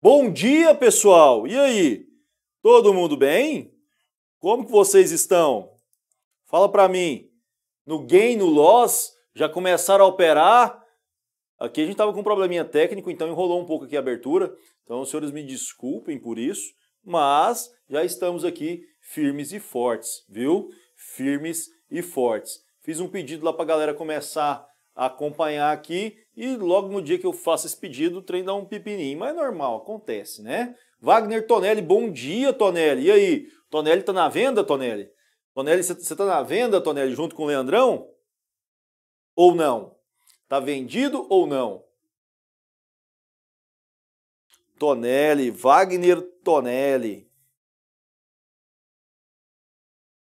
Bom dia, pessoal! E aí? Todo mundo bem? Como que vocês estão? Fala para mim. No gain, no loss, já começaram a operar? Aqui a gente tava com um probleminha técnico, então enrolou um pouco aqui a abertura. Então, senhores, me desculpem por isso, mas já estamos aqui firmes e fortes, viu? Firmes e fortes. Fiz um pedido lá para a galera começar acompanhar aqui e logo no dia que eu faço esse pedido, o trem dá um pipininho Mas é normal, acontece, né? Wagner Tonelli, bom dia, Tonelli. E aí? Tonelli tá na venda, Tonelli? Tonelli, você tá na venda, Tonelli, junto com o Leandrão? Ou não? Tá vendido ou não? Tonelli, Wagner Tonelli.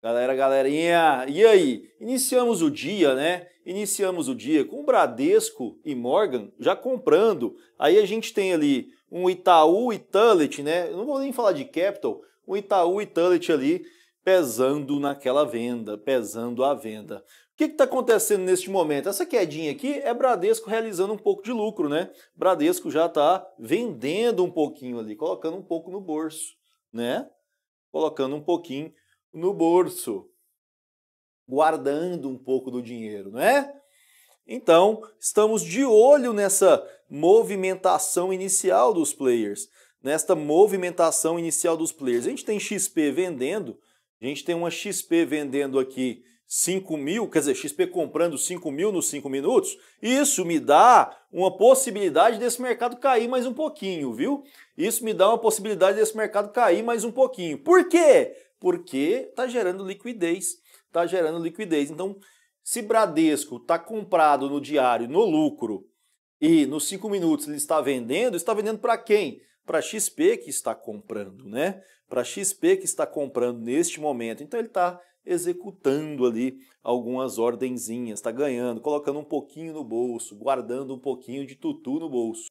Galera, galerinha, e aí? Iniciamos o dia, né? Iniciamos o dia com Bradesco e Morgan já comprando. Aí a gente tem ali um Itaú e Tullet, né? Eu não vou nem falar de Capital, um Itaú e Tullet ali pesando naquela venda, pesando a venda. O que está acontecendo neste momento? Essa quedinha aqui é Bradesco realizando um pouco de lucro, né? Bradesco já está vendendo um pouquinho ali, colocando um pouco no bolso, né? Colocando um pouquinho no bolso, guardando um pouco do dinheiro, não é? Então, estamos de olho nessa movimentação inicial dos players, nesta movimentação inicial dos players. A gente tem XP vendendo, a gente tem uma XP vendendo aqui 5 mil, quer dizer, XP comprando 5 mil nos 5 minutos, isso me dá uma possibilidade desse mercado cair mais um pouquinho, viu? Isso me dá uma possibilidade desse mercado cair mais um pouquinho. Por quê? porque está gerando liquidez, está gerando liquidez. Então, se Bradesco está comprado no diário, no lucro, e nos cinco minutos ele está vendendo, está vendendo para quem? Para XP que está comprando, né? Para XP que está comprando neste momento. Então ele está executando ali algumas ordenzinhas, está ganhando, colocando um pouquinho no bolso, guardando um pouquinho de tutu no bolso.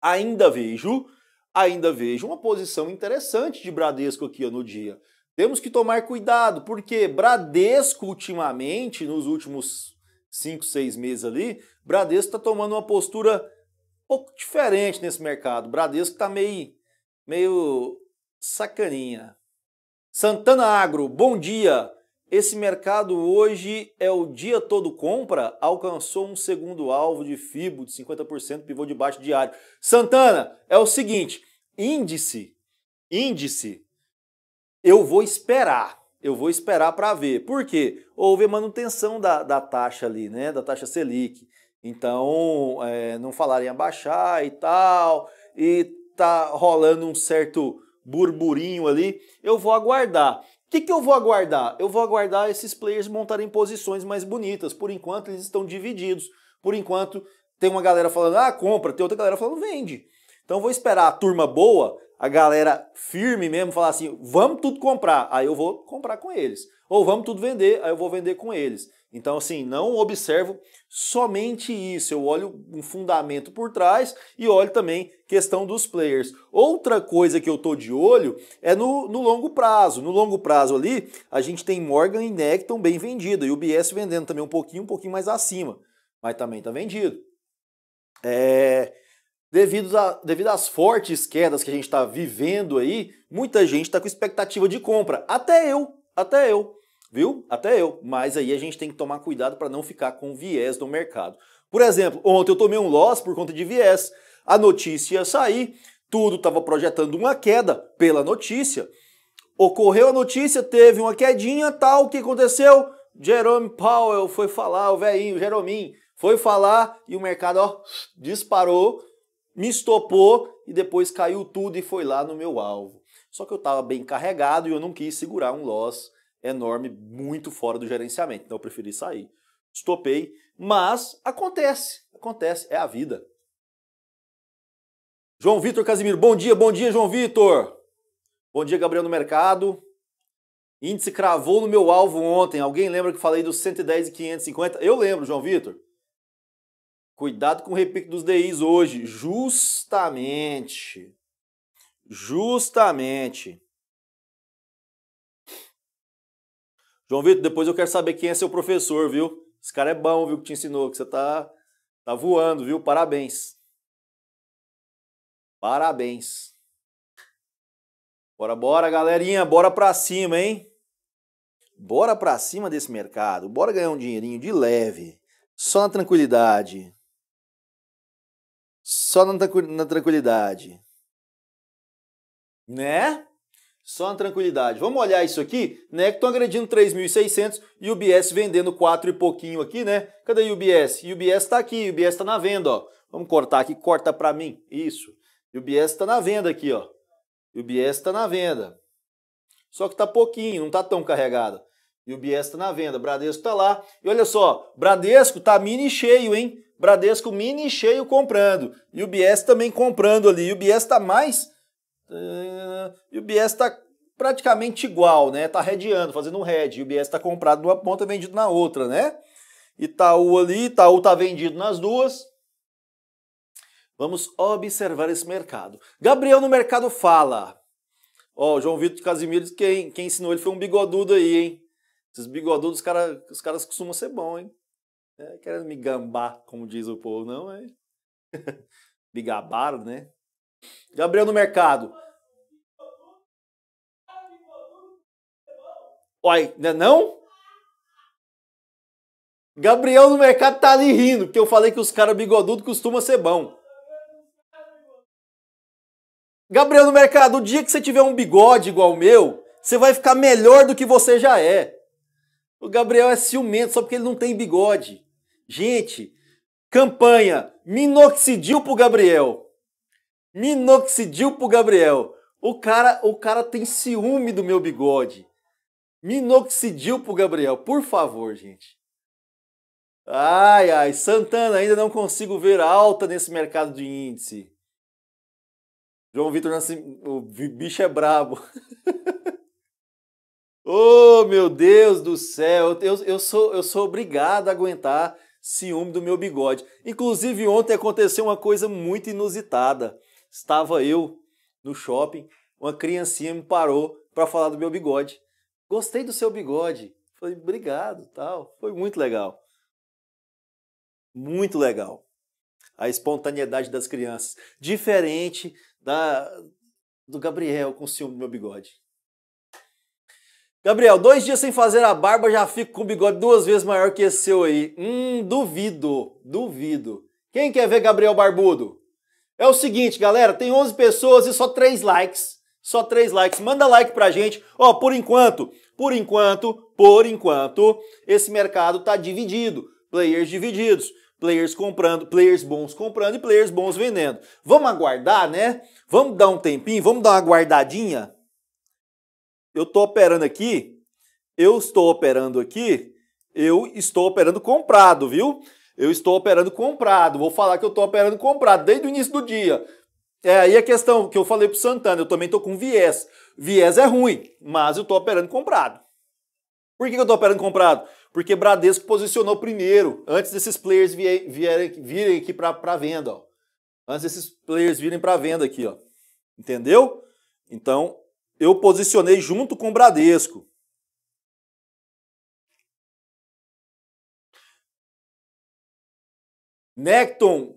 Ainda vejo, ainda vejo uma posição interessante de Bradesco aqui no dia. Temos que tomar cuidado, porque Bradesco ultimamente, nos últimos 5, 6 meses ali, Bradesco está tomando uma postura um pouco diferente nesse mercado. Bradesco está meio, meio sacaninha. Santana Agro, bom dia. Esse mercado hoje é o dia todo compra, alcançou um segundo alvo de FIBO de 50%, pivô de baixo diário. Santana, é o seguinte, índice, índice eu vou esperar. Eu vou esperar para ver. Por quê? Houve manutenção da, da taxa ali, né? Da taxa Selic. Então, é, não falarem abaixar e tal. E tá rolando um certo burburinho ali. Eu vou aguardar. O que, que eu vou aguardar? Eu vou aguardar esses players montarem posições mais bonitas. Por enquanto, eles estão divididos. Por enquanto, tem uma galera falando, ah, compra, tem outra galera falando, vende. Então, vou esperar a turma boa a galera firme mesmo falar assim: vamos tudo comprar, aí eu vou comprar com eles. Ou vamos tudo vender, aí eu vou vender com eles. Então, assim, não observo somente isso. Eu olho um fundamento por trás e olho também questão dos players. Outra coisa que eu tô de olho é no, no longo prazo. No longo prazo ali, a gente tem Morgan e Necton bem vendido e o BS vendendo também um pouquinho, um pouquinho mais acima. Mas também tá vendido. É, devido, a, devido às fortes quedas que a gente está vivendo aí, muita gente está com expectativa de compra. Até eu, até eu, viu? Até eu. Mas aí a gente tem que tomar cuidado para não ficar com viés no mercado. Por exemplo, ontem eu tomei um loss por conta de viés. A notícia ia sair, tudo estava projetando uma queda pela notícia. Ocorreu a notícia, teve uma quedinha, tal, o que aconteceu? Jerome Powell foi falar, o velhinho, Jeromin, foi falar e o mercado ó, disparou me estopou e depois caiu tudo e foi lá no meu alvo. Só que eu estava bem carregado e eu não quis segurar um loss enorme, muito fora do gerenciamento. Então eu preferi sair. Estopei, mas acontece, acontece, é a vida. João Vitor Casimiro, bom dia, bom dia, João Vitor. Bom dia, Gabriel no Mercado. Índice cravou no meu alvo ontem. Alguém lembra que falei dos 110 e 550? Eu lembro, João Vitor. Cuidado com o repique dos DIs hoje. Justamente. Justamente. João Vitor, depois eu quero saber quem é seu professor, viu? Esse cara é bom, viu, que te ensinou, que você tá, tá voando, viu? Parabéns. Parabéns. Bora, bora, galerinha, bora pra cima, hein? Bora pra cima desse mercado, bora ganhar um dinheirinho de leve, só na tranquilidade. Só na tranquilidade. Né? Só na tranquilidade. Vamos olhar isso aqui, né? Que estão agredindo 3.600 e o UBS vendendo 4 e pouquinho aqui, né? Cadê o UBS? O UBS está aqui, o UBS está na venda, ó. Vamos cortar aqui, corta para mim. Isso. O UBS está na venda aqui, ó. O UBS está na venda. Só que está pouquinho, não está tão carregado. E o Bies está na venda, Bradesco está lá. E olha só, Bradesco está mini cheio, hein? Bradesco mini cheio comprando. E o BS também comprando ali. E o BS está mais. e eh, o BS está praticamente igual, né? Tá redeando, fazendo um red. E o BS está comprado numa ponta e vendido na outra, né? Itaú ali, Itaú tá vendido nas duas. Vamos observar esse mercado. Gabriel no mercado fala. Ó, oh, João Vitor Casimiro, quem, quem ensinou ele foi um bigodudo aí, hein? Esses bigodudos, os, cara, os caras costumam ser bons, hein? É, querendo me gambar, como diz o povo, não, é. me gabaram, né? Gabriel no mercado. Uai, não é não? Gabriel no mercado tá ali rindo, porque eu falei que os caras bigodudos costumam ser bom. Gabriel no mercado, o dia que você tiver um bigode igual o meu, você vai ficar melhor do que você já é. O Gabriel é ciumento só porque ele não tem bigode. Gente, campanha minoxidil pro Gabriel. Minoxidil pro Gabriel. O cara, o cara tem ciúme do meu bigode. Minoxidil pro Gabriel, por favor, gente. Ai, ai, Santana, ainda não consigo ver alta nesse mercado de índice. João Vitor nasce, o bicho é brabo. oh, meu Deus do céu, eu, eu, sou, eu sou obrigado a aguentar ciúme do meu bigode. Inclusive, ontem aconteceu uma coisa muito inusitada. Estava eu no shopping, uma criancinha me parou para falar do meu bigode. Gostei do seu bigode. Falei, obrigado, tal. Foi muito legal. Muito legal. A espontaneidade das crianças. Diferente da do Gabriel com o ciúme do meu bigode. Gabriel, dois dias sem fazer a barba, já fico com o bigode duas vezes maior que esse seu aí. Hum, duvido, duvido. Quem quer ver Gabriel Barbudo? É o seguinte, galera, tem 11 pessoas e só 3 likes. Só 3 likes. Manda like pra gente. Ó, oh, por enquanto, por enquanto, por enquanto, esse mercado tá dividido. Players divididos players comprando, players bons comprando e players bons vendendo. Vamos aguardar, né? Vamos dar um tempinho, vamos dar uma guardadinha eu estou operando aqui, eu estou operando aqui, eu estou operando comprado, viu? Eu estou operando comprado, vou falar que eu estou operando comprado desde o início do dia. É aí a questão que eu falei para o Santana, eu também estou com viés. Viés é ruim, mas eu estou operando comprado. Por que, eu estou operando comprado? Porque Bradesco posicionou primeiro, antes desses players vierem, vierem virem aqui para venda. Ó. Antes desses players virem para venda aqui. ó. Entendeu? Então, eu posicionei junto com o Bradesco. Necton,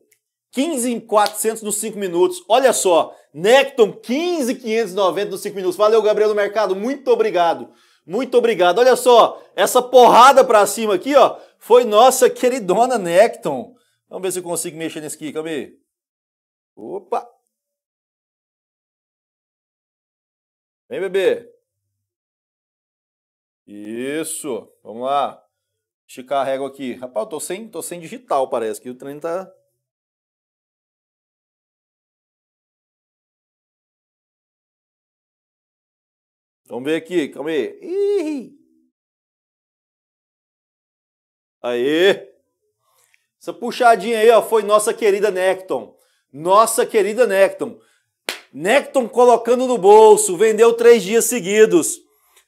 15,400 nos 5 minutos. Olha só, Necton, 15,590 nos 5 minutos. Valeu, Gabriel do Mercado, muito obrigado. Muito obrigado. Olha só, essa porrada pra cima aqui, ó, foi nossa queridona Necton. Vamos ver se eu consigo mexer nesse aqui, calma aí. Opa! Vem, bebê. Isso. Vamos lá. Esticar a régua aqui. Rapaz, eu tô sem, tô sem digital, parece que o treino tá. Vamos ver aqui, calma aí. Ih! Aê! Essa puxadinha aí, ó, foi nossa querida Necton. Nossa querida Necton. Necton colocando no bolso, vendeu três dias seguidos.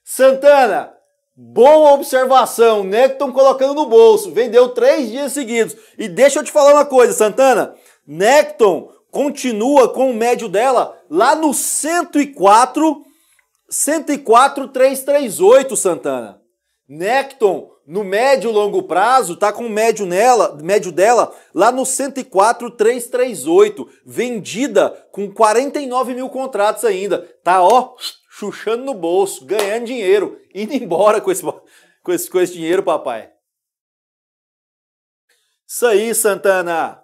Santana, boa observação. Necton colocando no bolso, vendeu três dias seguidos. E deixa eu te falar uma coisa, Santana. Necton continua com o médio dela lá no 104, 104, Santana. Necton no médio e longo prazo, tá com o médio nela, médio dela lá no 104,338, vendida com 49 mil contratos ainda. Tá ó, chuchando no bolso, ganhando dinheiro, indo embora com esse, com esse, com esse dinheiro, papai. Isso aí, Santana!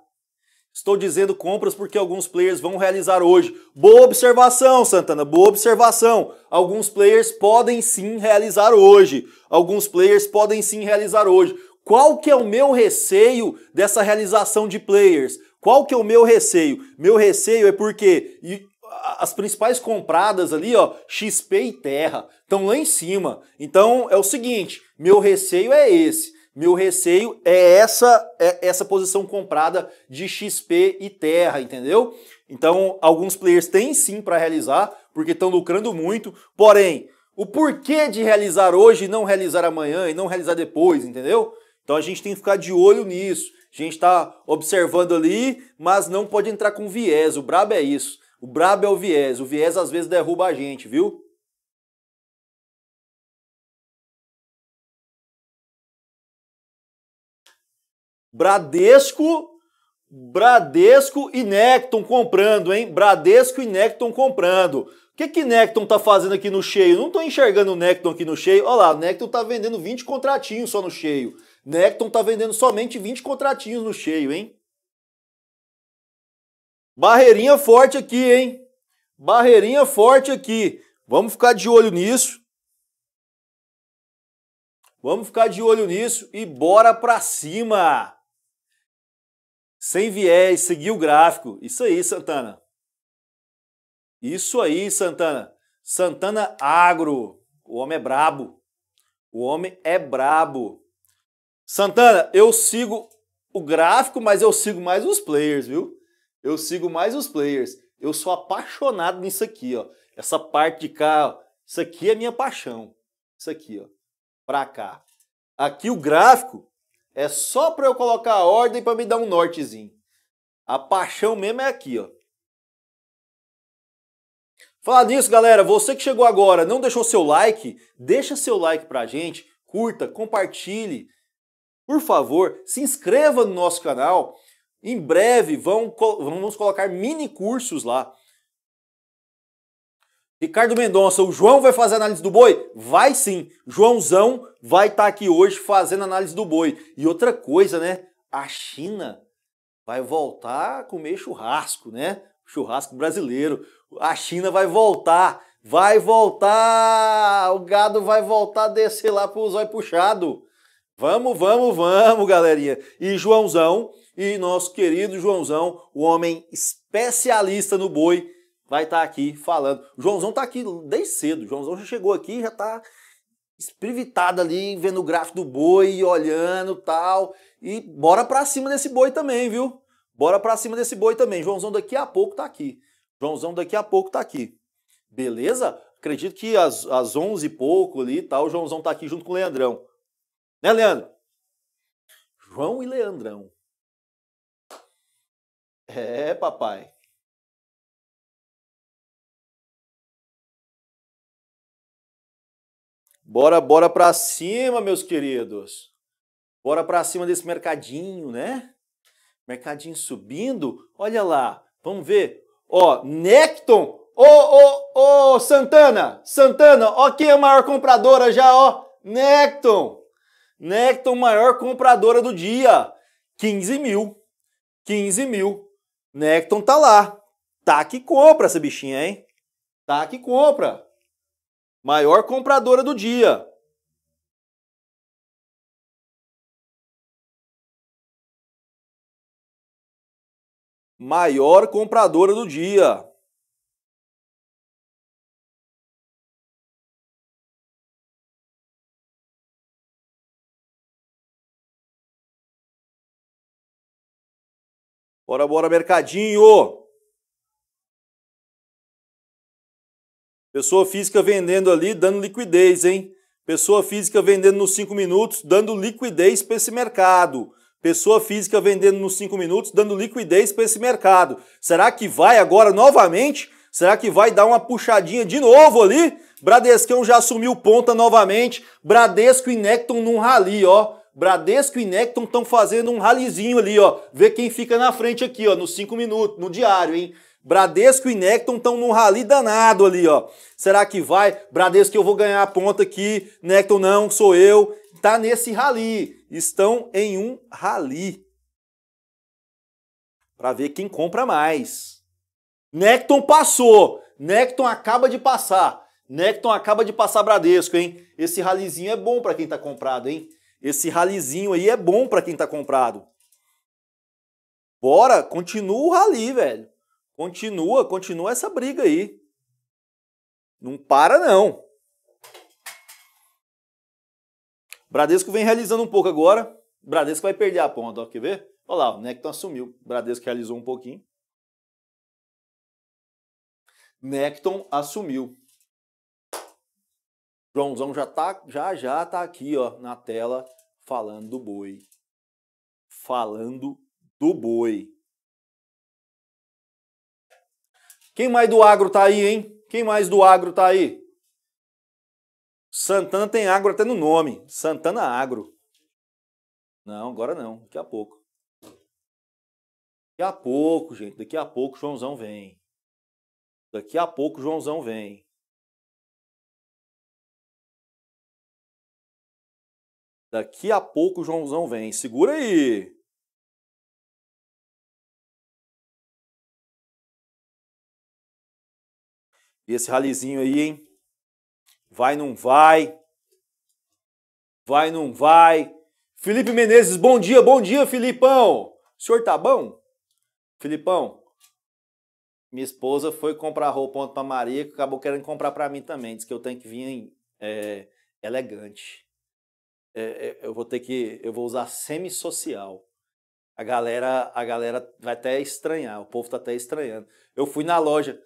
Estou dizendo compras porque alguns players vão realizar hoje. Boa observação, Santana, boa observação. Alguns players podem sim realizar hoje. Alguns players podem sim realizar hoje. Qual que é o meu receio dessa realização de players? Qual que é o meu receio? Meu receio é porque as principais compradas ali, ó, XP e Terra, estão lá em cima. Então é o seguinte, meu receio é esse. Meu receio é essa é essa posição comprada de XP e Terra, entendeu? Então, alguns players têm sim para realizar, porque estão lucrando muito. Porém, o porquê de realizar hoje e não realizar amanhã e não realizar depois, entendeu? Então a gente tem que ficar de olho nisso. A gente está observando ali, mas não pode entrar com viés. O brabo é isso. O brabo é o viés. O viés às vezes derruba a gente, viu? Bradesco, Bradesco e Necton comprando, hein? Bradesco e Necton comprando. O que que Necton tá fazendo aqui no cheio? Não tô enxergando o Necton aqui no cheio. Olha lá, o Necton tá vendendo 20 contratinhos só no cheio. Necton tá vendendo somente 20 contratinhos no cheio, hein? Barreirinha forte aqui, hein? Barreirinha forte aqui. Vamos ficar de olho nisso. Vamos ficar de olho nisso e bora pra cima! Sem viés, seguir o gráfico. Isso aí, Santana. Isso aí, Santana. Santana Agro. O homem é brabo. O homem é brabo. Santana, eu sigo o gráfico, mas eu sigo mais os players, viu? Eu sigo mais os players. Eu sou apaixonado nisso aqui, ó. Essa parte de cá, ó. Isso aqui é minha paixão. Isso aqui, ó. Pra cá. Aqui o gráfico é só para eu colocar a ordem para me dar um nortezinho. A paixão mesmo é aqui, ó. Falar nisso, galera, você que chegou agora, não deixou seu like, deixa seu like pra gente, curta, compartilhe. Por favor, se inscreva no nosso canal. Em breve vão, vamos colocar mini cursos lá. Ricardo Mendonça, o João vai fazer análise do boi? Vai sim. Joãozão vai estar tá aqui hoje fazendo análise do boi. E outra coisa, né? A China vai voltar a comer churrasco, né? Churrasco brasileiro. A China vai voltar. Vai voltar! O gado vai voltar a descer lá pro zóio puxado. Vamos, vamos, vamos, galerinha. E Joãozão, e nosso querido Joãozão, o homem especialista no boi, vai estar tá aqui falando. O Joãozão está aqui desde cedo. O Joãozão já chegou aqui já está esprivitado ali, vendo o gráfico do boi, olhando tal. E bora para cima desse boi também, viu? Bora para cima desse boi também. Joãozão daqui a pouco está aqui. Joãozão daqui a pouco está aqui. Beleza? Acredito que às, às 11 e pouco ali tal, tá, o Joãozão está aqui junto com o Leandrão. Né, Leandro? João e Leandrão. É, papai. Bora, bora pra cima, meus queridos. Bora pra cima desse mercadinho, né? Mercadinho subindo. Olha lá. Vamos ver. Ó, Necton. Ô, ô, ô, Santana. Santana, ó quem é a maior compradora já, ó. Necton. Necton, maior compradora do dia. 15 mil. 15 mil. Necton tá lá. Tá que compra essa bichinha, hein? Tá que compra maior compradora do dia. Maior compradora do dia. Bora, bora, mercadinho! Pessoa física vendendo ali, dando liquidez, hein? Pessoa física vendendo nos 5 minutos, dando liquidez para esse mercado. Pessoa física vendendo nos 5 minutos, dando liquidez para esse mercado. Será que vai agora novamente? Será que vai dar uma puxadinha de novo ali? Bradescão já assumiu ponta novamente. Bradesco e Necton num rally, ó. Bradesco e Necton estão fazendo um ralizinho ali, ó. Vê quem fica na frente aqui, ó, nos 5 minutos, no diário, hein? Bradesco e Necton estão num rali danado ali, ó. Será que vai? Bradesco eu vou ganhar a ponta aqui, Necton não, sou eu. Tá nesse rali. Estão em um rali. Para ver quem compra mais. Necton passou. Necton acaba de passar. Necton acaba de passar Bradesco, hein? Esse ralizinho é bom para quem tá comprado, hein? Esse ralizinho aí é bom para quem tá comprado. Bora, continua o rali, velho. Continua, continua essa briga aí. Não para, não. Bradesco vem realizando um pouco agora. Bradesco vai perder a ponta, ó, quer ver? Olha lá, o Necton assumiu. Bradesco realizou um pouquinho. Necton assumiu. Joãozão já tá, já já tá aqui, ó, na tela falando do boi. Falando do boi. Quem mais do agro tá aí, hein? Quem mais do agro tá aí? Santana tem agro até no nome. Santana Agro. Não, agora não. Daqui a pouco. Daqui a pouco, gente. Daqui a pouco o Joãozão vem. Daqui a pouco o Joãozão vem. Daqui a pouco o Joãozão vem. Segura aí. E esse ralizinho aí, hein? Vai, não vai. Vai, não vai. Felipe Menezes, bom dia, bom dia, Filipão. O senhor tá bom? Filipão, minha esposa foi comprar roupa ontem pra Maria, que acabou querendo comprar para mim também. Diz que eu tenho que vir é, elegante. É, é, eu vou ter que, eu vou usar semissocial. A galera, a galera vai até estranhar, o povo tá até estranhando. Eu fui na loja,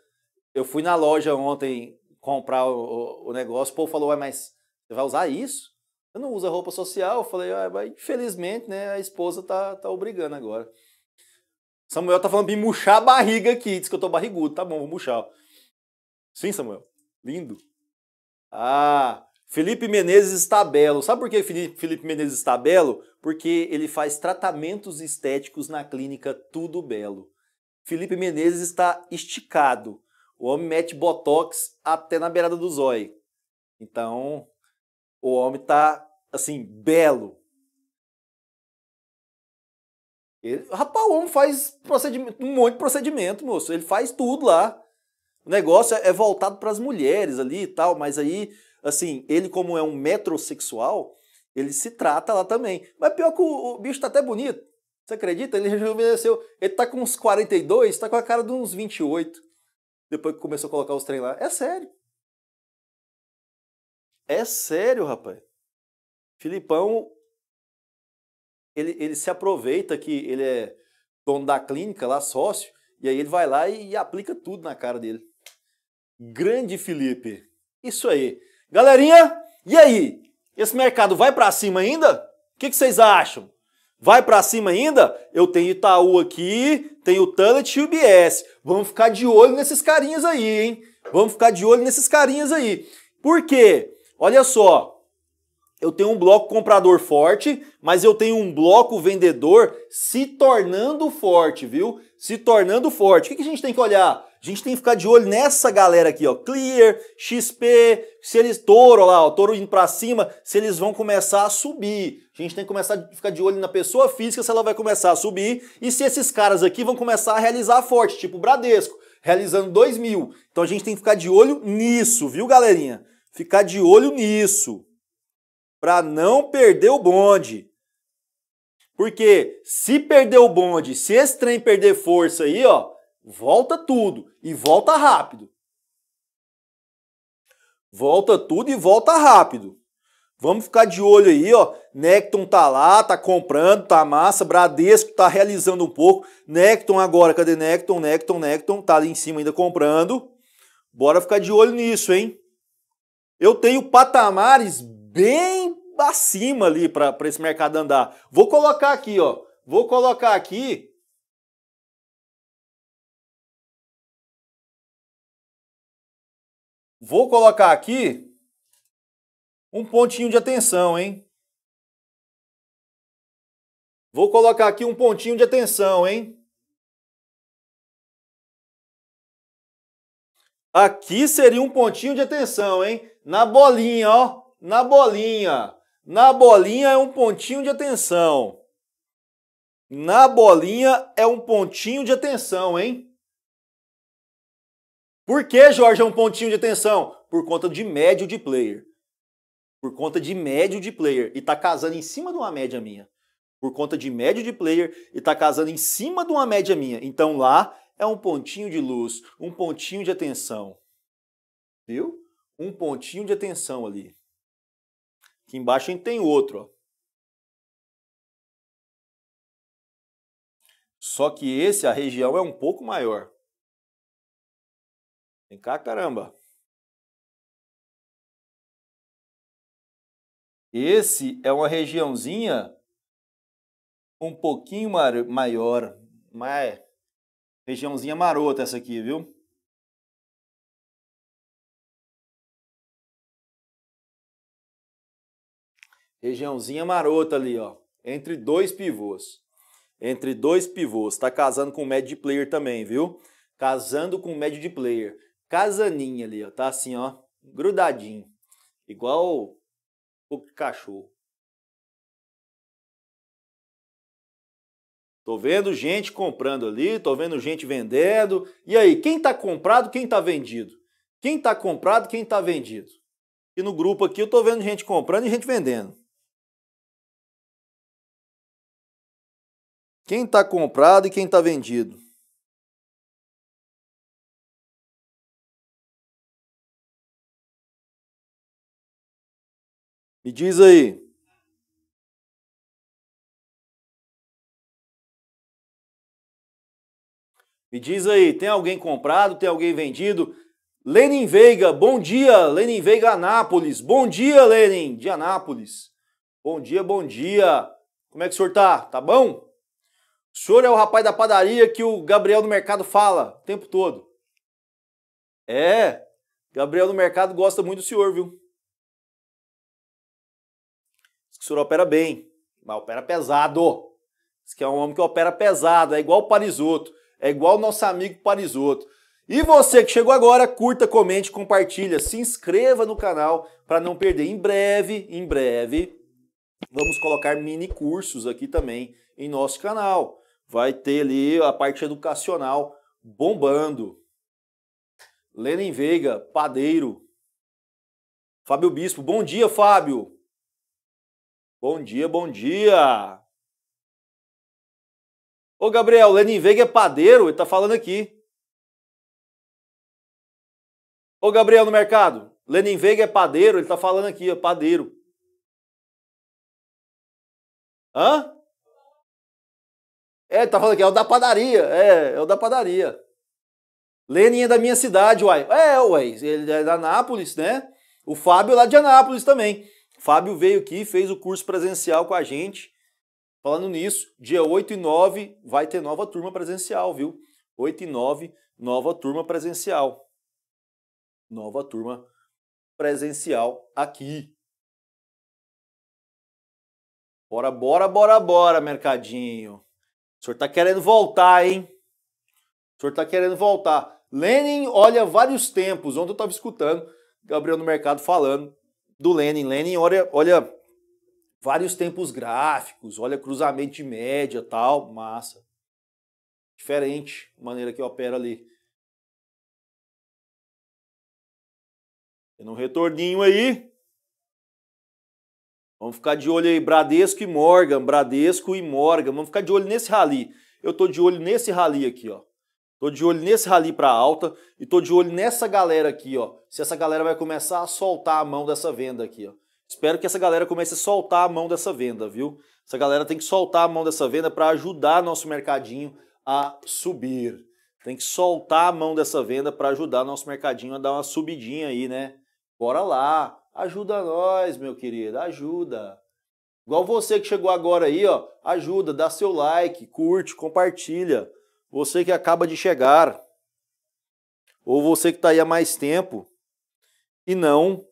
eu fui na loja ontem comprar o, o negócio, o povo falou, mas você vai usar isso? Eu não uso a roupa social. Eu falei, ah, mas infelizmente, né, a esposa tá, tá obrigando agora. Samuel tá falando de murchar a barriga aqui, diz que eu tô barrigudo. Tá bom, vou murchar. Sim, Samuel. Lindo. Ah, Felipe Menezes está belo. Sabe por que Felipe, Felipe Menezes está belo? Porque ele faz tratamentos estéticos na clínica Tudo Belo. Felipe Menezes está esticado. O homem mete botox até na beirada do zóio. Então, o homem tá, assim, belo. Ele, rapaz, o homem faz um monte de procedimento, moço. Ele faz tudo lá. O negócio é voltado para as mulheres ali e tal, mas aí, assim, ele como é um metrosexual, ele se trata lá também. Mas pior que o, o bicho tá até bonito. Você acredita? Ele rejuvenesceu. Ele tá com uns 42, tá com a cara de uns 28 depois que começou a colocar os trem lá. É sério. É sério, rapaz. Filipão, ele, ele se aproveita que ele é dono da clínica lá, sócio, e aí ele vai lá e, e aplica tudo na cara dele. Grande Felipe. Isso aí. Galerinha, e aí? Esse mercado vai para cima ainda? O que, que vocês acham? Vai para cima ainda? Eu tenho Itaú aqui, tenho Tullet e UBS. Vamos ficar de olho nesses carinhas aí, hein? Vamos ficar de olho nesses carinhas aí. Por quê? Olha só. Eu tenho um bloco comprador forte, mas eu tenho um bloco vendedor se tornando forte, viu? Se tornando forte. O que a gente tem que olhar? A gente tem que ficar de olho nessa galera aqui, ó. Clear, XP, se eles touro lá, ó, touro indo para cima, se eles vão começar a subir. A gente tem que começar a ficar de olho na pessoa física se ela vai começar a subir e se esses caras aqui vão começar a realizar forte, tipo o Bradesco, realizando 2 mil. Então a gente tem que ficar de olho nisso, viu, galerinha? Ficar de olho nisso. Para não perder o bonde. Porque se perder o bonde, se esse trem perder força aí, ó, Volta tudo e volta rápido. Volta tudo e volta rápido. Vamos ficar de olho aí, ó. Necton tá lá, tá comprando, tá massa. Bradesco tá realizando um pouco. Necton agora, cadê Necton? Necton, Necton, tá ali em cima ainda comprando. Bora ficar de olho nisso, hein? Eu tenho patamares bem acima ali para esse mercado andar. Vou colocar aqui, ó. Vou colocar aqui Vou colocar aqui um pontinho de atenção, hein? Vou colocar aqui um pontinho de atenção, hein? Aqui seria um pontinho de atenção, hein? Na bolinha, ó. Na bolinha. Na bolinha é um pontinho de atenção. Na bolinha é um pontinho de atenção, hein? Por que Jorge é um pontinho de atenção? Por conta de médio de player. Por conta de médio de player. E tá casando em cima de uma média minha. Por conta de médio de player e tá casando em cima de uma média minha. Então lá é um pontinho de luz, um pontinho de atenção. Viu? Um pontinho de atenção ali. Aqui embaixo a gente tem outro, ó. Só que esse, a região é um pouco maior. Vem cá, caramba. Esse é uma regiãozinha um pouquinho maior, mas é regiãozinha marota essa aqui, viu? Regiãozinha marota ali, ó, entre dois pivôs. Entre dois pivôs, tá casando com o médio de player também, viu? Casando com o médio de player casaninha ali, ó. Tá assim, ó, grudadinho. Igual o cachorro. Tô vendo gente comprando ali, tô vendo gente vendendo. E aí, quem tá comprado, quem tá vendido? Quem tá comprado, quem tá vendido? E no grupo aqui eu tô vendo gente comprando e gente vendendo. Quem tá comprado e quem tá vendido? Me diz aí. Me diz aí, tem alguém comprado, tem alguém vendido? Lenin Veiga, bom dia, Lenin Veiga Anápolis. Bom dia, Lenin, de Anápolis. Bom dia, bom dia. Como é que o senhor tá? Tá bom? O senhor é o rapaz da padaria que o Gabriel do Mercado fala o tempo todo. É, Gabriel do Mercado gosta muito do senhor, viu? que o senhor opera bem, mas opera pesado. Diz que é um homem que opera pesado, é igual o Parisoto, é igual o nosso amigo Parisoto. E você que chegou agora, curta, comente, compartilha, se inscreva no canal para não perder. Em breve, em breve, vamos colocar mini cursos aqui também em nosso canal. Vai ter ali a parte educacional bombando. Lenin Veiga, padeiro. Fábio Bispo, bom dia, Fábio. Bom dia, bom dia! Ô Gabriel, Lenin Veiga é padeiro, ele tá falando aqui. Ô Gabriel no mercado, Lenin Veiga é padeiro, ele tá falando aqui, é padeiro. Hã? É, ele tá falando aqui, é o da padaria, é, é o da padaria. Lenin é da minha cidade, uai. É, uai, ele é da Anápolis, né? O Fábio é lá de Anápolis também. Fábio veio aqui, fez o curso presencial com a gente. Falando nisso, dia 8 e 9 vai ter nova turma presencial, viu? 8 e 9, nova turma presencial. Nova turma presencial aqui. Bora, bora, bora, bora, mercadinho. O senhor tá querendo voltar, hein? O senhor tá querendo voltar. Lenin olha vários tempos. Ontem eu tava escutando Gabriel no Mercado falando do Lenin. Lenin olha, olha vários tempos gráficos, olha cruzamento de média, tal, massa. Diferente a maneira que opera ali. Tendo um retorninho aí. Vamos ficar de olho aí, Bradesco e Morgan, Bradesco e Morgan. Vamos ficar de olho nesse rally. Eu tô de olho nesse rally aqui, ó. Tô de olho nesse rally para alta e tô de olho nessa galera aqui, ó. Se essa galera vai começar a soltar a mão dessa venda aqui, ó. Espero que essa galera comece a soltar a mão dessa venda, viu? Essa galera tem que soltar a mão dessa venda para ajudar nosso mercadinho a subir. Tem que soltar a mão dessa venda para ajudar nosso mercadinho a dar uma subidinha aí, né? Bora lá, ajuda nós, meu querido, ajuda. Igual você que chegou agora aí, ó, ajuda, dá seu like, curte, compartilha. Você que acaba de chegar, ou você que está aí há mais tempo e não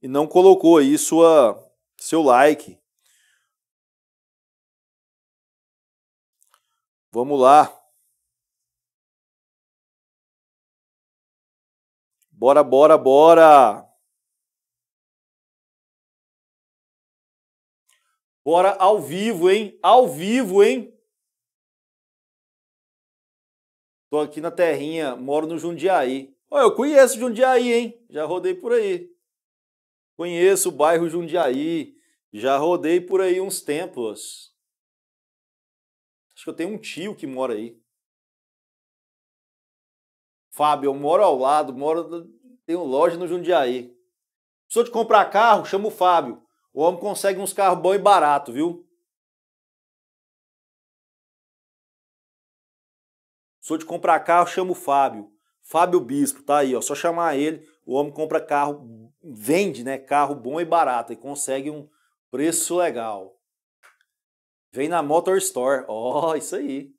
e não colocou aí sua seu like. Vamos lá. Bora, bora, bora! Bora ao vivo, hein? Ao vivo, hein? Tô aqui na terrinha, moro no Jundiaí. Olha, eu conheço Jundiaí, hein? Já rodei por aí. Conheço o bairro Jundiaí. Já rodei por aí uns tempos. Acho que eu tenho um tio que mora aí. Fábio, eu moro ao lado, moro, tenho loja no Jundiaí. Precisou de comprar carro? Chama o Fábio. O homem consegue uns carros bons e barato, viu? Sou de comprar carro, chamo o Fábio. Fábio Bispo, tá aí, ó. Só chamar ele, o homem compra carro, vende, né? Carro bom e barato e consegue um preço legal. Vem na Motor Store, ó, oh, isso aí.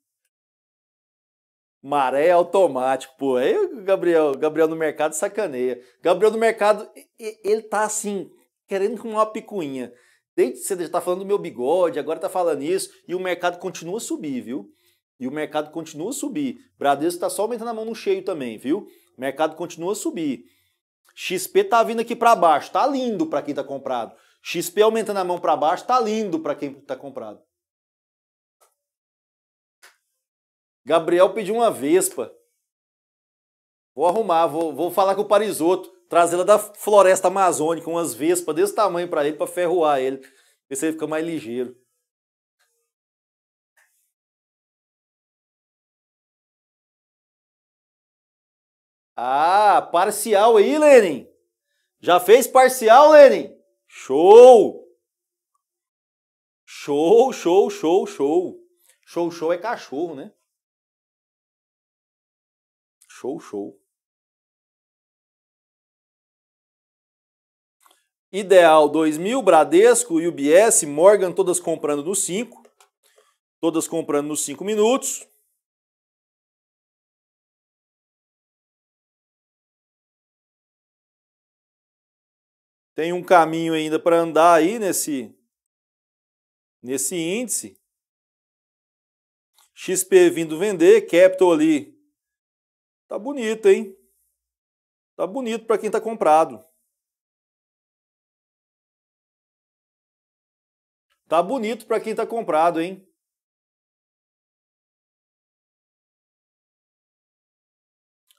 Maré automático, pô. Aí o Gabriel, Gabriel no mercado sacaneia. Gabriel no mercado, ele tá assim, querendo com uma picuinha. Desde que você tá falando do meu bigode, agora tá falando isso, e o mercado continua a subir, viu? E o mercado continua a subir. Bradesco está só aumentando a mão no cheio também, viu? O mercado continua a subir. XP tá vindo aqui para baixo, tá lindo para quem tá comprado. XP aumentando a mão para baixo, tá lindo para quem tá comprado. Gabriel pediu uma Vespa. Vou arrumar, vou, vou falar com o Parisoto, trazê-la da floresta amazônica, umas Vespas desse tamanho para ele, para ferroar ele, ver se ele fica mais ligeiro. Ah, parcial aí, Lenin. Já fez parcial, Lenin? Show! Show, show, show, show. Show, show é cachorro, né? Show, show. Ideal 2000, Bradesco, UBS, Morgan, todas comprando no 5. Todas comprando nos 5 minutos. tem um caminho ainda para andar aí nesse, nesse índice. XP vindo vender, Capital ali. Tá bonito, hein? Tá bonito para quem tá comprado. Tá bonito para quem tá comprado, hein?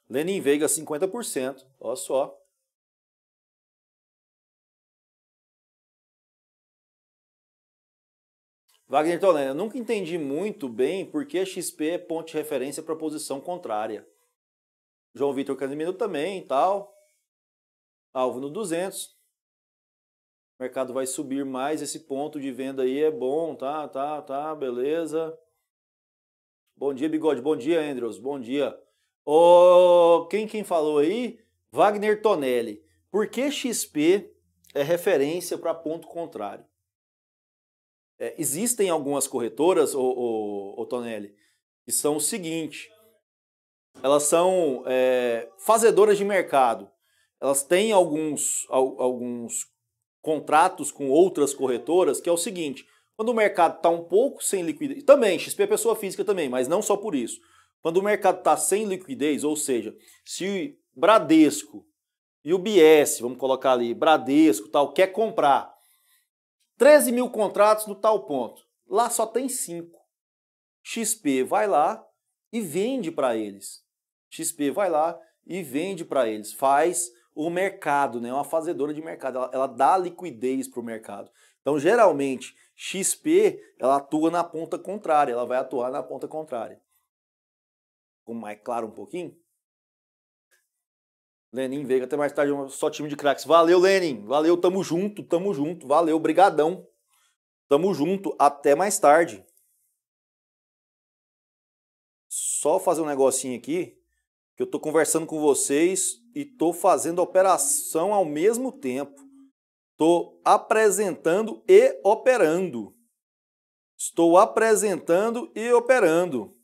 Lenin Veiga 50%, olha só. Wagner Tonelli, eu nunca entendi muito bem por que XP é ponto de referência para posição contrária. João Vitor Casimiro também tal. Alvo no 200. O mercado vai subir mais, esse ponto de venda aí é bom, tá, tá, tá, beleza. Bom dia, Bigode. Bom dia, Andrews. Bom dia. Oh, quem quem falou aí? Wagner Tonelli. Por que XP é referência para ponto contrário? É, existem algumas corretoras, o Tonelli, que são o seguinte: elas são é, fazedoras de mercado. Elas têm alguns, al, alguns contratos com outras corretoras que é o seguinte: quando o mercado está um pouco sem liquidez, também XP é pessoa física também, mas não só por isso. Quando o mercado está sem liquidez, ou seja, se o Bradesco e o BS, vamos colocar ali, Bradesco tal, quer comprar 13 mil contratos no tal ponto. Lá só tem 5. XP vai lá e vende para eles. XP vai lá e vende para eles. Faz o mercado, né? É uma fazedora de mercado. Ela, ela dá liquidez para o mercado. Então, geralmente, XP ela atua na ponta contrária. Ela vai atuar na ponta contrária. Ficou mais é claro um pouquinho? Lenin Veiga, até mais tarde, só time de craques. Valeu, Lenin. Valeu, tamo junto, tamo junto. Valeu, brigadão. Tamo junto, até mais tarde. Só fazer um negocinho aqui, que eu tô conversando com vocês e tô fazendo operação ao mesmo tempo. Tô apresentando e operando. Estou apresentando e operando.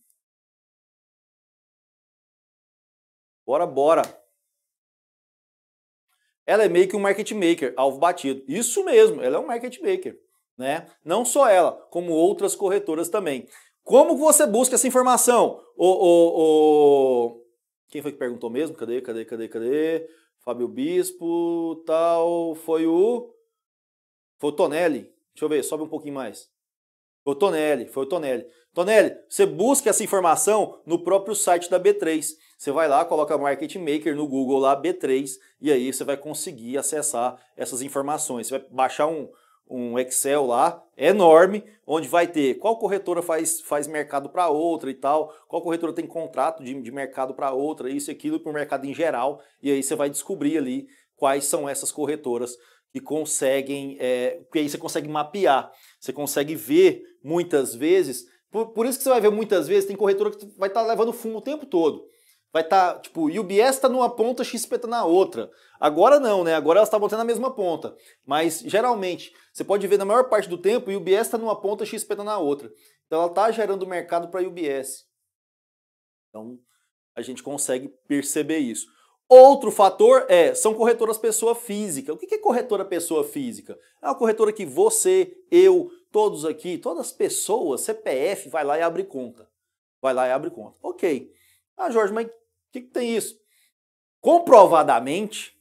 Bora, bora. Ela é meio que um market maker, alvo batido. Isso mesmo, ela é um market maker. Né? Não só ela, como outras corretoras também. Como você busca essa informação? O, o, o... Quem foi que perguntou mesmo? Cadê, cadê, cadê, cadê? Fábio Bispo, tal, foi o... Foi o Tonelli. Deixa eu ver, sobe um pouquinho mais. Foi o Tonelli, foi o Tonelli. Tonelli, você busca essa informação no próprio site da B3. Você vai lá, coloca Market Maker no Google lá, B3, e aí você vai conseguir acessar essas informações. Você vai baixar um, um Excel lá, enorme, onde vai ter qual corretora faz, faz mercado para outra e tal, qual corretora tem contrato de, de mercado para outra, isso e aquilo para o mercado em geral, e aí você vai descobrir ali quais são essas corretoras que conseguem, é, aí você consegue mapear, você consegue ver muitas vezes, por, por isso que você vai ver muitas vezes, tem corretora que vai estar tá levando fumo o tempo todo vai estar, tá, tipo, UBS está numa ponta, XP tá na outra. Agora não, né? Agora elas estavam tendo na mesma ponta. Mas geralmente, você pode ver na maior parte do tempo, UBS está numa ponta, XP tá na outra. Então ela está gerando mercado para UBS. Então a gente consegue perceber isso. Outro fator é, são corretoras pessoa física. O que é corretora pessoa física? É uma corretora que você, eu, todos aqui, todas as pessoas, CPF, vai lá e abre conta. Vai lá e abre conta. Ok. Ah, Jorge, mas o que, que tem isso? Comprovadamente,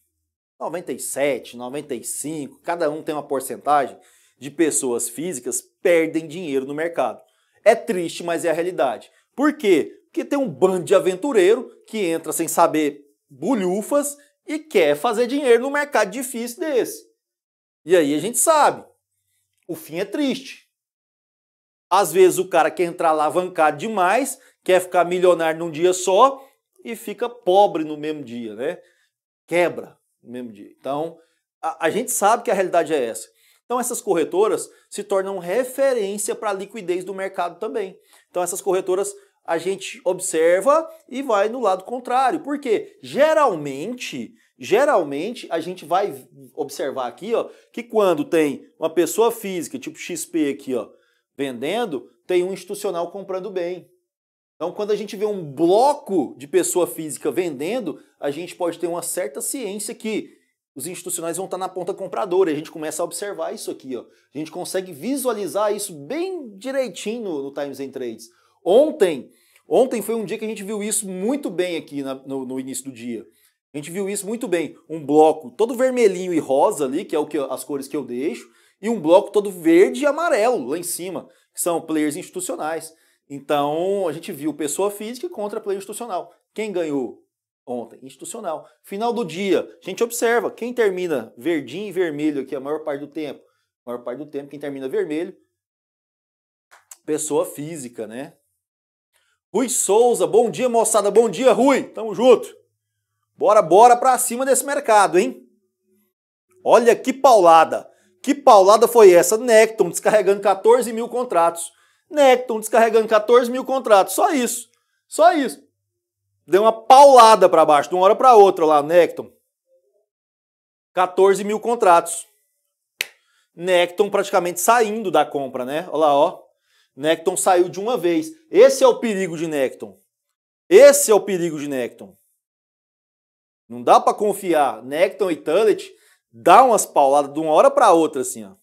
97, 95, cada um tem uma porcentagem de pessoas físicas perdem dinheiro no mercado. É triste, mas é a realidade. Por quê? Porque tem um bando de aventureiro que entra sem saber bolhufas e quer fazer dinheiro no mercado difícil desse. E aí a gente sabe, o fim é triste. Às vezes o cara quer entrar alavancado demais, quer ficar milionário num dia só, e fica pobre no mesmo dia, né? Quebra no mesmo dia. Então, a, a gente sabe que a realidade é essa. Então, essas corretoras se tornam referência para a liquidez do mercado também. Então, essas corretoras a gente observa e vai no lado contrário. Porque geralmente, geralmente a gente vai observar aqui, ó, que quando tem uma pessoa física, tipo XP aqui, ó, vendendo, tem um institucional comprando bem. Então, quando a gente vê um bloco de pessoa física vendendo, a gente pode ter uma certa ciência que os institucionais vão estar tá na ponta compradora. a gente começa a observar isso aqui. Ó. A gente consegue visualizar isso bem direitinho no, no Times and Trades. Ontem, ontem foi um dia que a gente viu isso muito bem aqui na, no, no início do dia. A gente viu isso muito bem. Um bloco todo vermelhinho e rosa ali, que é o que as cores que eu deixo, e um bloco todo verde e amarelo lá em cima, que são players institucionais. Então, a gente viu pessoa física contra player institucional. Quem ganhou ontem? Institucional. Final do dia, a gente observa quem termina verdinho e vermelho aqui a maior parte do tempo. A maior parte do tempo, quem termina vermelho, pessoa física, né? Rui Souza, bom dia moçada, bom dia Rui, tamo junto. Bora, bora pra cima desse mercado, hein? Olha que paulada. Que paulada foi essa? Necton descarregando 14 mil contratos. Necton descarregando 14 mil contratos, só isso. Só isso. Deu uma paulada para baixo, de uma hora para outra lá, Necton. 14 mil contratos. Necton praticamente saindo da compra, né? Olha lá, ó. Necton saiu de uma vez. Esse é o perigo de Necton. Esse é o perigo de Necton. Não dá para confiar. Necton e Tullet dá umas pauladas de uma hora para outra, assim, ó.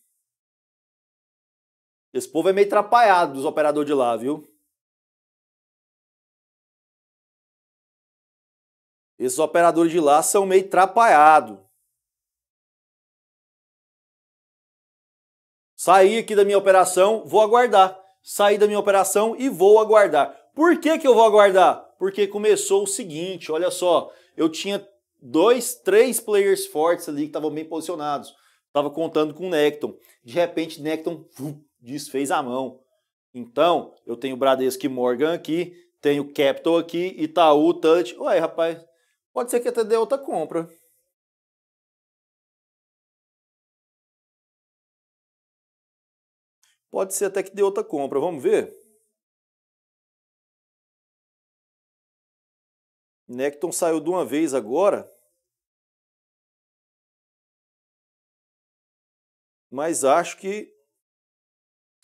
Esse povo é meio atrapalhado dos operadores de lá, viu? Esses operadores de lá são meio atrapalhados. Saí aqui da minha operação, vou aguardar. Saí da minha operação e vou aguardar. Por que, que eu vou aguardar? Porque começou o seguinte, olha só. Eu tinha dois, três players fortes ali que estavam bem posicionados. Estava contando com o Necton. De repente, Necton desfez a mão. Então, eu tenho Bradesco e Morgan aqui, tenho Capital aqui, Itaú, Touch. Ué, rapaz, pode ser que até dê outra compra. Pode ser até que dê outra compra, vamos ver? Necton saiu de uma vez agora. Mas acho que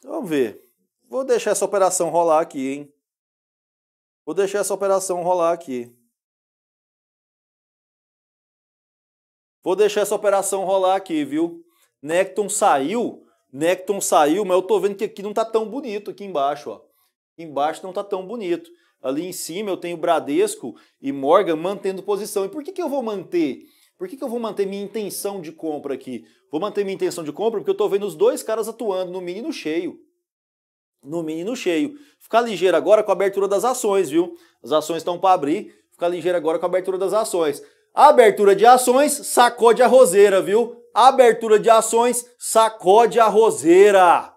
vamos ver. Vou deixar essa operação rolar aqui, hein? Vou deixar essa operação rolar aqui. Vou deixar essa operação rolar aqui, viu? Necton saiu, Necton saiu, mas eu tô vendo que aqui não tá tão bonito aqui embaixo, ó. Aqui embaixo não tá tão bonito. Ali em cima eu tenho Bradesco e Morgan mantendo posição. E por que, que eu vou manter? Por que, que eu vou manter minha intenção de compra aqui? Vou manter minha intenção de compra porque eu estou vendo os dois caras atuando no mini e no cheio. No mini e no cheio. Ficar ligeiro agora com a abertura das ações, viu? As ações estão para abrir. Ficar ligeiro agora com a abertura das ações. abertura de ações sacode a roseira, viu? abertura de ações sacode a roseira.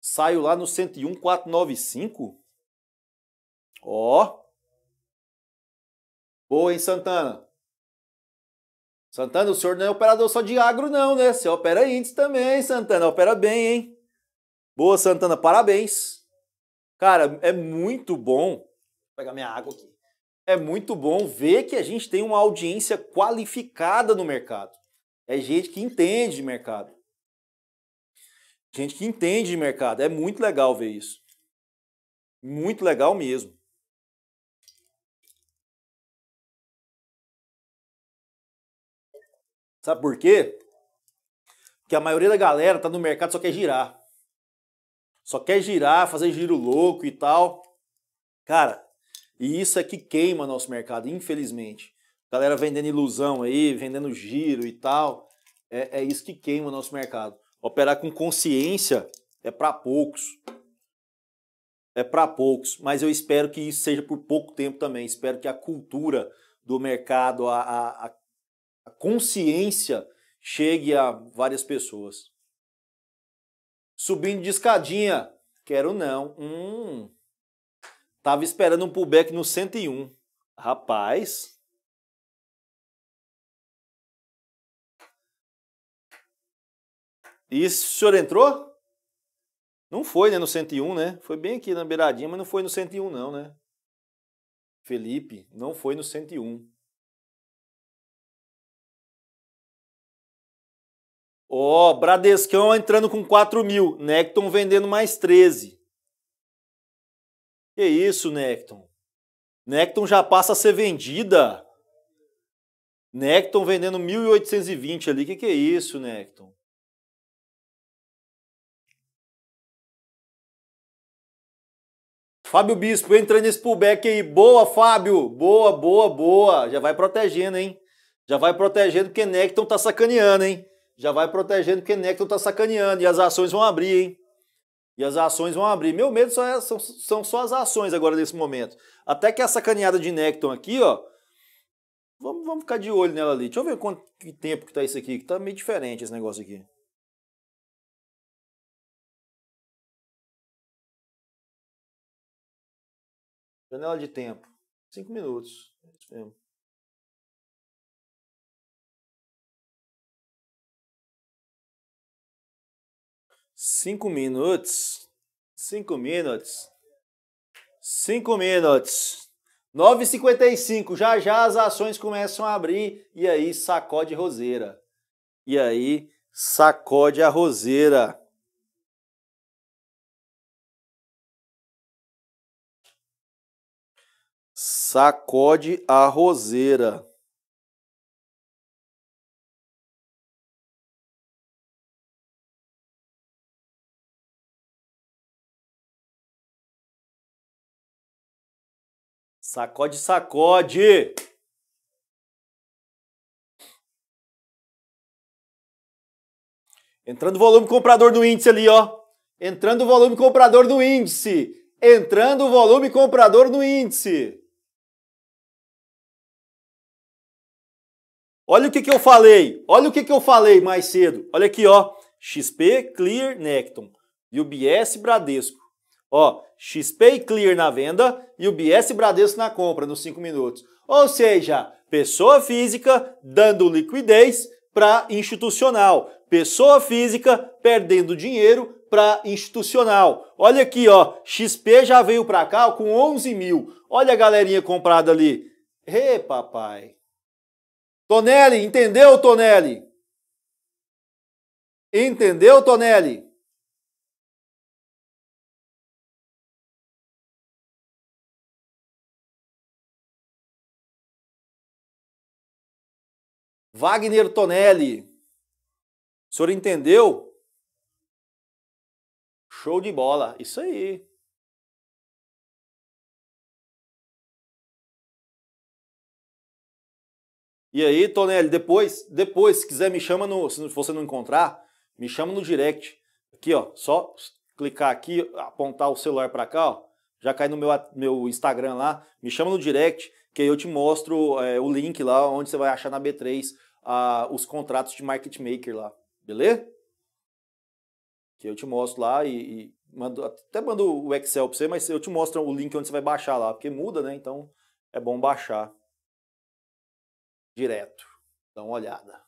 Saiu lá no 101,495. Ó. Boa, hein, Santana? Santana, o senhor não é operador só de agro, não, né? Você opera índice também, Santana. Opera bem, hein? Boa, Santana, parabéns. Cara, é muito bom. Vou pegar minha água aqui. É muito bom ver que a gente tem uma audiência qualificada no mercado. É gente que entende de mercado. Gente que entende de mercado. É muito legal ver isso. Muito legal mesmo. Sabe por quê? Porque a maioria da galera tá no mercado só quer girar. Só quer girar, fazer giro louco e tal. Cara, e isso é que queima nosso mercado, infelizmente. Galera vendendo ilusão aí, vendendo giro e tal. É, é isso que queima nosso mercado. Operar com consciência é para poucos. É para poucos. Mas eu espero que isso seja por pouco tempo também. Espero que a cultura do mercado, a, a, a consciência chegue a várias pessoas. Subindo de escadinha, quero não. Hum. Tava esperando um pullback no 101. Rapaz, E o senhor entrou? Não foi, né, no 101, né? Foi bem aqui na beiradinha, mas não foi no 101 não, né? Felipe, não foi no 101. Ó, oh, Bradescão entrando com 4 mil, Necton vendendo mais 13. Que isso, Necton? Necton já passa a ser vendida. Necton vendendo 1.820 ali, que que é isso, Necton? Fábio Bispo entra nesse pullback aí. Boa, Fábio. Boa, boa, boa. Já vai protegendo, hein? Já vai protegendo porque Necton tá sacaneando, hein? já vai protegendo porque Necton tá sacaneando e as ações vão abrir, hein? E as ações vão abrir. Meu medo só é, são, são só as ações agora nesse momento. Até que a sacaneada de Necton aqui, ó. Vamos, vamos ficar de olho nela ali. Deixa eu ver quanto que tempo que tá isso aqui, que tá meio diferente esse negócio aqui. Janela de tempo. Cinco minutos. É isso mesmo. Cinco minutos. Cinco minutos. Cinco minutos. 9h55. Já já as ações começam a abrir. E aí sacode roseira. E aí sacode a roseira. Sacode a roseira. Sacode, sacode! Entrando o volume comprador do índice ali, ó. Entrando o volume comprador do índice. Entrando o volume comprador do índice. Olha o que, que eu falei. Olha o que, que eu falei mais cedo. Olha aqui, ó. XP, Clear, Necton. UBS, Bradesco. Ó, XP Clear na venda e o BS Bradesco na compra nos 5 minutos. Ou seja, pessoa física dando liquidez para institucional, pessoa física perdendo dinheiro para institucional. Olha aqui, ó, XP já veio para cá com 11 mil. Olha a galerinha comprada ali. Ê, papai. Tonelli, entendeu, Tonelli? Entendeu, Tonelli? Wagner Tonelli. O senhor entendeu? Show de bola, isso aí. E aí, Tonelli, depois, depois, se quiser, me chama no. Se você não encontrar, me chama no direct. Aqui, ó. Só clicar aqui, apontar o celular para cá, ó. Já cai no meu, meu Instagram lá. Me chama no direct, que aí eu te mostro é, o link lá onde você vai achar na B3 a, os contratos de market maker lá, beleza? Que eu te mostro lá e, e mando, até mando o Excel para você, mas eu te mostro o link onde você vai baixar lá, porque muda, né? Então é bom baixar direto. Dá uma olhada.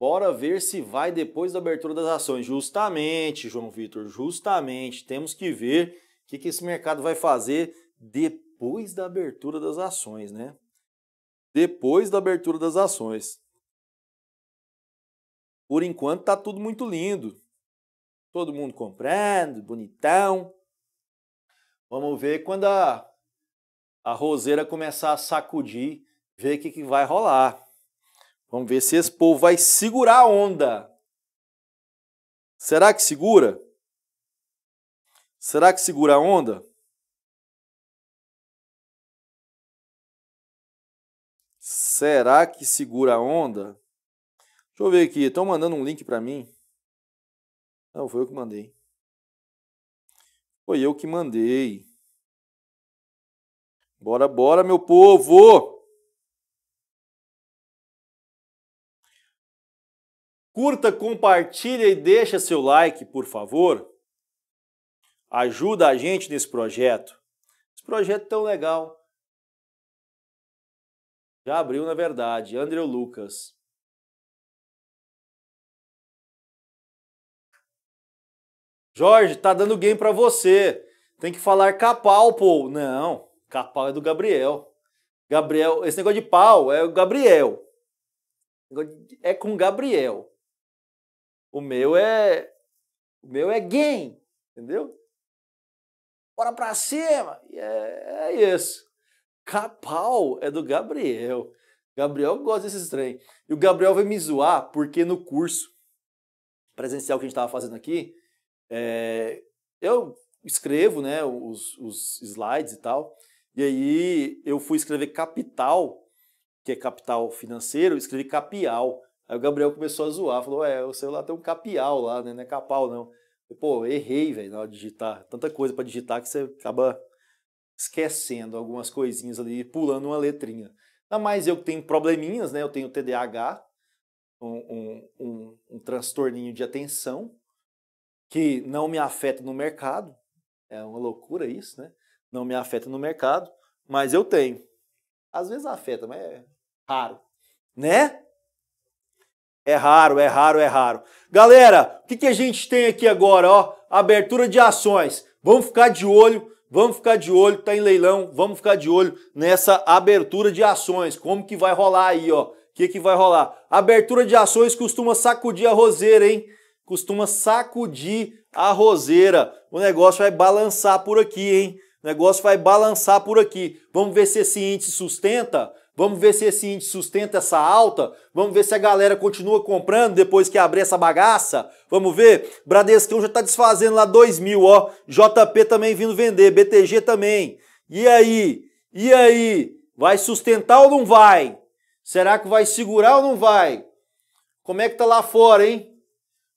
Bora ver se vai depois da abertura das ações. Justamente, João Vitor, justamente. Temos que ver o que, que esse mercado vai fazer depois depois da abertura das ações, né? Depois da abertura das ações. Por enquanto tá tudo muito lindo. Todo mundo comprando, bonitão. Vamos ver quando a, a roseira começar a sacudir, ver o que, que vai rolar. Vamos ver se esse povo vai segurar a onda. Será que segura? Será que segura a onda? Será que segura a onda? Deixa eu ver aqui. Estão mandando um link para mim? Não, foi eu que mandei. Foi eu que mandei. Bora, bora, meu povo! Curta, compartilha e deixa seu like, por favor. Ajuda a gente nesse projeto. Esse projeto é tão legal. Já abriu, na verdade. Andrew Lucas. Jorge, tá dando game para você. Tem que falar capau, pô. Não, capau é do Gabriel. Gabriel, esse negócio de pau é o Gabriel. É com Gabriel. O meu é o meu é game, entendeu? Bora pra cima. E é, é isso. Capau é do Gabriel. Gabriel gosta desse trem. E o Gabriel vai me zoar porque no curso presencial que a gente estava fazendo aqui, é, eu escrevo né, os, os slides e tal. E aí eu fui escrever capital, que é capital financeiro, escrevi capial. Aí o Gabriel começou a zoar, falou: É, o celular tem um capial lá, né? Não é capal, não. Eu, Pô, errei, velho, na hora de digitar. Tanta coisa para digitar que você acaba esquecendo algumas coisinhas ali, pulando uma letrinha. Ainda mais eu que tenho probleminhas, né? Eu tenho TDAH, um, um, um, um transtorninho de atenção, que não me afeta no mercado. É uma loucura isso, né? Não me afeta no mercado, mas eu tenho. Às vezes afeta, mas é raro. Né? É raro, é raro, é raro. Galera, o que, que a gente tem aqui agora? Ó, abertura de ações. Vamos ficar de olho Vamos ficar de olho, tá em leilão, vamos ficar de olho nessa abertura de ações, como que vai rolar aí, ó. O que que vai rolar? Abertura de ações costuma sacudir a roseira, hein? Costuma sacudir a roseira. O negócio vai balançar por aqui, hein? O negócio vai balançar por aqui. Vamos ver se esse índice sustenta. Vamos ver se esse índice sustenta essa alta. Vamos ver se a galera continua comprando depois que abrir essa bagaça. Vamos ver. Bradescão já está desfazendo lá 2 mil, ó. JP também vindo vender, BTG também. E aí? E aí? Vai sustentar ou não vai? Será que vai segurar ou não vai? Como é que tá lá fora, hein?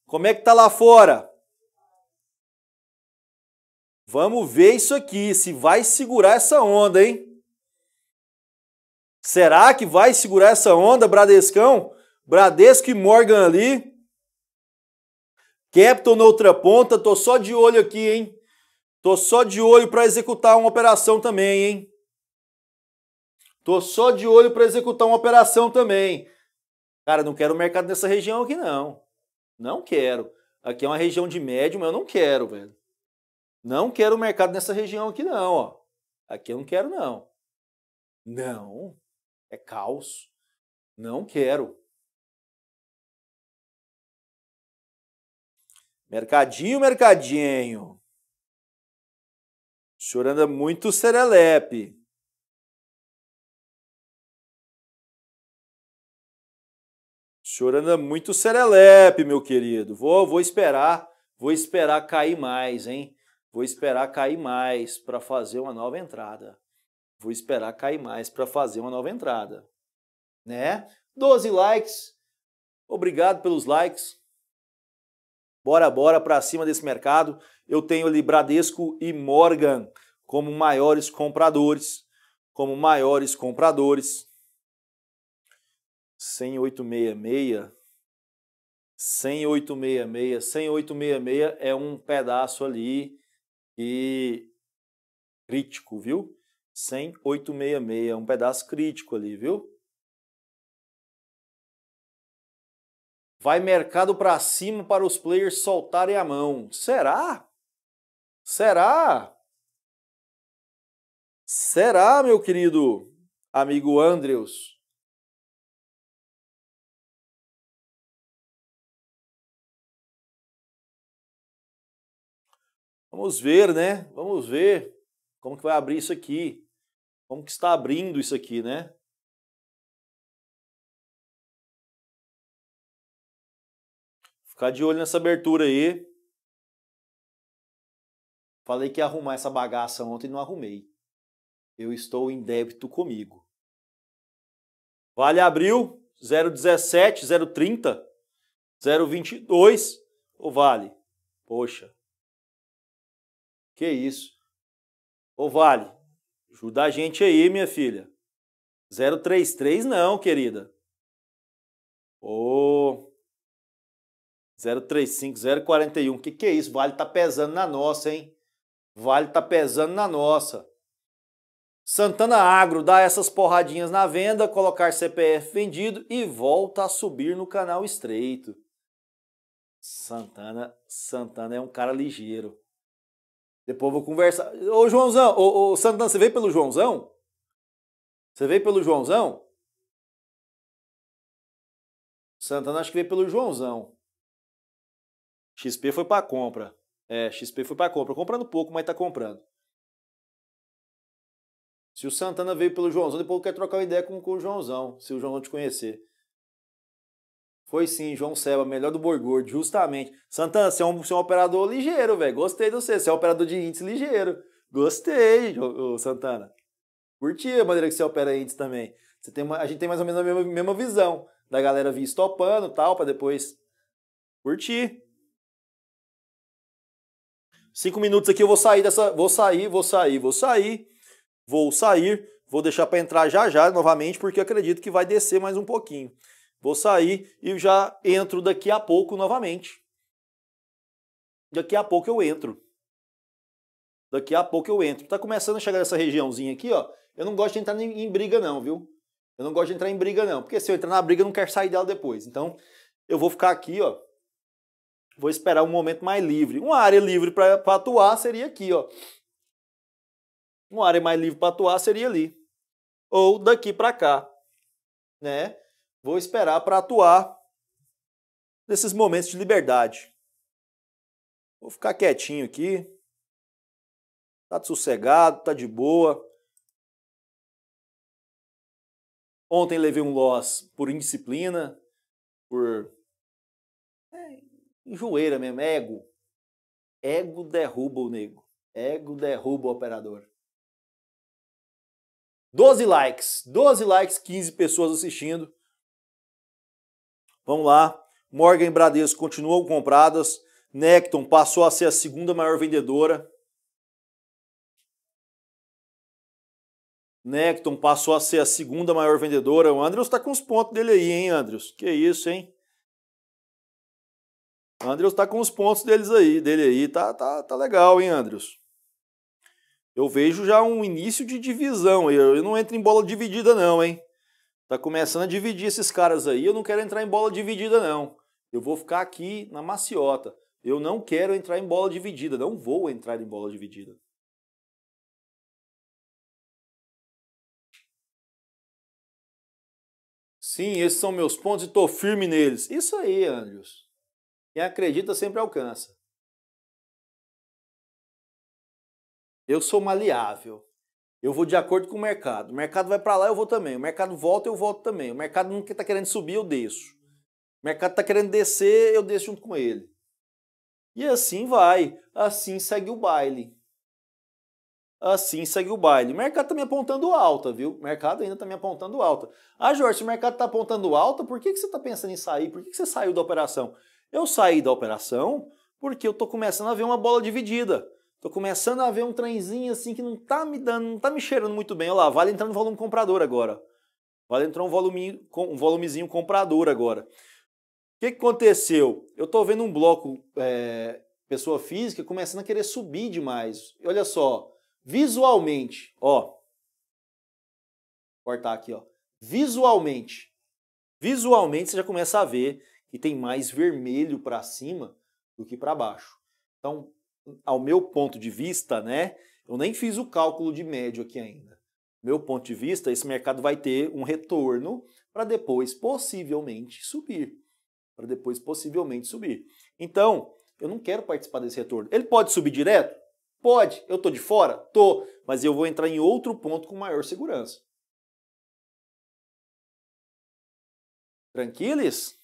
Como é que tá lá fora? Vamos ver isso aqui, se vai segurar essa onda, hein? Será que vai segurar essa onda, Bradescão? Bradesco e Morgan ali. Capton na outra ponta. Tô só de olho aqui, hein? Tô só de olho para executar uma operação também, hein? Tô só de olho para executar uma operação também. Cara, não quero mercado nessa região aqui, não. Não quero. Aqui é uma região de médio, mas eu não quero, velho. Não quero mercado nessa região aqui, não, ó. Aqui eu não quero, não. Não é caos. Não quero. Mercadinho, mercadinho. O senhor anda muito serelepe. O senhor anda muito serelepe, meu querido. Vou, vou esperar, vou esperar cair mais, hein? Vou esperar cair mais para fazer uma nova entrada. Vou esperar cair mais para fazer uma nova entrada. Né? 12 likes. Obrigado pelos likes. Bora, bora para cima desse mercado. Eu tenho ali Bradesco e Morgan como maiores compradores. Como maiores compradores. 10866. 10866. 10866 é um pedaço ali e crítico, viu? 100,866, um pedaço crítico ali, viu? Vai mercado para cima para os players soltarem a mão. Será? Será? Será, meu querido amigo Andrews? Vamos ver, né? Vamos ver como que vai abrir isso aqui. Como que está abrindo isso aqui, né? Ficar de olho nessa abertura aí. Falei que ia arrumar essa bagaça ontem e não arrumei. Eu estou em débito comigo. Vale abril 017, 030, 022 ou vale? Poxa. Que isso? Ou vale? Ajuda a gente aí, minha filha. 033 não, querida. Ô. Oh, 035, 041. Que que é isso? Vale tá pesando na nossa, hein? Vale tá pesando na nossa. Santana Agro dá essas porradinhas na venda, colocar CPF vendido e volta a subir no canal estreito. Santana, Santana é um cara ligeiro. Depois eu vou conversar. Ô Joãozão, ô, ô Santana, você veio pelo Joãozão? Você veio pelo Joãozão? Santana acho que veio pelo Joãozão. XP foi para compra. É, XP foi para compra. Comprando pouco, mas tá comprando. Se o Santana veio pelo Joãozão, depois eu quero trocar uma ideia com, com o Joãozão, se o Joãozão te conhecer. Foi sim, João Seba, melhor do Borgor, justamente. Santana, você é um, você é um operador ligeiro, velho. Gostei de você, você é um operador de índice ligeiro. Gostei, ô, ô, Santana. Curti a maneira que você opera índice também. Você tem uma, a gente tem mais ou menos a mesma, mesma visão da galera vir estopando tal, para depois curtir. Cinco minutos aqui, eu vou sair dessa. Vou sair, vou sair, vou sair. Vou sair, vou deixar para entrar já já novamente, porque eu acredito que vai descer mais um pouquinho. Vou sair e já entro daqui a pouco novamente. Daqui a pouco eu entro. Daqui a pouco eu entro. Tá começando a chegar nessa regiãozinha aqui, ó. Eu não gosto de entrar em briga não, viu? Eu não gosto de entrar em briga não, porque se eu entrar na briga eu não quero sair dela depois. Então, eu vou ficar aqui, ó. Vou esperar um momento mais livre. Uma área livre para atuar seria aqui, ó. Uma área mais livre para atuar seria ali. Ou daqui para cá, né? Vou esperar para atuar nesses momentos de liberdade. Vou ficar quietinho aqui. Tá sossegado, tá de boa. Ontem levei um loss por indisciplina, por é, enjoeira mesmo, ego. Ego derruba o nego. Ego derruba o operador. 12 likes, 12 likes, 15 pessoas assistindo. Vamos lá. Morgan e Bradesco continuam compradas. Necton passou a ser a segunda maior vendedora. Necton passou a ser a segunda maior vendedora. O Andrews está com os pontos dele aí, hein, Andrews? Que isso, hein? O Andrews está com os pontos deles aí, dele aí. Tá, tá, tá legal, hein, Andrews? Eu vejo já um início de divisão. Eu, eu não entro em bola dividida, não, hein? Tá começando a dividir esses caras aí. Eu não quero entrar em bola dividida, não. Eu vou ficar aqui na maciota. Eu não quero entrar em bola dividida. Não vou entrar em bola dividida. Sim, esses são meus pontos e tô firme neles. Isso aí, Andrews. Quem acredita sempre alcança. Eu sou maleável. Eu vou de acordo com o mercado. O mercado vai para lá, eu vou também. O mercado volta, eu volto também. O mercado não está querendo subir, eu desço. O mercado está querendo descer, eu desço junto com ele. E assim vai. Assim segue o baile. Assim segue o baile. O mercado está me apontando alta, viu? O mercado ainda está me apontando alta. Ah, Jorge, se o mercado está apontando alta, por que, que você está pensando em sair? Por que, que você saiu da operação? Eu saí da operação porque eu estou começando a ver uma bola dividida. Tô começando a ver um trenzinho assim que não tá me dando, não tá me cheirando muito bem. Olha lá, vale entrando volume comprador agora. Vale entrar um, volume, um volumezinho comprador agora. O que, que aconteceu? Eu tô vendo um bloco é, pessoa física começando a querer subir demais. E olha só, visualmente, ó. Cortar aqui, ó. Visualmente. Visualmente você já começa a ver que tem mais vermelho para cima do que para baixo. Então, ao meu ponto de vista, né? Eu nem fiz o cálculo de médio aqui ainda. Meu ponto de vista, esse mercado vai ter um retorno para depois possivelmente subir, para depois possivelmente subir. Então, eu não quero participar desse retorno. Ele pode subir direto? Pode. Eu tô de fora? Tô, mas eu vou entrar em outro ponto com maior segurança. Tranquilos?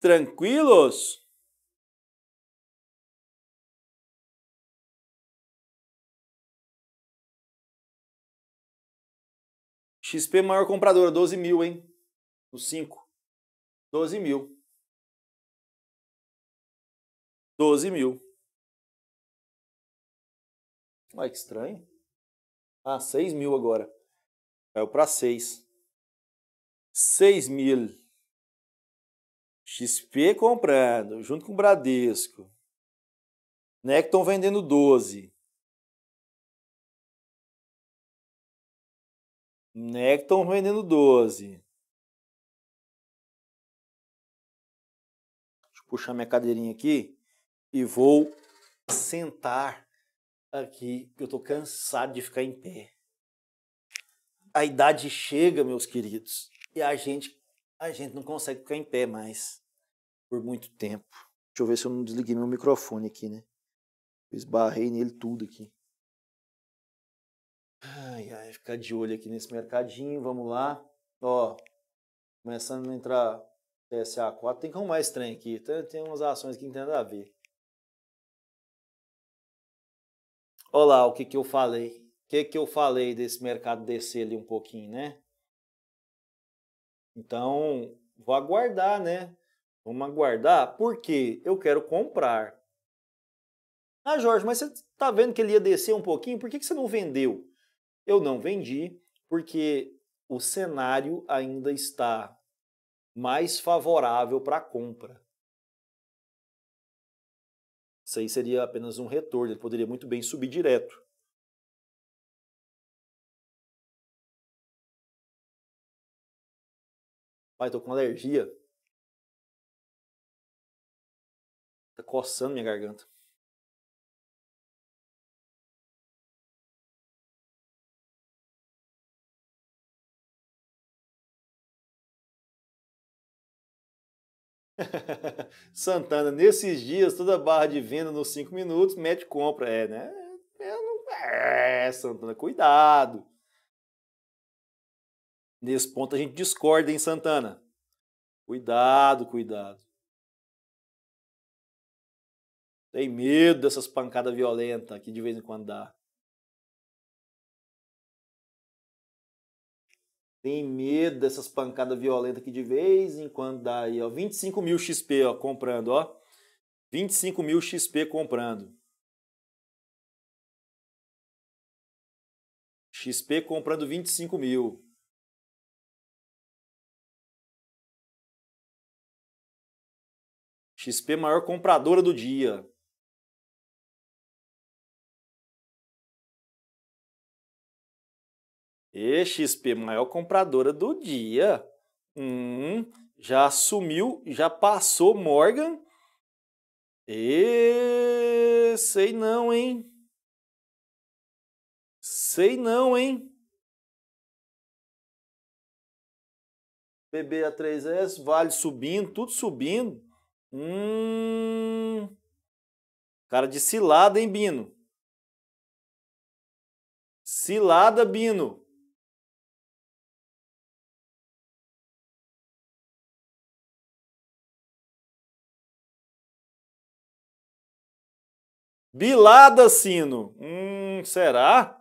Tranquilos? XP maior compradora, 12 mil, hein? No 5. 12 mil. 12 mil. Uai, que estranho. Ah, 6 mil agora. Caiu para 6. 6 mil. XP comprando, junto com o Bradesco. Necton vendendo 12. Necton vendendo 12. Deixa eu puxar minha cadeirinha aqui e vou sentar aqui, que eu tô cansado de ficar em pé. A idade chega, meus queridos, e a gente a gente não consegue ficar em pé mais por muito tempo. Deixa eu ver se eu não desliguei meu microfone aqui, né? esbarrei nele tudo aqui. Ai, ai, ficar de olho aqui nesse mercadinho, vamos lá. Ó, começando a entrar TSA4, tem que arrumar esse trem aqui. Tem, tem umas ações que não tem nada a ver. Olha lá o que, que eu falei. O que, que eu falei desse mercado descer ali um pouquinho, né? Então, vou aguardar, né? Vamos aguardar, porque eu quero comprar. Ah, Jorge, mas você tá vendo que ele ia descer um pouquinho? Por que, que você não vendeu? Eu não vendi porque o cenário ainda está mais favorável para a compra. Isso aí seria apenas um retorno, ele poderia muito bem subir direto. Pai, estou com alergia. Está coçando minha garganta. Santana, nesses dias, toda barra de venda nos 5 minutos, mete compra. É, né? Não... É, Santana, cuidado. Nesse ponto a gente discorda, hein, Santana? Cuidado, cuidado. Tem medo dessas pancadas violentas que de vez em quando dá. tem medo dessas pancadas violentas aqui de vez em quando dá aí, ó. 25 mil XP, ó, comprando, ó. 25 mil XP comprando. XP comprando 25 mil. XP maior compradora do dia. EXP, XP, maior compradora do dia. Hum, já assumiu, já passou Morgan. E sei não, hein? Sei não, hein? BBA3S, Vale subindo, tudo subindo. Hum. Cara de cilada, hein, Bino? Cilada, Bino. Bilada sino. Hum, será?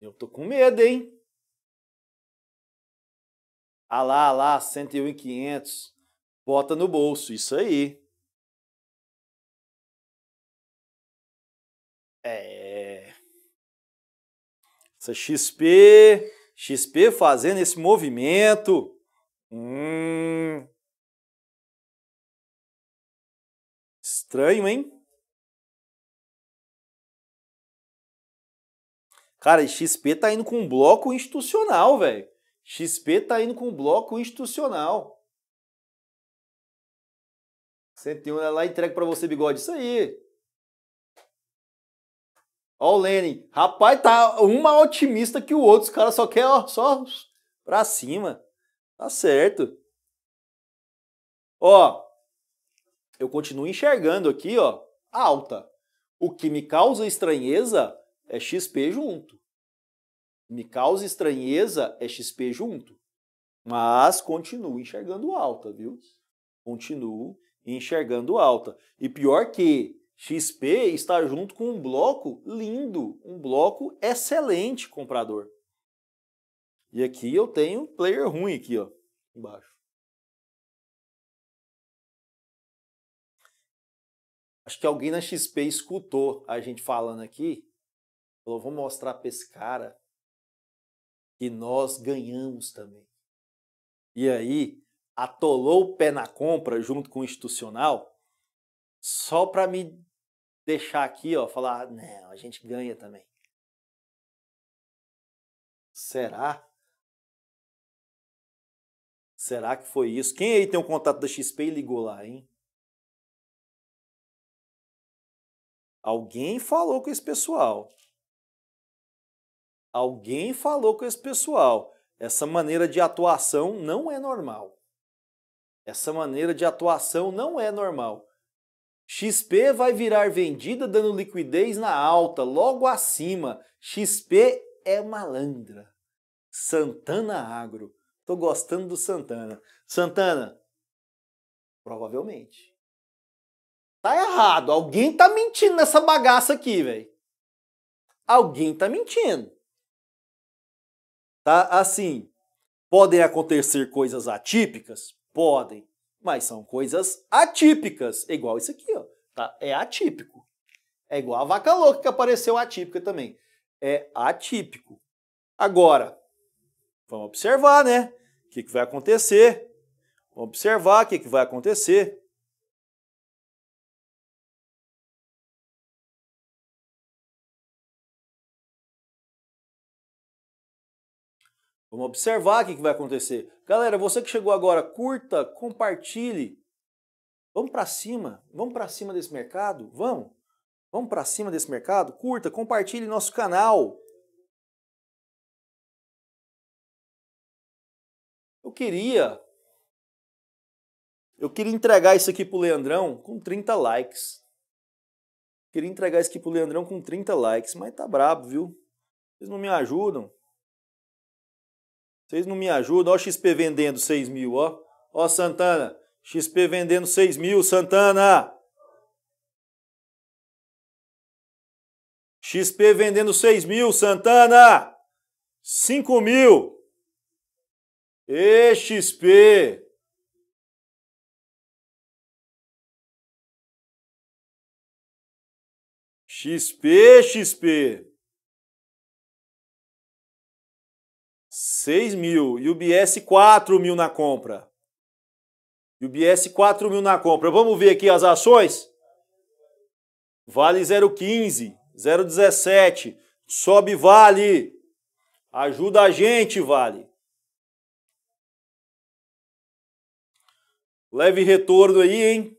Eu tô com medo, hein? Ah lá, ah lá, 101,500. Bota no bolso, isso aí. É. Essa XP, XP fazendo esse movimento. Hum. Estranho, hein? Cara, XP tá indo com um bloco institucional, velho. XP tá indo com um bloco institucional. 101 é lá entrega para você, bigode. Isso aí. Ó o Lenin. Rapaz, tá uma otimista que o outro. Os caras só quer, ó, só pra cima. Tá certo. Ó, eu continuo enxergando aqui, ó, alta. O que me causa estranheza é XP junto. Me causa estranheza é XP junto. Mas continuo enxergando alta, viu? Continuo enxergando alta. E pior que XP está junto com um bloco lindo, um bloco excelente comprador. E aqui eu tenho player ruim aqui, ó, embaixo. Acho que alguém na XP escutou a gente falando aqui Falou: vou mostrar para esse cara que nós ganhamos também. E aí, atolou o pé na compra junto com o institucional, só para me deixar aqui, ó, falar: ah, não, a gente ganha também. Será? Será que foi isso? Quem aí tem o um contato da XP e ligou lá, hein? Alguém falou com esse pessoal. Alguém falou com esse pessoal. Essa maneira de atuação não é normal. Essa maneira de atuação não é normal. XP vai virar vendida dando liquidez na alta, logo acima. XP é malandra. Santana Agro. Tô gostando do Santana. Santana, provavelmente. Tá errado. Alguém tá mentindo nessa bagaça aqui, velho. Alguém tá mentindo. Tá? Assim, podem acontecer coisas atípicas? Podem, mas são coisas atípicas, igual isso aqui, ó, tá? É atípico. É igual a vaca louca que apareceu atípica também. É atípico. Agora, vamos observar, né? O que, que vai acontecer? Vamos observar o que, que vai acontecer. Vamos observar o que vai acontecer. Galera, você que chegou agora, curta, compartilhe. Vamos para cima, vamos para cima desse mercado, vamos. Vamos para cima desse mercado, curta, compartilhe nosso canal. Eu queria eu queria entregar isso aqui para o Leandrão com 30 likes. Queria entregar isso aqui para o Leandrão com 30 likes, mas tá brabo, viu? Vocês não me ajudam. Vocês não me ajudam. Ó, XP vendendo 6 mil, ó. Ó, Santana. XP vendendo 6 mil, Santana. XP vendendo 6 mil, Santana. 5 mil. Ê, XP. XP, XP. 6 mil. E o BS 4 mil na compra. E o BS 4 mil na compra. Vamos ver aqui as ações? Vale 0,15, 0,17. Sobe Vale. Ajuda a gente, Vale. Leve retorno aí, hein?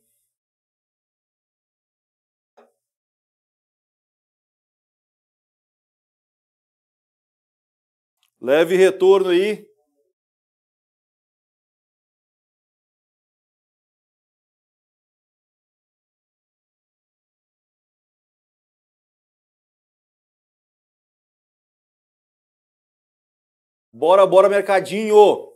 Leve retorno aí. Bora, bora, mercadinho!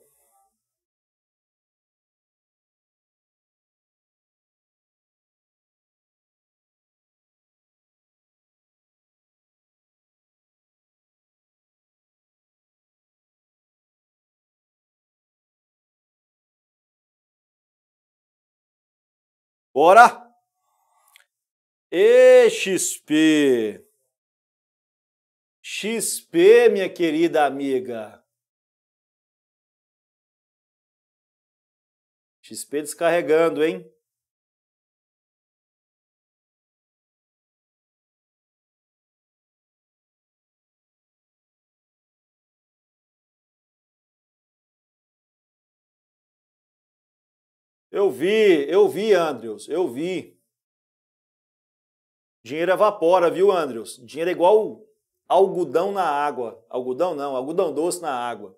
Bora! E XP. XP, minha querida amiga. XP descarregando, hein? Eu vi, eu vi, Andrews, eu vi. Dinheiro evapora, viu, Andrews? Dinheiro é igual algodão na água. Algodão não, algodão doce na água.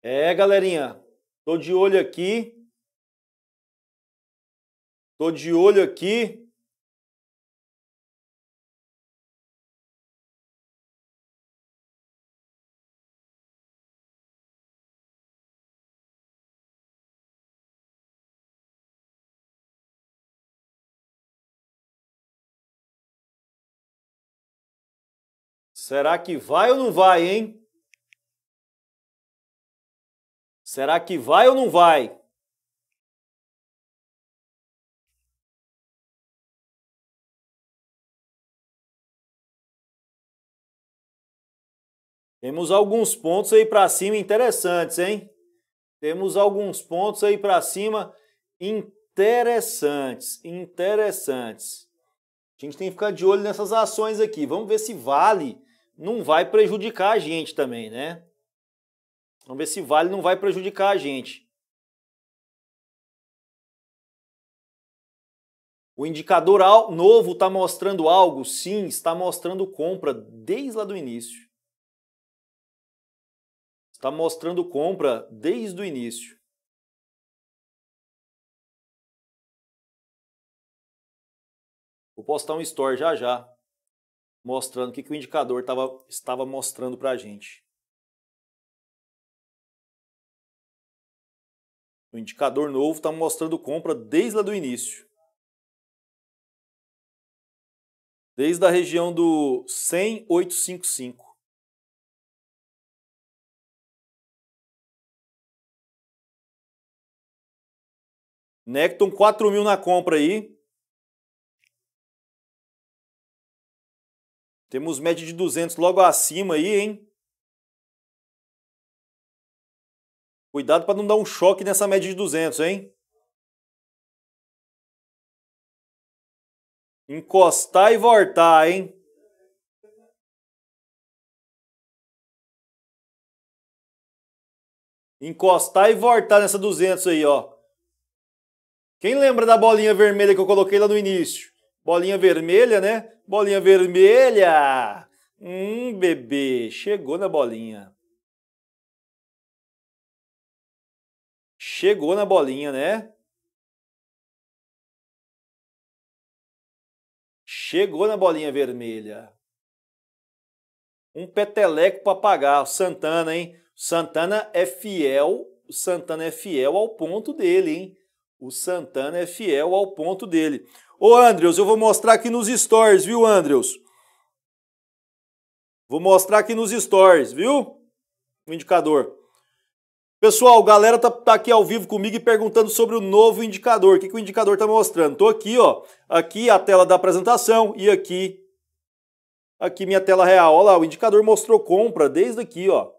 É, galerinha, tô de olho aqui. Tô de olho aqui Será que vai ou não vai, hein? Será que vai ou não vai? Temos alguns pontos aí para cima interessantes, hein? Temos alguns pontos aí para cima interessantes, interessantes. A gente tem que ficar de olho nessas ações aqui. Vamos ver se vale não vai prejudicar a gente também, né? Vamos ver se vale não vai prejudicar a gente. O indicador novo está mostrando algo? Sim, está mostrando compra desde lá do início. Está mostrando compra desde o início. Vou postar um story já já mostrando o que, que o indicador tava, estava mostrando para a gente. O indicador novo está mostrando compra desde lá do início. Desde a região do 100,855. Necton 4 mil na compra aí. Temos média de 200 logo acima aí, hein? Cuidado para não dar um choque nessa média de 200, hein? Encostar e voltar, hein? Encostar e voltar nessa 200 aí, ó. Quem lembra da bolinha vermelha que eu coloquei lá no início? Bolinha vermelha, né? Bolinha vermelha! Hum, bebê, chegou na bolinha. Chegou na bolinha, né? Chegou na bolinha vermelha. Um peteleco para pagar. Santana, hein? Santana é fiel. O Santana é fiel ao ponto dele, hein? O Santana é fiel ao ponto dele. Ô Andrews, eu vou mostrar aqui nos stories, viu, Andrews? Vou mostrar aqui nos stories, viu? O indicador. Pessoal, galera tá, tá, aqui ao vivo comigo e perguntando sobre o novo indicador. O que, que o indicador tá mostrando? Tô aqui, ó. Aqui a tela da apresentação e aqui aqui minha tela real. Olha lá, o indicador mostrou compra desde aqui, ó. O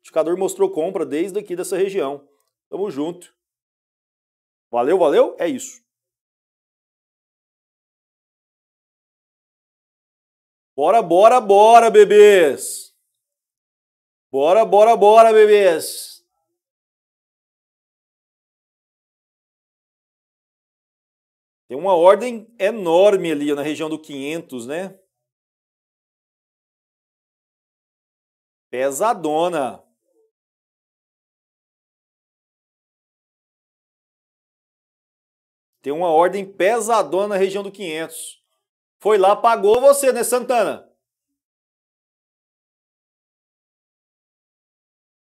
indicador mostrou compra desde aqui dessa região. Tamo junto. Valeu, valeu? É isso. Bora, bora, bora, bebês! Bora, bora, bora, bebês! Tem uma ordem enorme ali na região do 500, né? Pesadona. Tem uma ordem pesadona na região do 500. Foi lá, pagou você, né, Santana?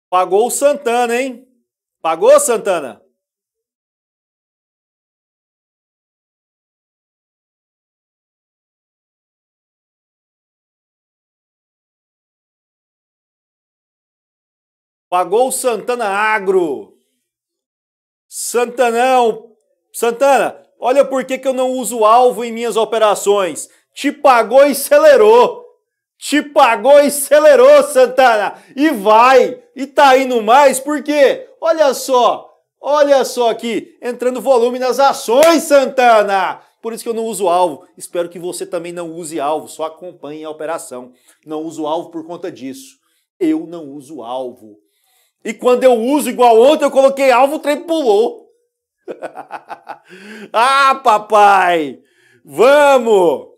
Pagou o Santana, hein? Pagou, Santana? Pagou o Santana Agro. Santanão. Santana, Olha por que, que eu não uso alvo em minhas operações. Te pagou e acelerou. Te pagou e acelerou, Santana. E vai. E tá indo mais, por quê? Olha só. Olha só aqui. Entrando volume nas ações, Santana. Por isso que eu não uso alvo. Espero que você também não use alvo, só acompanhe a operação. Não uso alvo por conta disso. Eu não uso alvo. E quando eu uso, igual ontem, eu coloquei alvo, o trem pulou. ah, papai! Vamos!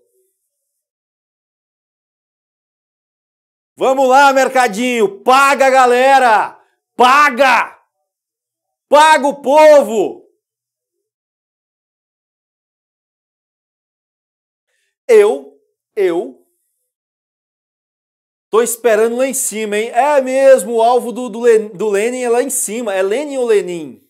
Vamos lá, mercadinho! Paga, galera! Paga! Paga o povo! Eu, eu, tô esperando lá em cima, hein? É mesmo, o alvo do, do, do Lenin é lá em cima. É Lenin ou Lenin?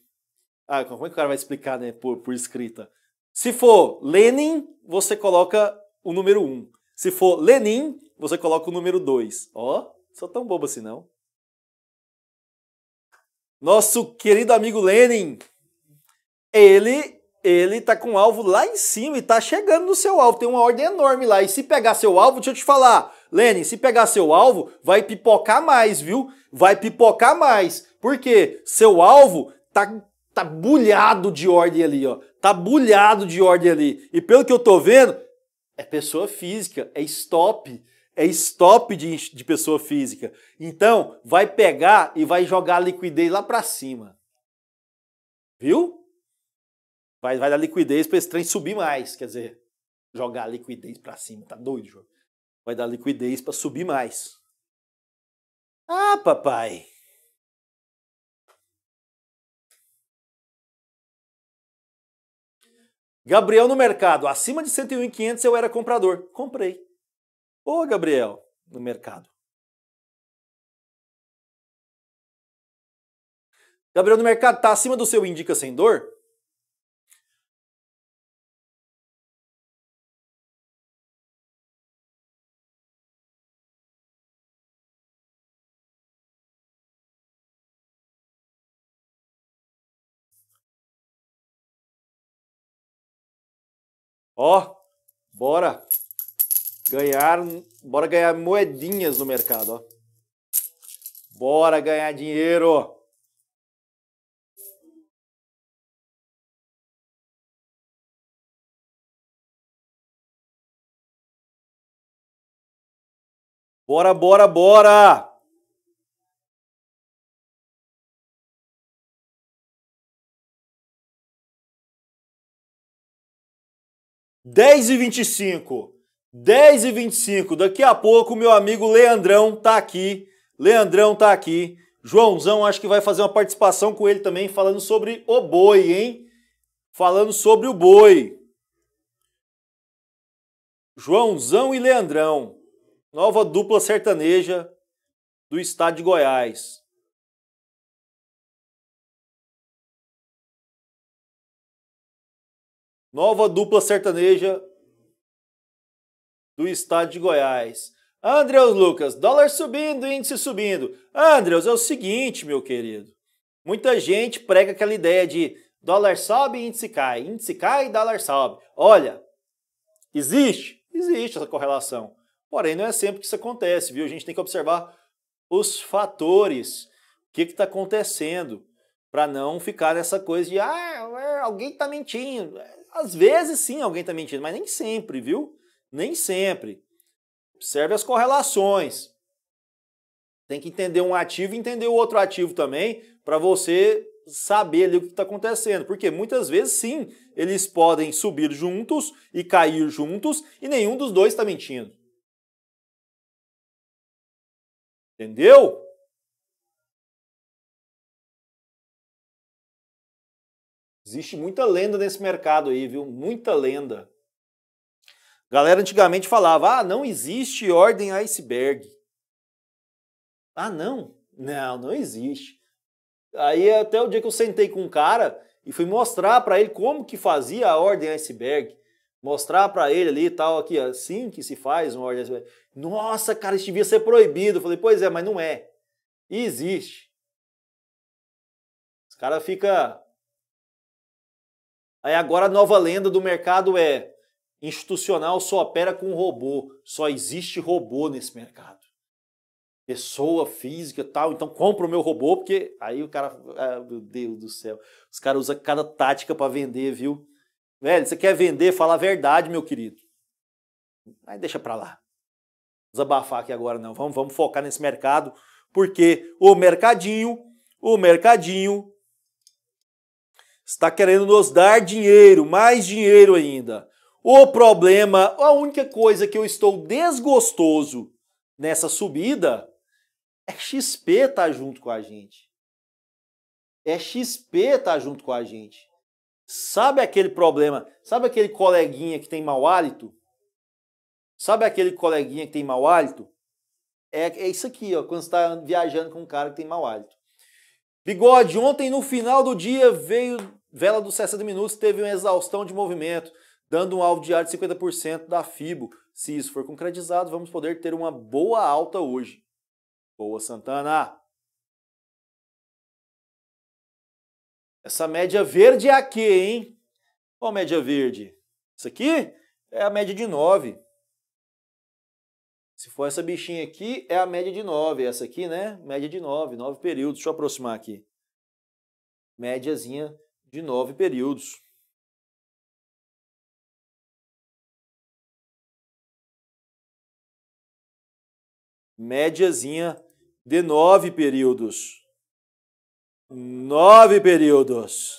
Ah, como é que o cara vai explicar, né, por, por escrita? Se for Lenin, você coloca o número 1. Um. Se for Lenin, você coloca o número 2. Ó, sou tão bobo assim, não. Nosso querido amigo Lenin, ele ele tá com o alvo lá em cima e tá chegando no seu alvo. Tem uma ordem enorme lá. E se pegar seu alvo, deixa eu te falar, Lenin, se pegar seu alvo, vai pipocar mais, viu? Vai pipocar mais. Por quê? Seu alvo tá tá bulhado de ordem ali, ó. Tá bulhado de ordem ali. E pelo que eu tô vendo, é pessoa física, é stop, é stop de, de pessoa física. Então, vai pegar e vai jogar a liquidez lá para cima. Viu? Vai, vai dar liquidez para esse trem subir mais, quer dizer, jogar a liquidez para cima, tá doido, João? Vai dar liquidez para subir mais. Ah, papai. Gabriel no mercado, acima de 101,500 eu era comprador. Comprei. Ô, Gabriel, no mercado. Gabriel no mercado está acima do seu indica sem dor? Ó, bora ganhar, bora ganhar moedinhas no mercado, ó. Bora ganhar dinheiro. Bora, bora, bora! 10 e 25. 10 e 25. Daqui a pouco, meu amigo Leandrão tá aqui. Leandrão tá aqui. Joãozão acho que vai fazer uma participação com ele também, falando sobre o boi, hein? Falando sobre o boi. Joãozão e Leandrão. Nova dupla sertaneja do estado de Goiás. Nova dupla sertaneja do estado de Goiás. Andreus Lucas, dólar subindo, índice subindo. Andreus, é o seguinte, meu querido. Muita gente prega aquela ideia de dólar sobe, índice cai. Índice cai, dólar sobe. Olha, existe? Existe essa correlação. Porém, não é sempre que isso acontece, viu? A gente tem que observar os fatores. O que está acontecendo? Para não ficar nessa coisa de, ah, alguém está mentindo. Às vezes sim alguém está mentindo, mas nem sempre, viu? Nem sempre. Observe as correlações. Tem que entender um ativo e entender o outro ativo também, para você saber ali o que está acontecendo. Porque muitas vezes, sim, eles podem subir juntos e cair juntos, e nenhum dos dois está mentindo. Entendeu? Existe muita lenda nesse mercado aí, viu? Muita lenda. A galera antigamente falava: ah, não existe ordem iceberg. Ah, não? Não, não existe. Aí até o dia que eu sentei com um cara e fui mostrar para ele como que fazia a ordem iceberg. Mostrar para ele ali e tal, aqui, assim que se faz uma ordem iceberg. Nossa, cara, isso devia ser proibido. Eu falei, pois é, mas não é. E existe. Os caras ficam Aí agora a nova lenda do mercado é institucional só opera com robô, só existe robô nesse mercado. Pessoa física tal, então compra o meu robô, porque aí o cara, ah, meu Deus do céu, os caras usam cada tática para vender, viu? Velho, você quer vender, fala a verdade, meu querido. Aí deixa para lá. vamos abafar aqui agora não, vamos, vamos focar nesse mercado, porque o mercadinho, o mercadinho está querendo nos dar dinheiro, mais dinheiro ainda. O problema, a única coisa que eu estou desgostoso nessa subida é XP tá junto com a gente. É XP tá junto com a gente. Sabe aquele problema? Sabe aquele coleguinha que tem mau hálito? Sabe aquele coleguinha que tem mau hálito? É, é isso aqui, ó, quando está viajando com um cara que tem mau hálito. Bigode, ontem no final do dia veio Vela dos 60 minutos teve uma exaustão de movimento, dando um alvo diário de 50% da FIBO. Se isso for concretizado, vamos poder ter uma boa alta hoje. Boa, Santana! Essa média verde é aqui, hein? Qual média verde? Isso aqui é a média de 9. Se for essa bichinha aqui, é a média de 9. Essa aqui, né? Média de 9, 9 períodos. Deixa eu aproximar aqui. Médiazinha de nove períodos. Médiazinha de nove períodos. Nove períodos.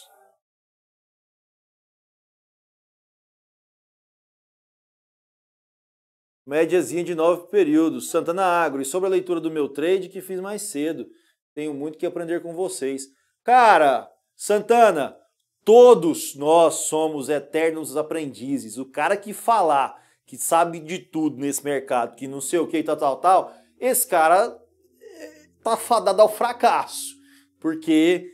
Médiazinha de nove períodos. Santana Agro. E sobre a leitura do meu trade que fiz mais cedo. Tenho muito que aprender com vocês. Cara, Santana, todos nós somos eternos aprendizes. O cara que falar, que sabe de tudo nesse mercado, que não sei o que, tal, tal, tal, esse cara eh, tá fadado ao fracasso. Porque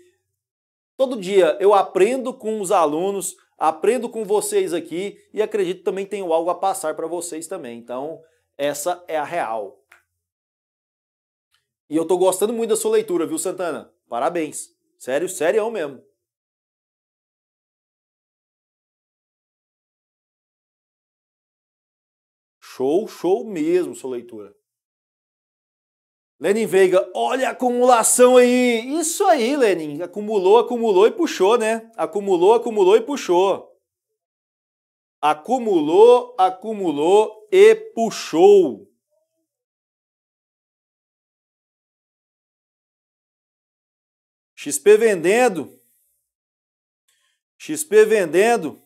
todo dia eu aprendo com os alunos, aprendo com vocês aqui e acredito também tenho algo a passar para vocês também. Então, essa é a real. E eu tô gostando muito da sua leitura, viu, Santana? Parabéns. Sério, sério mesmo. Show, show mesmo sua leitura. Lenin Veiga, olha a acumulação aí. Isso aí, Lenin. Acumulou, acumulou e puxou, né? Acumulou, acumulou e puxou. Acumulou, acumulou e puxou. XP vendendo. XP vendendo.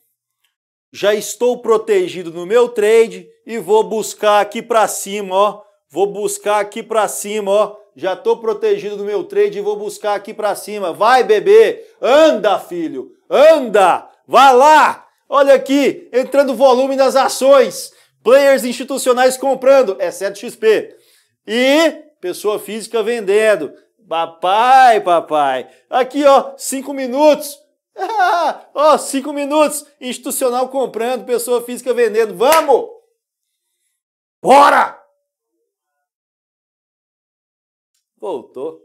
Já estou protegido no meu trade e vou buscar aqui para cima, ó. Vou buscar aqui para cima, ó. Já estou protegido no meu trade e vou buscar aqui para cima. Vai, bebê. Anda, filho. Anda. Vai lá. Olha aqui, entrando volume nas ações. Players institucionais comprando, exceto é XP. E pessoa física vendendo. Papai, papai. Aqui, ó, cinco minutos. ó, cinco minutos. Institucional comprando, pessoa física vendendo. Vamos! Bora! Voltou.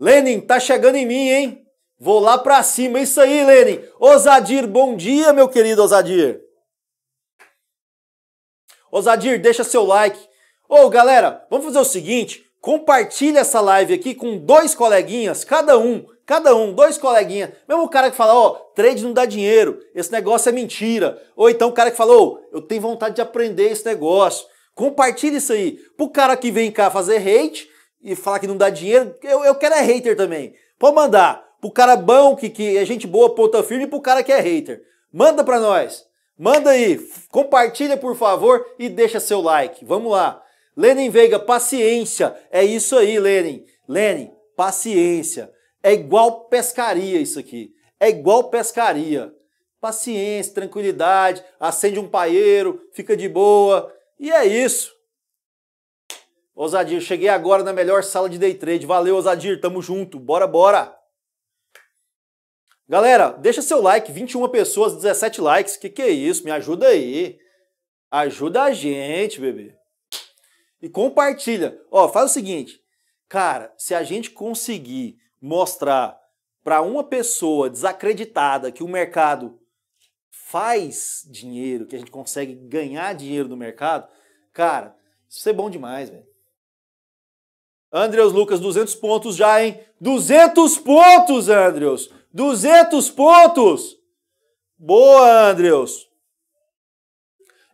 Lenin, tá chegando em mim, hein? Vou lá pra cima. É isso aí, Lenin. Osadir, bom dia, meu querido Osadir. Osadir, deixa seu like. Ô, galera, vamos fazer o seguinte, compartilha essa live aqui com dois coleguinhas, cada um, cada um, dois coleguinhas. Mesmo o cara que fala, ó, oh, trade não dá dinheiro, esse negócio é mentira. Ou então o cara que falou, oh, eu tenho vontade de aprender esse negócio. Compartilha isso aí. Pro cara que vem cá fazer hate e falar que não dá dinheiro, eu, eu quero é hater também. Pode mandar. Pro cara bom, que, que é gente boa, ponta firme, e pro cara que é hater. Manda pra nós. Manda aí. Compartilha, por favor, e deixa seu like. Vamos lá. Lenin Veiga, paciência. É isso aí, Lenin. Lenin, paciência. É igual pescaria isso aqui. É igual pescaria. Paciência, tranquilidade, acende um paeiro, fica de boa. E é isso. Ousadir, cheguei agora na melhor sala de day trade. Valeu, Ousadir, tamo junto. Bora, bora. Galera, deixa seu like, 21 pessoas, 17 likes. Que que é isso? Me ajuda aí. Ajuda a gente, bebê e compartilha. Ó, faz o seguinte, cara, se a gente conseguir mostrar para uma pessoa desacreditada que o mercado faz dinheiro, que a gente consegue ganhar dinheiro no mercado, cara, isso é bom demais, velho. Andreus Lucas, 200 pontos já, hein? 200 pontos, Andreus! 200 pontos! Boa, Andreus!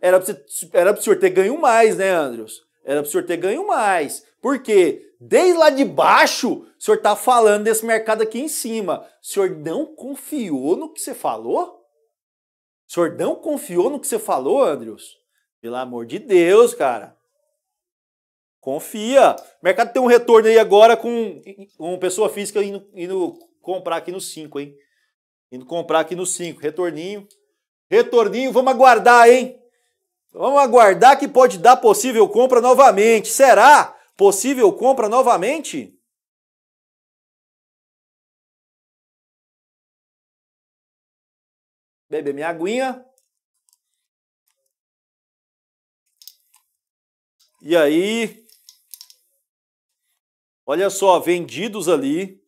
Era pra, você, era pra o senhor ter ganho mais, né, Andreus? Era para o senhor ter ganho mais. Porque desde lá de baixo, o senhor está falando desse mercado aqui em cima. O senhor não confiou no que você falou? O senhor não confiou no que você falou, Andrius? Pelo amor de Deus, cara. Confia. O mercado tem um retorno aí agora com, com pessoa física indo, indo comprar aqui no 5, hein? Indo comprar aqui no 5. Retorninho. Retorninho, vamos aguardar, hein? vamos aguardar que pode dar possível compra novamente. Será possível compra novamente? Beber minha aguinha. E aí, olha só, vendidos ali,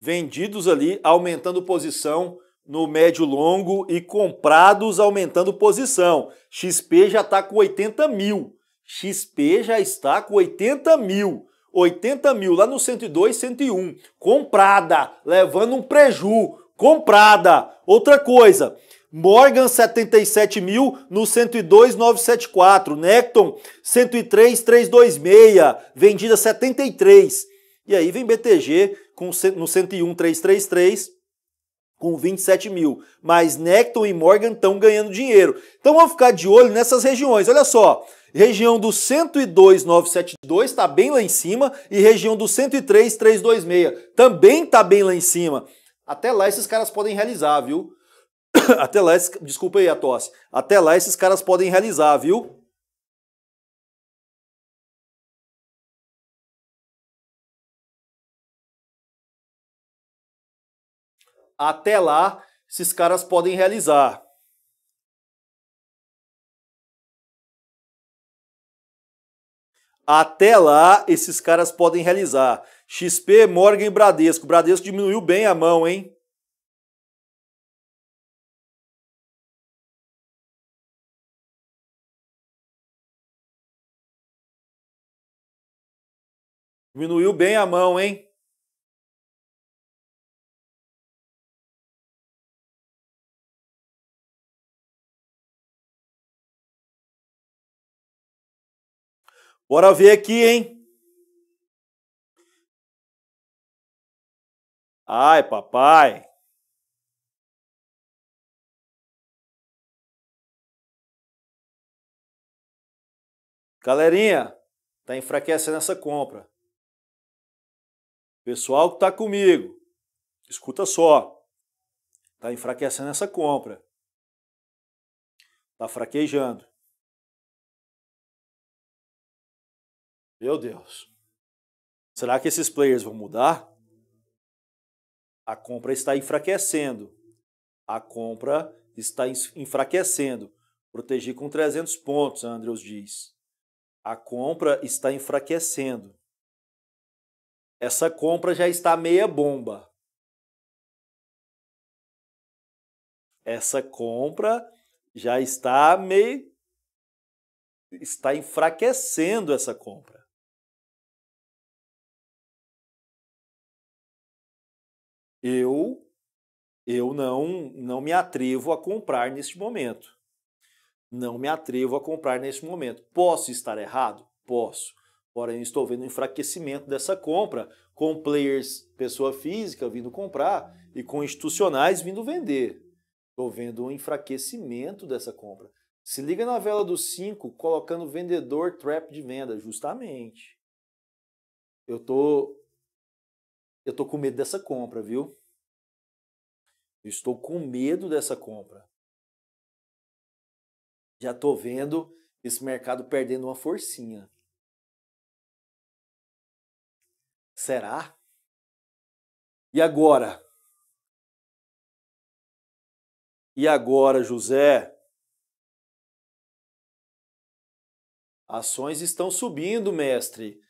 vendidos ali, aumentando posição no médio longo e comprados aumentando posição. XP tá já está com 80 mil. XP já está com 80 mil. 80 mil lá no 102, 101. Comprada, levando um preju. Comprada. Outra coisa, Morgan 77 mil no 102, 974. Necton 103, 326. Vendida 73. E aí vem BTG com, no 101, 333 com 27 mil. Mas Necton e Morgan estão ganhando dinheiro. Então vamos ficar de olho nessas regiões. Olha só, região do 102,972 está bem lá em cima e região do 103,326 também está bem lá em cima. Até lá esses caras podem realizar, viu? Até lá, desculpa aí a tosse. Até lá esses caras podem realizar, viu? Até lá, esses caras podem realizar. Até lá, esses caras podem realizar. XP, Morgan e Bradesco. Bradesco diminuiu bem a mão, hein? Diminuiu bem a mão, hein? Bora ver aqui, hein? Ai, papai. Galerinha, tá enfraquecendo essa compra. Pessoal que tá comigo, escuta só. Tá enfraquecendo essa compra. Tá fraquejando. Meu Deus. Será que esses players vão mudar? A compra está enfraquecendo. A compra está enfraquecendo. Protegi com 300 pontos, Andrews diz. A compra está enfraquecendo. Essa compra já está meia bomba. Essa compra já está meio está enfraquecendo essa compra. eu eu não não me atrevo a comprar neste momento. Não me atrevo a comprar neste momento. Posso estar errado? Posso. Porém, estou vendo um enfraquecimento dessa compra com players, pessoa física, vindo comprar e com institucionais vindo vender. Estou vendo um enfraquecimento dessa compra. Se liga na vela do 5, colocando vendedor trap de venda, justamente. Eu estou eu tô com medo dessa compra, viu? Eu estou com medo dessa compra. Já tô vendo esse mercado perdendo uma forcinha. Será? E agora? E agora, José? Ações estão subindo, mestre.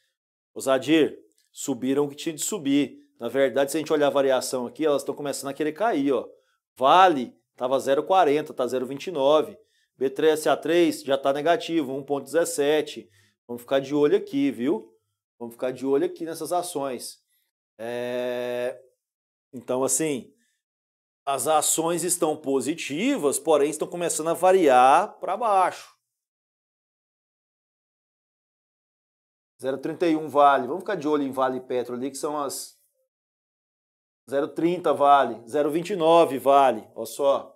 Osadir, subiram o que tinha de subir. Na verdade, se a gente olhar a variação aqui, elas estão começando a querer cair. Ó. Vale estava 0,40, está 0,29. B3SA3 já está negativo, 1,17. Vamos ficar de olho aqui, viu? Vamos ficar de olho aqui nessas ações. É... Então, assim, as ações estão positivas, porém estão começando a variar para baixo. 0,31 Vale. Vamos ficar de olho em Vale Petro ali, que são as 0,30 vale, 0,29 vale, olha só.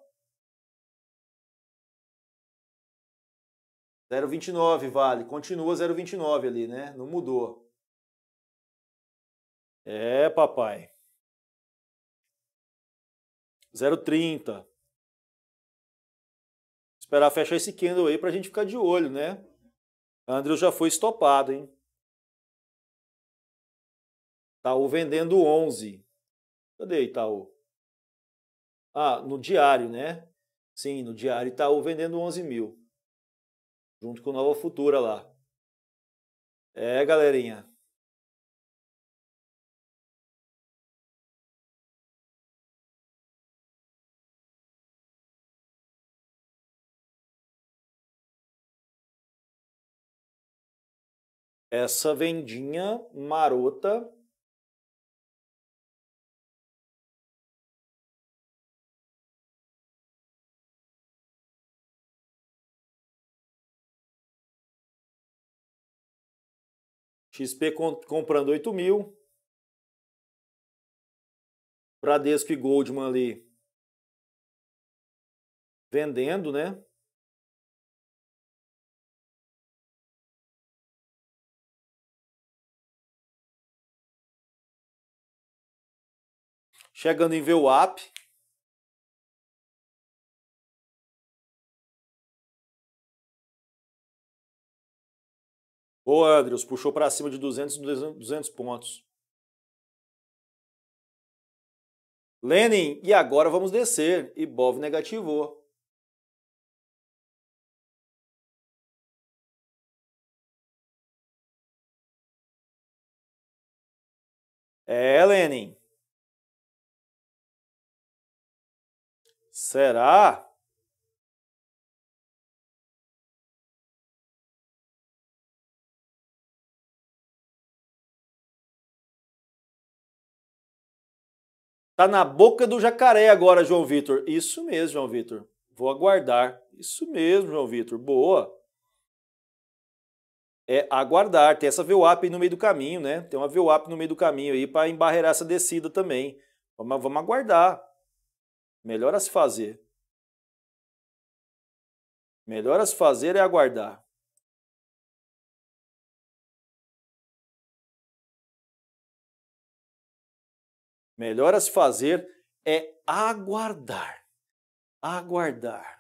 0,29 vale, continua 0,29 ali, né? Não mudou. É, papai. 0,30. Esperar fechar esse candle aí para a gente ficar de olho, né? Andrew já foi estopado, hein? Tá o vendendo 11. Cadê Itaú? Ah, no diário, né? Sim, no diário Itaú vendendo 11 mil. Junto com Nova Futura lá. É, galerinha. Essa vendinha marota XP comprando 8 mil. Bradesco e Goldman ali vendendo, né? Chegando em VWAP. Ô, Andrews, puxou para cima de 200, 200 pontos. Lenin, e agora vamos descer. E Bov negativou. É, Lenin. Será? Tá na boca do jacaré agora, João Vitor. Isso mesmo, João Vitor. Vou aguardar. Isso mesmo, João Vitor. Boa. É aguardar. Tem essa VWAP no meio do caminho, né? Tem uma VWAP no meio do caminho aí para embarrear essa descida também. Vamos, vamos aguardar. Melhor a se fazer. Melhor a se fazer é aguardar. melhor a se fazer é aguardar. Aguardar.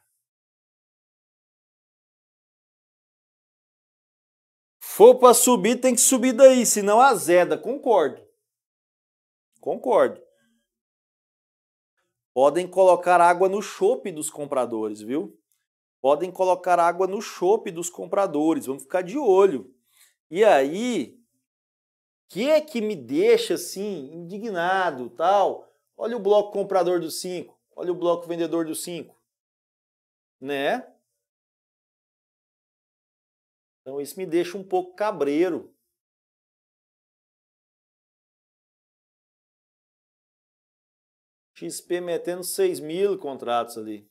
For para subir, tem que subir daí, senão azeda. Concordo. Concordo. Podem colocar água no chope dos compradores, viu? Podem colocar água no chope dos compradores. Vamos ficar de olho. E aí, que é que me deixa assim indignado, tal? Olha o bloco comprador do 5, olha o bloco vendedor do 5. Né? Então isso me deixa um pouco cabreiro. XP metendo 6 mil contratos ali.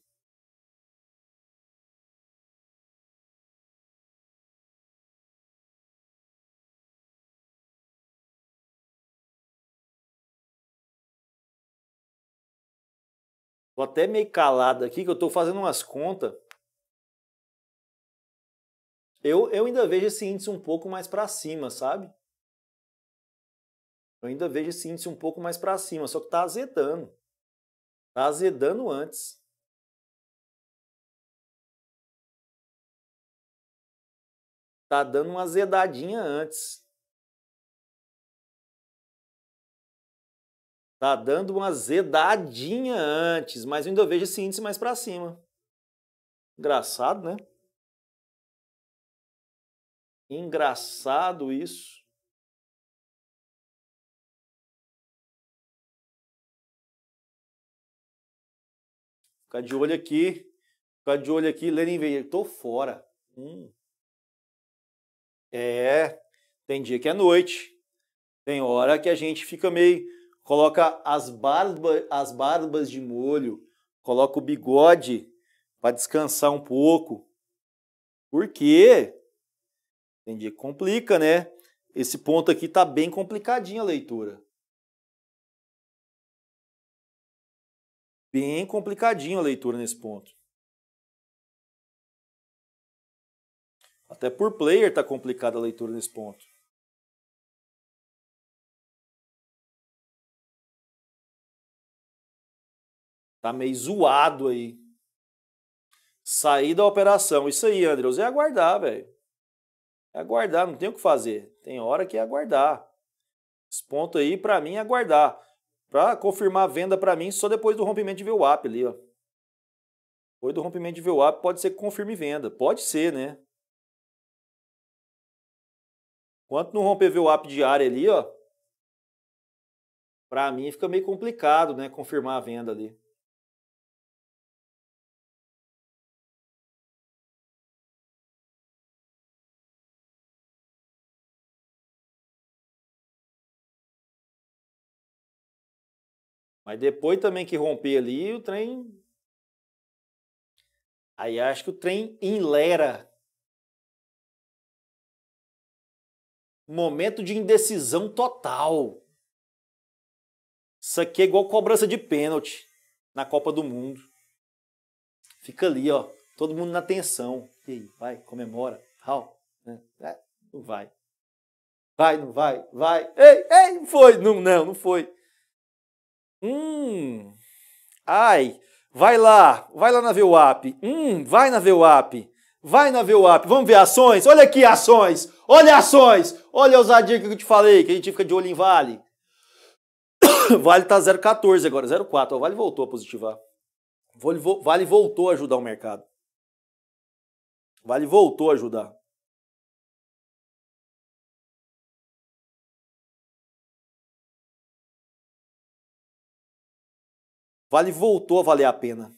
Tô até meio calado aqui, que eu tô fazendo umas contas. Eu, eu ainda vejo esse índice um pouco mais para cima, sabe? Eu ainda vejo esse índice um pouco mais para cima, só que tá azedando. Tá azedando antes. Tá dando uma azedadinha antes. Tá dando uma zedadinha antes, mas eu ainda vejo esse índice mais para cima. Engraçado, né? Engraçado isso. Ficar de olho aqui. Ficar de olho aqui. Lenin veio. Tô fora. Hum. É. Tem dia que é noite. Tem hora que a gente fica meio coloca as, barba, as barbas de molho, coloca o bigode para descansar um pouco. Por quê? Tem dia que complica, né? Esse ponto aqui tá bem complicadinho a leitura. Bem complicadinho a leitura nesse ponto. Até por player tá complicada a leitura nesse ponto. Tá meio zoado aí. Sair da operação. Isso aí, Andrews, é aguardar, velho. É aguardar, não tem o que fazer. Tem hora que é aguardar. Esse ponto aí, para mim, é aguardar. Para confirmar a venda para mim, só depois do rompimento de VWAP ali, ó. Depois do rompimento de VWAP, pode ser que confirme venda. Pode ser, né? Quanto não romper VWAP diário ali, ó, para mim fica meio complicado, né, confirmar a venda ali. Mas depois também que romper ali, o trem. Aí acho que o trem enlera. Momento de indecisão total. Isso aqui é igual cobrança de pênalti na Copa do Mundo. Fica ali, ó. Todo mundo na tensão. E aí, vai, comemora. Raul, né? É, não vai. Vai, não vai, vai. Ei, ei, não foi. Não, não, não foi. Hum. Ai, vai lá, vai lá na VWAP. Hum, vai na VWAP. Vai na VWAP. Vamos ver ações? Olha aqui ações. Olha ações. Olha a ousadia que eu te falei, que a gente fica de olho em Vale. Vale tá 0,14 agora, 0,4. O Vale voltou a positivar. Vale voltou a ajudar o mercado. Vale voltou a ajudar. Vale voltou a valer a pena.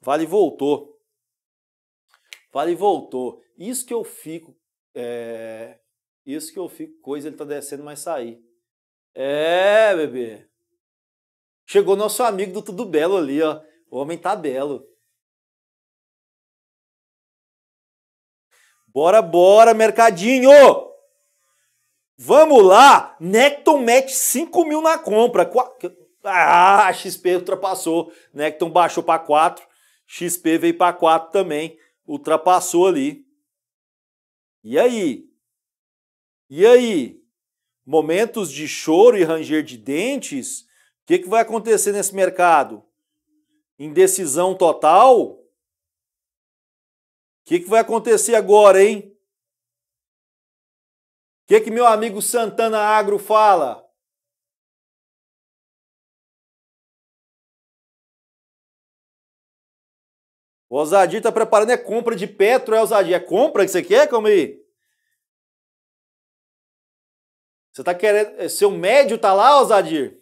Vale voltou. Vale voltou. Isso que eu fico. É... Isso que eu fico. Coisa, ele tá descendo, mas sair. É, bebê. Chegou nosso amigo do Tudo Belo ali, ó. O homem tá belo. Bora, bora, mercadinho! Vamos lá! Necton mete 5 mil na compra. Qua... Ah, XP ultrapassou. Necton baixou para 4. XP veio para 4 também. Ultrapassou ali. E aí? E aí? Momentos de choro e ranger de dentes? O que, que vai acontecer nesse mercado? Indecisão total? que, que vai acontecer agora, hein? O que, que meu amigo Santana Agro fala? O Osadir está preparando é compra de Petro, é É compra que você quer, Calmi? Você está querendo. É, seu médio tá lá, Osadir?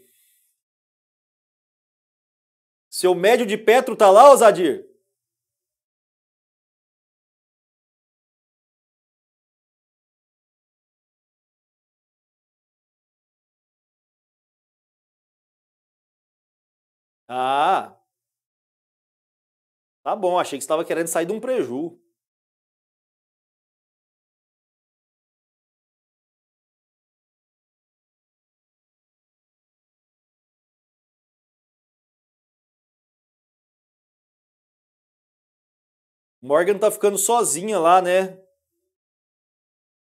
Seu médio de Petro tá lá, Osadir? Ah. Tá bom, achei que você estava querendo sair de um preju. Morgan tá ficando sozinha lá, né?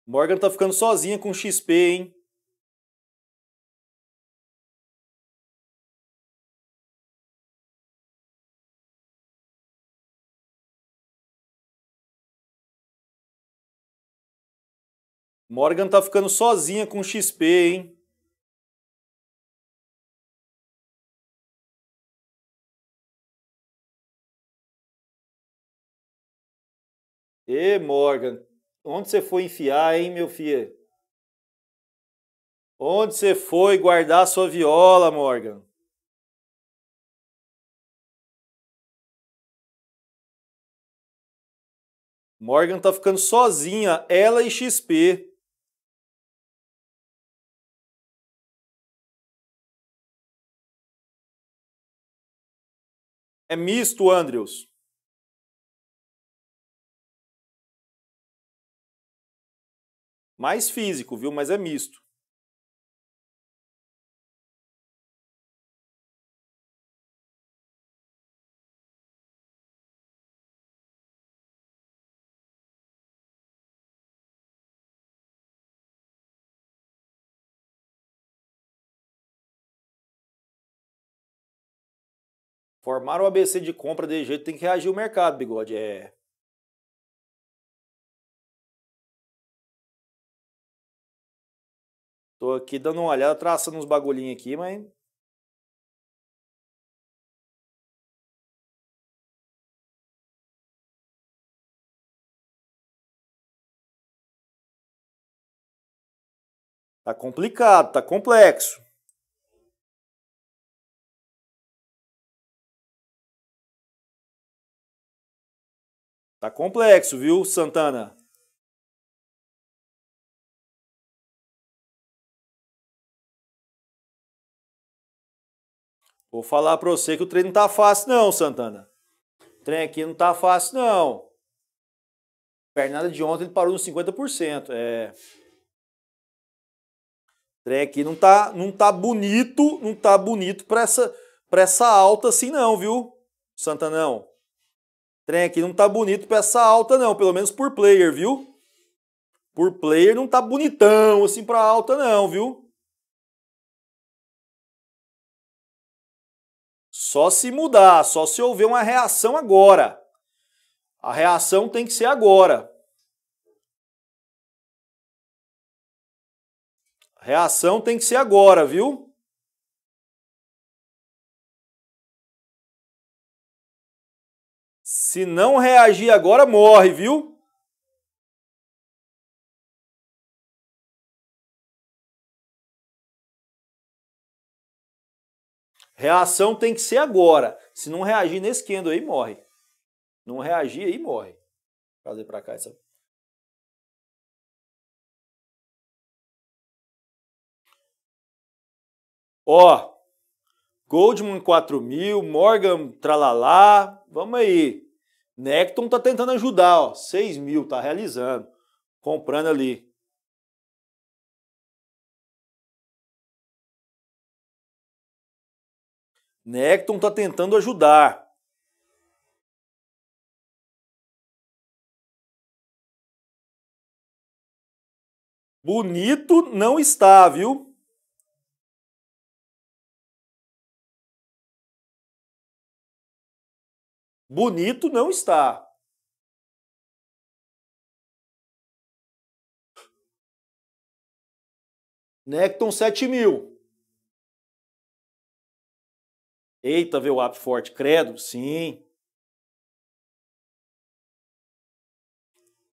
Morgan tá ficando sozinha com XP, hein? Morgan tá ficando sozinha com XP, hein? E Morgan, onde você foi enfiar, hein, meu filho? Onde você foi guardar sua viola, Morgan? Morgan tá ficando sozinha, ela e XP. É misto, Andrews. Mais físico, viu? Mas é misto. Formar o ABC de compra de jeito tem que reagir o mercado, bigode. É. Tô aqui dando uma olhada, traçando uns bagulhinhos aqui, mas. Tá complicado, tá complexo. Tá complexo, viu, Santana? Vou falar para você que o treino não tá fácil não, Santana. O trem aqui não tá fácil não. Pernada de ontem ele parou nos 50%, é. O trem aqui não tá, não tá bonito, não tá bonito para essa para essa alta assim não, viu? Santanão. Trem aqui não tá bonito pra essa alta, não. Pelo menos por player, viu? Por player não tá bonitão assim pra alta, não, viu? Só se mudar, só se houver uma reação agora. A reação tem que ser agora. A reação tem que ser agora, viu? Se não reagir agora, morre, viu? Reação tem que ser agora. Se não reagir nesse quendo aí, morre. Não reagir aí, morre. Vou fazer para cá essa. Ó, Goldman 4000, Morgan tralalá. Vamos aí. Necton tá tentando ajudar, ó. 6 mil, tá realizando. Comprando ali. Necton tá tentando ajudar. Bonito não está, viu? Bonito não está. Necton 7000. Eita, o app forte, credo? Sim.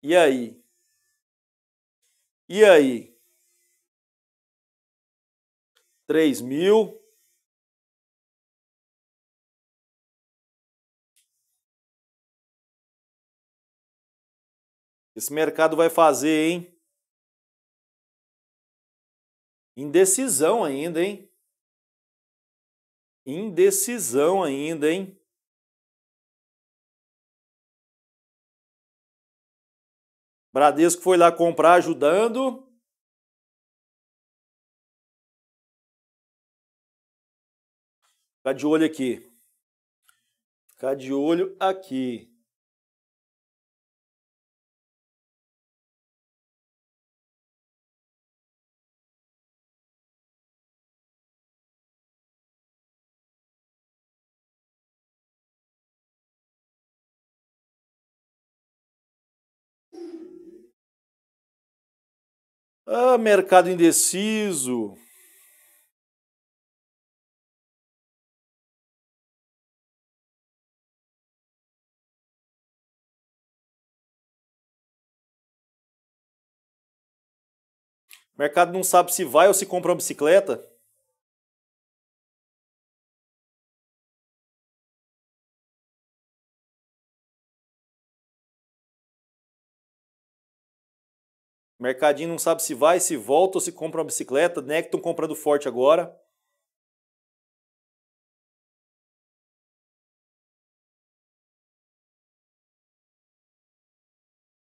E aí? E aí? Três mil. Esse mercado vai fazer, hein? Indecisão ainda, hein? Indecisão ainda, hein? Bradesco foi lá comprar ajudando. Ficar de olho aqui. Ficar de olho aqui. Ah, mercado indeciso. mercado não sabe se vai ou se compra uma bicicleta. Mercadinho não sabe se vai, se volta ou se compra uma bicicleta. Necton comprando forte agora.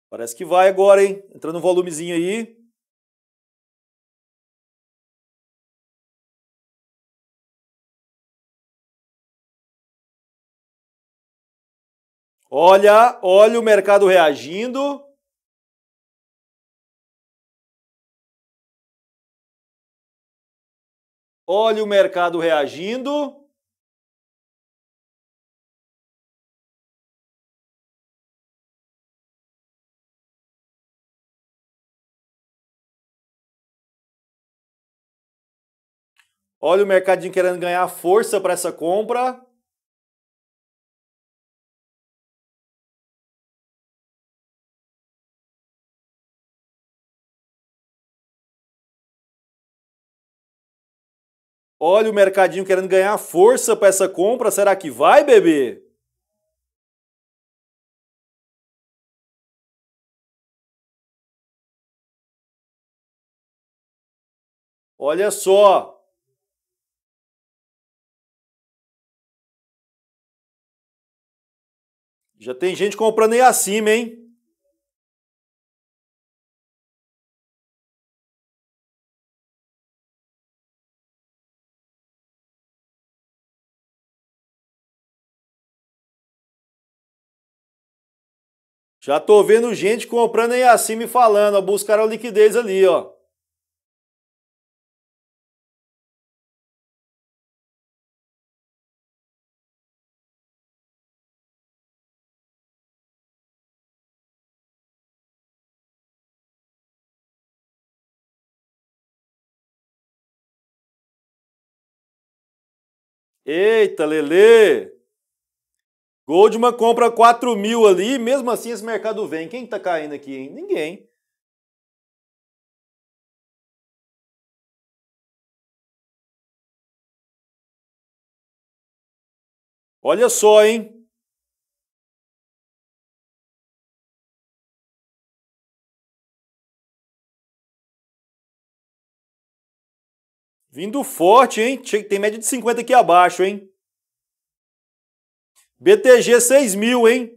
Parece que vai agora, hein? Entrando um volumezinho aí. Olha, olha o mercado reagindo. Olha o mercado reagindo. Olha o mercadinho querendo ganhar força para essa compra. Olha o mercadinho querendo ganhar força para essa compra. Será que vai, bebê? Olha só, Já tem gente comprando aí acima, hein? Já tô vendo gente comprando aí assim me falando, ó, buscaram a liquidez ali, ó. Eita, Lele! Goldman compra 4 mil ali, mesmo assim esse mercado vem. Quem está caindo aqui, hein? Ninguém. Olha só, hein? Vindo forte, hein? Tem média de 50 aqui abaixo, hein? BTG 6 mil, hein?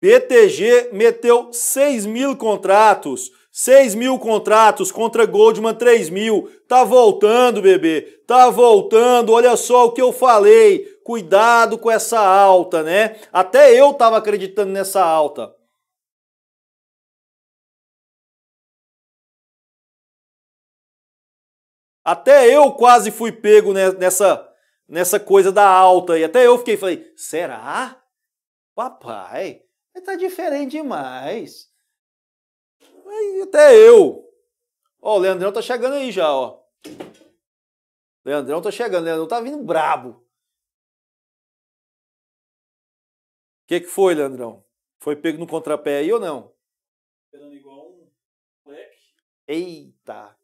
BTG meteu 6 mil contratos. 6 mil contratos contra Goldman 3 mil. Tá voltando, bebê. Tá voltando. Olha só o que eu falei. Cuidado com essa alta, né? Até eu tava acreditando nessa alta. Até eu quase fui pego nessa, nessa coisa da alta. E até eu fiquei falei, será? Papai, tá diferente demais. até eu. Ó, o Leandrão tá chegando aí já, ó. Leandrão tá chegando, Leandrão tá vindo brabo. O que que foi, Leandrão? Foi pego no contrapé aí ou não? Esperando igual um moleque. Eita.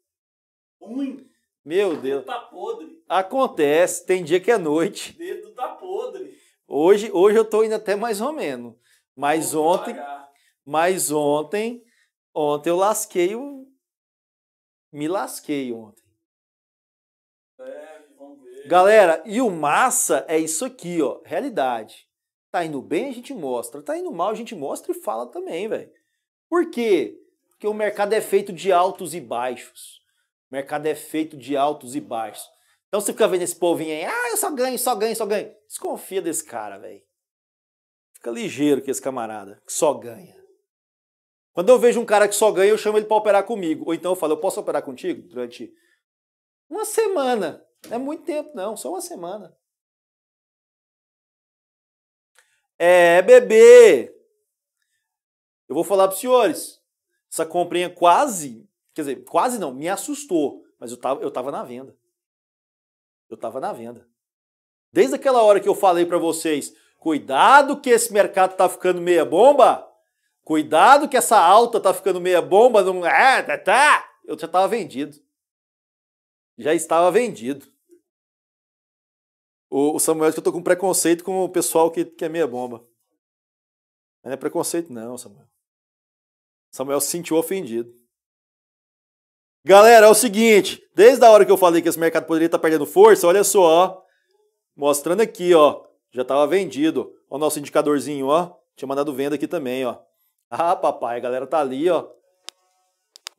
Ruim. Meu Deus. Tá podre. Acontece, tem dia que é noite. O dedo tá podre. Hoje, hoje eu tô indo até mais ou menos. Mas Vou ontem, pagar. mas ontem, ontem eu lasquei o me lasquei ontem. É, vamos ver. Galera, e o massa é isso aqui, ó, realidade. Tá indo bem, a gente mostra. Tá indo mal, a gente mostra e fala também, velho. Por quê? Porque o mercado é feito de altos e baixos. O mercado é feito de altos e baixos. Então você fica vendo esse povinho aí, ah, eu só ganho, só ganho, só ganho. Desconfia desse cara, velho. Fica ligeiro com esse camarada que só ganha. Quando eu vejo um cara que só ganha, eu chamo ele para operar comigo. Ou então eu falo, eu posso operar contigo durante uma semana. Não é muito tempo, não, só uma semana. É, bebê! Eu vou falar para os senhores. Essa comprinha quase Quer dizer, quase não, me assustou, mas eu estava eu tava na venda. Eu estava na venda. Desde aquela hora que eu falei para vocês, cuidado que esse mercado está ficando meia bomba, cuidado que essa alta está ficando meia bomba, não é, tá, tá. eu já estava vendido. Já estava vendido. O, Samuel que eu tô com preconceito com o pessoal que, que é meia bomba. Mas não é preconceito não, Samuel. Samuel se sentiu ofendido. Galera, é o seguinte, desde a hora que eu falei que esse mercado poderia estar perdendo força, olha só, ó, mostrando aqui, ó, já estava vendido. Ó, o nosso indicadorzinho, ó, tinha mandado venda aqui também, ó. Ah, papai, a galera tá ali, ó.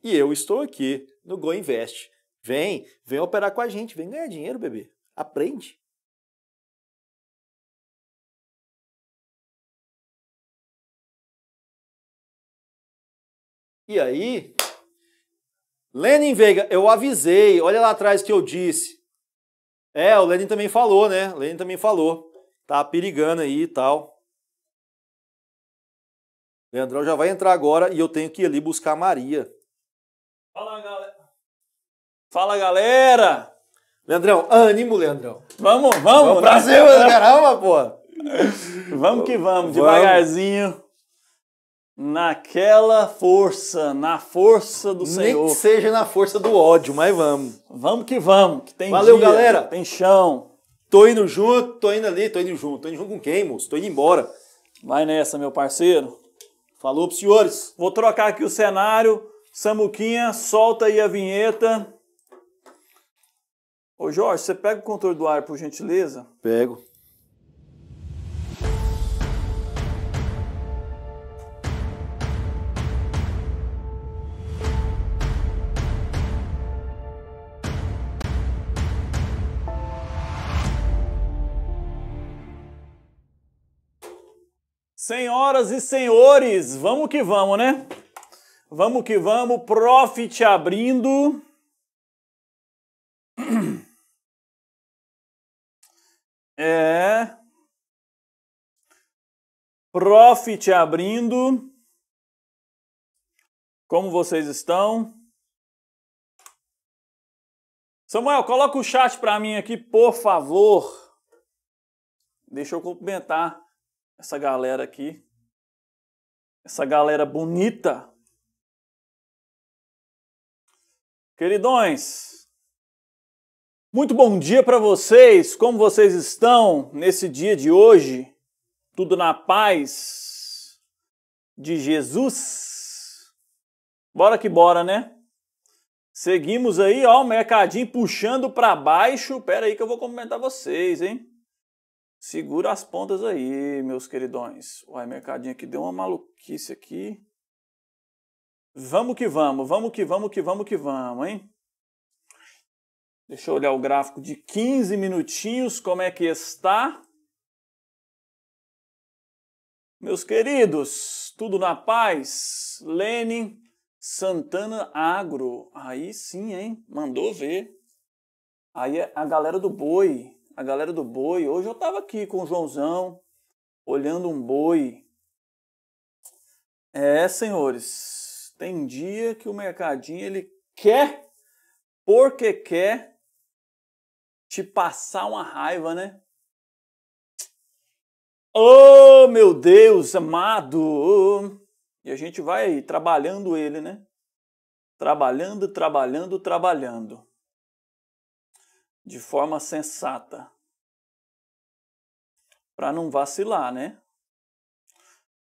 E eu estou aqui no Go Invest. Vem, vem operar com a gente, vem ganhar dinheiro, bebê. Aprende. E aí, Lenin Veiga, eu avisei, olha lá atrás que eu disse. É, o Lenin também falou, né? Lenin também falou. Tá perigando aí e tal. Leandrão já vai entrar agora e eu tenho que ir ali buscar a Maria. Fala, galera. Fala, galera. Leandrão, ânimo, Leandrão. Vamos, vamos. Vamos né? caramba, pô. vamos que vamos, vamos. devagarzinho naquela força, na força do Senhor. Nem que seja na força do ódio, mas vamos. Vamos que vamos, que tem Valeu, dia, galera. tem chão. Tô indo junto, tô indo ali, tô indo junto. Tô indo junto com quem, moço? Tô indo embora. Vai nessa, meu parceiro. Falou pros senhores. Vou trocar aqui o cenário. Samuquinha, solta aí a vinheta. Ô Jorge, você pega o controle do ar, por gentileza? Pego. Senhoras e senhores, vamos que vamos, né? Vamos que vamos, Profit abrindo. É. Profit abrindo. Como vocês estão? Samuel, coloca o chat para mim aqui, por favor. Deixa eu cumprimentar essa galera aqui, essa galera bonita. Queridões, muito bom dia para vocês. Como vocês estão nesse dia de hoje? Tudo na paz de Jesus. Bora que bora, né? Seguimos aí, ó, o mercadinho puxando para baixo. Pera aí que eu vou comentar vocês, hein? Segura as pontas aí, meus queridões. Uai, mercadinho aqui deu uma maluquice aqui. Vamos que vamos, vamos que vamos, que vamos que vamos, hein? Deixa eu olhar o gráfico de 15 minutinhos, como é que está? Meus queridos, tudo na paz? Lenin Santana Agro, aí sim, hein? Mandou ver. Aí é a galera do boi, a galera do boi. Hoje eu estava aqui com o Joãozão, olhando um boi. É, senhores, tem dia que o mercadinho ele quer, porque quer, te passar uma raiva, né? Oh, meu Deus amado! E a gente vai trabalhando ele, né? Trabalhando, trabalhando, trabalhando de forma sensata. Para não vacilar, né?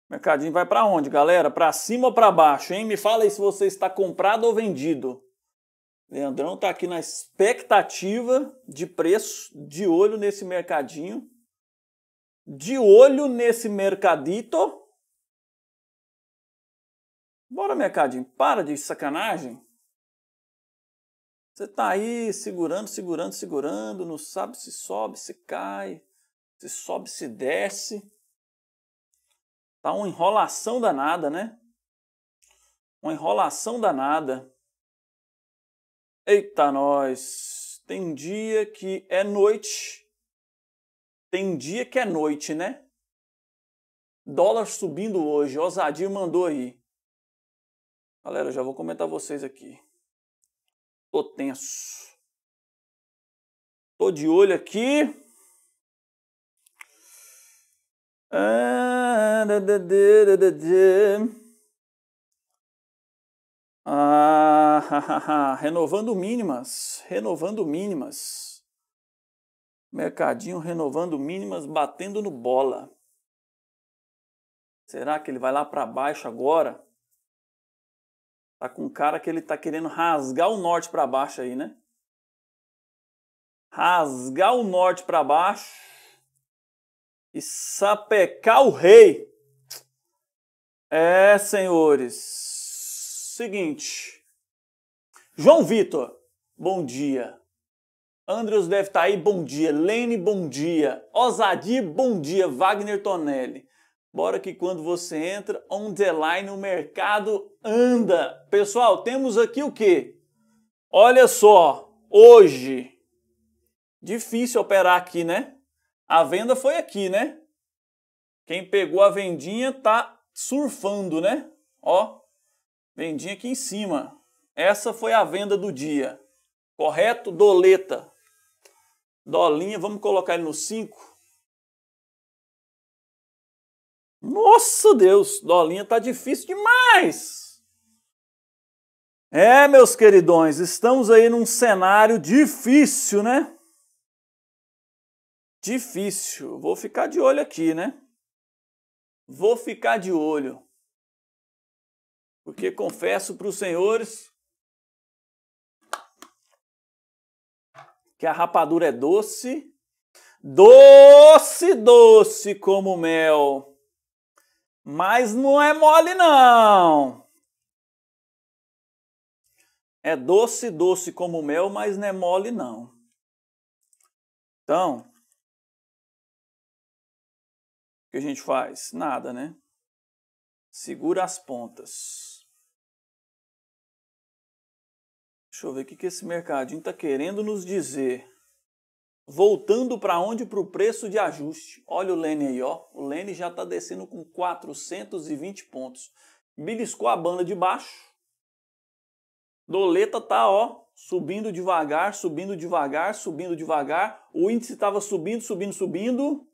Mercadinho vai para onde, galera? Para cima ou para baixo, hein? Me fala aí se você está comprado ou vendido. Leandrão tá aqui na expectativa de preço, de olho nesse mercadinho. De olho nesse mercadito. Bora, mercadinho, para de sacanagem. Você está aí segurando, segurando, segurando, não sabe se sobe, se cai, se sobe, se desce. Tá uma enrolação danada, né? Uma enrolação danada. Eita, nós! Tem dia que é noite. Tem dia que é noite, né? Dólar subindo hoje. Osadinho mandou aí. Galera, já vou comentar vocês aqui. Tô tenso. Tô de olho aqui. Ah, ah ha, ha, ha. renovando mínimas, renovando mínimas. Mercadinho renovando mínimas, batendo no bola. Será que ele vai lá para baixo agora? Tá com um cara que ele tá querendo rasgar o norte para baixo aí, né? Rasgar o norte para baixo e sapecar o rei. É, senhores. Seguinte. João Vitor, bom dia. Andrews deve estar tá aí, bom dia. Lene, bom dia. Ozadir bom dia. Wagner Tonelli. Bora que quando você entra, on the line, o mercado anda. Pessoal, temos aqui o que? Olha só, hoje, difícil operar aqui, né? A venda foi aqui, né? Quem pegou a vendinha tá surfando, né? Ó, vendinha aqui em cima. Essa foi a venda do dia. Correto? Doleta. Dolinha, vamos colocar ele no 5. Nossa Deus, Dolinha tá difícil demais. É, meus queridões, estamos aí num cenário difícil, né? Difícil. Vou ficar de olho aqui, né? Vou ficar de olho. Porque confesso para os senhores que a rapadura é doce, doce, doce como mel. Mas não é mole, não. É doce, doce como mel, mas não é mole, não. Então, o que a gente faz? Nada, né? Segura as pontas. Deixa eu ver o que esse mercadinho está querendo nos dizer. Voltando para onde? Para o preço de ajuste. Olha o Lene aí, ó. o Lene já está descendo com 420 pontos. Beliscou a banda de baixo. Doleta tá ó, subindo devagar, subindo devagar, subindo devagar. O índice estava subindo, subindo, subindo.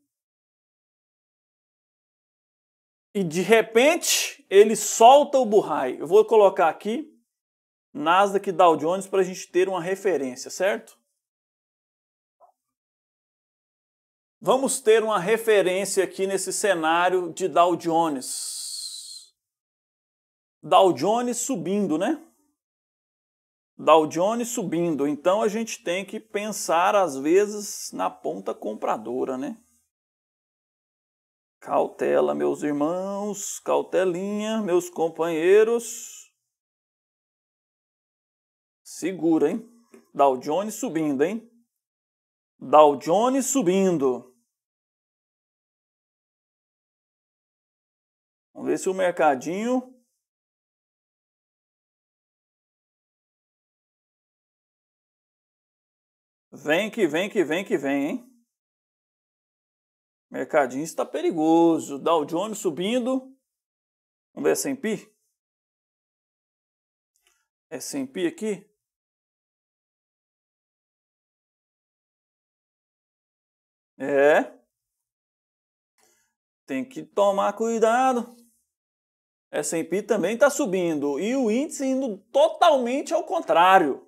E de repente ele solta o burrai. Eu vou colocar aqui Nasdaq e Dow Jones para a gente ter uma referência, certo? Vamos ter uma referência aqui nesse cenário de Dow Jones. Dow Jones subindo, né? Dow Jones subindo. Então a gente tem que pensar às vezes na ponta compradora, né? Cautela, meus irmãos, cautelinha, meus companheiros. Segura, hein? Dow Jones subindo, hein? Dow Jones subindo. Vamos ver se o mercadinho. Vem que vem, que vem, que vem, hein? Mercadinho está perigoso. Dow Jones subindo. Vamos ver S&P? S&P aqui. É. Tem que tomar cuidado. S&P também está subindo e o índice indo totalmente ao contrário.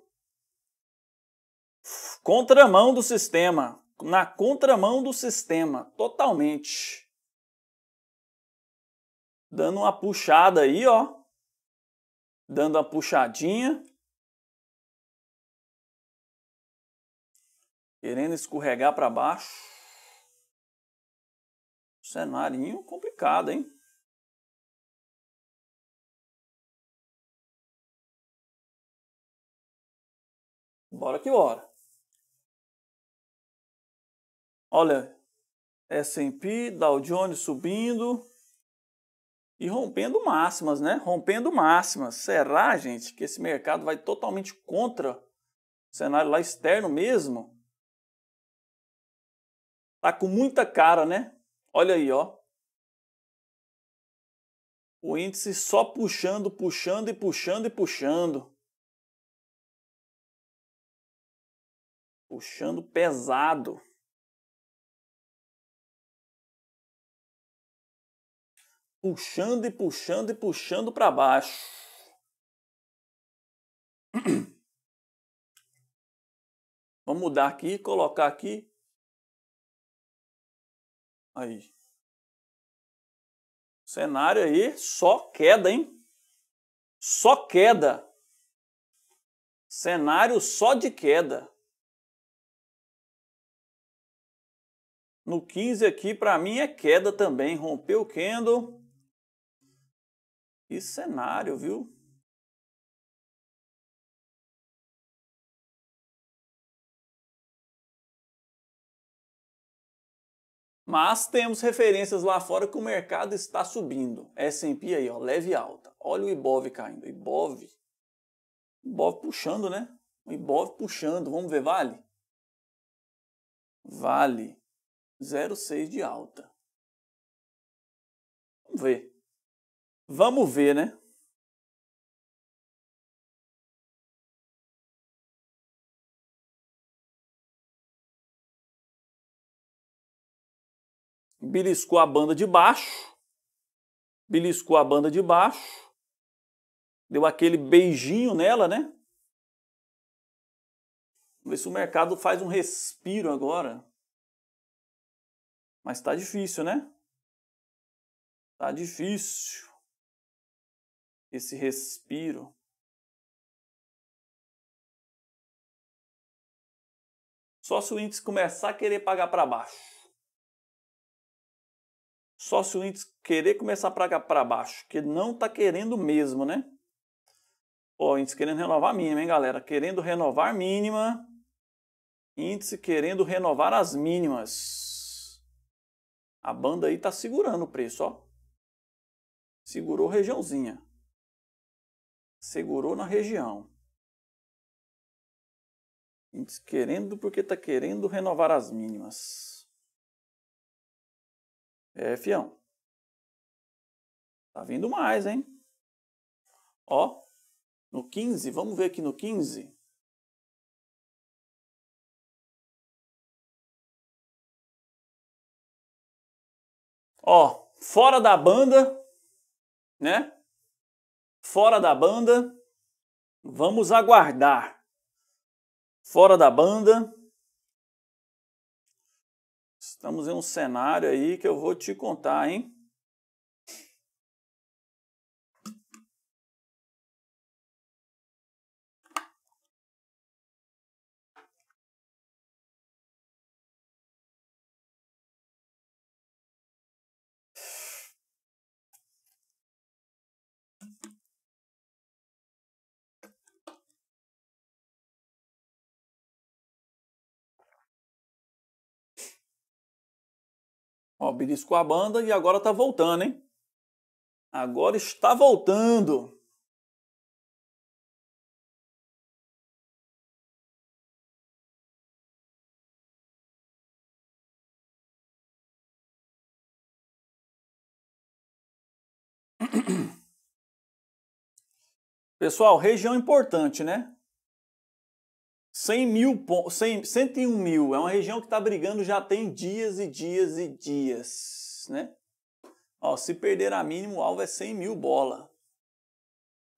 Contramão do sistema, na contramão do sistema, totalmente. Dando uma puxada aí, ó. Dando uma puxadinha. Querendo escorregar para baixo. Cenarinho complicado, hein? Bora que bora. Olha, é S&P, Dow Jones subindo e rompendo máximas, né? Rompendo máximas. Será, gente, que esse mercado vai totalmente contra o cenário lá externo mesmo? Tá com muita cara, né? Olha aí, ó. O índice só puxando, puxando e puxando e puxando. puxando pesado. Puxando e puxando e puxando para baixo. Vamos mudar aqui, colocar aqui. Aí. Cenário aí, só queda, hein? Só queda. Cenário só de queda. No 15 aqui, para mim, é queda também. Rompeu o candle. Que cenário, viu? Mas temos referências lá fora que o mercado está subindo. S&P aí, ó, leve alta. Olha o Ibov caindo. Ibov. Ibov puxando, né? O Ibov puxando. Vamos ver Vale? Vale. 0,6 de alta. Vamos ver. Vamos ver, né? Beliscou a banda de baixo. Beliscou a banda de baixo. Deu aquele beijinho nela, né? Vamos ver se o mercado faz um respiro agora. Mas tá difícil, né? Tá difícil esse respiro. Só se o índice começar a querer pagar para baixo. Só se o índice querer começar a pagar para baixo, que não está querendo mesmo, né? Ó, índice querendo renovar a mínima, hein, galera? Querendo renovar mínima. Índice querendo renovar as mínimas. A banda aí tá segurando o preço, ó. Segurou regiãozinha. Segurou na região. Querendo porque tá querendo renovar as mínimas. É, fião. Tá vindo mais, hein? Ó, no 15, vamos ver aqui no 15. Ó, fora da banda, né? Fora da banda, vamos aguardar. Fora da banda, estamos em um cenário aí que eu vou te contar, hein? Obelisco a banda e agora está voltando, hein? Agora está voltando. Pessoal, região importante, né? 100 mil, 100, 101 mil. É uma região que está brigando já tem dias e dias e dias, né? Ó, se perder a mínimo, o alvo é 100 mil bola.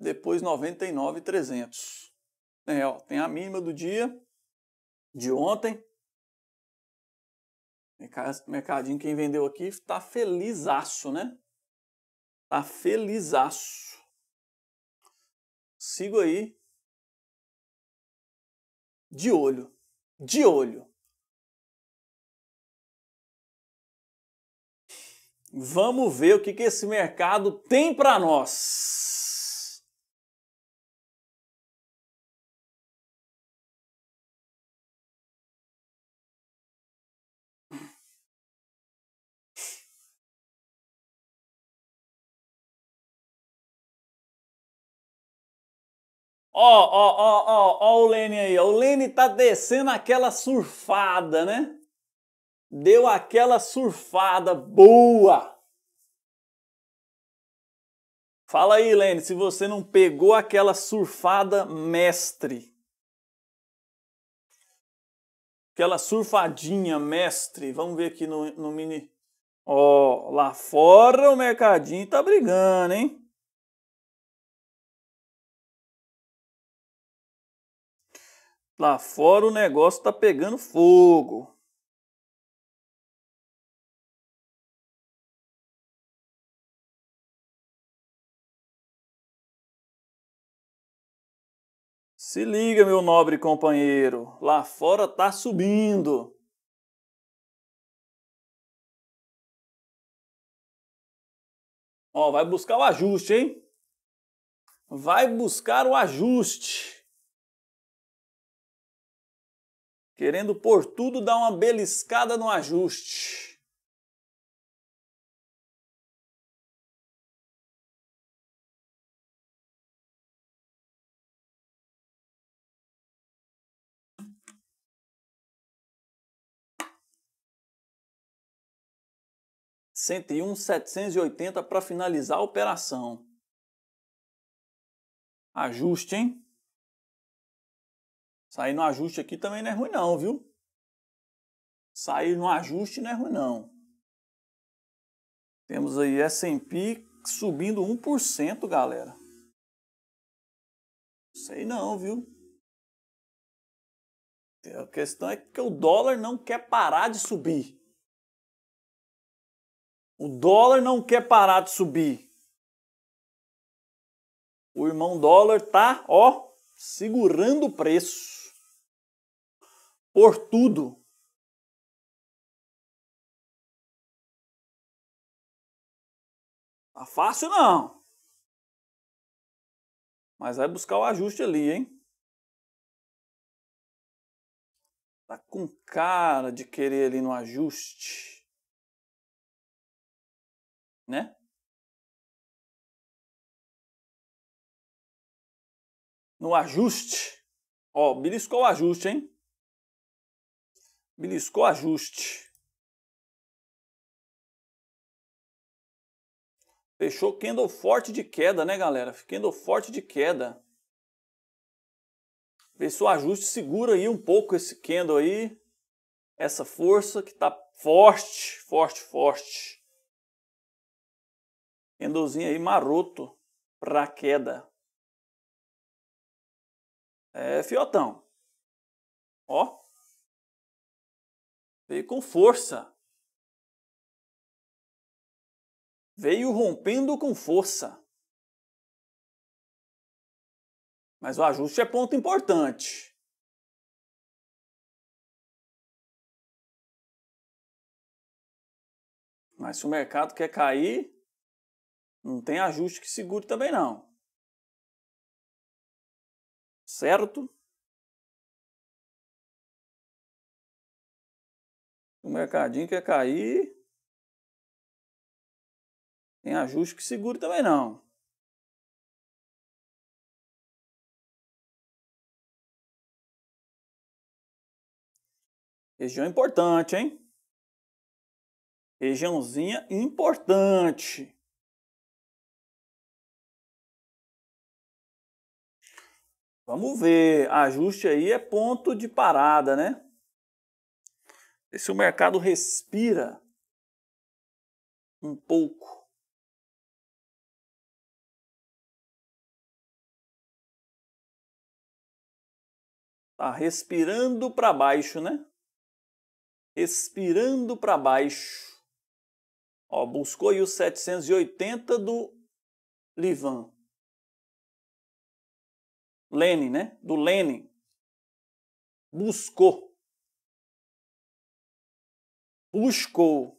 Depois 99.300. É, ó, tem a mínima do dia, de ontem. Mercadinho, quem vendeu aqui, está felizaço, né? Tá felizaço. Sigo aí de olho, de olho. Vamos ver o que, que esse mercado tem para nós. Ó, ó, ó, ó, ó o Lene aí. O Lene tá descendo aquela surfada, né? Deu aquela surfada boa. Fala aí, Lene, se você não pegou aquela surfada mestre. Aquela surfadinha mestre. Vamos ver aqui no, no mini. Ó, lá fora o mercadinho tá brigando, hein? Lá fora o negócio tá pegando fogo. Se liga, meu nobre companheiro, lá fora tá subindo. Ó, vai buscar o ajuste, hein? Vai buscar o ajuste. querendo por tudo dar uma beliscada no ajuste. Cento e um setecentos e oitenta para finalizar a operação. Ajuste, hein? Sair no ajuste aqui também não é ruim não, viu? Sair no ajuste não é ruim não. Temos aí S&P subindo 1%, galera. Sei não, viu? A questão é que o dólar não quer parar de subir. O dólar não quer parar de subir. O irmão dólar tá, ó, segurando o preço por tudo. Tá fácil não. Mas vai buscar o ajuste ali, hein? Tá com cara de querer ali no ajuste. Né? No ajuste. Ó, beliscou o ajuste, hein? beliscou ajuste. Fechou candle forte de queda, né, galera? Candle forte de queda. Vê se o ajuste segura aí um pouco esse candle aí. Essa força que tá forte, forte, forte. Candlezinho aí maroto pra queda. É, fiotão. Ó. Veio com força. Veio rompendo com força. Mas o ajuste é ponto importante. Mas se o mercado quer cair, não tem ajuste que segure também não. Certo? o mercadinho quer cair, tem ajuste que segure também não. Região importante, hein? Regiãozinha importante. Vamos ver. Ajuste aí é ponto de parada, né? E se o mercado respira um pouco, tá respirando para baixo, né? Respirando para baixo. Ó, buscou aí os 780 do Livan. Lenin, né? Do Lenin. Buscou. Buscou.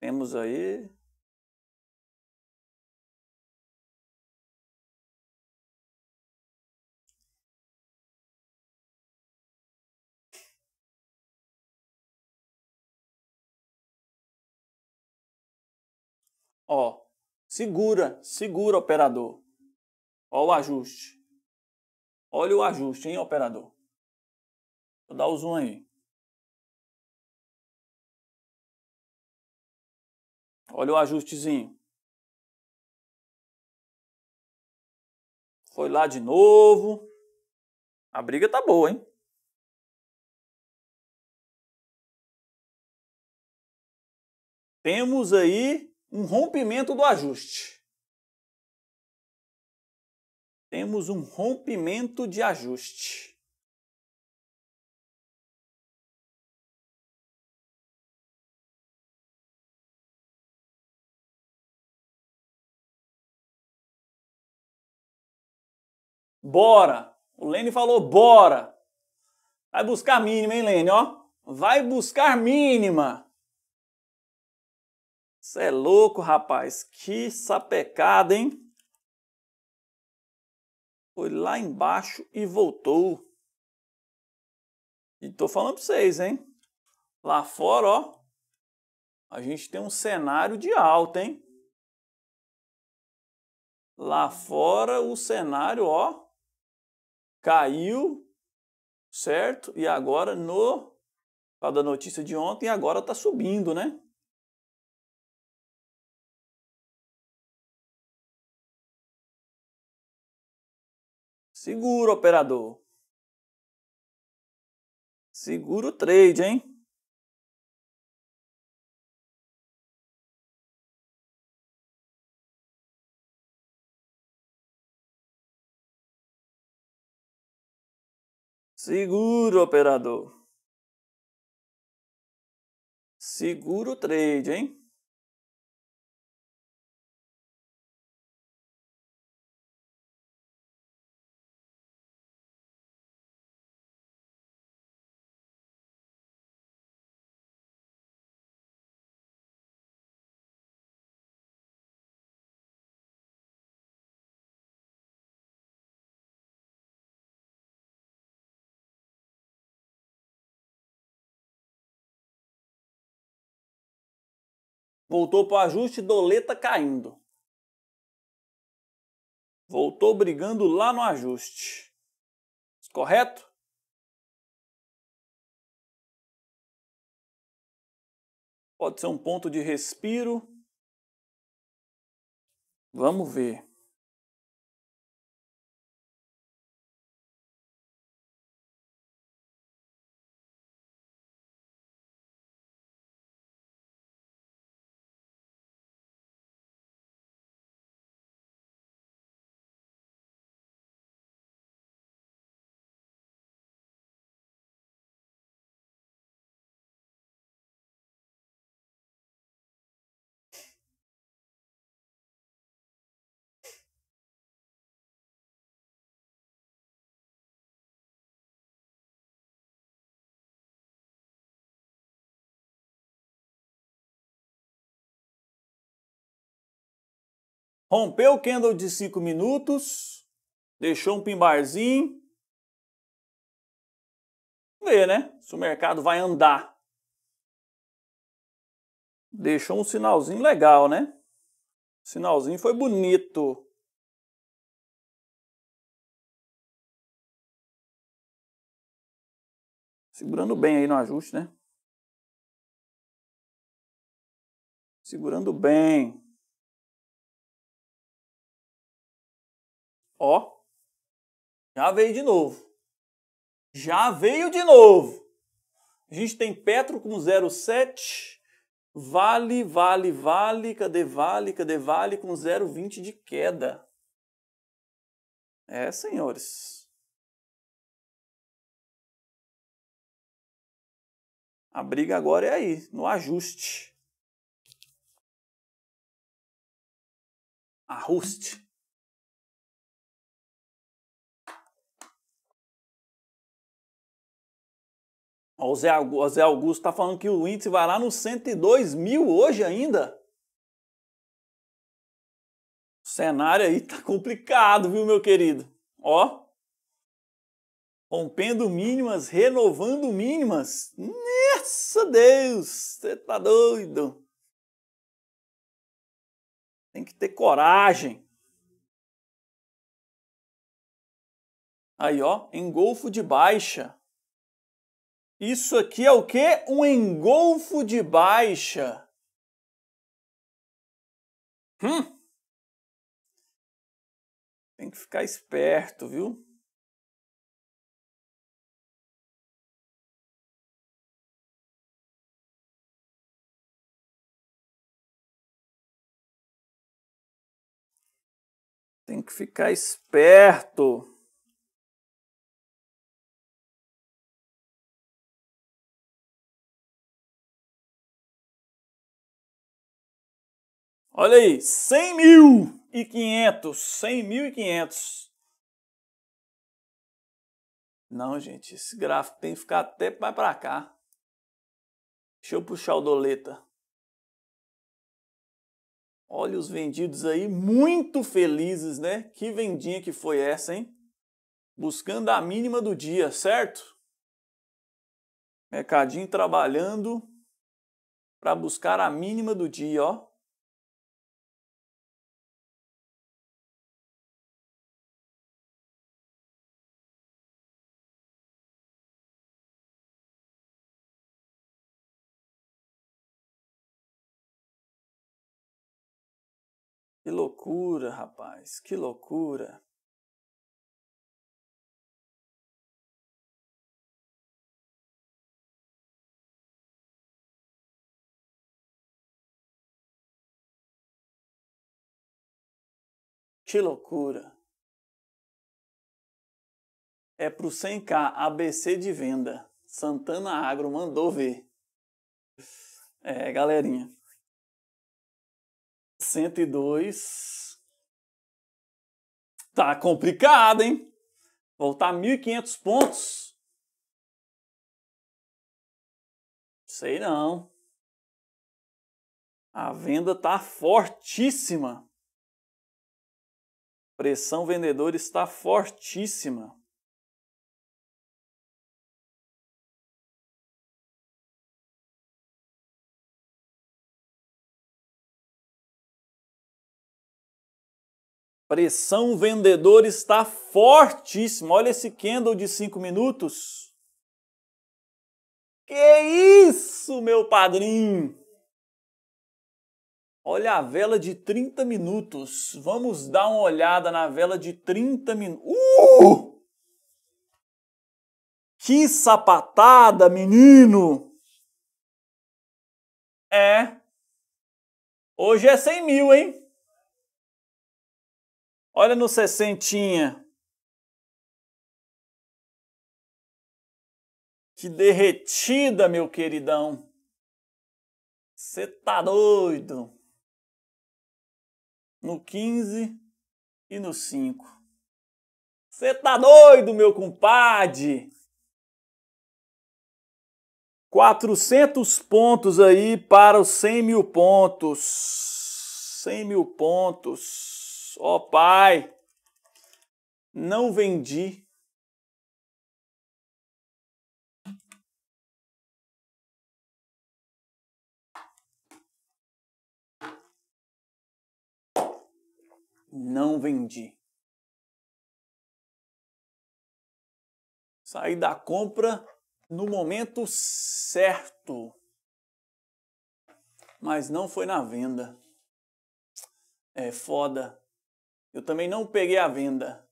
Temos aí Ó, segura, segura, operador. Ó o ajuste. Olha o ajuste, hein, operador? Vou dar o zoom aí. Olha o ajustezinho. Foi lá de novo. A briga tá boa, hein? Temos aí um rompimento do ajuste. Temos um rompimento de ajuste. Bora. O Lene falou bora. Vai buscar mínima, hein, Lene? Ó, vai buscar mínima. Você é louco, rapaz. Que sapecada, hein? Foi lá embaixo e voltou. E tô falando pra vocês, hein? Lá fora, ó, a gente tem um cenário de alta, hein? Lá fora o cenário, ó, caiu, certo? E agora no para da notícia de ontem, agora está subindo, né? Segura, operador. Segura o trade, hein? Seguro, operador. Seguro o trade, hein? Voltou para o ajuste, doleta caindo. Voltou brigando lá no ajuste. Correto? Pode ser um ponto de respiro. Vamos ver. Rompeu o candle de 5 minutos, deixou um pimbarzinho. Vamos ver, né? Se o mercado vai andar. Deixou um sinalzinho legal, né? O sinalzinho foi bonito. Segurando bem aí no ajuste, né? Segurando bem. Ó. Já veio de novo. Já veio de novo. A gente tem Petro com 0,7. Vale, vale, vale. Cadê vale? Cadê vale? Com 0,20 de queda. É, senhores. A briga agora é aí, no ajuste. Ajuste. O Zé Augusto está falando que o índice vai lá nos 102 mil hoje ainda. O cenário aí tá complicado, viu, meu querido? Ó. Rompendo mínimas, renovando mínimas. Nossa, Deus! Você tá doido? Tem que ter coragem. Aí, ó, engolfo de baixa. Isso aqui é o quê? Um engolfo de baixa. Hum? Tem que ficar esperto, viu? Tem que ficar esperto. Olha aí, 100.500, mil e mil e Não, gente, esse gráfico tem que ficar até mais para cá. Deixa eu puxar o doleta. Olha os vendidos aí, muito felizes, né? Que vendinha que foi essa, hein? Buscando a mínima do dia, certo? Mercadinho trabalhando para buscar a mínima do dia, ó. loucura, rapaz, que loucura. Que loucura. É pro 100k ABC de venda. Santana Agro mandou ver. É, galerinha. 102. Tá complicado, hein? Voltar 1.500 pontos? Sei não. A venda tá fortíssima. Pressão vendedora está fortíssima. Pressão vendedora está fortíssima. Olha esse candle de 5 minutos. Que isso, meu padrinho! Olha a vela de 30 minutos. Vamos dar uma olhada na vela de 30 minutos. Uh! Que sapatada, menino! É. Hoje é 100 mil, hein? Olha no 60. Que derretida, meu queridão. Você tá doido. No 15 e no 5. Você tá doido, meu compadre. 400 pontos aí para os 100 mil pontos. 100 mil pontos. Ó oh, Pai, não vendi. Não vendi. Saí da compra no momento certo, mas não foi na venda. É foda eu também não peguei a venda.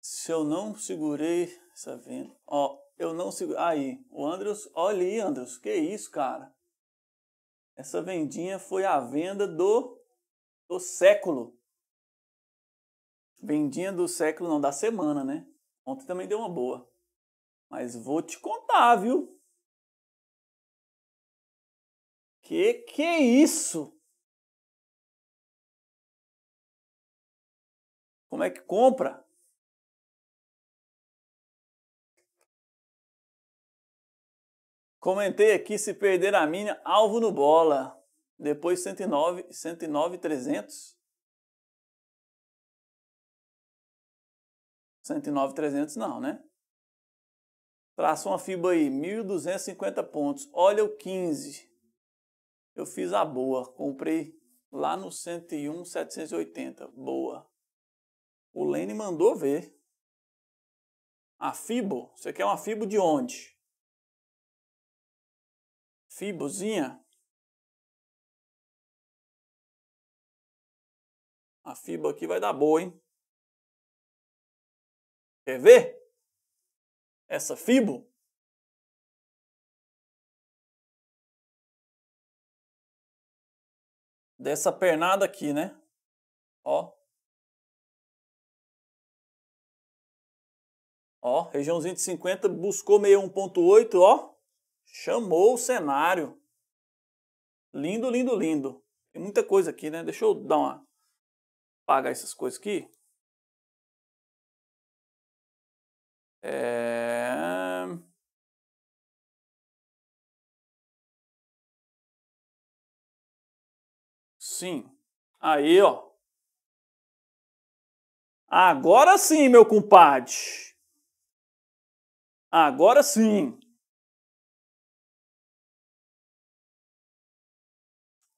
Se eu não segurei essa venda. Ó, eu não segurei. Aí, o Andros. Olha aí, Andros. Que isso, cara? Essa vendinha foi a venda do, do século. Vendinha do século, não, da semana, né? Ontem também deu uma boa. Mas vou te contar, viu? Que que é isso? Como é que compra? Comentei aqui se perder a minha, alvo no bola. Depois 109, 109 300. 109 300 não, né? Traça uma fibra aí, 1.250 pontos. Olha o 15. Eu fiz a boa, comprei lá no 101 780. Boa. O Lene mandou ver. A Fibo, você quer uma Fibo de onde? Fibozinha? A Fibo aqui vai dar boa, hein? Quer ver? Essa Fibo? Dessa pernada aqui, né? Ó, Ó, regiãozinha de 50 buscou meio 1.8, ó. Chamou o cenário. Lindo, lindo, lindo. Tem muita coisa aqui, né? Deixa eu dar uma apagar essas coisas aqui. É... Sim. Aí, ó. Agora sim, meu compadre. Agora sim.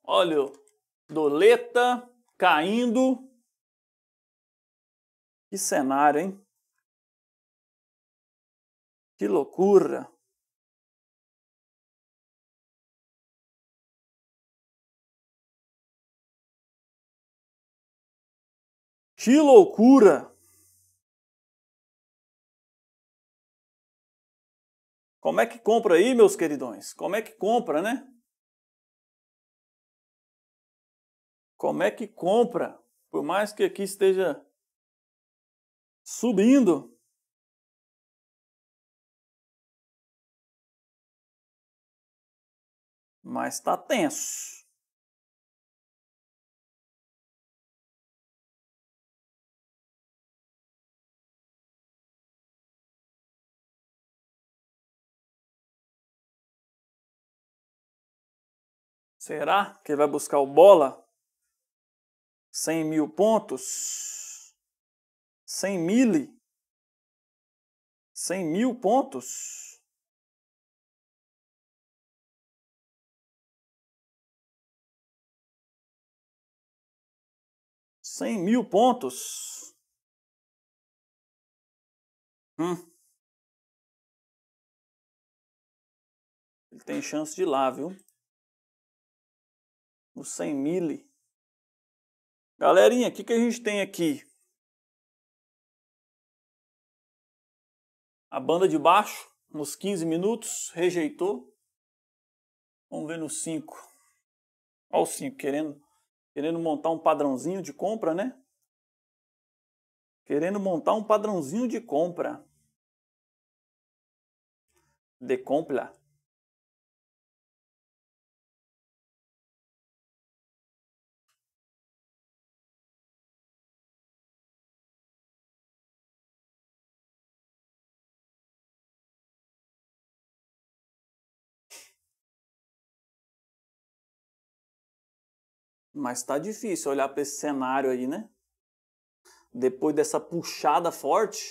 Olha, doleta caindo. Que cenário, hein? Que loucura! Que loucura! Como é que compra aí, meus queridões? Como é que compra, né? Como é que compra? Por mais que aqui esteja subindo, mas está tenso. Será que ele vai buscar o bola? 100 mil pontos? 100 mil? 100 mil pontos? Cem mil pontos. Hum. Ele tem chance de ir lá, viu? o 100 mil. Galerinha, o que, que a gente tem aqui? A banda de baixo, nos 15 minutos, rejeitou. Vamos ver no 5. Olha o 5, querendo, querendo montar um padrãozinho de compra, né? Querendo montar um padrãozinho de compra. De compra. Mas tá difícil olhar para esse cenário aí, né? Depois dessa puxada forte,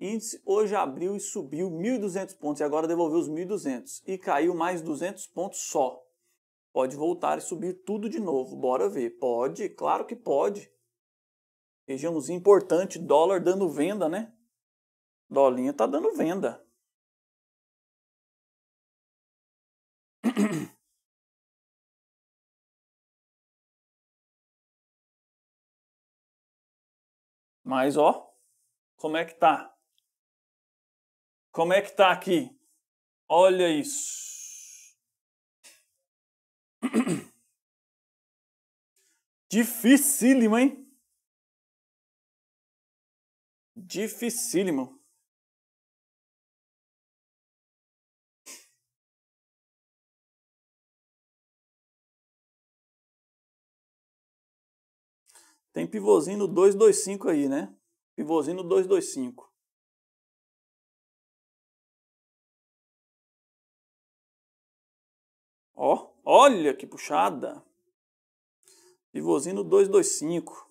índice hoje abriu e subiu 1.200 pontos e agora devolveu os 1.200 e caiu mais 200 pontos só. Pode voltar e subir tudo de novo, bora ver. Pode, claro que pode. Regiãozinha importante, dólar dando venda, né? Dolinha tá dando venda. Mas ó, como é que tá? Como é que tá aqui? Olha isso. Dificílimo, hein? Dificílimo. Tem pivôzinho no 225 aí, né? Pivôzinho no 225. Ó, olha que puxada. Pivôzinho no 225.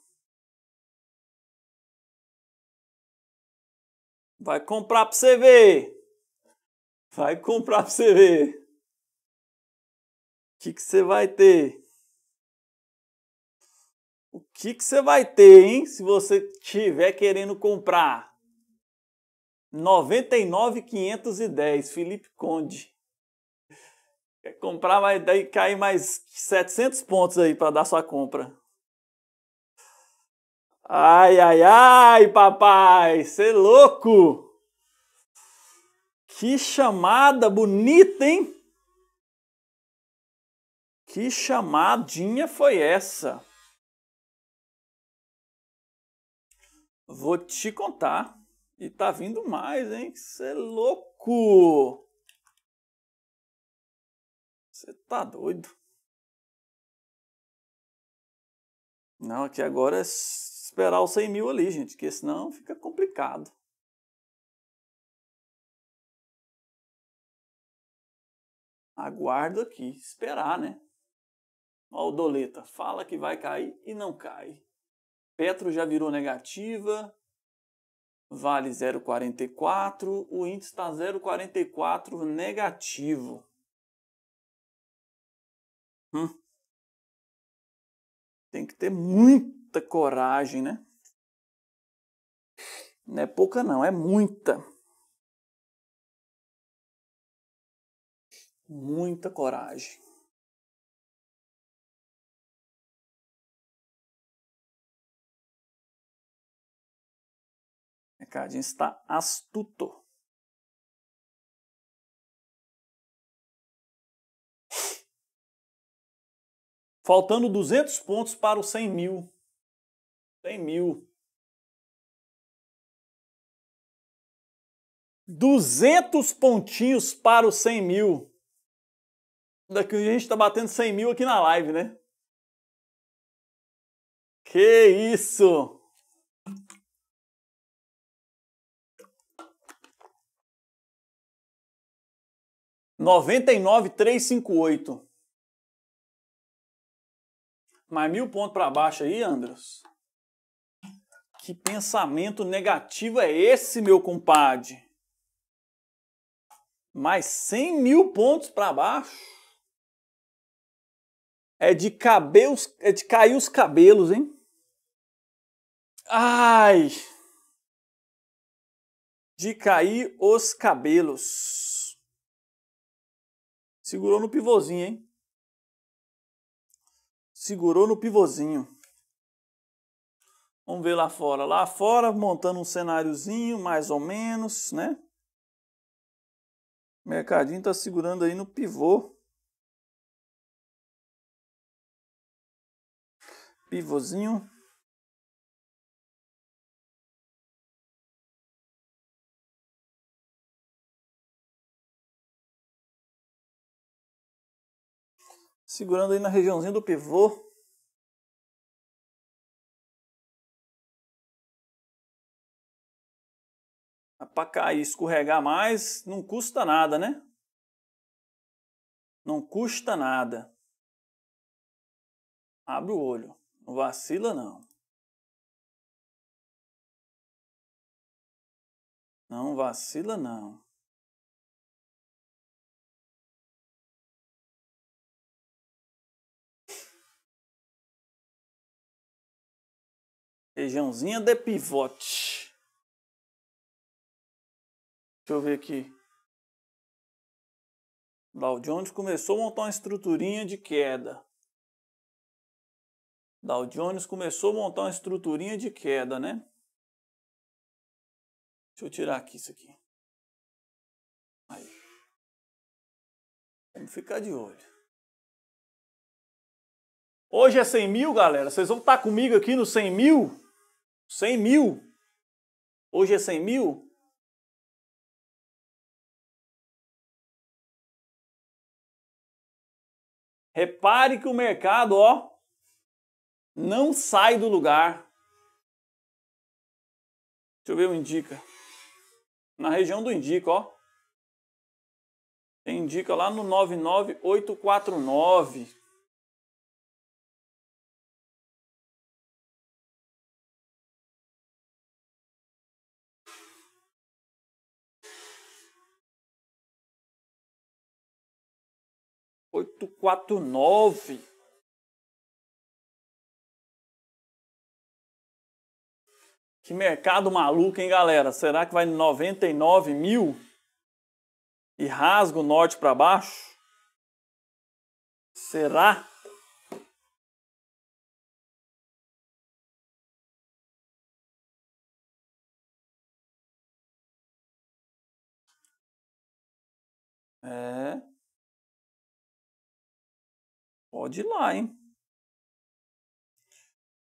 Vai comprar pra você ver. Vai comprar pra você ver. O que você vai ter? O que, que você vai ter, hein, se você tiver querendo comprar? 99,510, Felipe Conde. Quer comprar, vai daí cair mais 700 pontos aí para dar sua compra. Ai, ai, ai, papai, você é louco! Que chamada bonita, hein? Que chamadinha foi essa? Vou te contar. E tá vindo mais, hein? Você é louco! Você tá doido? Não, aqui agora é esperar os 100 mil ali, gente, que senão fica complicado. Aguardo aqui, esperar, né? Olha o Doleta, fala que vai cair e não cai. Petro já virou negativa, vale 0,44, o índice está 0,44 negativo. Hum. Tem que ter muita coragem, né? Não é pouca não, é muita. Muita coragem. mercadinho está astuto. Faltando 200 pontos para os 100 mil. 100 mil. 200 pontinhos para os 100 mil. Daqui a gente está batendo 100 mil aqui na live, né? Que isso! 99358. Mais mil pontos para baixo aí, Andros. Que pensamento negativo é esse, meu compadre? Mais 100 mil pontos para baixo? É de cabelos, é de cair os cabelos, hein? Ai! De cair os cabelos. Segurou no pivôzinho, hein? Segurou no pivôzinho. Vamos ver lá fora. Lá fora, montando um cenáriozinho, mais ou menos, né? O mercadinho tá segurando aí no pivô. Pivôzinho. segurando aí na regiãozinha do pivô. Para cair, escorregar mais, não custa nada, né? Não custa nada. Abre o olho. Não vacila, não. Não vacila, não. Regiãozinha de pivote. Deixa eu ver aqui. Dow Jones começou a montar uma estruturinha de queda. Dow Jones começou a montar uma estruturinha de queda, né? Deixa eu tirar aqui isso aqui. Aí. Vamos ficar de olho. Hoje é 100 mil, galera. Vocês vão estar tá comigo aqui no 100 mil? 100 mil. Hoje é 100 mil? Repare que o mercado, ó, não sai do lugar. Deixa eu ver o indica. Na região do indica, ó. Tem indica lá no 99849. 849. Que mercado maluco, hein, galera? Será que vai 99 mil? E rasga o norte para baixo? Será? É. Pode ir lá, hein?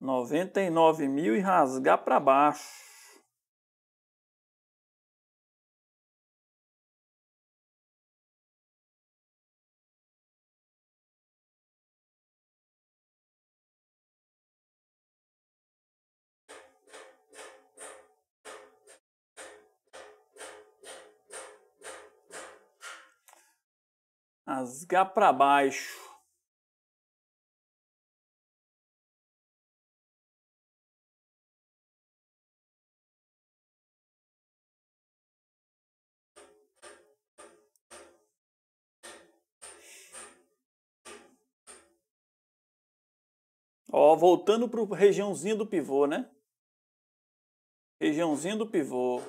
99 mil e rasgar para baixo. Rasgar para baixo. Ó, voltando para a regiãozinha do pivô, né? Regiãozinha do pivô.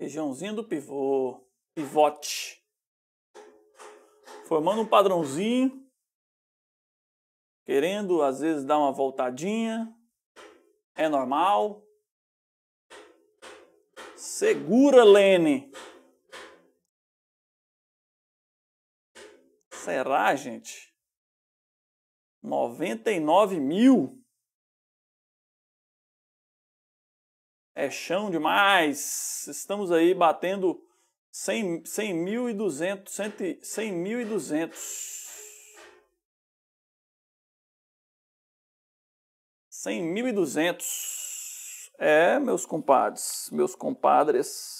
Regiãozinha do pivô. Pivote. Formando um padrãozinho. Querendo, às vezes, dar uma voltadinha. É normal. Segura, Lene. Será, gente? 99 mil? É chão demais! Estamos aí batendo 100, mil e duzentos, cem mil e 200. 100 mil e 200. É, meus compadres, meus compadres.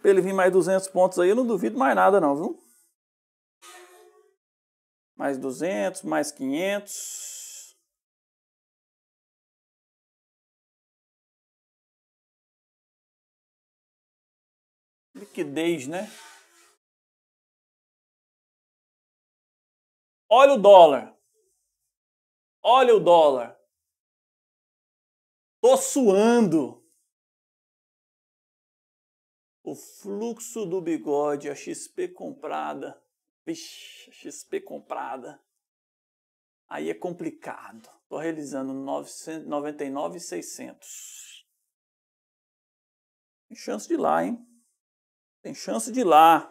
Para ele vir mais 200 pontos aí, eu não duvido mais nada não, viu? Mais 200, mais 500. Liquidez, né? Olha o dólar. Olha o dólar. Tô suando o fluxo do bigode, a XP comprada. Vixe, XP comprada. Aí é complicado. Estou realizando 99,600. Tem chance de ir lá, hein? Tem chance de ir lá.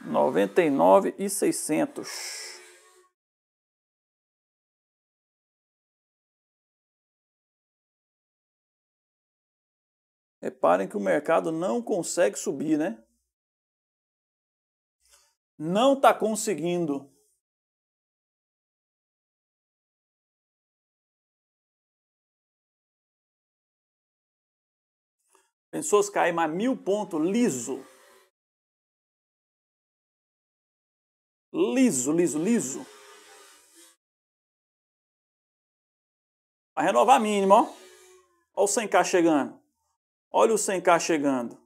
99,600. Reparem que o mercado não consegue subir, né? Não está conseguindo. Pensou se cair mais mil pontos liso? Liso, liso, liso. Vai renovar mínima ó. Olha o 100k chegando. Olha o 100k chegando.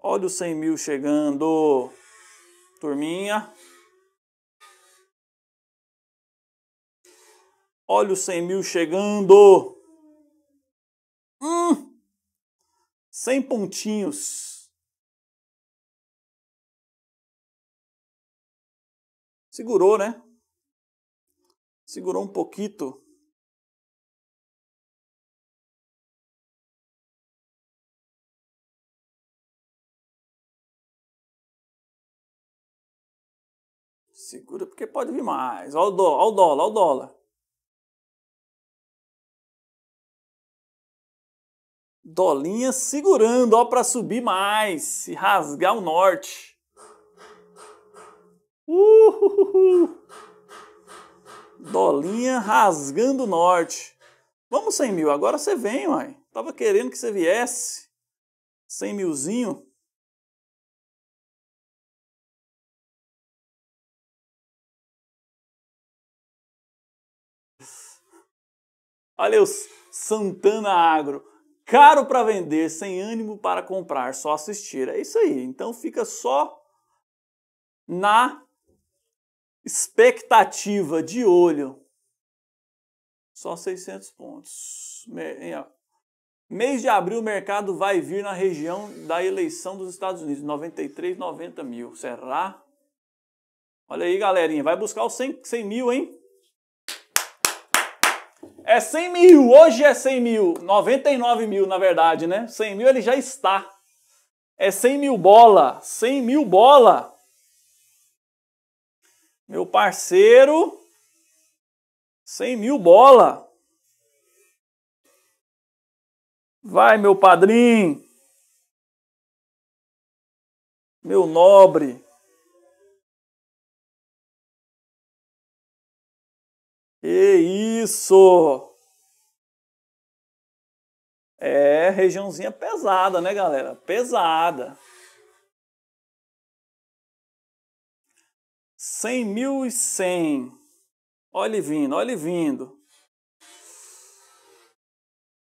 Olha o 100 mil chegando. Turminha. Olha o 100 mil chegando. Hum, 100 pontinhos. Segurou, né? Segurou um pouquinho. Segura porque pode vir mais. Olha o, dó, olha o dólar, olha o dólar. Dolinha segurando, ó, para subir mais, se rasgar o norte. Uhuhuhu. Dolinha rasgando o norte. Vamos 100 mil, agora você vem, uai. Tava querendo que você viesse. 100 milzinho. Olha os Santana Agro. Caro para vender, sem ânimo para comprar, só assistir. É isso aí. Então fica só na expectativa de olho. Só 600 pontos. Mês de abril, o mercado vai vir na região da eleição dos Estados Unidos, 93, 90 mil. Será? Olha aí, galerinha, vai buscar os 100, 100 mil, hein? É 100 mil, hoje é 100 mil, 99 mil na verdade, né? 100 mil ele já está. É 100 mil bola, 100 mil bola. Meu parceiro, 100 mil bola. Vai, meu padrinho. Meu nobre. Que é isso! É regiãozinha pesada, né, galera? Pesada. 100.100. Olha ele vindo, olha ele vindo.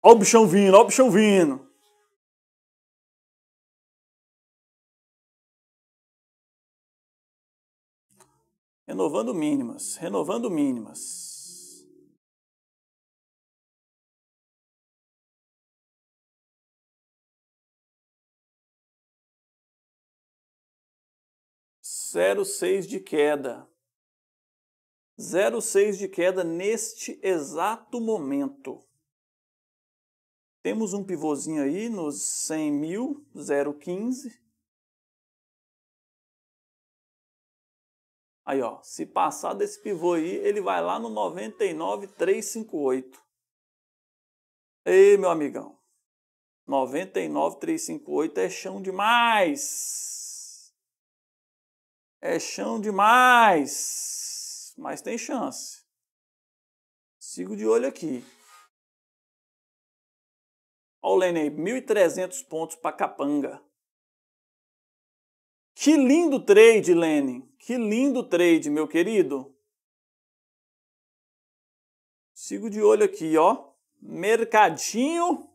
Olha o bichão vindo, olha o bichão vindo. Renovando mínimas, renovando mínimas. 0,6 de queda. 0,6 de queda neste exato momento. Temos um pivôzinho aí nos 100 mil, 0,15. Aí, ó, se passar desse pivô aí, ele vai lá no 99,358. Ei, meu amigão, 99,358 é chão demais. É chão demais, mas tem chance. Sigo de olho aqui. Olha o Lene aí, 1.300 pontos para Capanga. Que lindo trade, Lene. Que lindo trade, meu querido. Sigo de olho aqui, ó. Mercadinho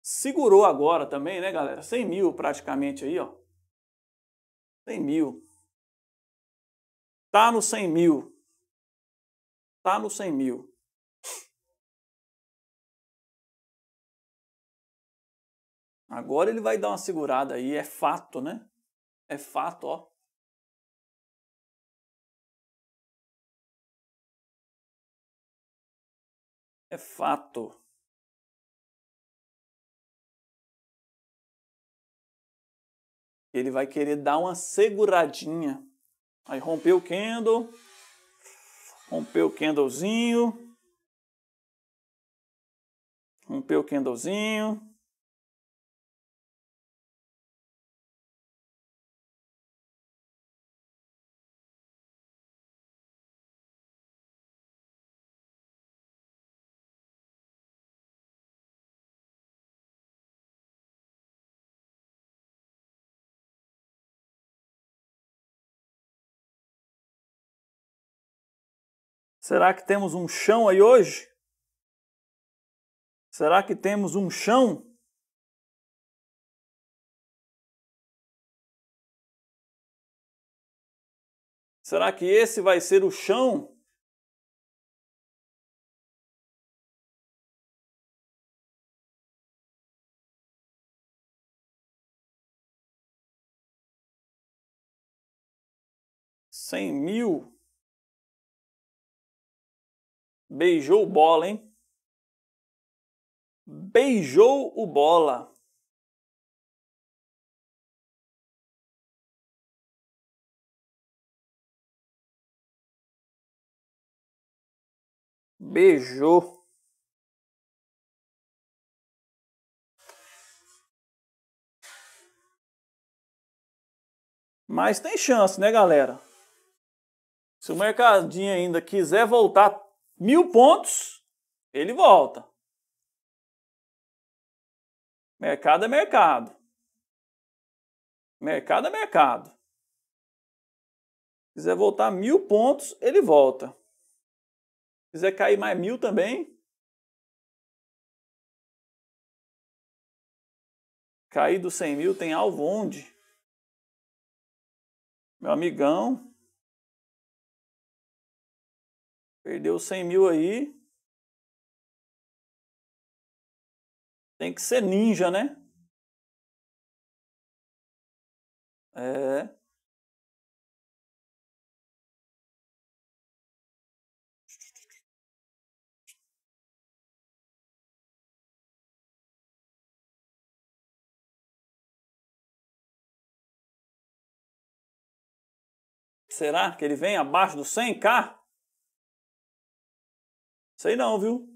segurou agora também, né, galera? 100 mil praticamente aí, ó. 100 mil. Está no 100 mil. Está no 100 mil. Agora ele vai dar uma segurada aí, é fato, né? É fato, ó. É fato. Ele vai querer dar uma seguradinha Aí rompeu o candle, rompeu o candlezinho, rompeu o candlezinho, Será que temos um chão aí hoje? Será que temos um chão? Será que esse vai ser o chão? Cem mil Beijou bola, hein? Beijou o bola. Beijou. Mas tem chance, né, galera? Se o mercadinho ainda quiser voltar mil pontos, ele volta. Mercado é mercado. Mercado é mercado. Se quiser voltar mil pontos, ele volta. Se quiser cair mais mil também. Cair dos 100 mil tem alvo onde? Meu amigão, Perdeu 100 mil aí. Tem que ser ninja, né? É. Será que ele vem abaixo do 100k? Sei não, viu?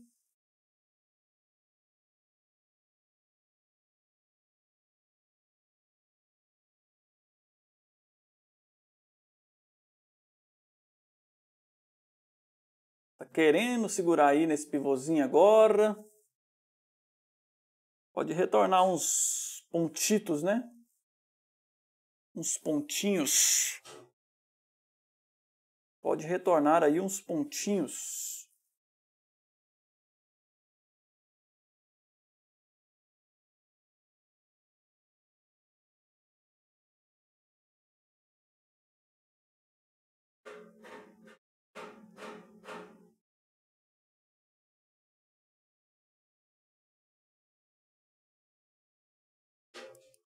Tá querendo segurar aí nesse pivôzinho agora. Pode retornar uns pontitos, né? Uns pontinhos. Pode retornar aí uns pontinhos.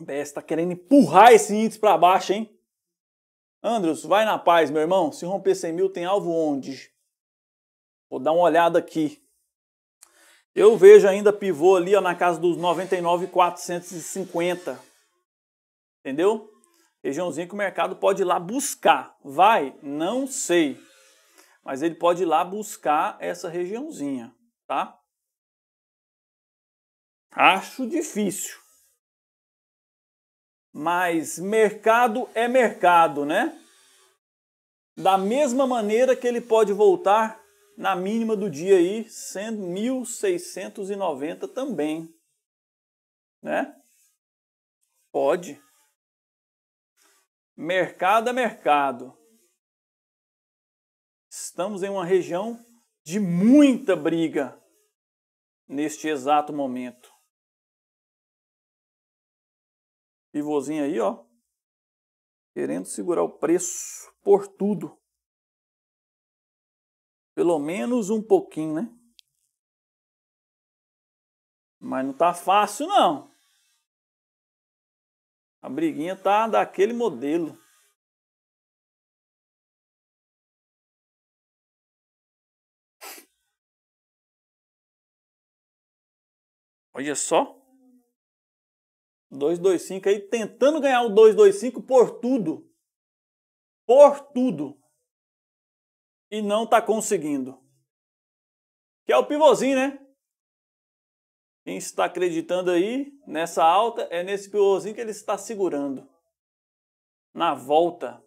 BS está tá querendo empurrar esse índice para baixo, hein? Andros, vai na paz, meu irmão. Se romper 100 mil, tem alvo onde? Vou dar uma olhada aqui. Eu vejo ainda pivô ali ó, na casa dos 99,450. Entendeu? Regiãozinha que o mercado pode ir lá buscar. Vai? Não sei. Mas ele pode ir lá buscar essa regiãozinha, tá? Acho difícil. Mas mercado é mercado, né? Da mesma maneira que ele pode voltar na mínima do dia aí, sendo 1690 também. Né? Pode. Mercado é mercado. Estamos em uma região de muita briga neste exato momento. pivôzinho aí, ó, querendo segurar o preço por tudo. Pelo menos um pouquinho, né? Mas não tá fácil não. A briguinha tá daquele modelo. Olha só. 225 aí tentando ganhar o 225 por tudo. Por tudo. E não tá conseguindo. Que é o pivôzinho, né? Quem está acreditando aí nessa alta é nesse pivôzinho que ele está segurando. Na volta.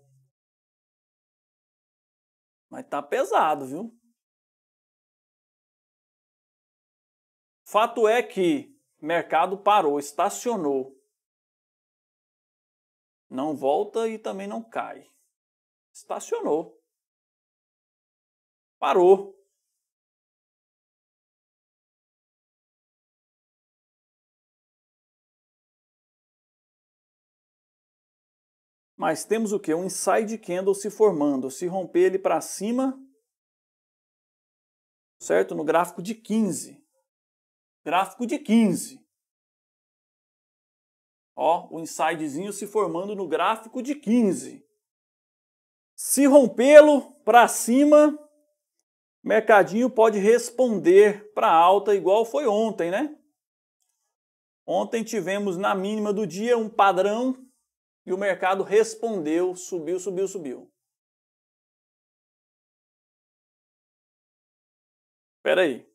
Mas tá pesado, viu? Fato é que mercado parou, estacionou. Não volta e também não cai. Estacionou. Parou. Mas temos o que? Um inside candle se formando. Se romper ele para cima, certo? No gráfico de 15. Gráfico de 15. Ó, o insidezinho se formando no gráfico de 15. Se rompê-lo para cima, mercadinho pode responder para alta igual foi ontem, né? Ontem tivemos na mínima do dia um padrão e o mercado respondeu, subiu, subiu, subiu. Espera aí.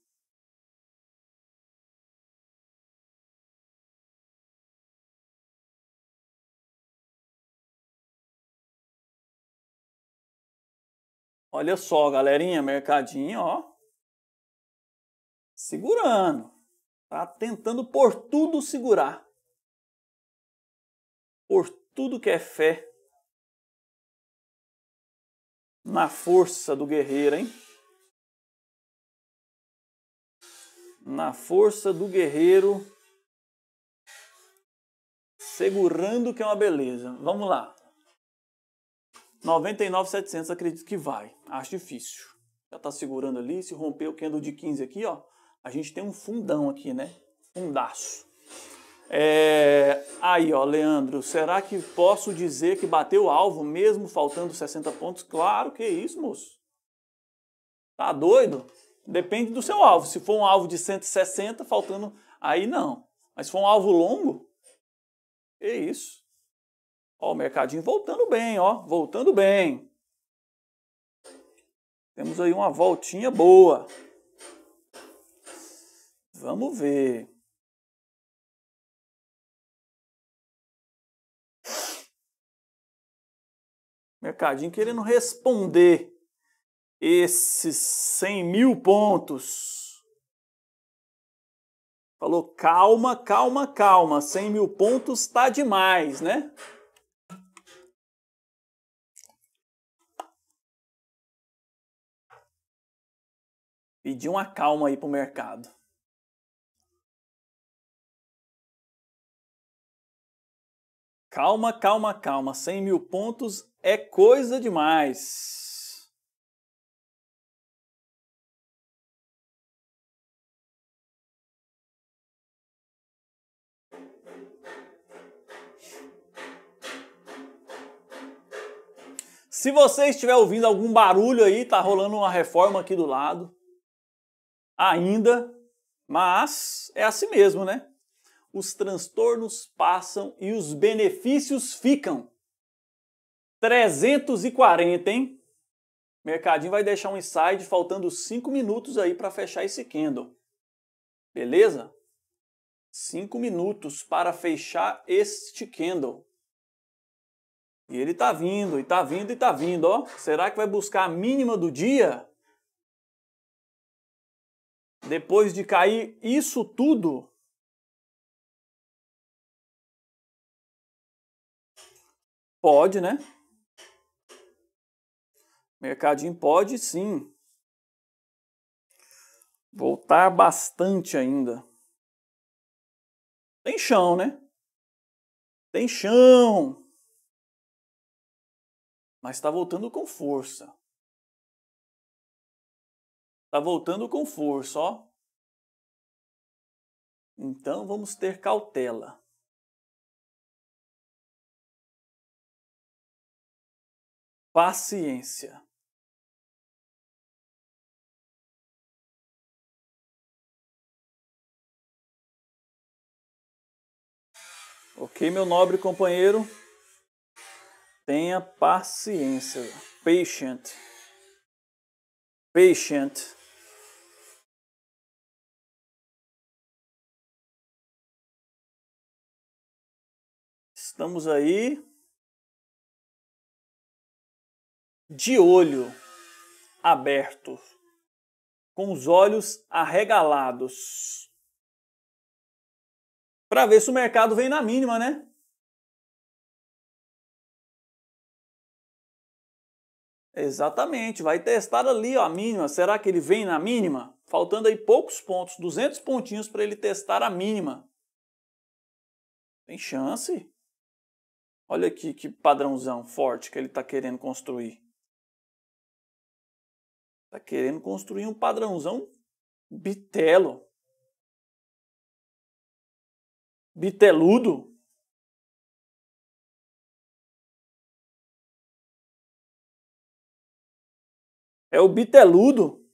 Olha só, galerinha, mercadinho, ó. Segurando. Tá tentando por tudo segurar. Por tudo que é fé. Na força do guerreiro, hein? Na força do guerreiro segurando que é uma beleza. Vamos lá. 99,700 acredito que vai. Acho difícil. Já está segurando ali, se romper o candle de 15 aqui, ó, a gente tem um fundão aqui, né? Fundaço. É... Aí, ó, Leandro, será que posso dizer que bateu o alvo mesmo faltando 60 pontos? Claro que é isso, moço. Tá doido? Depende do seu alvo. Se for um alvo de 160, faltando, aí não. Mas se for um alvo longo, é isso. Ó, o mercadinho voltando bem, ó, voltando bem. Temos aí uma voltinha boa. Vamos ver. Mercadinho querendo responder esses 100 mil pontos. Falou, calma, calma, calma, 100 mil pontos tá demais, né? pedir uma calma aí pro mercado. Calma, calma, calma. 100 mil pontos é coisa demais. Se você estiver ouvindo algum barulho aí, tá rolando uma reforma aqui do lado ainda, mas é assim mesmo, né? Os transtornos passam e os benefícios ficam. 340, hein? Mercadinho vai deixar um inside faltando 5 minutos aí para fechar esse candle. Beleza? 5 minutos para fechar este candle. E ele tá vindo, e tá vindo, e tá vindo, ó. Será que vai buscar a mínima do dia? depois de cair isso tudo, pode, né? Mercadinho pode sim. Voltar bastante ainda. Tem chão, né? Tem chão. Mas está voltando com força. Tá voltando com força, ó. Então vamos ter cautela. Paciência. Ok, meu nobre companheiro? Tenha paciência. Patient. Patient. Estamos aí de olho aberto, com os olhos arregalados. Para ver se o mercado vem na mínima, né? Exatamente, vai testar ali ó, a mínima. Será que ele vem na mínima? Faltando aí poucos pontos, 200 pontinhos para ele testar a mínima. Tem chance? Olha aqui que padrãozão forte que ele está querendo construir. Está querendo construir um padrãozão bitelo. Biteludo. É o biteludo.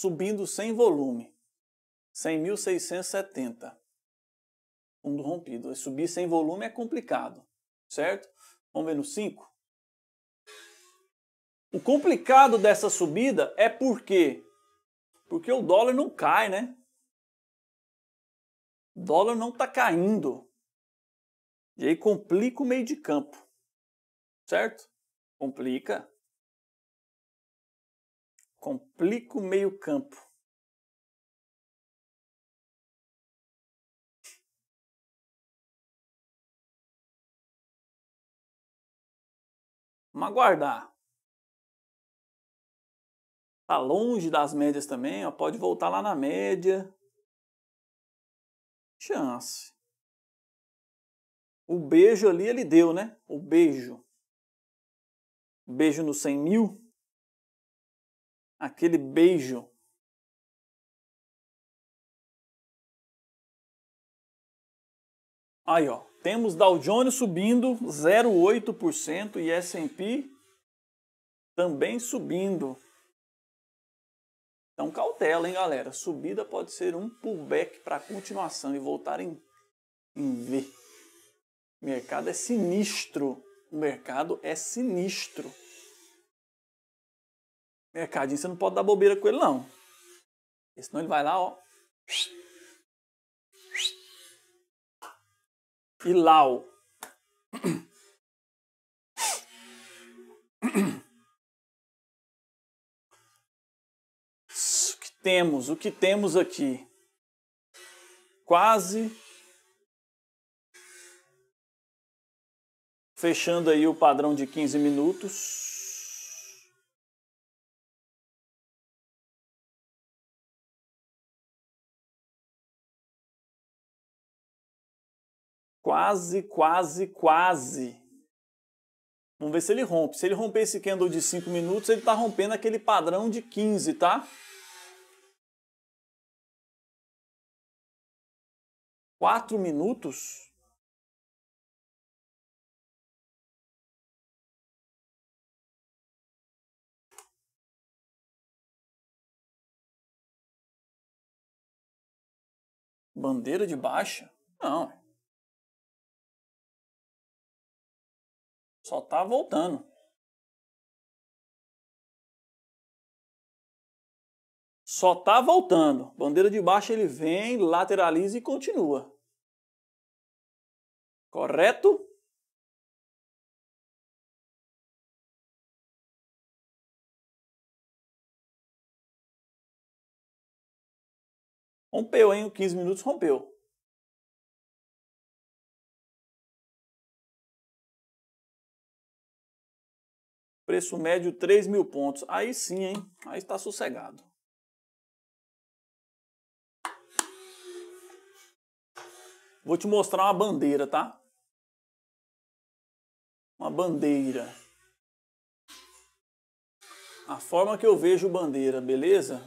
subindo sem volume, 100.670. Fundo rompido. Subir sem volume é complicado, certo? Vamos ver no 5. O complicado dessa subida é porque porque o dólar não cai, né? O dólar não está caindo. E aí complica o meio de campo. Certo? Complica. Complica o meio-campo. Vamos aguardar. Tá longe das médias também, ó, pode voltar lá na média. Chance. O beijo ali ele deu, né? O beijo. Beijo no 100 mil aquele beijo. Aí, ó, temos Dow Jones subindo 0,8% e S&P também subindo. Então cautela, hein, galera. Subida pode ser um pullback para continuação e voltar em, em V. O mercado é sinistro. O mercado é sinistro. Mercadinho, você não pode dar bobeira com ele, não. Porque senão ele vai lá, ó. E ó. O que temos? O que temos aqui? Quase fechando aí o padrão de 15 minutos. Quase, quase, quase. Vamos ver se ele rompe. Se ele romper esse candle de 5 minutos, ele está rompendo aquele padrão de 15, tá? Quatro minutos? Bandeira de baixa? Não. Só tá voltando. Só tá voltando. Bandeira de baixo ele vem, lateraliza e continua. Correto? Rompeu, hein? 15 minutos rompeu. Preço médio 3 mil pontos. Aí sim, hein? Aí está sossegado. Vou te mostrar uma bandeira, tá? Uma bandeira. A forma que eu vejo bandeira, beleza?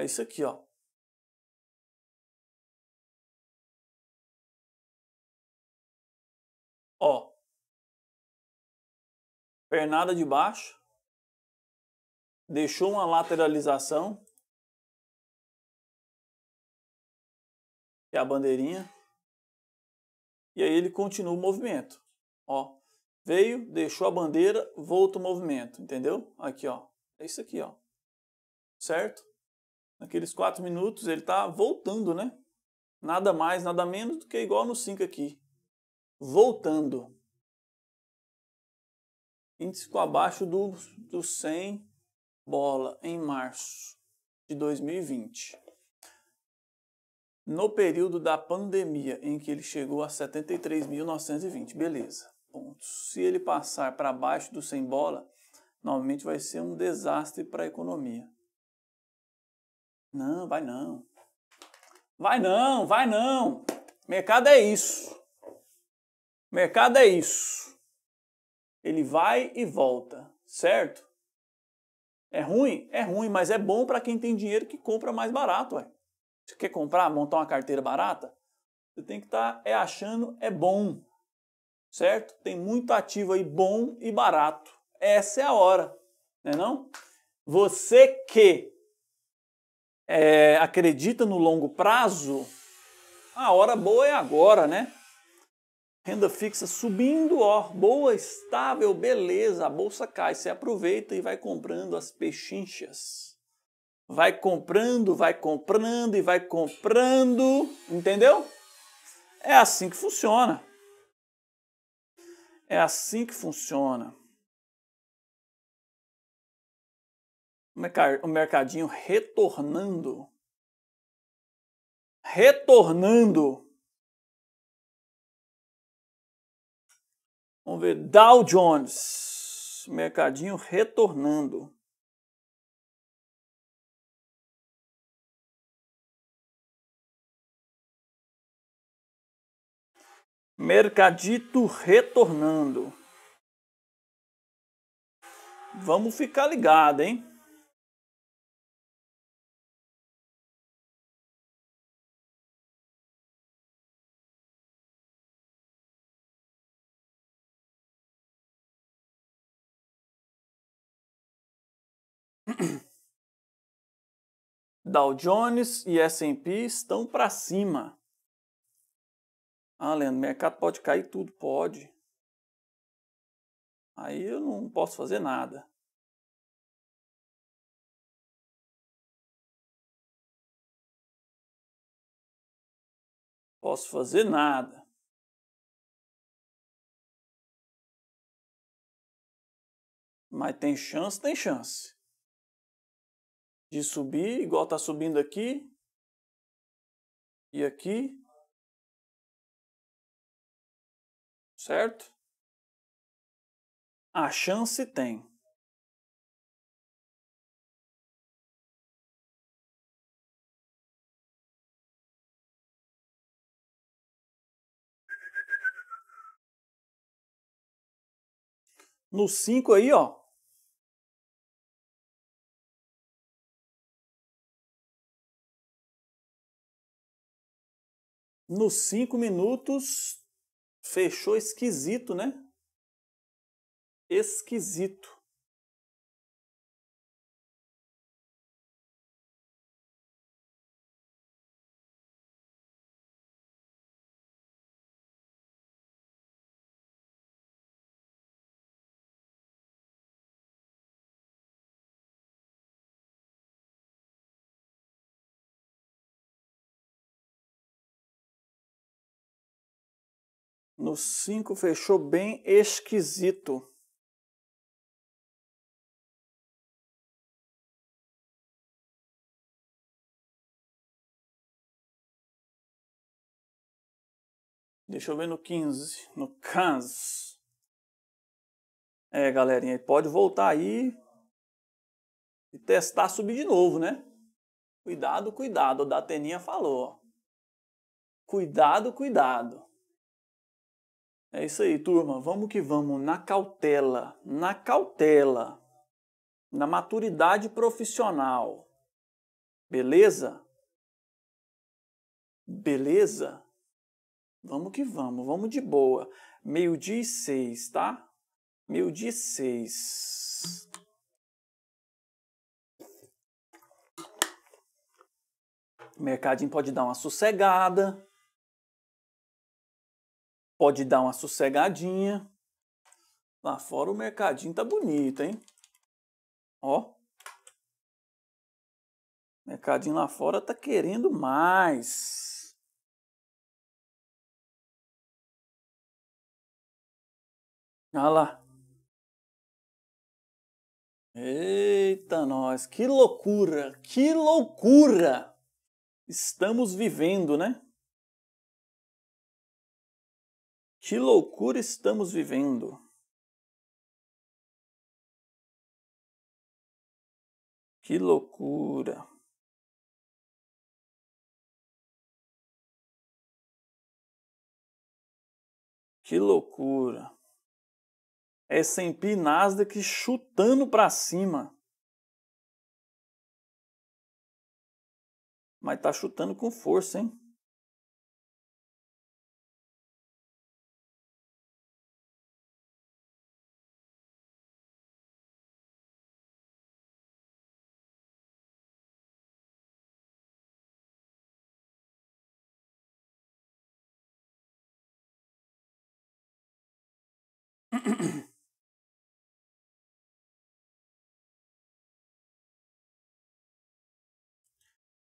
É isso aqui, ó. Ó. Pernada de baixo. Deixou uma lateralização. Que é a bandeirinha. E aí ele continua o movimento. Ó. Veio, deixou a bandeira, volta o movimento, entendeu? Aqui, ó. É isso aqui, ó. Certo? Naqueles quatro minutos ele está voltando, né? Nada mais, nada menos do que igual no 5 aqui. Voltando. índice com abaixo do, do 100 bola em março de 2020. No período da pandemia, em que ele chegou a 73.920, beleza. Pontos. Se ele passar para baixo do 100 bola, novamente vai ser um desastre para a economia. Não, vai não. Vai não, vai não. Mercado é isso. Mercado é isso. Ele vai e volta, certo? É ruim? É ruim, mas é bom para quem tem dinheiro que compra mais barato, ué. Você quer comprar, montar uma carteira barata? Você tem que estar tá, é achando é bom, certo? Tem muito ativo aí bom e barato. Essa é a hora, né não, não? Você que é, acredita no longo prazo, ah, a hora boa é agora, né? Renda fixa subindo, ó, boa, estável, beleza, a bolsa cai, você aproveita e vai comprando as pechinchas. Vai comprando, vai comprando e vai comprando, entendeu? É assim que funciona. É assim que funciona. o mercadinho retornando. Retornando. Vamos ver Dow Jones, mercadinho retornando. Mercadito retornando. Vamos ficar ligado, hein? Dow Jones e S&P estão para cima. Ah, Leandro, o mercado pode cair tudo, pode. Aí eu não posso fazer nada. Posso fazer nada. Mas tem chance, tem chance de subir, igual está subindo aqui e aqui. Certo? A chance tem. No 5 aí, ó, Nos cinco minutos, fechou esquisito, né? Esquisito. No 5 fechou bem esquisito. Deixa eu ver no 15, no 15. É, galerinha, pode voltar aí e testar subir de novo, né? Cuidado, cuidado, o Dateninha falou. Cuidado, cuidado. É isso aí, turma. Vamos que vamos. Na cautela, na cautela, na maturidade profissional. Beleza? Beleza? Vamos que vamos, vamos de boa. Meio-dia e seis, tá? Meio-dia e seis. O mercadinho pode dar uma sossegada. Pode dar uma sossegadinha. Lá fora o mercadinho tá bonito, hein? Ó. Mercadinho lá fora tá querendo mais. Olha lá. Eita, nós, que loucura, que loucura estamos vivendo, né? Que loucura estamos vivendo! Que loucura! Que loucura! É S&P Nasdaq chutando para cima. Mas tá chutando com força, hein?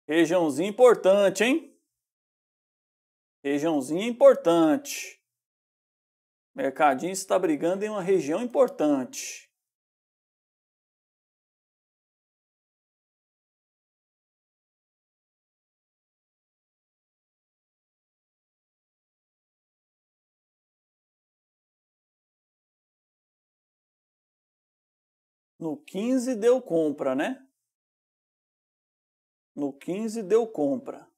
Regiãozinha importante, hein? Regiãozinha importante. Mercadinho está brigando em uma região importante. No 15 deu compra, né? No 15 deu compra.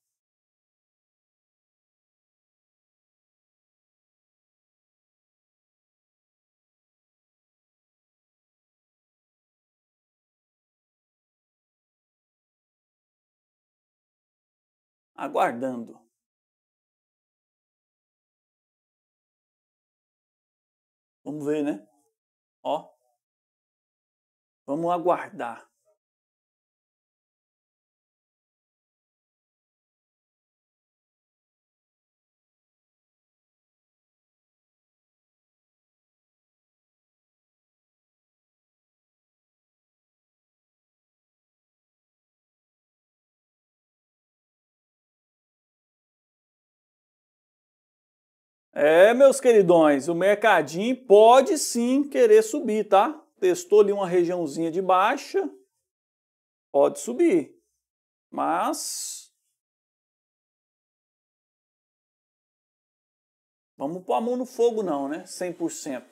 Aguardando. Vamos ver, né? Ó. Vamos aguardar. É, meus queridões, o mercadinho pode sim querer subir, tá? Testou ali uma regiãozinha de baixa, pode subir, mas vamos pôr a mão no fogo não, né? 100%.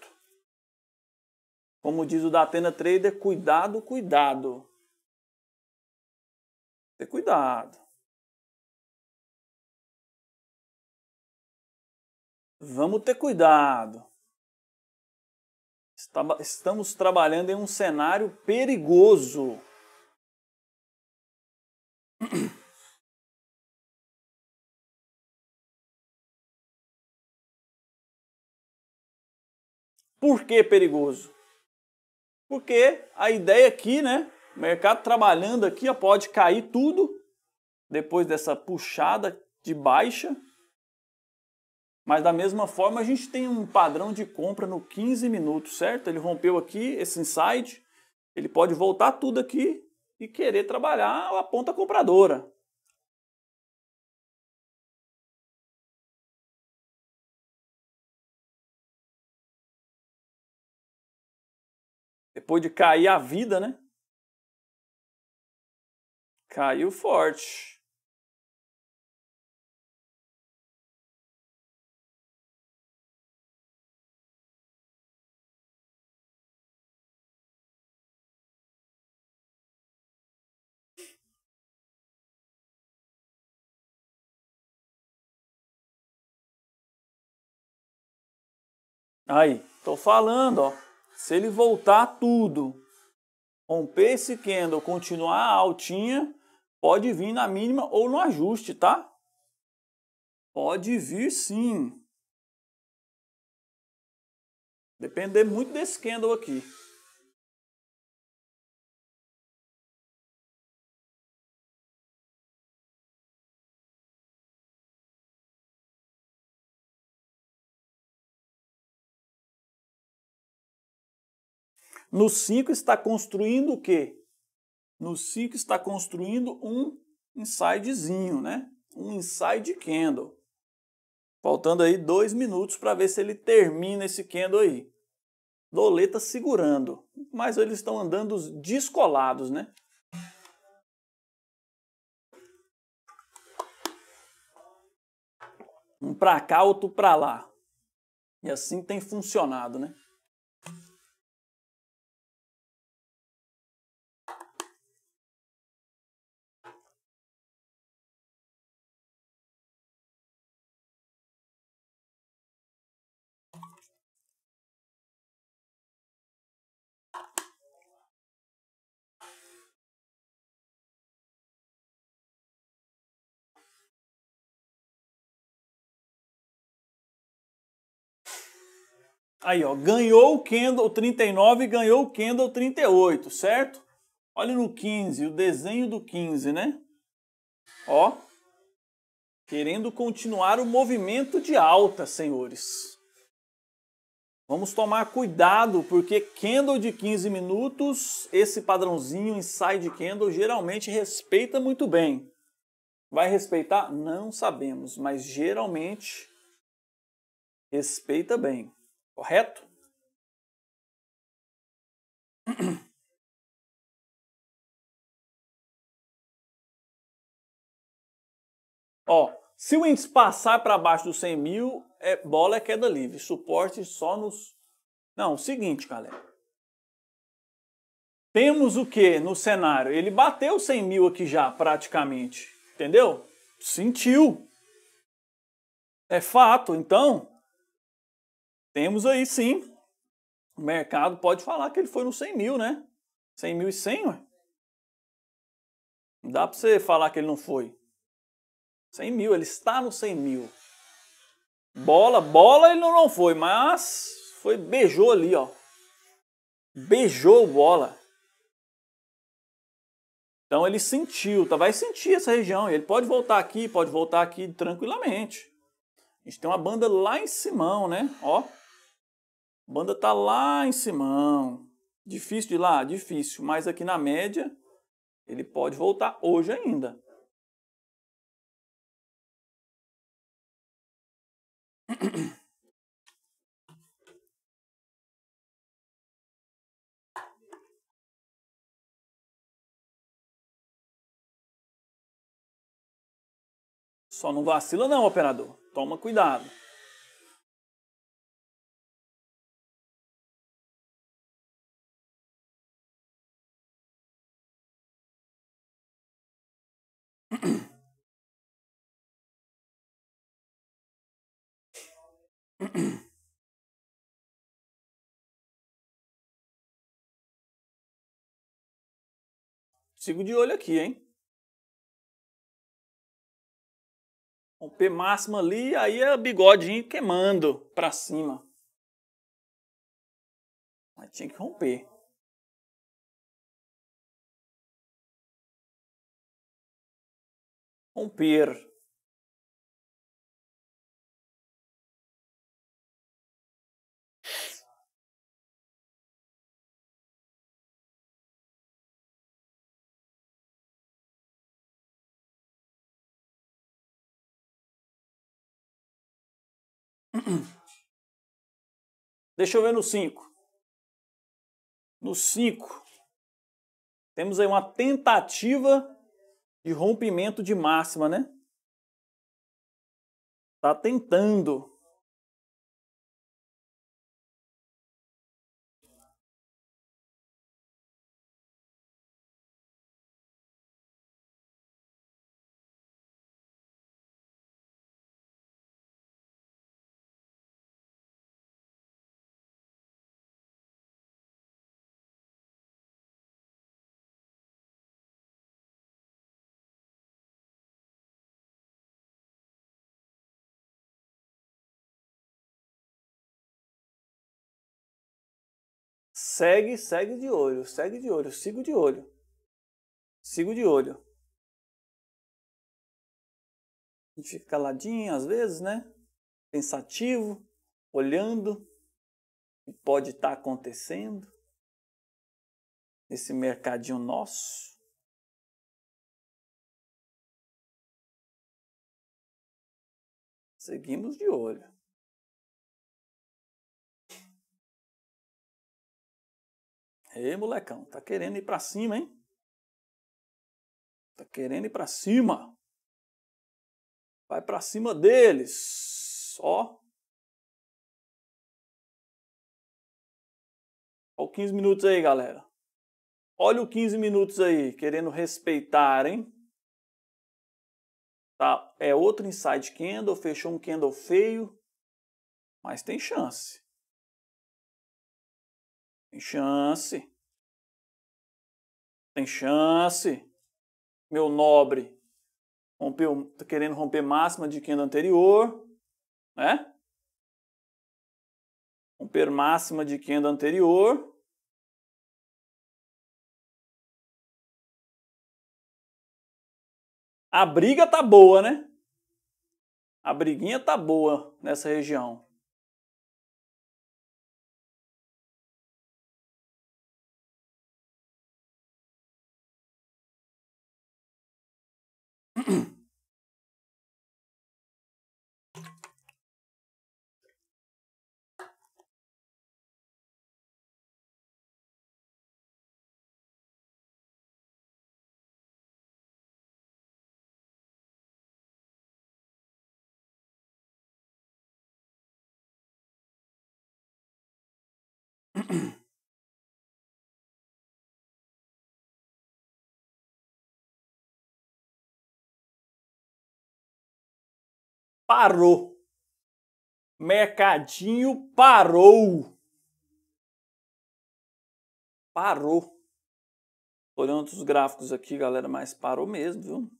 Como diz o da Atena Trader, cuidado, cuidado. Ter cuidado. Vamos ter cuidado. Estamos trabalhando em um cenário perigoso. Por que perigoso? Porque a ideia aqui, né? O mercado trabalhando aqui, ó, pode cair tudo depois dessa puxada de baixa. Mas da mesma forma, a gente tem um padrão de compra no 15 minutos, certo? Ele rompeu aqui esse insight, ele pode voltar tudo aqui e querer trabalhar a ponta compradora. Depois de cair a vida, né? Caiu forte. Aí, tô falando, ó. Se ele voltar tudo, romper esse candle, continuar altinha, pode vir na mínima ou no ajuste, tá? Pode vir sim. Depender muito desse candle aqui. No 5 está construindo o quê? No 5 está construindo um insidezinho, né? Um inside candle. Faltando aí dois minutos para ver se ele termina esse candle aí. Doleta segurando, mas eles estão andando descolados, né? Um para cá, outro para lá. E assim tem funcionado, né? Aí, ó, ganhou o Kendall 39 e ganhou o Kendall 38, certo? Olha no 15, o desenho do 15, né? Ó, querendo continuar o movimento de alta, senhores. Vamos tomar cuidado, porque candle de 15 minutos, esse padrãozinho inside candle, geralmente respeita muito bem. Vai respeitar? Não sabemos, mas geralmente respeita bem. Correto? Ó, se o índice passar para baixo dos 100 mil, é, bola é queda livre. Suporte só nos... Não, o seguinte, galera. Temos o que no cenário? Ele bateu 100 mil aqui já, praticamente. Entendeu? Sentiu. É fato. Então, temos aí sim, o mercado pode falar que ele foi no 100 mil, né? 100 mil e 100, ué. Não dá para você falar que ele não foi. 100 mil, ele está no 100 mil. Bola, bola ele não foi, mas foi, beijou ali, ó. Beijou bola. Então ele sentiu, tá? vai sentir essa região. Ele pode voltar aqui, pode voltar aqui tranquilamente. A gente tem uma banda lá em Simão, né? Ó, a banda está lá em Simão. Difícil de ir lá? Difícil. Mas aqui na média, ele pode voltar hoje ainda. Só não vacila não, operador. Toma cuidado. Sigo de olho aqui, hein? Romper P máximo ali, aí é bigodinho queimando para cima. Mas tinha que romper. Romper. Deixa eu ver no 5. No 5, temos aí uma tentativa de rompimento de máxima, né? Está tentando. segue, segue de olho, segue de olho, sigo de olho. Sigo de olho. A gente fica caladinho às vezes, né? Pensativo, olhando o que pode estar tá acontecendo nesse mercadinho nosso. Seguimos de olho. Ei, molecão, tá querendo ir para cima, hein? Tá querendo ir para cima. Vai para cima deles. Ó. Ó 15 minutos aí, galera. Olha o 15 minutos aí, querendo respeitar, hein? Tá, é outro inside candle, fechou um candle feio, mas tem chance. Tem chance. Tem chance. Meu nobre rompeu, tá querendo romper máxima de queda anterior, né? Romper máxima de queda anterior. A briga tá boa, né? A briguinha tá boa nessa região. parou. Mercadinho parou. Parou. Tô olhando os gráficos aqui, galera, mas parou mesmo, viu?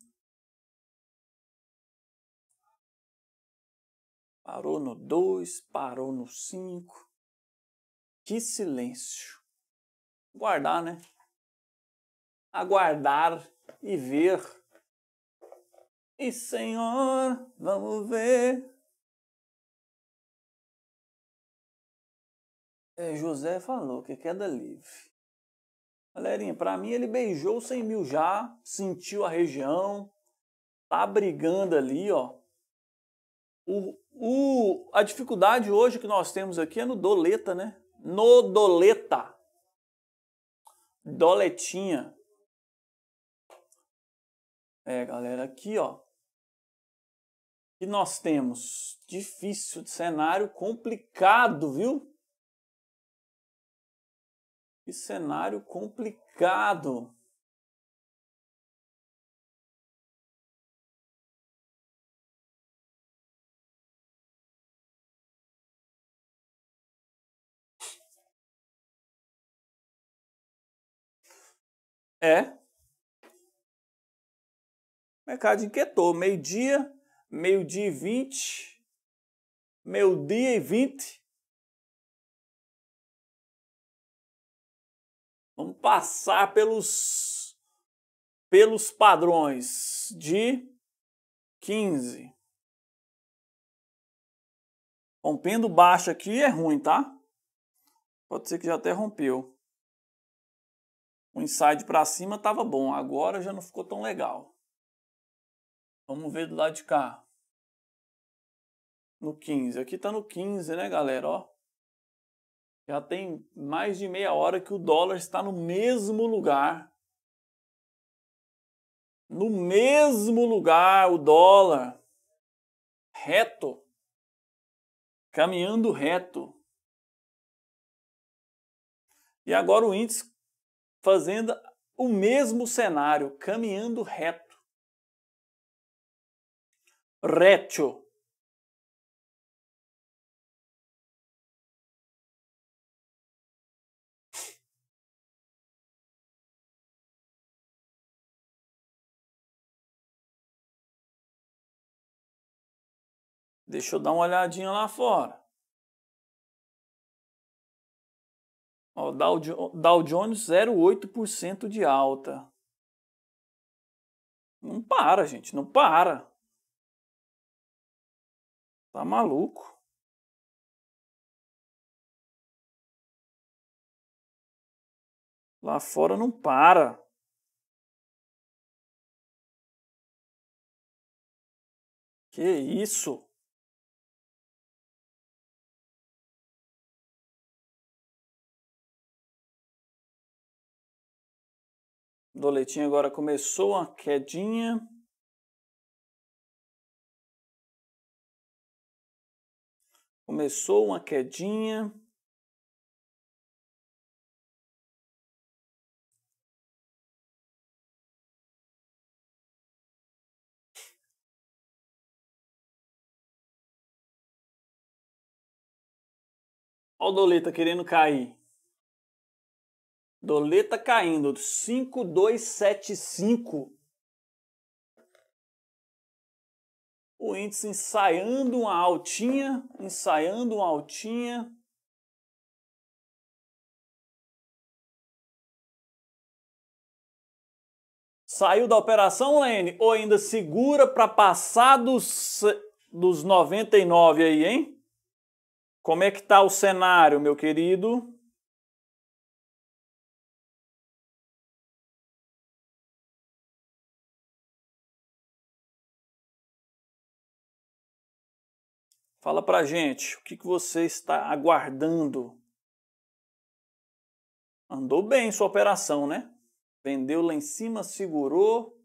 Parou no 2, parou no 5. Que silêncio. Guardar, né? Aguardar e ver. E Senhor, vamos ver. É, José falou que queda livre. Galerinha, para mim ele beijou 100 mil já, sentiu a região, tá brigando ali, ó. O, o, a dificuldade hoje que nós temos aqui é no doleta, né? No doleta. Doletinha. É, galera, aqui, ó. E nós temos difícil, cenário complicado, viu? Que cenário complicado. É. O mercado inquietou. Meio-dia, meio-dia e vinte, meio-dia e vinte. Vamos passar pelos, pelos padrões de 15. Rompendo baixo aqui é ruim, tá? Pode ser que já até rompeu. O inside para cima estava bom, agora já não ficou tão legal. Vamos ver do lado de cá no 15. Aqui está no 15, né, galera? Ó. Já tem mais de meia hora que o dólar está no mesmo lugar. No mesmo lugar, o dólar. Reto. Caminhando reto. E agora o índice fazendo o mesmo cenário, caminhando reto. Reto. Deixa eu dar uma olhadinha lá fora. Ó, Dow, Dow Jones 0,8% de alta. Não para, gente, não para. Tá maluco. Lá fora não para. Que isso? Doletinho agora começou a quedinha. Começou uma quedinha. Olha o Doleta tá querendo cair. Doleta caindo. 5275. O índice ensaiando uma altinha, ensaiando uma altinha. Saiu da operação, Lene? Ou ainda segura para passar dos, dos 99 aí, hein? Como é que tá o cenário, meu querido? Fala pra gente, o que, que você está aguardando? Andou bem sua operação, né? Vendeu lá em cima, segurou.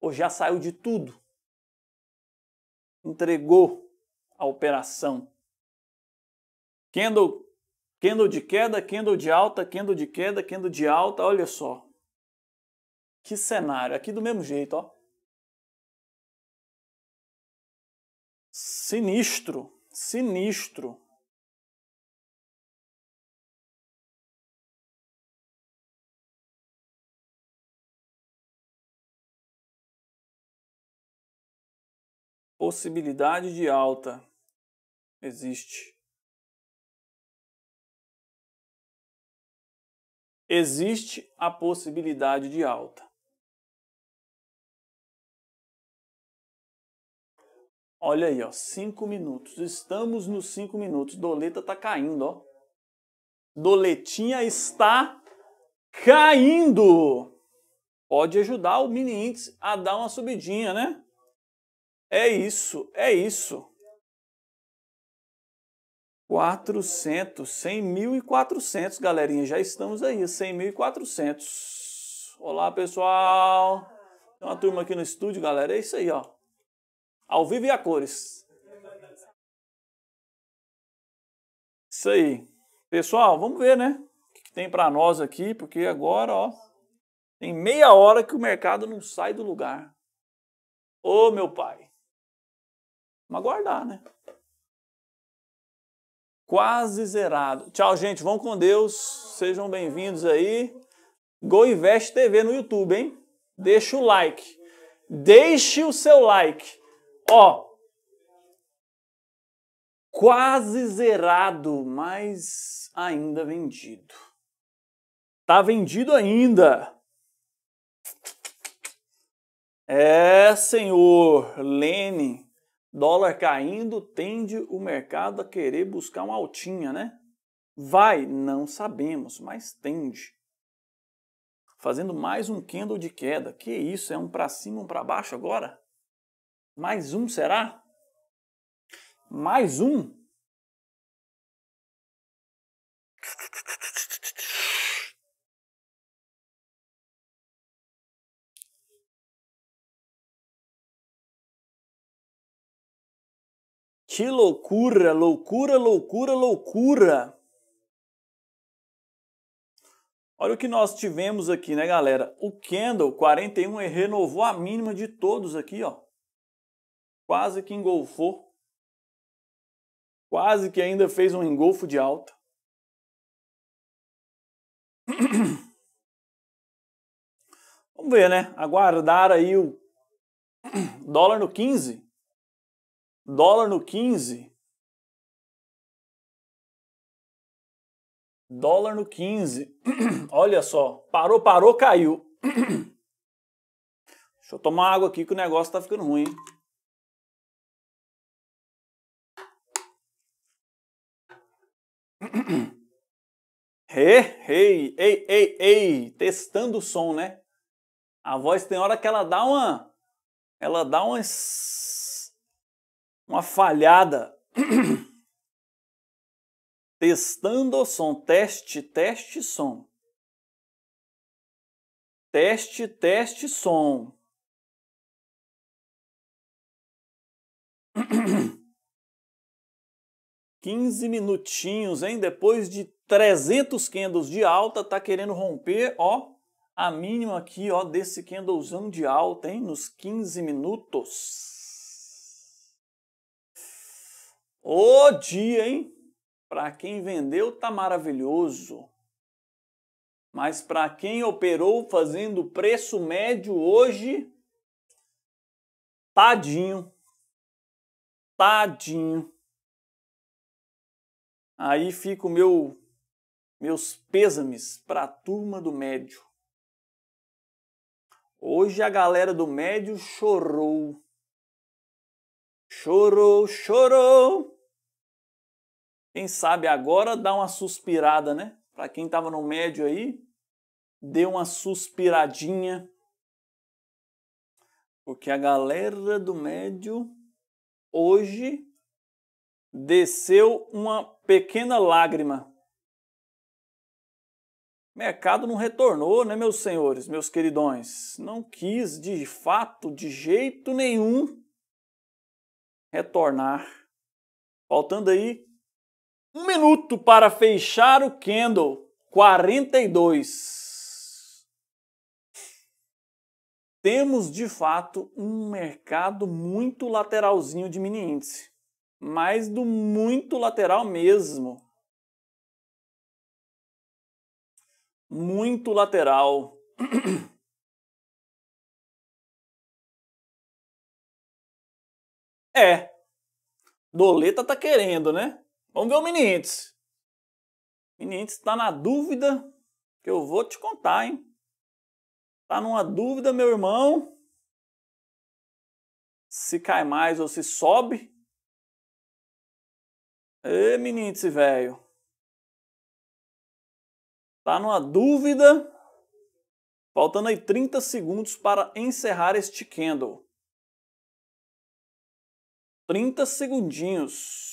Ou já saiu de tudo? Entregou a operação. Candle, candle de queda, candle de alta, candle de queda, candle de alta, olha só. Que cenário. Aqui do mesmo jeito, ó. Sinistro. Sinistro. Possibilidade de alta existe. Existe a possibilidade de alta. Olha aí, ó, 5 minutos. Estamos nos 5 minutos. Doleta tá caindo, ó. Doletinha está caindo. Pode ajudar o mini índice a dar uma subidinha, né? É isso, é isso. 400, 100.400, galerinha, já estamos aí, 100.400. Olá, pessoal. Tem uma turma aqui no estúdio, galera, é isso aí, ó ao vivo e a cores. Isso aí. Pessoal, vamos ver, né? O que tem para nós aqui, porque agora, ó, tem meia hora que o mercado não sai do lugar. Ô, meu pai. Vamos aguardar, né? Quase zerado. Tchau, gente. Vão com Deus. Sejam bem-vindos aí. Go Invest TV no YouTube, hein? Deixa o like. Deixe o seu like. Ó, quase zerado, mas ainda vendido. Tá vendido ainda. É, senhor Lene, dólar caindo, tende o mercado a querer buscar uma altinha, né? Vai, não sabemos, mas tende. Fazendo mais um candle de queda. Que isso, é um para cima, um para baixo agora? Mais um, será? Mais um? Que loucura, loucura, loucura, loucura. Olha o que nós tivemos aqui, né, galera? O Kendall 41 renovou a mínima de todos aqui, ó quase que engolfou, quase que ainda fez um engolfo de alta. Vamos ver, né? Aguardar aí o dólar no 15. Dólar no 15. Dólar no 15. Olha só. Parou, parou, caiu. Deixa eu tomar água aqui que o negócio tá ficando ruim. Hein? Ei, ei, ei, ei, ei, testando o som, né? A voz tem hora que ela dá uma ela dá uma uma falhada. testando o som, teste, teste som. Teste, teste som. 15 minutinhos, hein? Depois de 300 candles de alta, tá querendo romper, ó, a mínima aqui, ó, desse candlezão de alta, hein? Nos 15 minutos. Ô dia, hein? Para quem vendeu, tá maravilhoso. Mas para quem operou fazendo preço médio hoje, tadinho. Tadinho. Aí fica o meu meus pêsames para a turma do médio. Hoje a galera do médio chorou. Chorou, chorou. Quem sabe agora dá uma suspirada, né? Para quem estava no médio aí, dê uma suspiradinha. Porque a galera do médio hoje desceu uma pequena lágrima. Mercado não retornou, né, meus senhores, meus queridões? Não quis, de fato, de jeito nenhum, retornar. Faltando aí um minuto para fechar o candle. 42. Temos de fato um mercado muito lateralzinho de mini índice mas do muito lateral mesmo. Muito lateral. É. Doleta tá querendo, né? Vamos ver o Minientes. Minientes tá na dúvida, que eu vou te contar, hein? Tá numa dúvida, meu irmão. Se cai mais ou se sobe. Ê, menino, velho. Tá numa dúvida? Faltando aí 30 segundos para encerrar este candle. 30 segundinhos.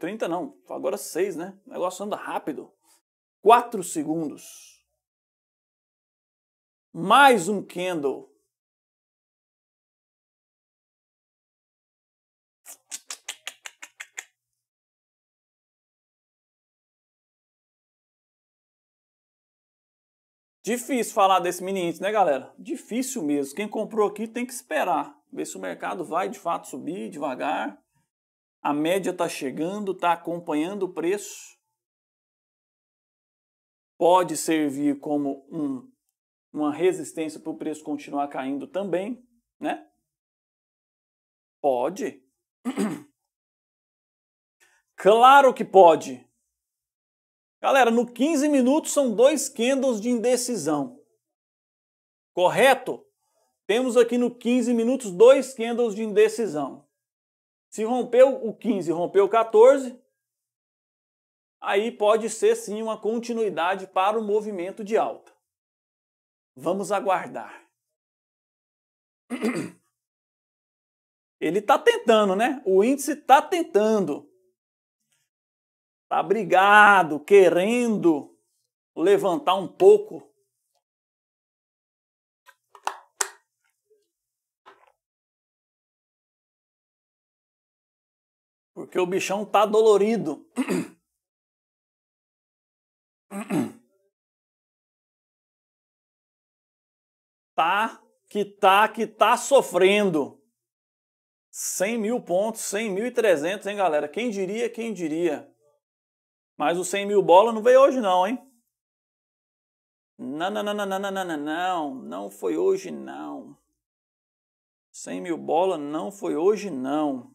30 não, agora 6, né? O negócio anda rápido. 4 segundos. Mais um candle. Difícil falar desse mini índice, né, galera? Difícil mesmo. Quem comprou aqui tem que esperar, ver se o mercado vai de fato subir devagar. A média está chegando, está acompanhando o preço. Pode servir como um, uma resistência para o preço continuar caindo também, né? Pode. claro que pode. Galera, no 15 minutos são dois candles de indecisão. Correto? Temos aqui no 15 minutos dois candles de indecisão. Se rompeu o 15, rompeu o 14, aí pode ser sim uma continuidade para o movimento de alta. Vamos aguardar. Ele está tentando, né? O índice está tentando está brigado, querendo levantar um pouco. Porque o bichão tá dolorido. Tá que tá que tá sofrendo. 100 mil pontos, 100 mil e 300, hein, galera? Quem diria, quem diria? Mas o 100 mil bola não veio hoje não, hein? Não, não, não, não, não, não, não, não, não foi hoje não. 100 mil bola não foi hoje não.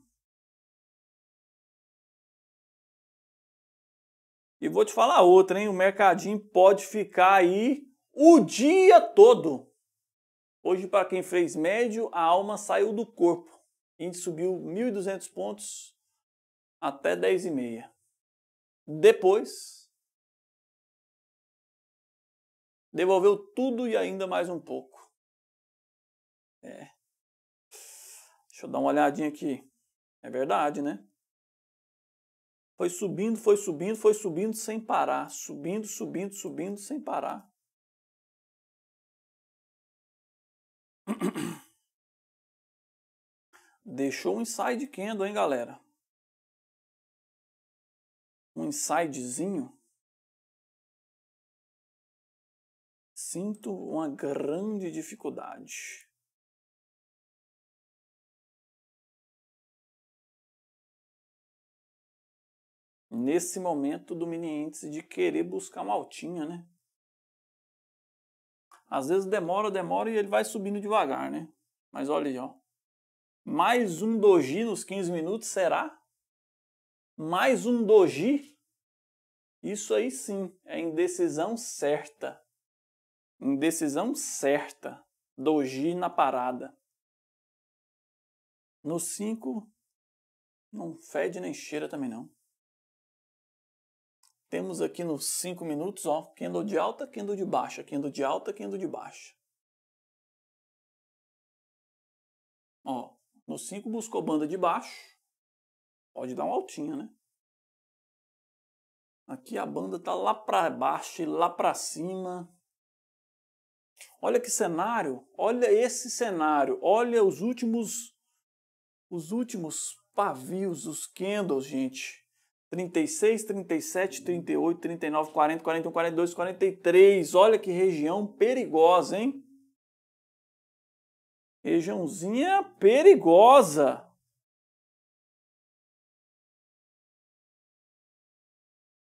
E vou te falar outra, hein? O mercadinho pode ficar aí o dia todo. Hoje, para quem fez médio, a alma saiu do corpo. A gente subiu 1.200 pontos até 10,5. Depois, devolveu tudo e ainda mais um pouco. É. Deixa eu dar uma olhadinha aqui. É verdade, né? Foi subindo, foi subindo, foi subindo sem parar. Subindo, subindo, subindo sem parar. Deixou um inside candle, hein, galera? um insightzinho, sinto uma grande dificuldade. Nesse momento do mini índice de querer buscar uma altinha, né? Às vezes demora, demora e ele vai subindo devagar, né? Mas olha aí, ó. Mais um doji nos 15 minutos, será? mais um doji, isso aí sim é indecisão certa. Indecisão certa. Doji na parada. No 5, não fede nem cheira também não. Temos aqui nos 5 minutos, ó, candle de alta, candle de baixa, candle de alta, candle de baixa. Ó, no 5 buscou banda de baixo, Pode dar um altinho, né? Aqui a banda tá lá para baixo e lá para cima. Olha que cenário, olha esse cenário, olha os últimos os últimos pavios, os candles, gente. 36, 37, 38, 39, 40, 41, 42, 43. Olha que região perigosa, hein? Regiãozinha perigosa.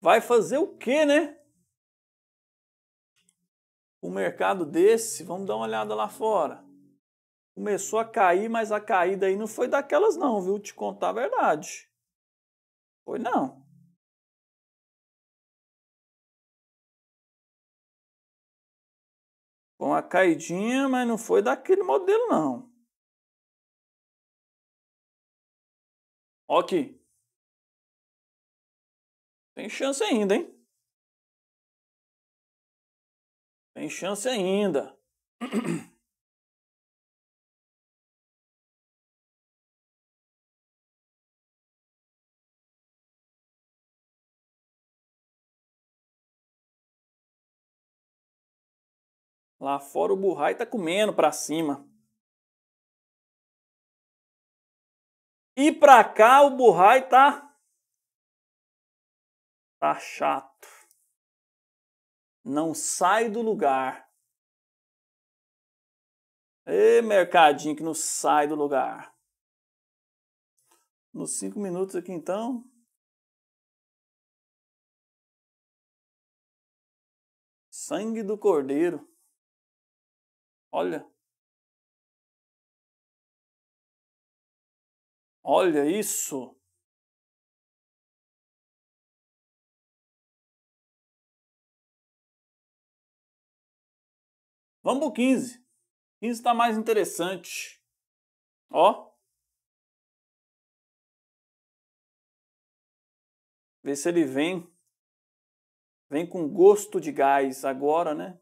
Vai fazer o quê, né? O mercado desse, vamos dar uma olhada lá fora. Começou a cair, mas a caída aí não foi daquelas não, viu? Te contar a verdade. Foi não. Foi uma caidinha, mas não foi daquele modelo não. Ó aqui. Tem chance ainda, hein? Tem chance ainda. Lá fora o burrai tá comendo para cima. E para cá o burrai tá Tá chato. Não sai do lugar. Ê, mercadinho que não sai do lugar. Nos cinco minutos aqui então. Sangue do Cordeiro. Olha. Olha isso. Vamos pro 15. 15 está mais interessante. Ó. Vê se ele vem. Vem com gosto de gás agora, né?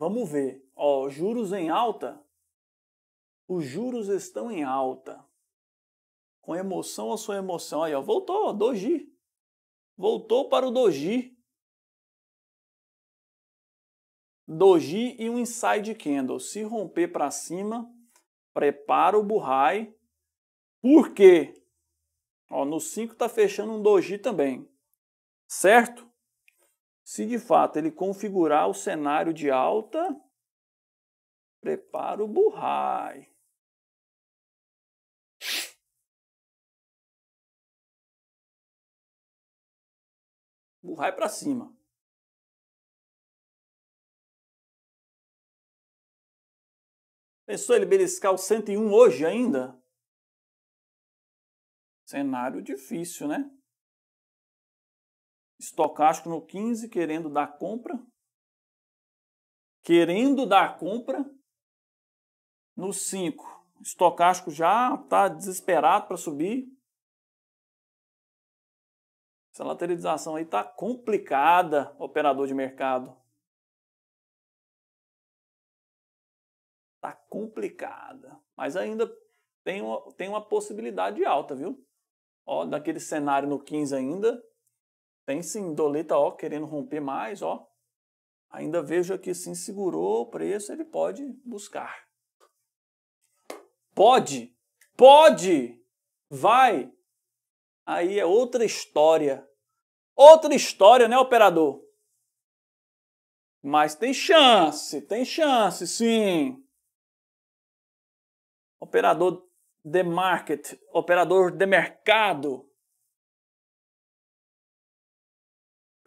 Vamos ver. Ó, juros em alta. Os juros estão em alta. Com emoção ou sua emoção. Aí, ó, voltou, ó, doji. Voltou para o doji. Doji e um inside candle. Se romper para cima, prepara o burrai. Por quê? Ó, no 5 está fechando um doji também. Certo? se de fato ele configurar o cenário de alta, prepara o burrai. Burrai para cima. Pensou ele beliscar o 101 hoje ainda? Cenário difícil, né? estocástico no 15, querendo dar compra. Querendo dar compra. No 5, estocástico já está desesperado para subir. Essa lateralização aí está complicada, operador de mercado. Está complicada. Mas ainda tem uma, tem uma possibilidade alta, viu? Ó, daquele cenário no 15 ainda, tem sim, Doleta, ó, querendo romper mais, ó. Ainda vejo aqui, sim, segurou o preço, ele pode buscar. Pode! Pode! Vai! Aí é outra história. Outra história, né, operador? Mas tem chance, tem chance, sim. Operador de market, operador de mercado,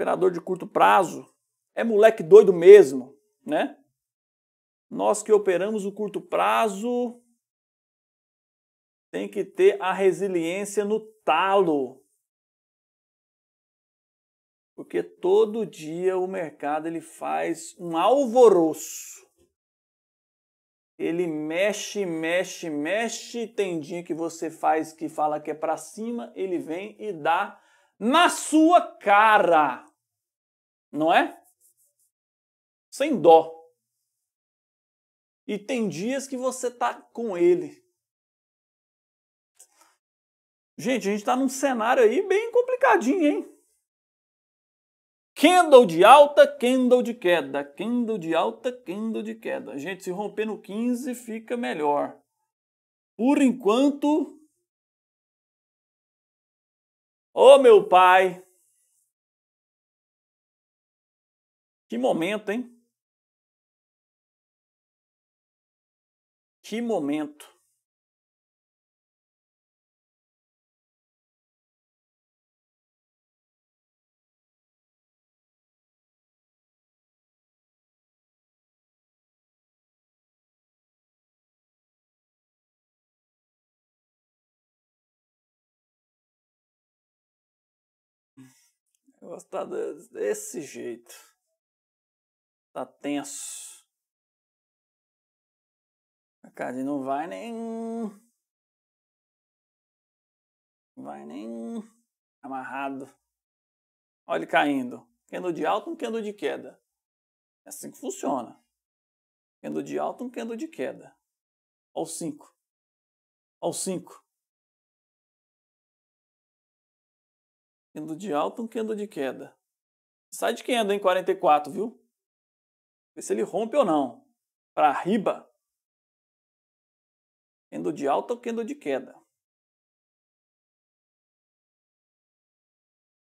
Operador de curto prazo é moleque doido mesmo, né? Nós que operamos o curto prazo tem que ter a resiliência no talo. Porque todo dia o mercado ele faz um alvoroço. Ele mexe, mexe, mexe. Tem dia que você faz que fala que é para cima, ele vem e dá na sua cara não é? Sem dó. E tem dias que você tá com ele. Gente, a gente tá num cenário aí bem complicadinho, hein? Candle de alta, candle de queda. Candle de alta, candle de queda. Gente, se romper no 15 fica melhor. Por enquanto. Ô oh, meu pai, Que momento, hein? Que momento. Gostar hum. desse jeito. Tá tenso. A casa não vai nem. Vai nem. Amarrado. Olha ele caindo. Kendo de alto, um kendo de queda. É assim que funciona. Kendo de alto, um kendo de queda. Ao 5. Ao 5. Kendo de alto, um kendo de queda. Sai de kendo em 44, viu? ver se ele rompe ou não. Para riba. Candle de alta ou candle de queda.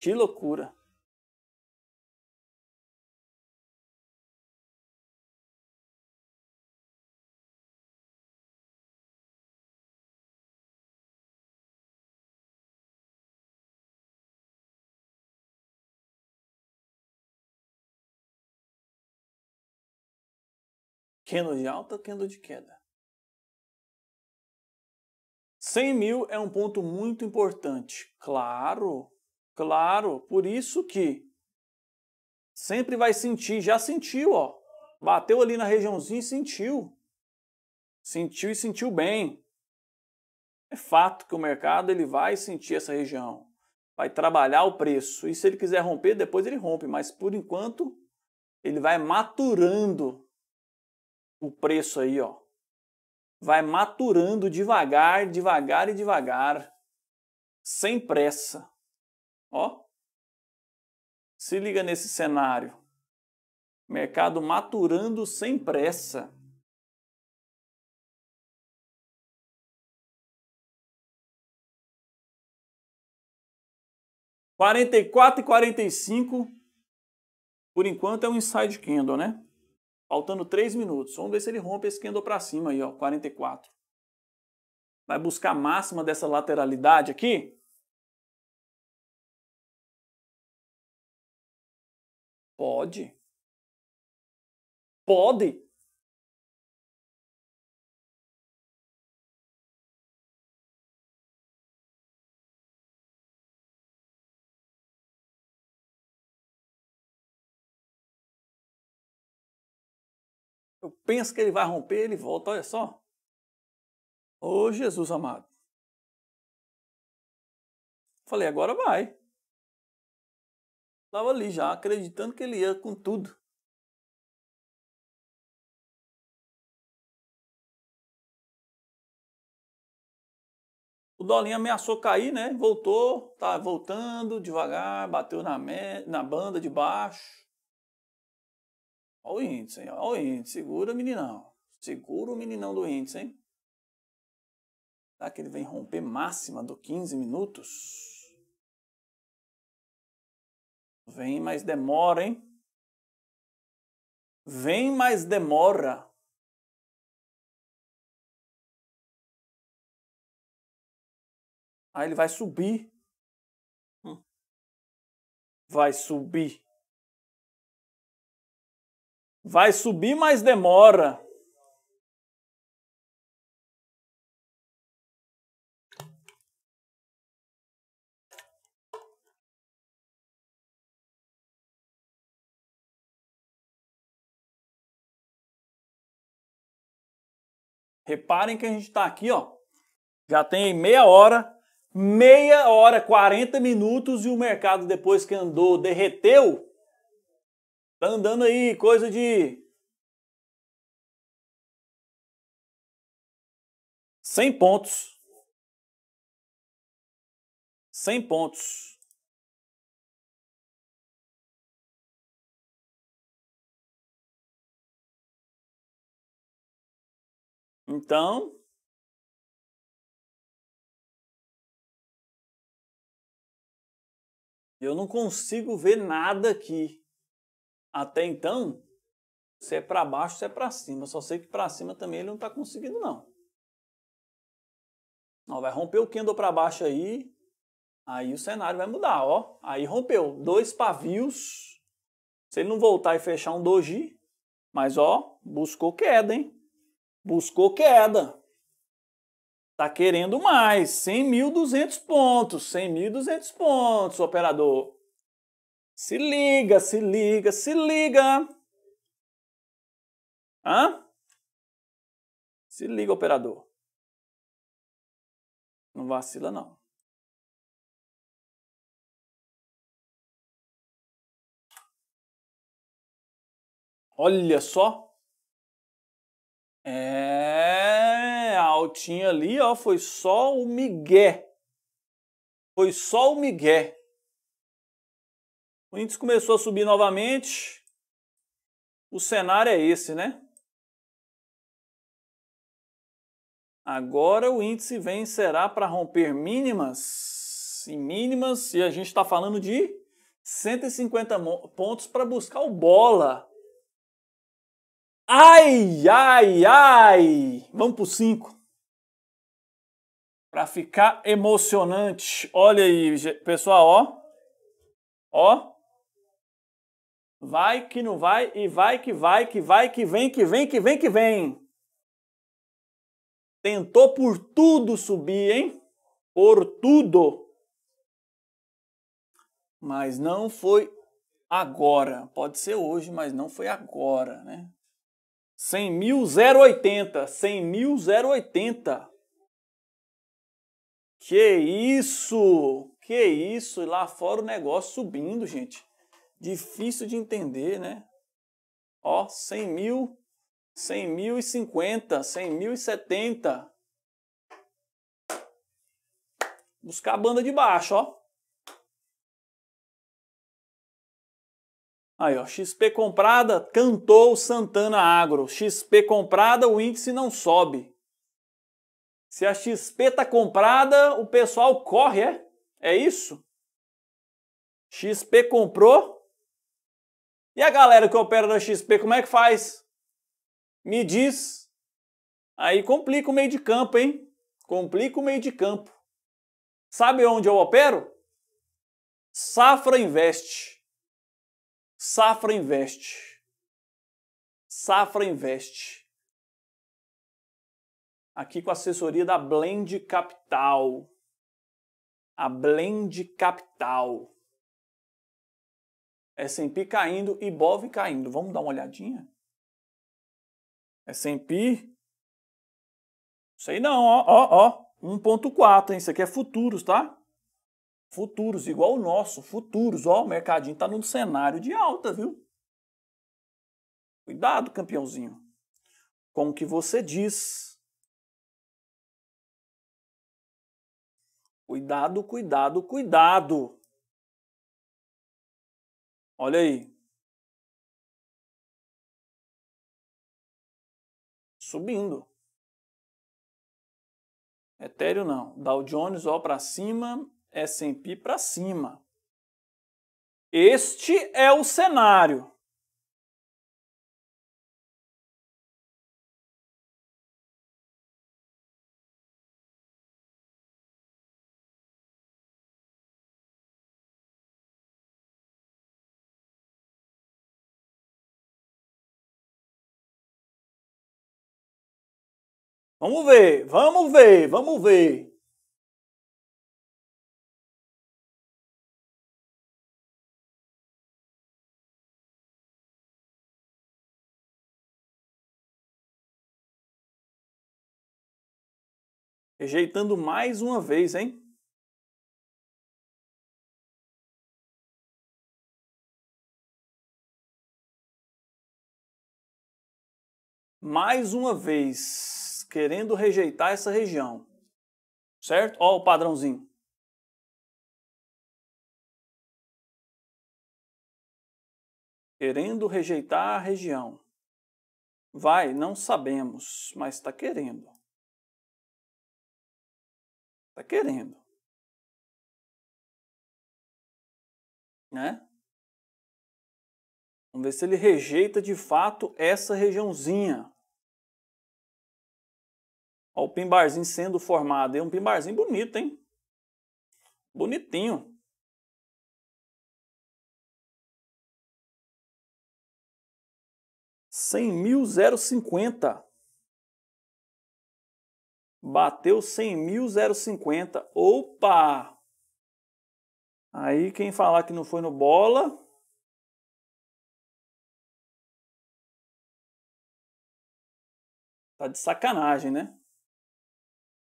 Que loucura. Candle de alta, candle de queda. 100 mil é um ponto muito importante. Claro, claro. Por isso que sempre vai sentir. Já sentiu, ó. Bateu ali na regiãozinha e sentiu. Sentiu e sentiu bem. É fato que o mercado ele vai sentir essa região. Vai trabalhar o preço. E se ele quiser romper, depois ele rompe. Mas por enquanto, ele vai maturando o preço aí, ó. Vai maturando devagar, devagar e devagar, sem pressa. Ó. Se liga nesse cenário. Mercado maturando sem pressa. quarenta e quatro e quarenta e cinco por enquanto é um inside candle, né? Faltando 3 minutos. Vamos ver se ele rompe esse candle para cima aí, ó, 44. Vai buscar a máxima dessa lateralidade aqui. Pode. Pode. pensa que ele vai romper, ele volta, olha só. Ô oh, Jesus amado. Falei, agora vai. Estava ali já, acreditando que ele ia com tudo. O Dolinho ameaçou cair, né? Voltou, tá voltando devagar, bateu na, me... na banda de baixo. Olha o índice, hein? Olha o índice. Segura, meninão. Segura o meninão do índice, hein? Será que ele vem romper máxima do 15 minutos? Vem, mas demora, hein? Vem, mas demora. Aí ele vai subir. Hum. Vai subir. Vai subir, mas demora. Reparem que a gente está aqui, ó. Já tem meia hora, meia hora, 40 minutos e o mercado depois que andou, derreteu, Tá andando aí coisa de cem pontos. cem pontos. Então, eu não consigo ver nada aqui. Até então, se é para baixo, se é para cima. Eu só sei que para cima também ele não está conseguindo, não. Ó, vai romper o candle para baixo aí. Aí o cenário vai mudar, ó. Aí rompeu. Dois pavios. Se ele não voltar e fechar um doji. Mas, ó, buscou queda, hein? Buscou queda. Tá querendo mais. 100.200 pontos. 100.200 pontos, operador. Se liga, se liga, se liga. Hã? Se liga, operador. Não vacila, não. Olha só. É, a altinha ali, ó, foi só o migué. Foi só o migué. O índice começou a subir novamente. O cenário é esse, né? Agora o índice vem será para romper mínimas e mínimas, e a gente está falando de 150 pontos para buscar o bola. Ai, ai, ai! Vamos para o 5. Para ficar emocionante. Olha aí, pessoal, ó. Ó. Vai que não vai, e vai que vai, que vai, que vem, que vem, que vem, que vem. Tentou por tudo subir, hein? Por tudo. Mas não foi agora. Pode ser hoje, mas não foi agora, né? 100.080. 100.080. Que isso! Que isso! E lá fora o negócio subindo, gente difícil de entender, né? Ó, 100 mil, 100 mil e 50, 100 mil e 70. Buscar a banda de baixo, ó. Aí, ó, XP comprada, cantou o Santana Agro. XP comprada, o índice não sobe. Se a XP tá comprada, o pessoal corre, é? É isso? XP comprou, e a galera que opera na XP, como é que faz? Me diz. Aí complica o meio de campo, hein? Complica o meio de campo. Sabe onde eu opero? Safra Invest. Safra Invest. Safra Invest. Aqui com a assessoria da Blend Capital. A Blend Capital. É S&P caindo e Bov caindo. Vamos dar uma olhadinha? S&P Sei não, ó, ó, ó. 1.4, hein? Isso aqui é futuros, tá? Futuros, igual o nosso, futuros, ó. O mercadinho tá num cenário de alta, viu? Cuidado, campeãozinho. Com o que você diz. Cuidado, cuidado, cuidado. Olha aí. Subindo. Ethereum não. Dow Jones ó para cima, S&P para cima. Este é o cenário. Vamos ver, vamos ver, vamos ver. Rejeitando mais uma vez, hein? mais uma vez querendo rejeitar essa região. Certo? Ó o padrãozinho. Querendo rejeitar a região. Vai, não sabemos, mas está querendo. Está querendo. Né? Vamos ver se ele rejeita de fato essa regiãozinha. Olha o pimbarzinho sendo formado. É um pimbarzinho bonito, hein? Bonitinho. Cem mil zero cinquenta. Bateu cem mil zero cinquenta. Opa! Aí quem falar que não foi no bola... Tá de sacanagem, né?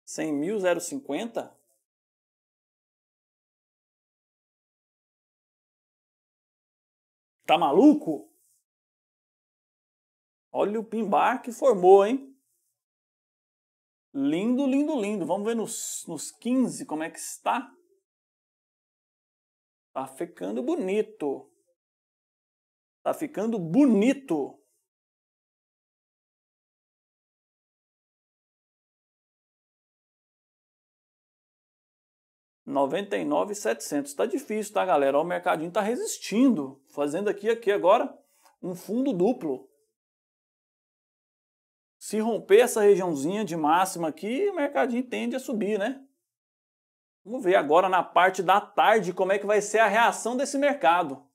100.050? Tá maluco? Olha o pimbar que formou, hein? Lindo, lindo, lindo. Vamos ver nos, nos 15 como é que está. Tá ficando bonito. Tá ficando bonito. 99,700. Tá difícil, tá, galera? O mercadinho tá resistindo, fazendo aqui aqui agora um fundo duplo. Se romper essa regiãozinha de máxima aqui, o mercadinho tende a subir, né? Vamos ver agora na parte da tarde como é que vai ser a reação desse mercado.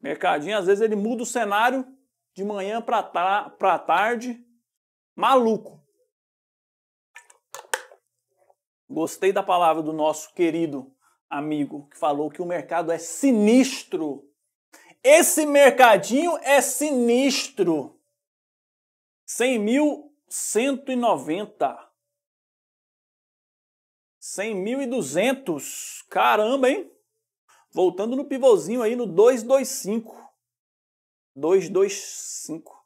Mercadinho, às vezes, ele muda o cenário de manhã para ta tarde. Maluco. Gostei da palavra do nosso querido amigo que falou que o mercado é sinistro. Esse mercadinho é sinistro. 100.190. 100.200. Caramba, hein? Voltando no pivôzinho aí no 225. 225.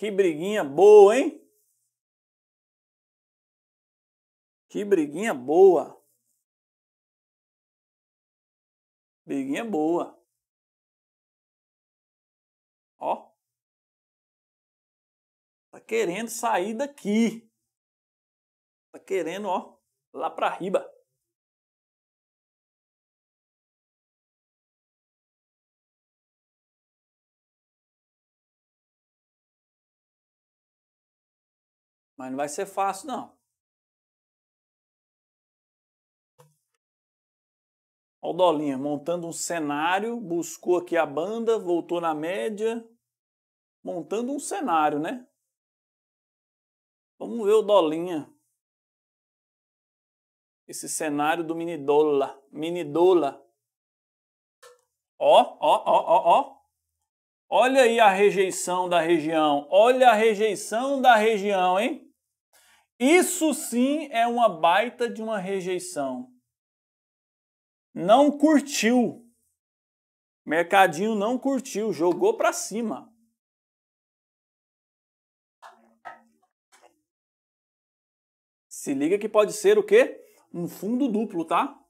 Que briguinha boa, hein? Que briguinha boa. Briguinha boa. Ó. Tá querendo sair daqui. Tá querendo, ó, lá pra riba. Mas não vai ser fácil, não. Olha o Dolinha montando um cenário, buscou aqui a banda, voltou na média, montando um cenário, né? Vamos ver o Dolinha. Esse cenário do Minidola. Minidola. Ó, ó, ó, ó, ó. Olha aí a rejeição da região. Olha a rejeição da região, hein? Isso sim é uma baita de uma rejeição. Não curtiu. Mercadinho não curtiu, jogou para cima. Se liga que pode ser o quê? Um fundo duplo, tá?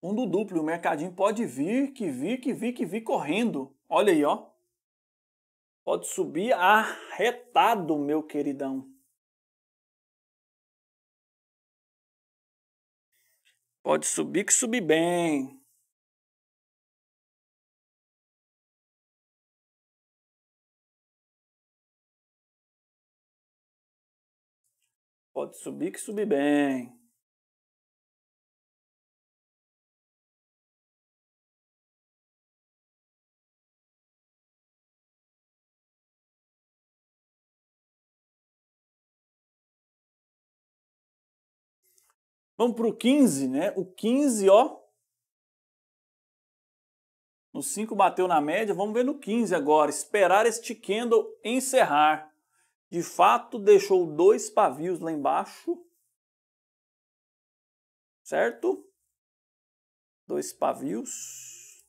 Fundo duplo. O mercadinho pode vir, que vir, que vir, que vir correndo. Olha aí, ó. Pode subir arretado, meu queridão. Pode subir que subir bem. Pode subir que subir bem. Vamos para o 15, né? O 15, ó. No 5 bateu na média, vamos ver no 15 agora. Esperar este candle encerrar. De fato, deixou dois pavios lá embaixo. Certo? Dois pavios.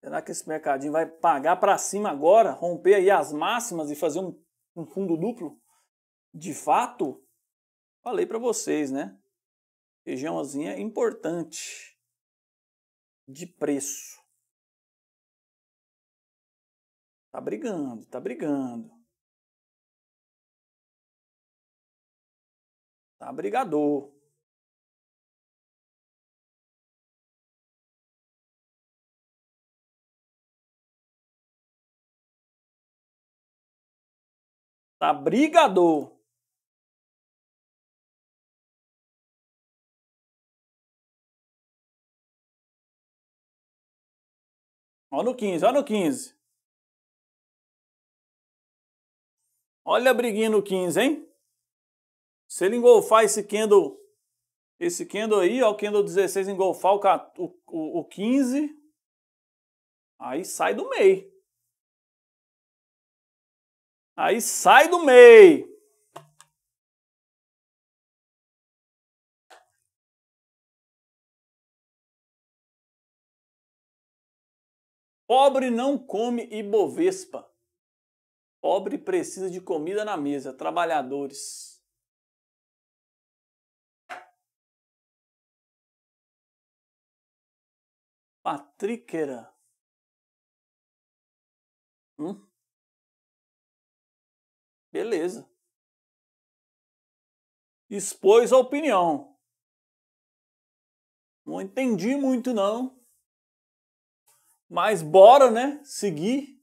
Será que esse mercadinho vai pagar para cima agora, romper aí as máximas e fazer um um fundo duplo, de fato, falei para vocês, né? Regiãozinha importante de preço. Tá brigando, tá brigando. Tá brigador. tá? Brigador. Olha no 15, olha no 15. Olha a briguinha no 15, hein? Se ele engolfar esse Kendo, esse Kendo aí, ó, o Kendo 16 engolfar o, o, o 15, aí sai do meio. Aí sai do meio. Pobre não come ibovespa. Pobre precisa de comida na mesa, trabalhadores. Patríquera. Hum? Beleza. Expôs a opinião. Não entendi muito, não. Mas bora, né? Seguir.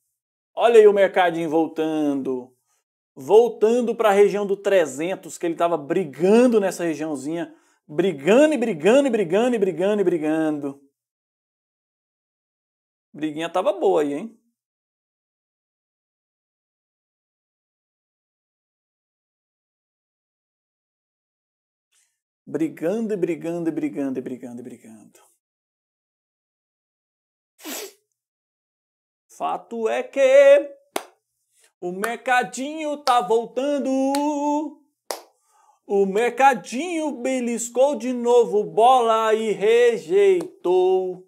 Olha aí o mercadinho voltando. Voltando para a região do 300, que ele estava brigando nessa regiãozinha. Brigando e brigando e brigando e brigando e brigando. Briguinha tava boa aí, hein? brigando e brigando e brigando e brigando e brigando. Fato é que o mercadinho tá voltando. O mercadinho beliscou de novo bola e rejeitou.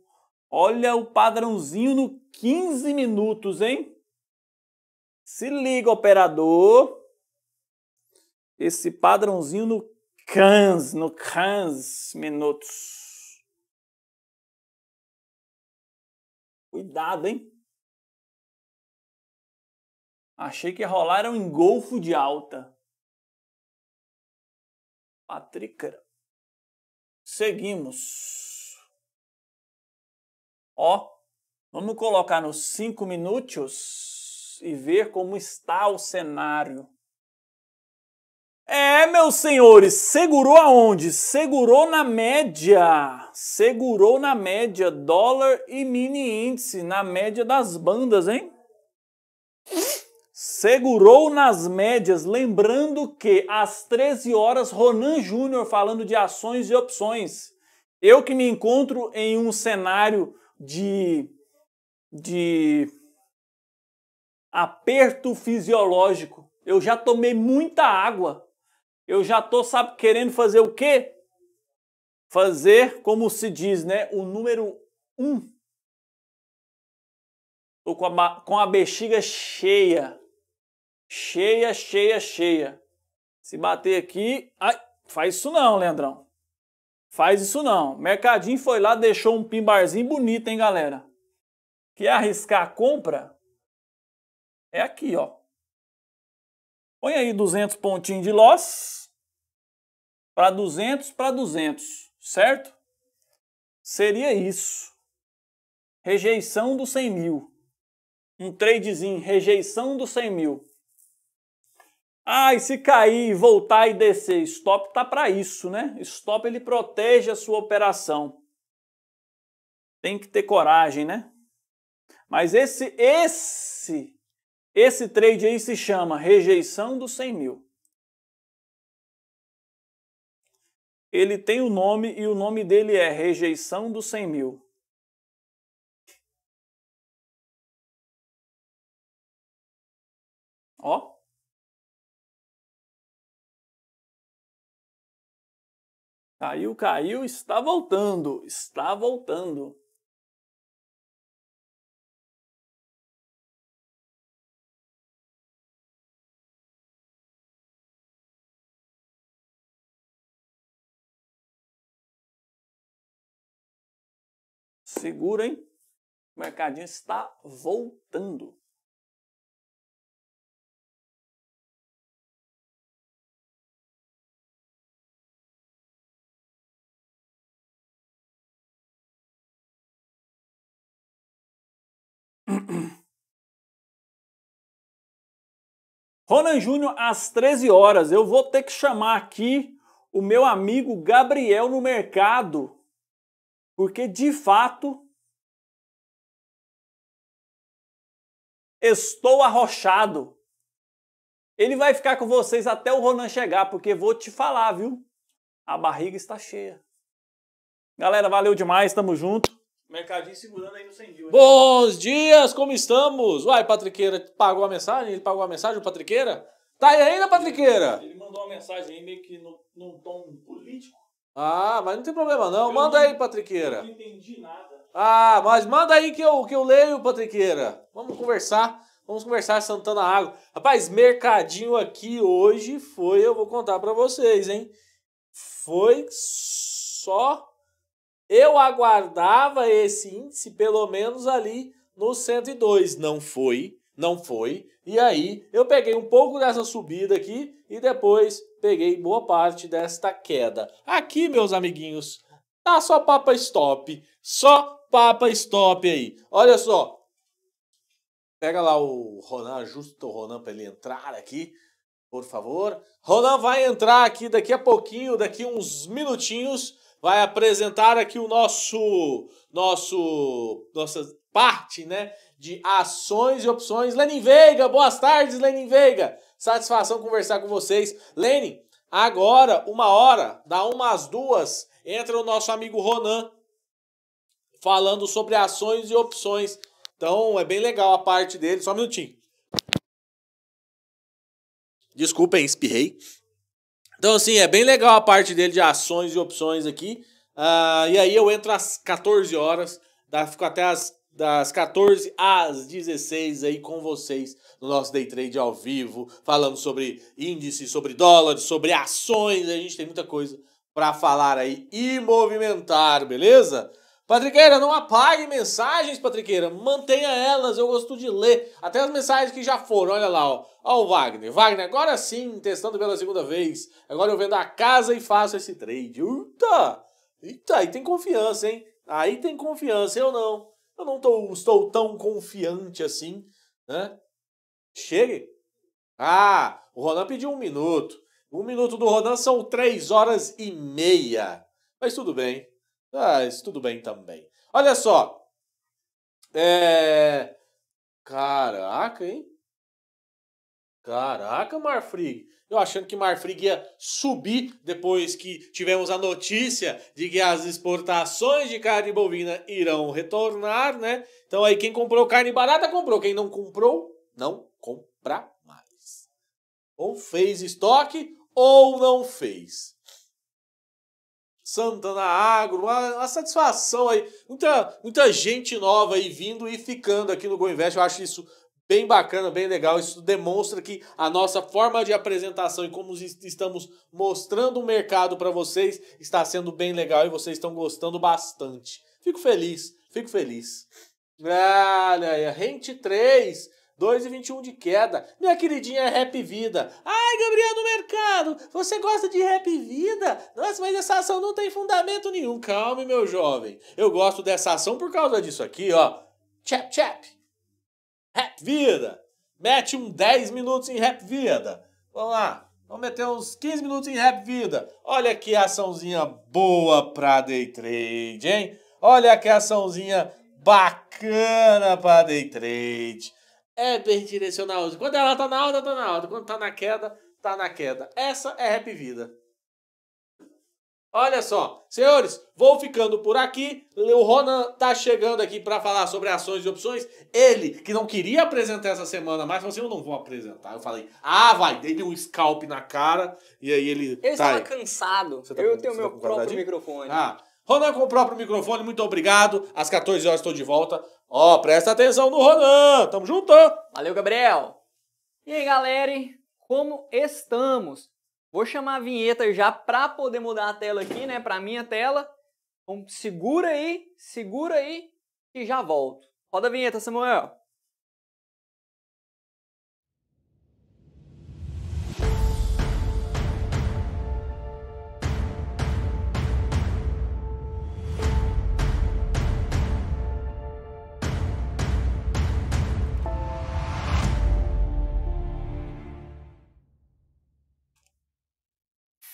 Olha o padrãozinho no 15 minutos, hein? Se liga, operador. Esse padrãozinho no Cans no cans minutos. Cuidado, hein? Achei que ia rolar era um engolfo de alta. Patricara. Seguimos. Ó, vamos colocar nos 5 minutos e ver como está o cenário. É, meus senhores, segurou aonde? Segurou na média. Segurou na média dólar e mini índice, na média das bandas, hein? Segurou nas médias, lembrando que às 13 horas Ronan Júnior falando de ações e opções. Eu que me encontro em um cenário de de aperto fisiológico. Eu já tomei muita água, eu já tô, sabe, querendo fazer o quê? Fazer, como se diz, né, o número um. Tô com a, com a bexiga cheia. Cheia, cheia, cheia. Se bater aqui. Ai, faz isso não, Leandrão. Faz isso não. Mercadinho foi lá, deixou um pimbarzinho bonito, hein, galera? Quer arriscar a compra? É aqui, ó. Põe aí 200 pontinhos de loss para 200 para 200, certo? Seria isso. Rejeição dos 100 mil. Um tradezinho, rejeição dos 100 mil. Ah, e se cair, voltar e descer, stop tá para isso, né? Stop ele protege a sua operação. Tem que ter coragem, né? Mas esse esse esse trade aí se chama rejeição dos 100 mil. Ele tem o um nome e o nome dele é rejeição dos 100 mil. Ó. Caiu, caiu, está voltando, está voltando. Segura, hein? O mercadinho está voltando. Ronan Júnior, às 13 horas, eu vou ter que chamar aqui o meu amigo Gabriel no mercado porque de fato estou arrochado. Ele vai ficar com vocês até o Ronan chegar, porque vou te falar, viu? A barriga está cheia. Galera, valeu demais, tamo junto. Mercadinho segurando aí no 100 dias. Bons dias, como estamos? Uai, Patriqueira pagou a mensagem? Ele pagou a mensagem, o Patriqueira? Tá aí ainda, Patriqueira? Ele mandou uma mensagem aí meio que num tom político. Ah, mas não tem problema não. Eu manda não, aí, Patriqueira. Eu não entendi nada. Ah, mas manda aí que eu, que eu leio, Patriqueira. Vamos conversar. Vamos conversar Santana Água. Rapaz, mercadinho aqui hoje foi, eu vou contar para vocês, hein? Foi só eu aguardava esse índice pelo menos ali no 102, não foi, não foi, e aí eu peguei um pouco dessa subida aqui e depois peguei boa parte desta queda. Aqui, meus amiguinhos, tá só papa stop. Só papa stop aí. Olha só. Pega lá o Ronan, ajusta o Ronan para ele entrar aqui, por favor. Ronan vai entrar aqui daqui a pouquinho, daqui uns minutinhos, vai apresentar aqui o nosso nosso nossa parte, né, de ações e opções. Lenin Veiga, boas tardes, Lenin Veiga. Satisfação conversar com vocês. Lenin, agora, uma hora, dá uma às duas, entra o nosso amigo Ronan falando sobre ações e opções. Então, é bem legal a parte dele. Só um minutinho. Desculpem, espirrei. Então, assim, é bem legal a parte dele de ações e opções aqui. Uh, e aí eu entro às 14 horas, fico até às das 14 às 16 aí com vocês no nosso day trade ao vivo. falando sobre índices, sobre dólares, sobre ações, a gente tem muita coisa para falar aí e movimentar, beleza? Patriqueira, não apague mensagens, Patriqueira. Mantenha elas, eu gosto de ler. Até as mensagens que já foram, olha lá, ó. Ó o Wagner. Wagner, agora sim, testando pela segunda vez. Agora eu vendo a casa e faço esse trade. Eita! Eita, aí tem confiança, hein? Aí tem confiança, eu não eu não tô, estou tão confiante assim, né? Chegue. Ah, o Ronan pediu um minuto. Um minuto do Ronan são três horas e meia. Mas tudo bem. Mas ah, tudo bem também. Olha só. É... Caraca, hein? Caraca, Marfrig. Eu achando que Marfrig ia subir depois que tivemos a notícia de que as exportações de carne bovina irão retornar, né? Então aí quem comprou carne barata comprou, quem não comprou, não compra mais. Ou fez estoque ou não fez. Santana Agro, uma, uma, satisfação aí. Muita, muita gente nova aí vindo e ficando aqui no Go Invest. Eu acho isso bem bacana, bem legal. Isso demonstra que a nossa forma de apresentação e como estamos mostrando o mercado para vocês está sendo bem legal e vocês estão gostando bastante. Fico feliz, fico feliz. Olha aí, rente 3. 2,21 de queda. Minha queridinha é Rap Vida. Ai, Gabriel do Mercado, você gosta de Rap Vida? Nossa, mas essa ação não tem fundamento nenhum. Calme, meu jovem. Eu gosto dessa ação por causa disso aqui, ó. Chap, chap. Rap Vida. Mete um 10 minutos em Rap Vida. Vamos lá. Vamos meter uns 15 minutos em Rap Vida. Olha que açãozinha boa pra day trade, hein? Olha que açãozinha bacana pra day trade. É perdirecional. Quando ela tá na alta, tá na alta. Quando tá na queda, tá na queda. Essa é Rap Vida. Olha só, senhores, vou ficando por aqui. O Ronan tá chegando aqui para falar sobre ações e opções. Ele que não queria apresentar essa semana, mas falou assim: eu não vou apresentar. Eu falei: ah, vai, dei um scalp na cara. E aí ele. Eu tá estava cansado. Tá eu tenho tenho meu tá próprio microfone. Ah, Ronan com o próprio microfone, muito obrigado. Às 14 horas estou de volta. Ó, oh, presta atenção no Ronan. Tamo junto. Valeu, Gabriel. E aí, galera, como estamos? Vou chamar a vinheta já para poder mudar a tela aqui, né, para minha tela. Então segura aí, segura aí e já volto. Roda a vinheta, Samuel.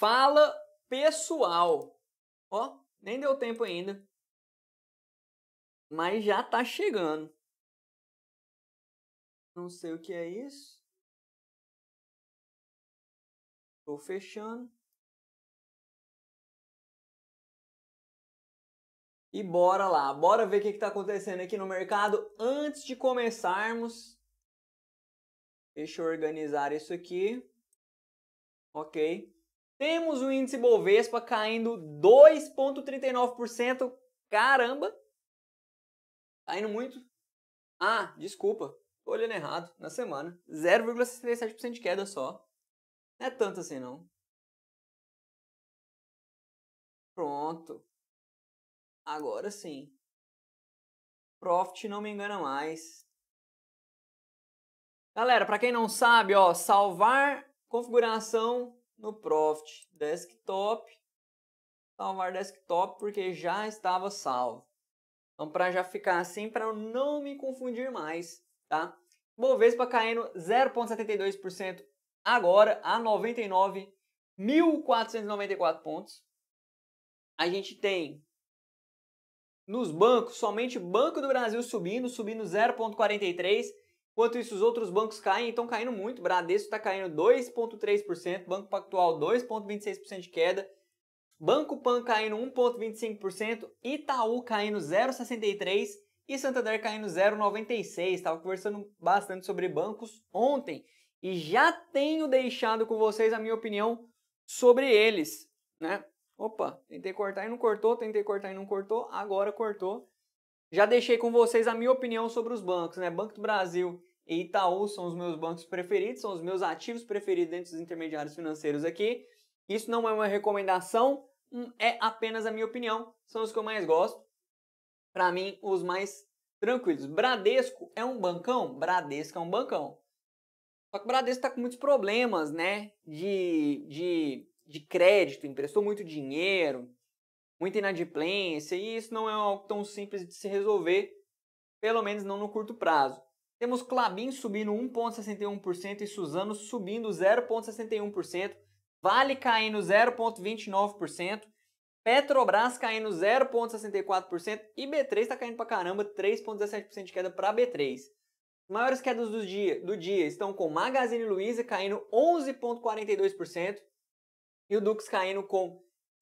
fala pessoal. Ó, nem deu tempo ainda. Mas já tá chegando. Não sei o que é isso. Tô fechando. E bora lá, bora ver o que está acontecendo aqui no mercado antes de começarmos. Deixa eu organizar isso aqui. Ok. Temos o índice Bovespa caindo 2,39%. Caramba! Caindo tá muito. Ah, desculpa. Tô olhando errado. Na semana. 0,67% de queda só. Não é tanto assim, não. Pronto. Agora sim. Profit não me engana mais. Galera, para quem não sabe, ó, salvar configuração no Profit Desktop, salvar desktop porque já estava salvo. Então, para já ficar assim, para eu não me confundir mais, tá? Bovespa caindo 0,72% agora a 99.494 pontos. A gente tem nos bancos, somente Banco do Brasil subindo, subindo 0,43%. Enquanto isso, os outros bancos caem, estão caindo muito. Bradesco está caindo 2,3%, Banco Pactual 2,26% de queda, Banco Pan caindo 1,25%, Itaú caindo 0,63% e Santander caindo 0,96%. Estava conversando bastante sobre bancos ontem e já tenho deixado com vocês a minha opinião sobre eles, né? Opa, tentei cortar e não cortou, tentei cortar e não cortou, agora cortou. Já deixei com vocês a minha opinião sobre os bancos, né? Banco do Brasil e Itaú são os meus bancos preferidos, são os meus ativos preferidos dentro dos intermediários financeiros aqui. Isso não é uma recomendação, hum, é apenas a minha opinião. São os que eu mais gosto. Para mim, os mais tranquilos. Bradesco é um bancão? Bradesco é um bancão. Só que o Bradesco está com muitos problemas, né? De, de, de crédito, emprestou muito dinheiro, muita inadimplência, e isso não é algo tão simples de se resolver, pelo menos não no curto prazo. Temos Clabin subindo 1,61% e Suzano subindo 0,61%, Vale caindo 0,29%, Petrobras caindo 0,64% e B3 está caindo para caramba, 3,17% de queda para B3. As maiores quedas do dia, do dia estão com Magazine Luiza caindo 11,42% e o Dux caindo com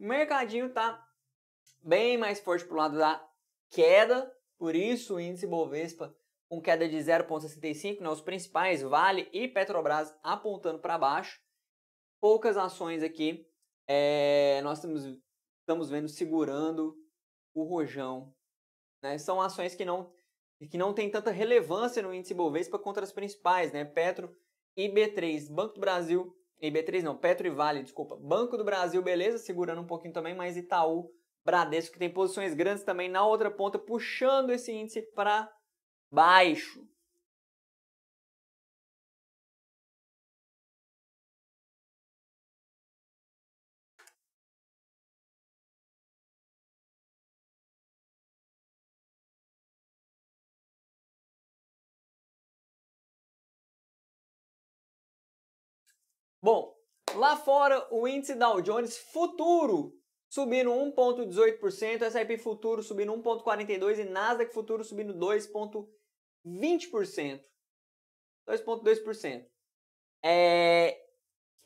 O mercadinho está bem mais forte para o lado da queda, por isso o índice Bovespa com queda de 0,65, né, os principais, Vale e Petrobras, apontando para baixo. Poucas ações aqui, é, nós temos, estamos vendo segurando o rojão. Né? São ações que não, que não tem tanta relevância no índice Bovespa contra as principais, né? Petro e B3. Banco do Brasil IB3 não, Petro e Vale, desculpa. Banco do Brasil, beleza, segurando um pouquinho também, mas Itaú, Bradesco, que tem posições grandes também na outra ponta, puxando esse índice para baixo. Bom, lá fora o índice Dow Jones futuro subindo 1.18%, S&P futuro subindo 1.42 e Nasdaq futuro subindo 2.20%. 2.2%. É...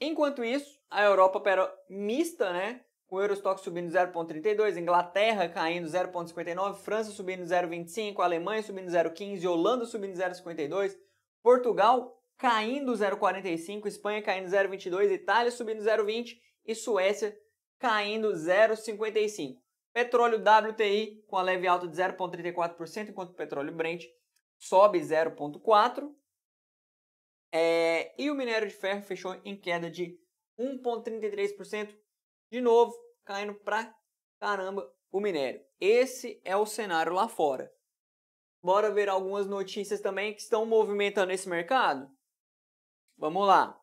Enquanto isso, a Europa opera mista, né? Com o Eurostock subindo 0,32, Inglaterra caindo 0,59, França subindo 0,25, Alemanha subindo 0,15, Holanda subindo 0,52, Portugal caindo 0,45, Espanha caindo 0,22, Itália subindo 0,20 e Suécia caindo 0,55. Petróleo WTI com a leve alta de 0,34%, enquanto o petróleo Brent sobe 0,4%. É, e o minério de ferro fechou em queda de 1,33%, de novo caindo pra caramba o minério. Esse é o cenário lá fora. Bora ver algumas notícias também que estão movimentando esse mercado? Vamos lá.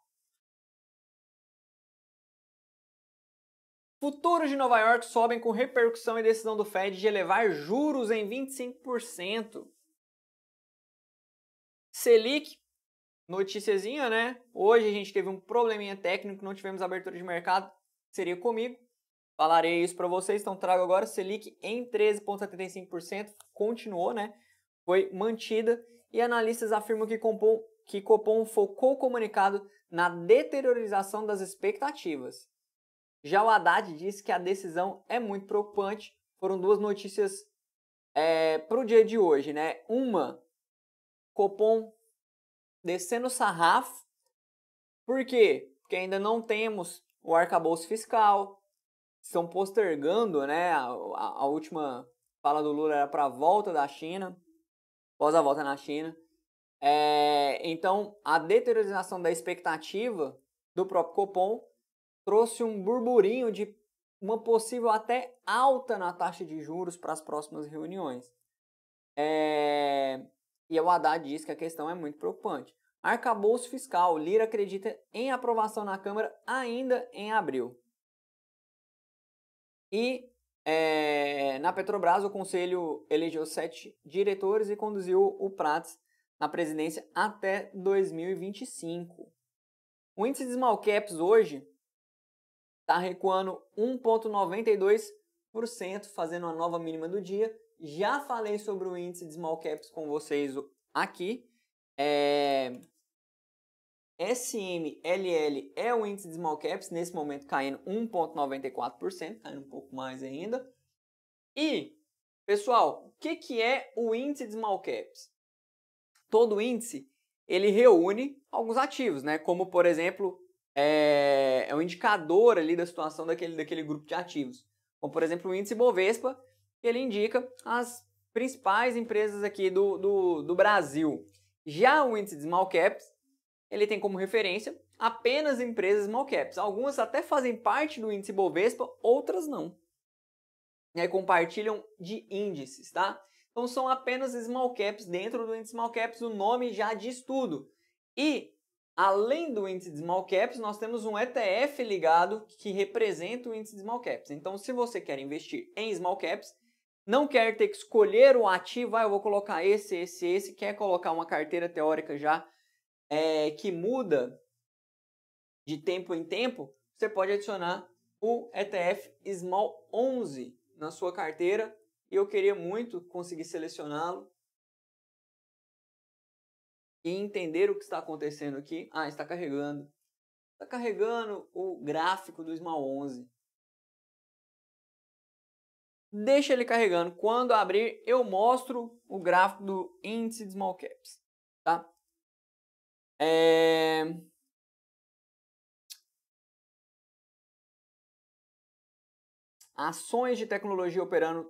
Futuros de Nova York sobem com repercussão em decisão do Fed de elevar juros em 25%. Selic, noticiazinha, né? Hoje a gente teve um probleminha técnico, não tivemos abertura de mercado, seria comigo. Falarei isso para vocês, então trago agora Selic em 13,75%, continuou, né? Foi mantida e analistas afirmam que compõe que Copom focou o comunicado na deteriorização das expectativas. Já o Haddad disse que a decisão é muito preocupante. Foram duas notícias é, para o dia de hoje, né? Uma, Copom descendo o sarrafo. Por quê? Porque ainda não temos o arcabouço fiscal. Estão postergando, né? A, a, a última fala do Lula era para a volta da China, após a volta na China. É, então, a deteriorização da expectativa do próprio Copom trouxe um burburinho de uma possível até alta na taxa de juros para as próximas reuniões. É, e o Haddad diz que a questão é muito preocupante. Arcabouço fiscal, Lira acredita em aprovação na Câmara ainda em abril. E é, na Petrobras, o Conselho elegeu sete diretores e conduziu o Prates na presidência até 2025. O índice de small caps hoje está recuando 1,92%, fazendo a nova mínima do dia. Já falei sobre o índice de small caps com vocês aqui. É... SMLL é o índice de small caps, nesse momento caindo 1,94%, caindo um pouco mais ainda. E, pessoal, o que, que é o índice de small caps? todo índice ele reúne alguns ativos, né? Como por exemplo é, é, um indicador ali da situação daquele, daquele grupo de ativos. Como por exemplo o índice Bovespa, ele indica as principais empresas aqui do, do, do Brasil. Já o índice de small caps, ele tem como referência apenas empresas small caps. Algumas até fazem parte do índice Bovespa, outras não. E aí compartilham de índices, tá? Então são apenas small caps. Dentro do índice small caps, o nome já diz tudo. E além do índice de small caps, nós temos um ETF ligado que representa o índice de small caps. Então, se você quer investir em small caps, não quer ter que escolher o ativo, ah, eu vou colocar esse, esse, esse, quer colocar uma carteira teórica já é, que muda de tempo em tempo, você pode adicionar o ETF Small 11 na sua carteira e eu queria muito conseguir selecioná-lo e entender o que está acontecendo aqui. Ah, está carregando. Está carregando o gráfico do Small 11. Deixa ele carregando. Quando abrir, eu mostro o gráfico do índice de small caps, tá? É... Ações de tecnologia operando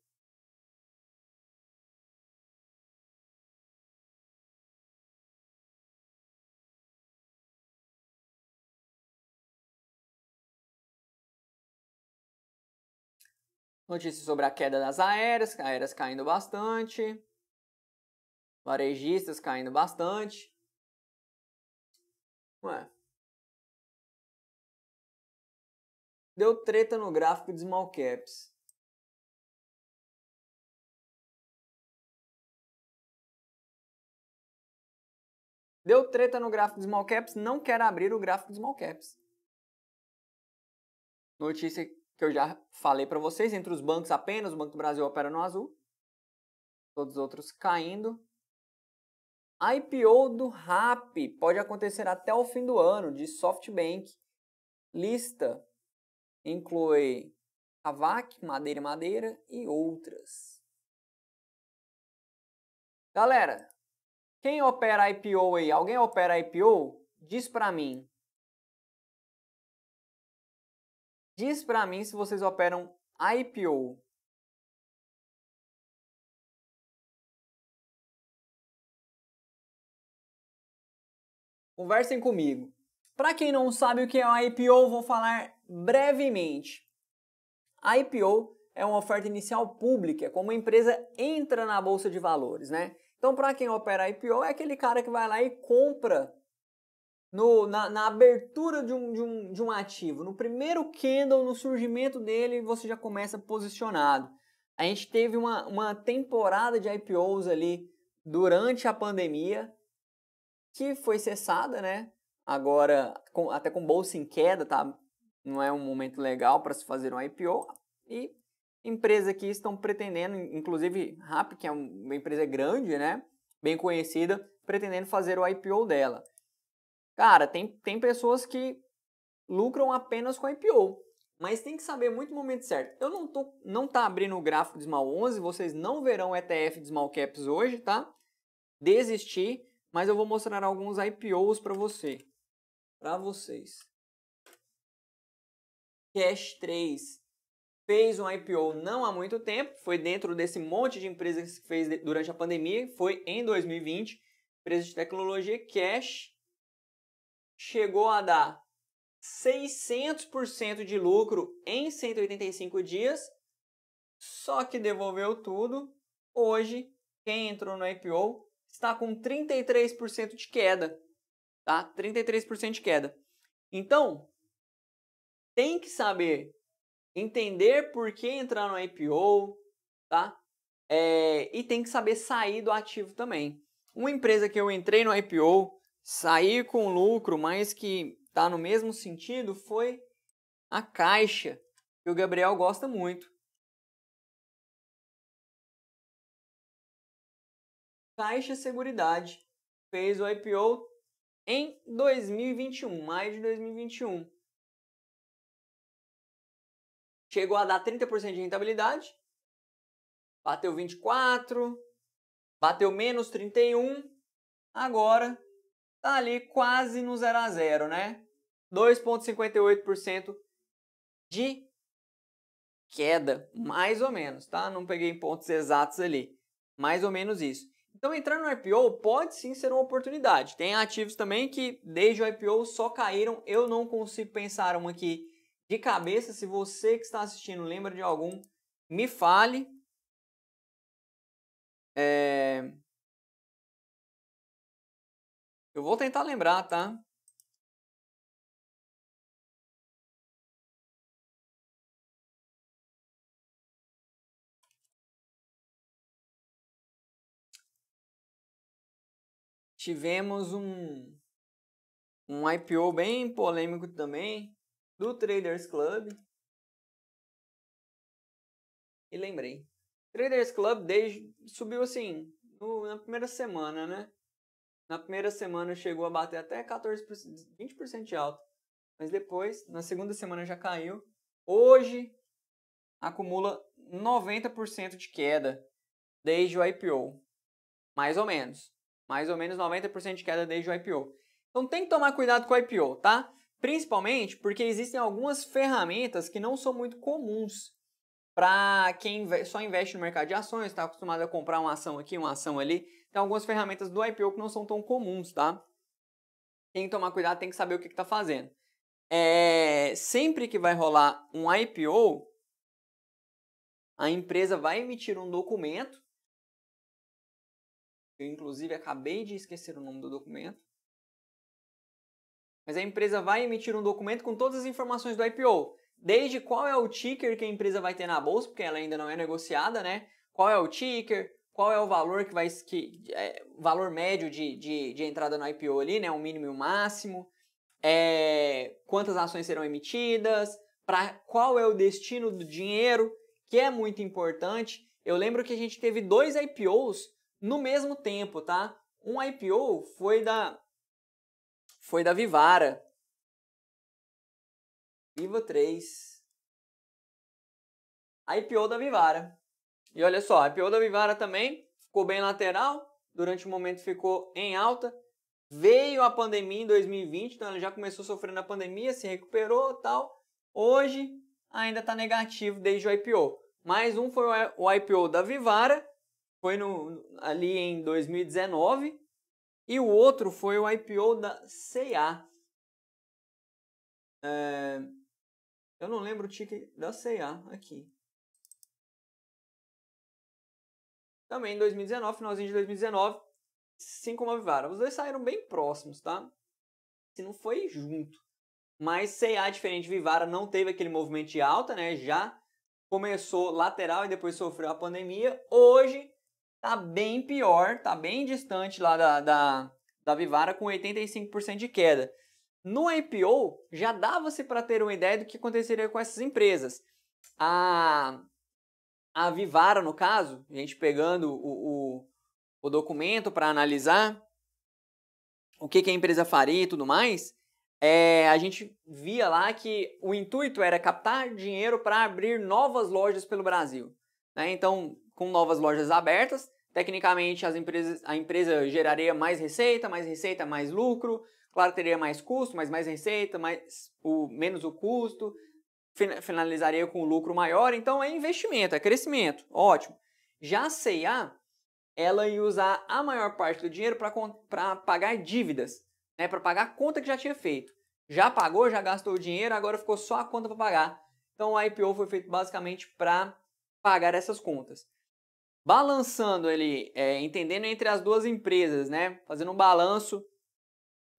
Notícias sobre a queda das aéreas, aéreas caindo bastante, varejistas caindo bastante. Ué. Deu treta no gráfico de small caps. Deu treta no gráfico de small caps, não quero abrir o gráfico de small caps. Notícia que eu já falei para vocês, entre os bancos apenas, o Banco do Brasil opera no azul, todos os outros caindo. A IPO do RAP pode acontecer até o fim do ano, de SoftBank. Lista inclui Cavac, Madeira e Madeira e outras. Galera, quem opera IPO aí? Alguém opera IPO? Diz para mim. Diz para mim se vocês operam IPO. Conversem comigo. Para quem não sabe o que é um IPO, vou falar brevemente. A IPO é uma oferta inicial pública, como é uma empresa entra na bolsa de valores, né? Então, para quem opera IPO, é aquele cara que vai lá e compra no, na, na, abertura de um, de, um, de um ativo, no primeiro candle, no surgimento dele, você já começa posicionado. A gente teve uma, uma temporada de IPOs ali durante a pandemia, que foi cessada, né? Agora, com, até com bolsa em queda, tá? Não é um momento legal para se fazer um IPO. E empresas que estão pretendendo, inclusive RAP, que é uma empresa grande, né? Bem conhecida, pretendendo fazer o IPO dela. Cara, tem, tem pessoas que lucram apenas com IPO, mas tem que saber muito o momento certo. Eu não tô não tá abrindo o gráfico de Small 11, vocês não verão ETF de Small Caps hoje, tá? Desisti, mas eu vou mostrar alguns IPOs para você. Para vocês. Cash 3 fez um IPO não há muito tempo, foi dentro desse monte de empresas que fez durante a pandemia, foi em 2020, empresa de tecnologia Cash chegou a dar 600% de lucro em 185 dias, só que devolveu tudo. Hoje, quem entrou no IPO está com 33% de queda, tá? 33% de queda. Então, tem que saber entender por que entrar no IPO, tá? É, e tem que saber sair do ativo também. Uma empresa que eu entrei no IPO, sair com lucro, mas que está no mesmo sentido, foi a caixa, que o Gabriel gosta muito. Caixa Seguridade fez o IPO em 2021, maio de 2021. Chegou a dar 30% de rentabilidade, bateu 24, bateu menos 31, agora tá ali quase no 0 a 0, né? 2,58% de queda, mais ou menos, tá? Não peguei pontos exatos ali, mais ou menos isso. Então, entrar no IPO pode sim ser uma oportunidade. Tem ativos também que desde o IPO só caíram. Eu não consigo pensar um aqui de cabeça. Se você que está assistindo lembra de algum, me fale. É... Eu vou tentar lembrar, tá? Tivemos um, um IPO bem polêmico também do Traders Club. E lembrei. Traders Club desde, subiu assim no, na primeira semana, né? Na primeira semana chegou a bater até 14%, 20% de alta. Mas depois, na segunda semana já caiu. Hoje acumula 90% de queda desde o IPO. Mais ou menos. Mais ou menos 90% de queda desde o IPO. Então tem que tomar cuidado com o IPO, tá? Principalmente porque existem algumas ferramentas que não são muito comuns para quem só investe no mercado de ações, está acostumado a comprar uma ação aqui, uma ação ali tem então, algumas ferramentas do IPO que não são tão comuns, tá? Tem que tomar cuidado, tem que saber o que está fazendo. É, sempre que vai rolar um IPO, a empresa vai emitir um documento. Eu, inclusive, acabei de esquecer o nome do documento. Mas a empresa vai emitir um documento com todas as informações do IPO. Desde qual é o ticker que a empresa vai ter na bolsa, porque ela ainda não é negociada, né? Qual é o ticker, qual é o valor que vai que é, valor médio de, de, de, entrada no IPO ali, né, o um mínimo e o um máximo, é, quantas ações serão emitidas, para qual é o destino do dinheiro, que é muito importante. Eu lembro que a gente teve dois IPOs no mesmo tempo, tá? Um IPO foi da foi da Vivara. Viva 3. IPO da Vivara. E olha só, a IPO da Vivara também ficou bem lateral, durante o um momento ficou em alta. Veio a pandemia em 2020, então ela já começou sofrendo a pandemia, se recuperou tal. Hoje ainda está negativo desde o IPO. Mais um foi o IPO da Vivara, foi no, ali em 2019. E o outro foi o IPO da CA. É, eu não lembro o ticket da CA aqui. Também em 2019, finalzinho de 2019, assim como a Vivara. Os dois saíram bem próximos, tá? Se não foi junto. Mas CA diferente Vivara não teve aquele movimento de alta, né? Já começou lateral e depois sofreu a pandemia. Hoje tá bem pior, tá bem distante lá da, da, da Vivara com 85% de queda. No IPO já dava-se para ter uma ideia do que aconteceria com essas empresas. A a Vivara, no caso, a gente pegando o, o, o documento para analisar o que, que, a empresa faria e tudo mais, é, a gente via lá que o intuito era captar dinheiro para abrir novas lojas pelo Brasil. Né? Então, com novas lojas abertas, tecnicamente as empresas, a empresa geraria mais receita, mais receita, mais lucro. Claro, teria mais custo, mas mais receita, mais, o, menos o custo finalizaria com um lucro maior, então é investimento, é crescimento, ótimo. Já a CA, ela ia usar a maior parte do dinheiro para pagar dívidas, né, para pagar a conta que já tinha feito. Já pagou, já gastou o dinheiro, agora ficou só a conta para pagar. Então a IPO foi feito basicamente para pagar essas contas. Balançando ele, é, entendendo entre as duas empresas, né, fazendo um balanço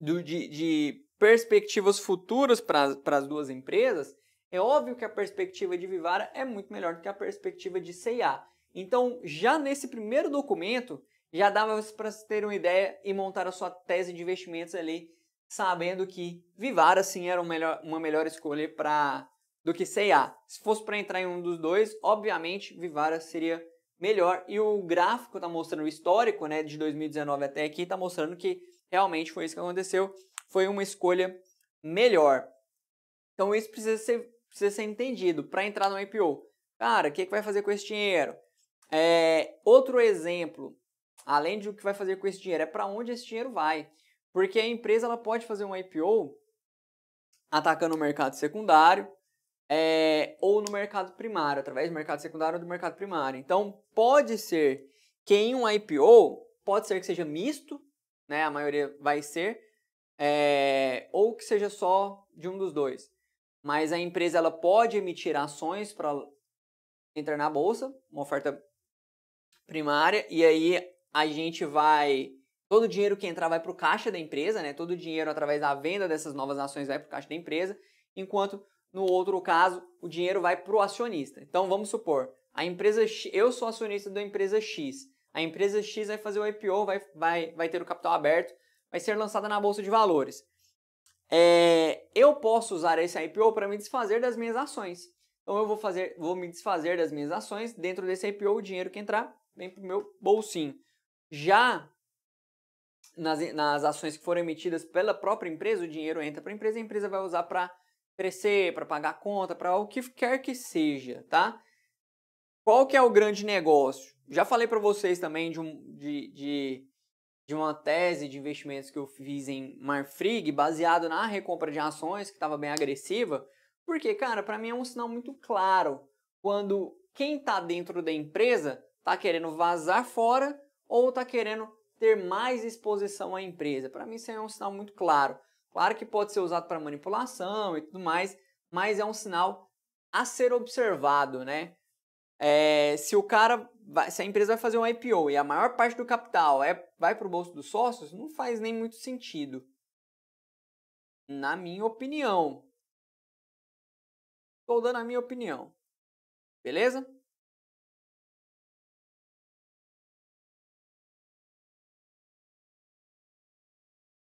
do, de, de perspectivas futuras para as duas empresas, é óbvio que a perspectiva de Vivara é muito melhor do que a perspectiva de CIA. Então, já nesse primeiro documento, já dava para ter uma ideia e montar a sua tese de investimentos ali, sabendo que Vivara sim era uma melhor, uma melhor escolha para do que CIA. Se fosse para entrar em um dos dois, obviamente Vivara seria melhor. E o gráfico está mostrando o histórico, né, de 2019 até aqui, está mostrando que realmente foi isso que aconteceu. Foi uma escolha melhor. Então isso precisa ser precisa ser entendido para entrar no IPO. Cara, o que, é que vai fazer com esse dinheiro? É, outro exemplo, além de o que vai fazer com esse dinheiro, é para onde esse dinheiro vai. Porque a empresa ela pode fazer um IPO atacando o mercado secundário é, ou no mercado primário, através do mercado secundário ou do mercado primário. Então, pode ser que em um IPO, pode ser que seja misto, né, a maioria vai ser, é, ou que seja só de um dos dois mas a empresa ela pode emitir ações para entrar na bolsa, uma oferta primária, e aí a gente vai todo o dinheiro que entrar vai para o caixa da empresa, né? Todo o dinheiro através da venda dessas novas ações vai para o caixa da empresa, enquanto no outro caso o dinheiro vai para o acionista. Então vamos supor, a empresa eu sou acionista da empresa X. A empresa X vai fazer o IPO, vai, vai, vai ter o capital aberto, vai ser lançada na bolsa de valores é, eu posso usar esse IPO para me desfazer das minhas ações. Então eu vou fazer, vou me desfazer das minhas ações, dentro desse IPO o dinheiro que entrar vem para o meu bolsinho. Já nas, nas ações que foram emitidas pela própria empresa, o dinheiro entra para a empresa, a empresa vai usar para crescer, para pagar conta, para o que quer que seja, tá? Qual que é o grande negócio? Já falei para vocês também de, um, de, de de uma tese de investimentos que eu fiz em Marfrig, baseado na recompra de ações, que estava bem agressiva, porque, cara, para mim é um sinal muito claro quando quem está dentro da empresa está querendo vazar fora ou está querendo ter mais exposição à empresa. Para mim, isso é um sinal muito claro. Claro que pode ser usado para manipulação e tudo mais, mas é um sinal a ser observado, né? é, se o cara, vai, se a empresa vai fazer um IPO e a maior parte do capital é, vai para o bolso dos sócios, não faz nem muito sentido. Na minha opinião. Estou dando a minha opinião. Beleza?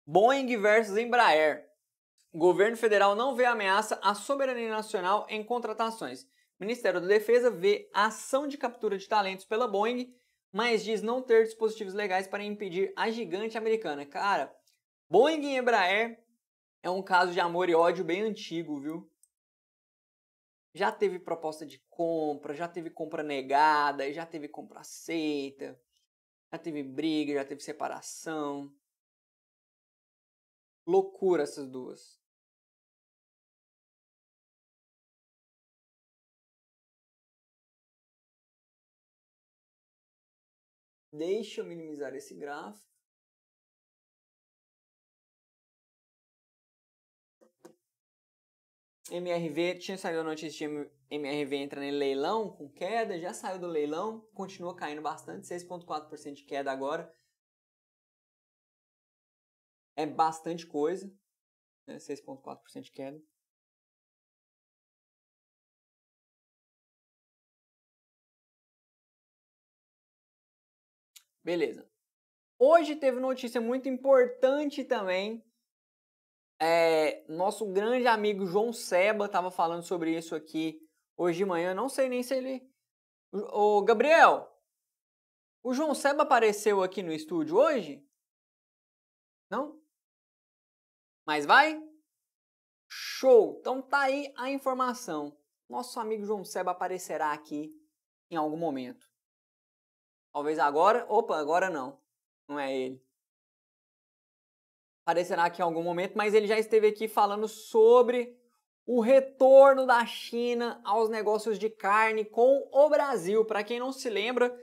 Boeing versus Embraer. O governo federal não vê ameaça à soberania nacional em contratações. O Ministério da Defesa vê a ação de captura de talentos pela Boeing, mas diz não ter dispositivos legais para impedir a gigante americana. Cara, Boeing e Embraer é um caso de amor e ódio bem antigo, viu? Já teve proposta de compra, já teve compra negada, já teve compra aceita, já teve briga, já teve separação. Loucura essas duas. Deixa eu minimizar esse gráfico. MRV tinha saído a notícia de MRV entra em leilão com queda, já saiu do leilão, continua caindo bastante, 6,4% de queda agora. É bastante coisa, né? 6,4% de queda. Beleza. Hoje teve notícia muito importante também. É, nosso grande amigo João Seba estava falando sobre isso aqui hoje de manhã. Não sei nem se ele. Ô, Gabriel, o João Seba apareceu aqui no estúdio hoje? Não? Mas vai? Show! Então tá aí a informação. Nosso amigo João Seba aparecerá aqui em algum momento. Talvez agora, opa, agora não. Não é ele. Aparecerá aqui em algum momento, mas ele já esteve aqui falando sobre o retorno da China aos negócios de carne com o Brasil. Para quem não se lembra,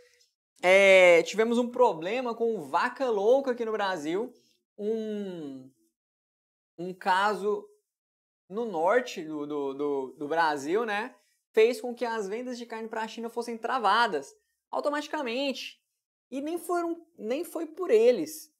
é, tivemos um problema com vaca louca aqui no Brasil, um, um caso no norte do, do, do, do Brasil, né? Fez com que as vendas de carne para a China fossem travadas automaticamente. E nem, foram, nem foi por eles.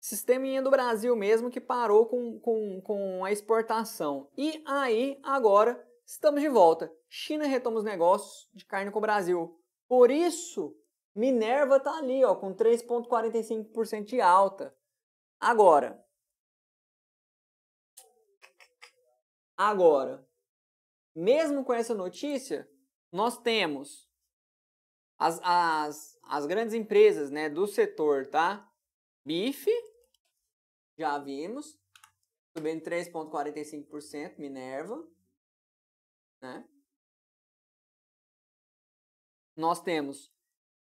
Sisteminha do Brasil mesmo que parou com, com, com a exportação. E aí, agora, estamos de volta. China retoma os negócios de carne com o Brasil. Por isso, Minerva tá ali, ó, com 3,45% de alta. Agora. Agora. Mesmo com essa notícia, nós temos as, as, as grandes empresas né, do setor, tá? BIF, já vimos, subindo 3,45%, Minerva, né? Nós temos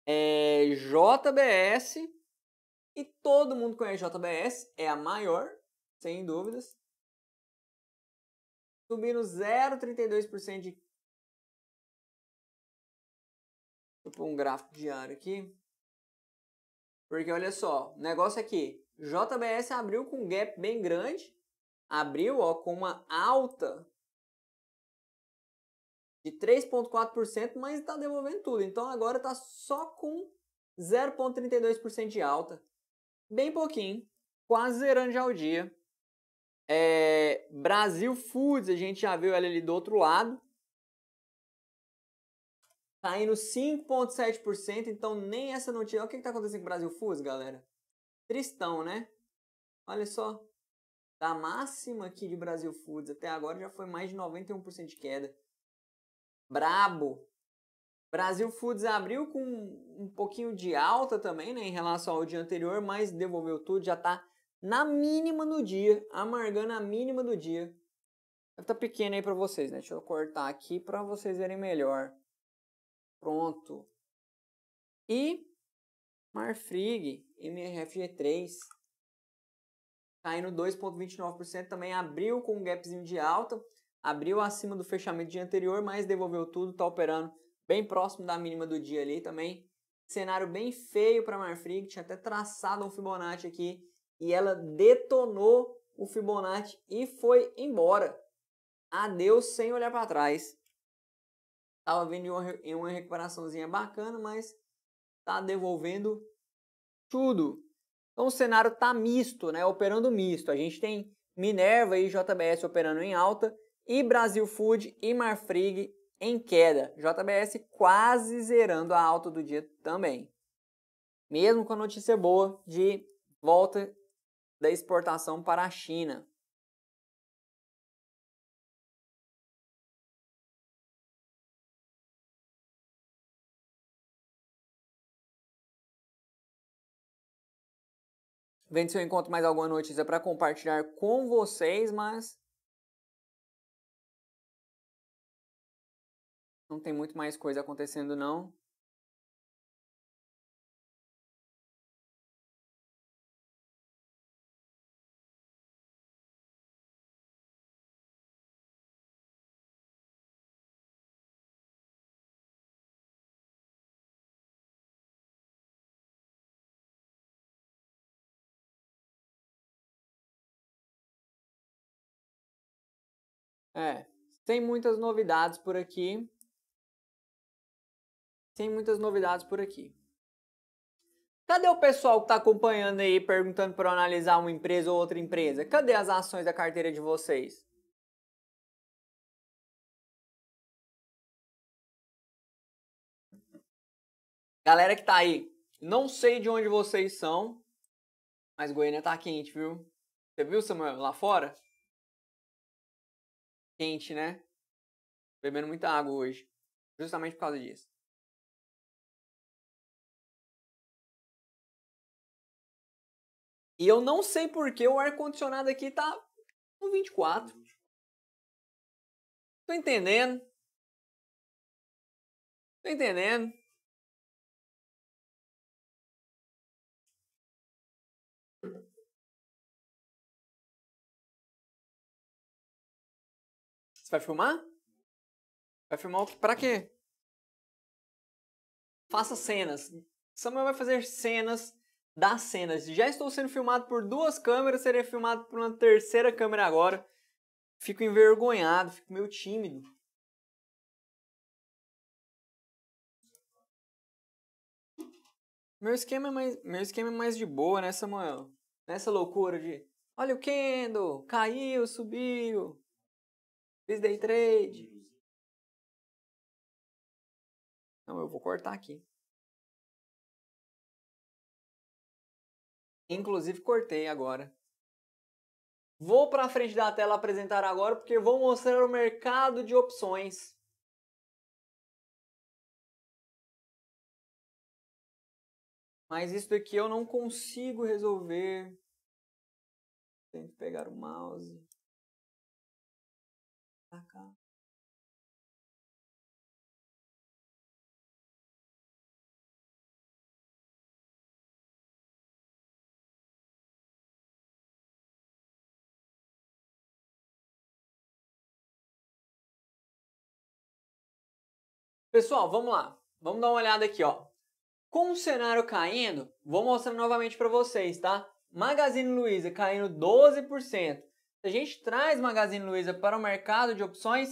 é, JBS, e todo mundo conhece JBS, é a maior, sem dúvidas, subindo 0,32% de Vou pôr um gráfico diário aqui. Porque olha só, o negócio aqui, é JBS abriu com um gap bem grande, abriu ó, com uma alta de 3,4%, mas está devolvendo tudo. Então agora está só com 0,32% de alta. Bem pouquinho, quase zerando já o dia. É, Brasil Foods, a gente já viu ela ali do outro lado caindo tá 5,7%. Então, nem essa notícia. Olha o que está acontecendo com o Brasil Foods, galera. Tristão, né? Olha só. Da máxima aqui de Brasil Foods até agora já foi mais de 91% de queda. Brabo! Brasil Foods abriu com um pouquinho de alta também, né, em relação ao dia anterior, mas devolveu tudo, já está na mínima do dia, amargando a mínima do dia. Tá pequeno aí para vocês, né? Deixa eu cortar aqui para vocês verem melhor pronto. E Marfrig MRFG3 caindo 2,29%, também abriu com um gapzinho de alta, abriu acima do fechamento dia anterior, mas devolveu tudo, está operando bem próximo da mínima do dia ali também. Cenário bem feio para Marfrig, tinha até traçado um Fibonacci aqui e ela detonou o Fibonacci e foi embora. Adeus sem olhar para trás. Tava vindo em uma, em uma recuperaçãozinha bacana, mas tá devolvendo tudo. Então o cenário tá misto, né? Operando misto. A gente tem Minerva e JBS operando em alta e Brasil Food e Marfrig em queda. JBS quase zerando a alta do dia também. Mesmo com a notícia boa de volta da exportação para a China. Vendo se eu encontro mais alguma notícia para compartilhar com vocês, mas. Não tem muito mais coisa acontecendo, não. É, tem muitas novidades por aqui. Tem muitas novidades por aqui. Cadê o pessoal que está acompanhando aí, perguntando para analisar uma empresa ou outra empresa? Cadê as ações da carteira de vocês? Galera que tá aí, não sei de onde vocês são, mas Goiânia tá quente, viu? Você viu, Samuel, lá fora? quente, né? Bebendo muita água hoje. Justamente por causa disso. E eu não sei porque o ar-condicionado aqui tá no 24. Tô entendendo. Tô entendendo. Você vai filmar? Vai filmar o que? Pra quê? Faça cenas. Samuel vai fazer cenas das cenas. Já estou sendo filmado por duas câmeras, serei filmado por uma terceira câmera agora. Fico envergonhado, fico meio tímido. Meu esquema é mais, meu esquema é mais de boa, né, Samuel? Nessa loucura de, olha o Kendo, caiu, subiu. Fiz day trade. Não, eu vou cortar aqui. Inclusive cortei agora. Vou para a frente da tela apresentar agora porque vou mostrar o mercado de opções. Mas isso daqui eu não consigo resolver. Tem que pegar o mouse. Pessoal, vamos lá. Vamos dar uma olhada aqui, ó. Com o cenário caindo, vou mostrar novamente para vocês, tá? Magazine Luiza caindo 12%, a gente traz Magazine Luiza para o mercado de opções,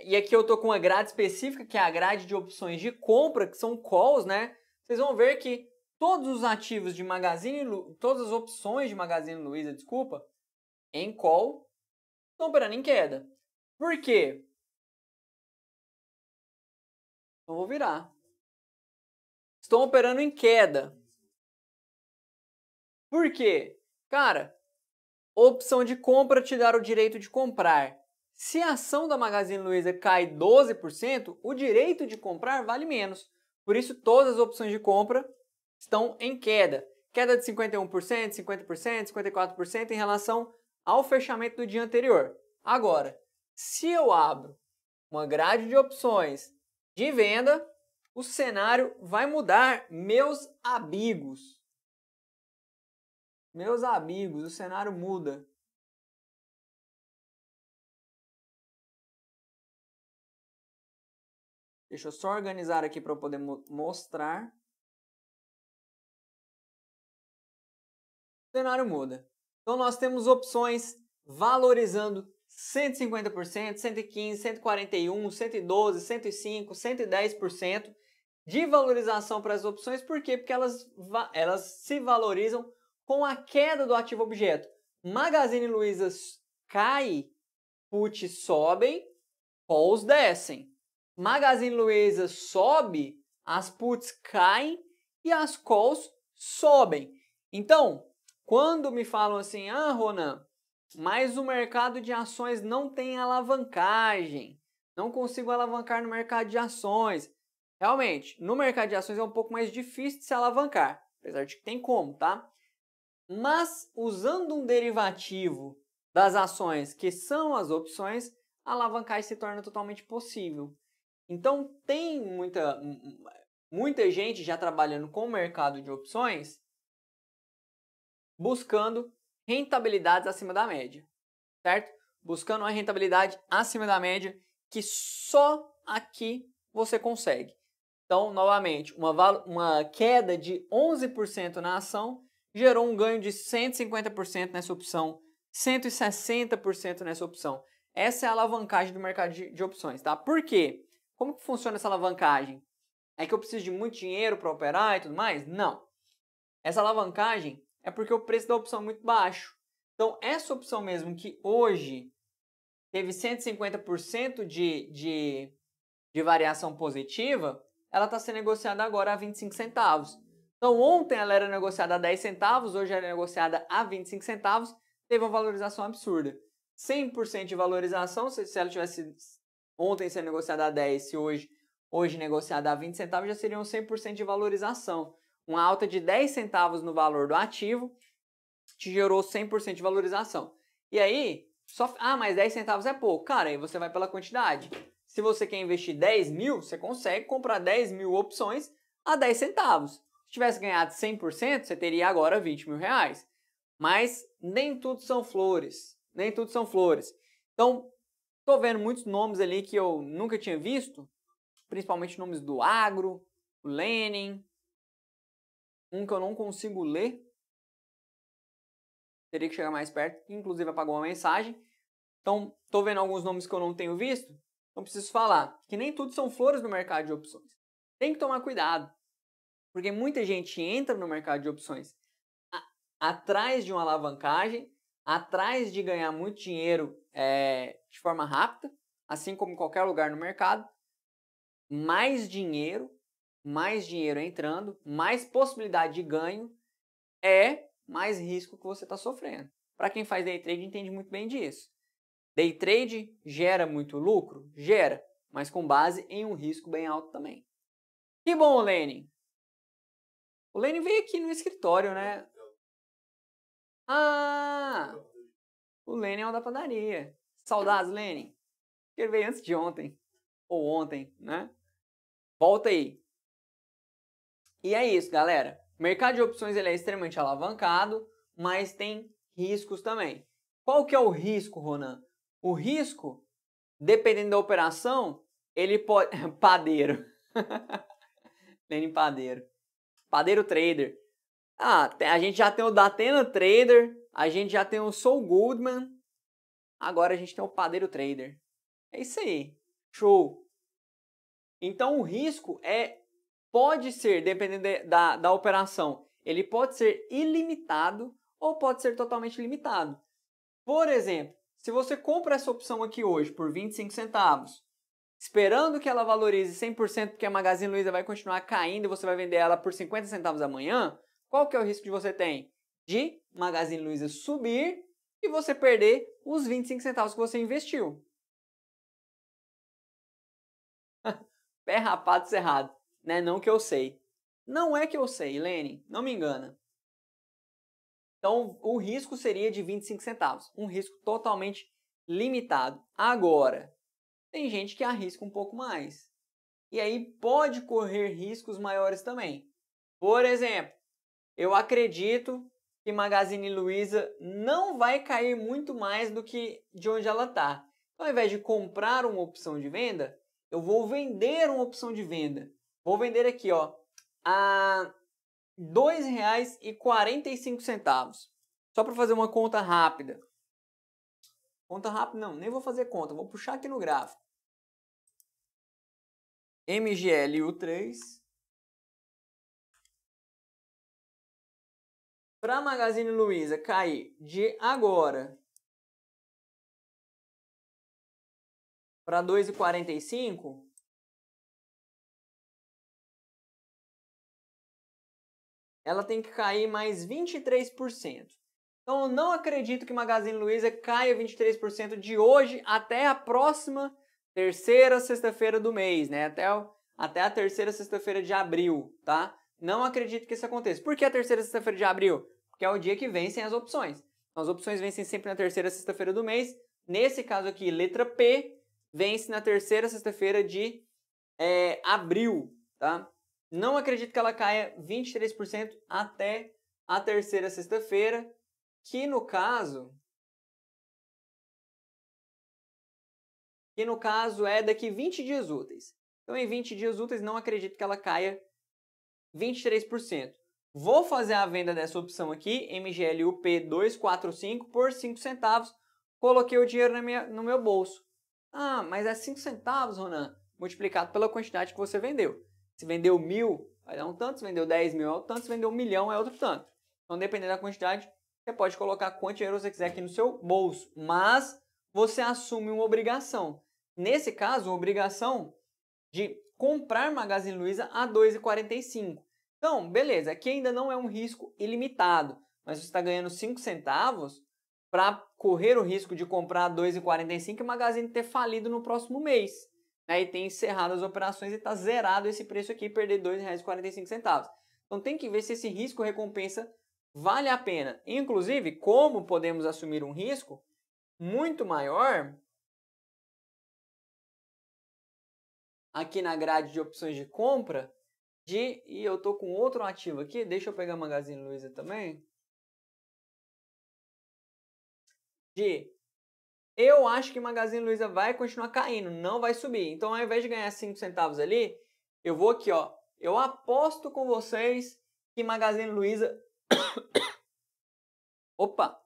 e aqui eu estou com uma grade específica, que é a grade de opções de compra, que são calls, né? Vocês vão ver que todos os ativos de Magazine Luiza, todas as opções de Magazine Luiza, desculpa, em call, estão operando em queda. Por quê? Não vou virar. Estão operando em queda. Por quê? Cara, Opção de compra te dar o direito de comprar. Se a ação da Magazine Luiza cai 12%, o direito de comprar vale menos. Por isso, todas as opções de compra estão em queda. Queda de 51%, 50%, 54% em relação ao fechamento do dia anterior. Agora, se eu abro uma grade de opções de venda, o cenário vai mudar, meus amigos. Meus amigos, o cenário muda. Deixa eu só organizar aqui para poder mostrar. O cenário muda. Então nós temos opções valorizando 150%, 115%, 141%, 112%, 105%, 110% de valorização para as opções. Por quê? Porque elas, elas se valorizam com a queda do ativo objeto, Magazine Luiza cai, puts sobem, calls descem. Magazine Luiza sobe, as puts caem e as calls sobem. Então, quando me falam assim, ah, Ronan, mas o mercado de ações não tem alavancagem, não consigo alavancar no mercado de ações. Realmente, no mercado de ações é um pouco mais difícil de se alavancar, apesar de que tem como, tá? Mas usando um derivativo das ações, que são as opções, a alavancagem se torna totalmente possível. Então tem muita, muita gente já trabalhando com o mercado de opções buscando rentabilidades acima da média, certo? Buscando uma rentabilidade acima da média que só aqui você consegue. Então, novamente, uma, uma queda de 11% na ação gerou um ganho de 150% nessa opção, 160% nessa opção. Essa é a alavancagem do mercado de, de opções, tá? Por quê? Como que funciona essa alavancagem? É que eu preciso de muito dinheiro para operar e tudo mais? Não. Essa alavancagem é porque o preço da opção é muito baixo. Então, essa opção mesmo que hoje teve 150% de, de, de variação positiva, ela está sendo negociada agora a 25 centavos. Então, ontem ela era negociada a 10 centavos, hoje ela é negociada a 25 centavos, teve uma valorização absurda. 100% de valorização, se, ela tivesse ontem sendo negociada a 10, se hoje, hoje negociada a 20 centavos, já um 100% de valorização. Uma alta de 10 centavos no valor do ativo te gerou 100% de valorização. E aí, só, ah, mas 10 centavos é pouco. Cara, aí você vai pela quantidade. Se você quer investir 10 mil, você consegue comprar 10 mil opções a 10 centavos tivesse ganhado 100%, você teria agora 20 mil reais. Mas nem tudo são flores. Nem tudo são flores. Então, estou vendo muitos nomes ali que eu nunca tinha visto, principalmente nomes do agro, o Lenin, um que eu não consigo ler. Teria que chegar mais perto, inclusive apagou uma mensagem. Então, estou vendo alguns nomes que eu não tenho visto. Então, preciso falar que nem tudo são flores no mercado de opções. Tem que tomar cuidado. Porque muita gente entra no mercado de opções a, atrás de uma alavancagem, atrás de ganhar muito dinheiro é, de forma rápida, assim como em qualquer lugar no mercado, mais dinheiro, mais dinheiro entrando, mais possibilidade de ganho é mais risco que você está sofrendo. Para quem faz day trade entende muito bem disso. Day trade gera muito lucro? Gera, mas com base em um risco bem alto também. Que bom, Lenin! O Lênin veio aqui no escritório, né? Ah! O Lênin é o ah! é da padaria. Saudades, Lênin. Ele veio antes de ontem. Ou ontem, né? Volta aí. E é isso, galera. O mercado de opções ele é extremamente alavancado, mas tem riscos também. Qual que é o risco, Ronan? O risco, dependendo da operação, ele pode... Padeiro. Lênin Padeiro. Padeiro Trader. Ah, a gente já tem o Datena Trader, a gente já tem o Soul Goodman, agora a gente tem o Padeiro Trader. É isso aí. Show. Então o risco é pode ser, dependendo de, da, da operação, ele pode ser ilimitado ou pode ser totalmente limitado. Por exemplo, se você compra essa opção aqui hoje por 25 centavos esperando que ela valorize 100% porque a Magazine Luiza vai continuar caindo e você vai vender ela por 50 centavos amanhã, qual que é o risco que você tem? De Magazine Luiza subir e você perder os 25 centavos que você investiu. Pé rapado cerrado, é né? Não que eu sei. Não é que eu sei, Lene, não me engana. Então, o risco seria de 25 centavos, um risco totalmente limitado. Agora, tem gente que arrisca um pouco mais. E aí pode correr riscos maiores também. Por exemplo, eu acredito que Magazine Luiza não vai cair muito mais do que de onde ela está. Então, ao invés de comprar uma opção de venda, eu vou vender uma opção de venda. Vou vender aqui, ó, a R$ 2,45. Só para fazer uma conta rápida. Conta rápida não, nem vou fazer conta, vou puxar aqui no gráfico. MGLU3. Para Magazine Luiza cair de agora para 2,45, ela tem que cair mais 23%. Então eu não acredito que Magazine Luiza caia 23% de hoje até a próxima terceira sexta-feira do mês, né? Até, até a terceira sexta-feira de abril, tá? Não acredito que isso aconteça. Por que a terceira sexta-feira de abril? Porque é o dia que vencem as opções. Então, as opções vencem sempre na terceira sexta-feira do mês. Nesse caso aqui, letra P vence na terceira sexta-feira de é, abril, tá? Não acredito que ela caia 23% até a terceira sexta-feira, que no caso que no caso é daqui 20 dias úteis. Então, em 20 dias úteis, não acredito que ela caia 23%. Vou fazer a venda dessa opção aqui, MGLUP245, por 5 centavos. Coloquei o dinheiro minha, no meu bolso. Ah, mas é 5 centavos, Ronan, multiplicado pela quantidade que você vendeu. Se vendeu mil, vai dar um tanto. Se vendeu 10 mil, é outro tanto. Se vendeu um milhão, é outro tanto. Então, dependendo da quantidade, você pode colocar quanto dinheiro você quiser aqui no seu bolso. Mas você assume uma obrigação. Nesse caso, obrigação de comprar Magazine Luiza a 2,45. Então, beleza, aqui ainda não é um risco ilimitado, mas você está ganhando 5 centavos para correr o risco de comprar a 2,45 e Magazine ter falido no próximo mês. aí né, tem encerrado as operações e está zerado esse preço aqui, perder R$ 2,45. Então tem que ver se esse risco-recompensa vale a pena. Inclusive, como podemos assumir um risco muito maior aqui na grade de opções de compra de e eu tô com outro ativo aqui, deixa eu pegar Magazine Luiza também. De eu acho que Magazine Luiza vai continuar caindo, não vai subir. Então ao invés de ganhar 5 centavos ali, eu vou aqui, ó. Eu aposto com vocês que Magazine Luiza Opa.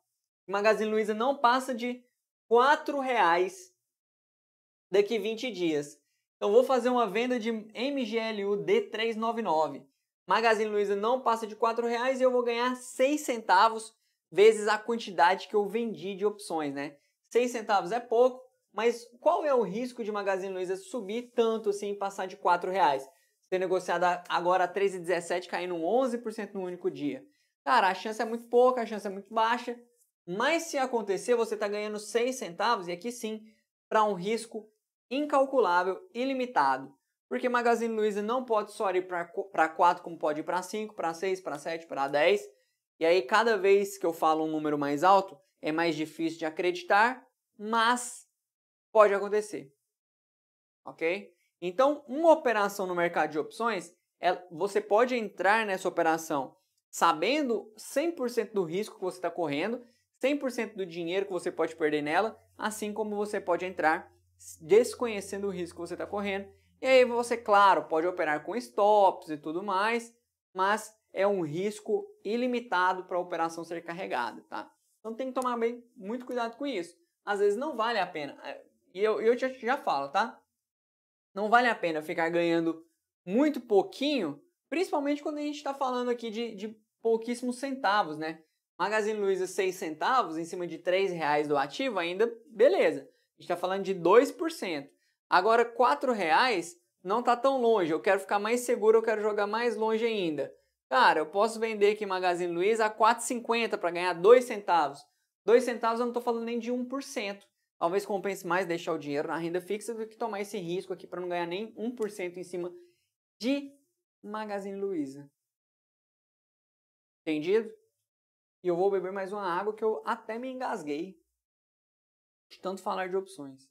Magazine Luiza não passa de R$ reais daqui 20 dias. Então vou fazer uma venda de MGLU D399. Magazine Luiza não passa de R$4,00 reais e eu vou ganhar seis centavos vezes a quantidade que eu vendi de opções, né? Seis centavos é pouco, mas qual é o risco de Magazine Luiza subir tanto assim passar de R$4,00? reais? Ser negociada agora a 13,17 caindo 11% no único dia. Cara, a chance é muito pouca, a chance é muito baixa, mas se acontecer, você está ganhando seis centavos e aqui sim, para um risco incalculável, ilimitado. Porque Magazine Luiza não pode só ir para 4, como pode ir para 5, para 6, para 7, para 10. E aí, cada vez que eu falo um número mais alto, é mais difícil de acreditar, mas pode acontecer. Ok? Então, uma operação no mercado de opções, é, você pode entrar nessa operação sabendo 100% do risco que você está correndo, 100% do dinheiro que você pode perder nela, assim como você pode entrar desconhecendo o risco que você está correndo. E aí você, claro, pode operar com stops e tudo mais, mas é um risco ilimitado para a operação ser carregada, tá? Então tem que tomar bem, muito cuidado com isso. Às vezes não vale a pena. É, e eu, eu já, já falo, tá? Não vale a pena ficar ganhando muito pouquinho, principalmente quando a gente está falando aqui de, de pouquíssimos centavos, né? Magazine Luiza 6 centavos em cima de 3 reais do ativo ainda, beleza está falando de 2%. Agora, R$ reais não está tão longe. Eu quero ficar mais seguro, eu quero jogar mais longe ainda. Cara, eu posso vender aqui Magazine Luiza a 4,50 para ganhar dois centavos. Dois centavos eu não estou falando nem de 1%. Talvez compense mais deixar o dinheiro na renda fixa do que tomar esse risco aqui para não ganhar nem 1% em cima de Magazine Luiza. Entendido? E eu vou beber mais uma água que eu até me engasguei de tanto falar de opções.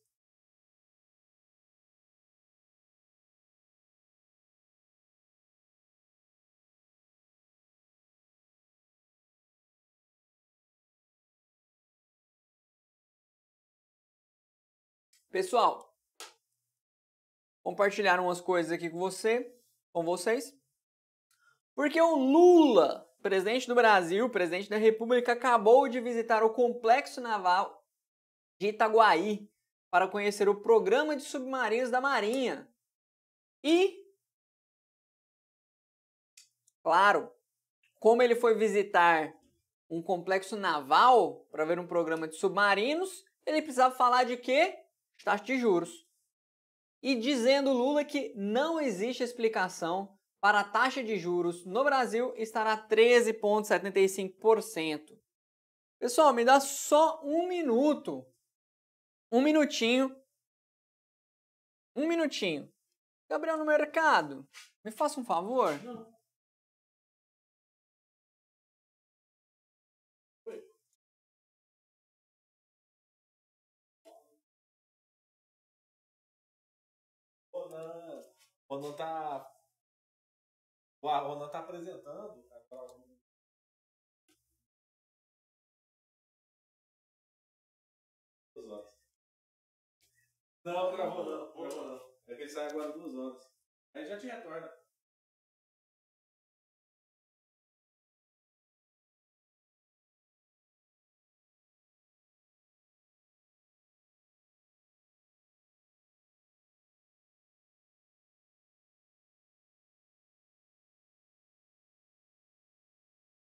Pessoal, compartilhar umas coisas aqui com você, com vocês. Porque o Lula, presidente do Brasil, presidente da República, acabou de visitar o complexo naval de Itaguaí para conhecer o programa de submarinos da Marinha. E, claro, como ele foi visitar um complexo naval para ver um programa de submarinos, ele precisava falar de quê? Taxa de juros. E dizendo Lula que não existe explicação para a taxa de juros no Brasil estará 13,75%. Pessoal, me dá só um minuto um minutinho. Um minutinho. Gabriel no mercado, me faça um favor. Não. Ronan, Ronan tá. O Ronan tá apresentando. Tá... Não, gravou não, gravou não. É que ele sai agora duas horas. Aí já te retorna.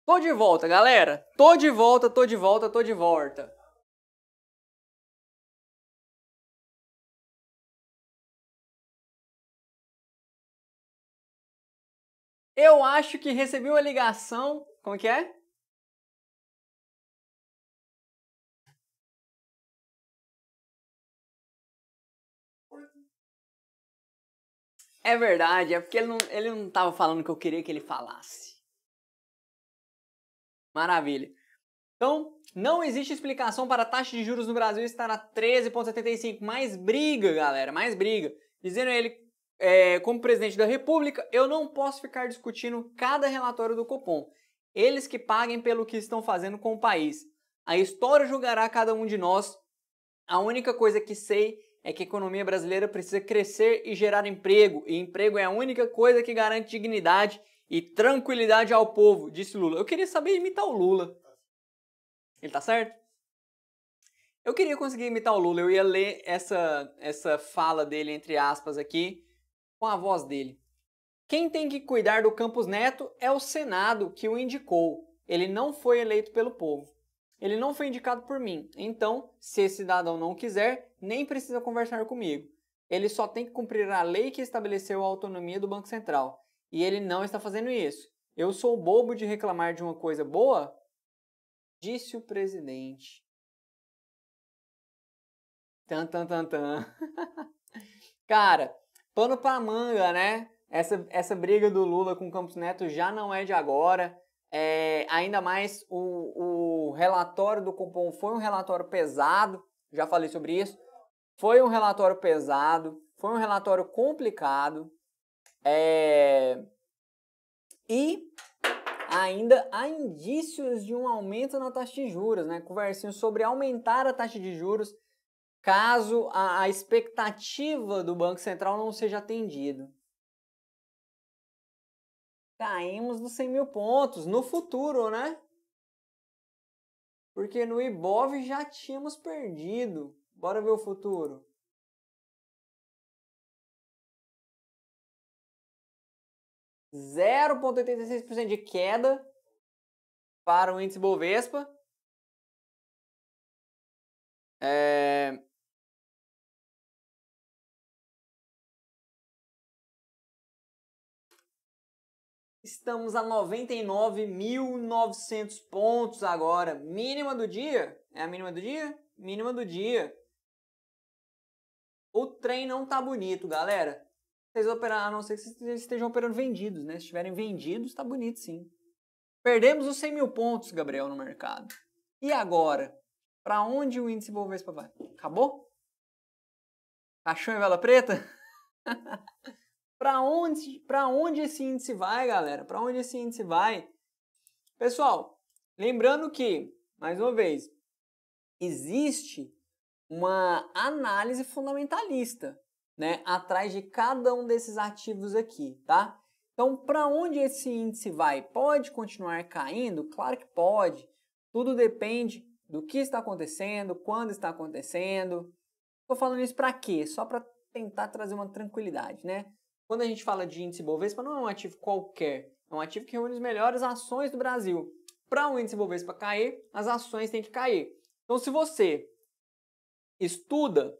Tô de volta, galera. Tô de volta, tô de volta, tô de volta. Eu acho que recebi uma ligação. Como é que é? É verdade, é porque ele não, ele não tava falando o que eu queria que ele falasse. Maravilha. Então, não existe explicação para a taxa de juros no Brasil estar a 13,75. Mais briga, galera, mais briga. Dizendo ele é, como presidente da República, eu não posso ficar discutindo cada relatório do Copom. Eles que paguem pelo que estão fazendo com o país. A história julgará cada um de nós. A única coisa que sei é que a economia brasileira precisa crescer e gerar emprego, e emprego é a única coisa que garante dignidade e tranquilidade ao povo, disse Lula. Eu queria saber imitar o Lula. Ele tá certo? Eu queria conseguir imitar o Lula, eu ia ler essa, essa fala dele, entre aspas, aqui, com a voz dele. Quem tem que cuidar do Campos Neto é o Senado que o indicou. Ele não foi eleito pelo povo. Ele não foi indicado por mim. Então, se esse cidadão não quiser, nem precisa conversar comigo. Ele só tem que cumprir a lei que estabeleceu a autonomia do Banco Central. E ele não está fazendo isso. Eu sou bobo de reclamar de uma coisa boa? Disse o presidente. Tan, tan, tan, tan. Cara, pano pra manga, né? Essa, essa briga do Lula com o Campos Neto já não é de agora. É, ainda mais o, o relatório do Copom foi um relatório pesado, já falei sobre isso. Foi um relatório pesado, foi um relatório complicado. É, e ainda há indícios de um aumento na taxa de juros, né? Conversinho sobre aumentar a taxa de juros caso a, a expectativa do Banco Central não seja atendida. Caímos dos 100 mil pontos no futuro, né? Porque no Ibov já tínhamos perdido. Bora ver o futuro. Zero ponto oitenta e seis por cento de queda para o índice Bovespa. É... Estamos a 99.900 pontos agora. Mínima do dia? É a mínima do dia? Mínima do dia. O trem não tá bonito, galera. Vocês operaram, a não ser que vocês estejam operando vendidos, né? Se estiverem vendidos, tá bonito sim. Perdemos os 100 mil pontos, Gabriel, no mercado. E agora? Para onde o índice Bovespa vai? Acabou? Achou em vela preta? Para onde, onde esse índice vai, galera? Para onde esse índice vai? Pessoal, lembrando que, mais uma vez, existe uma análise fundamentalista, né, atrás de cada um desses ativos aqui, tá? Então, para onde esse índice vai? Pode continuar caindo? Claro que pode. Tudo depende do que está acontecendo, quando está acontecendo. Estou falando isso para quê? Só para tentar trazer uma tranquilidade, né? Quando a gente fala de índice Bovespa, não é um ativo qualquer, é um ativo que reúne as melhores ações do Brasil. Para o um índice Bovespa cair, as ações têm que cair. Então, se você estuda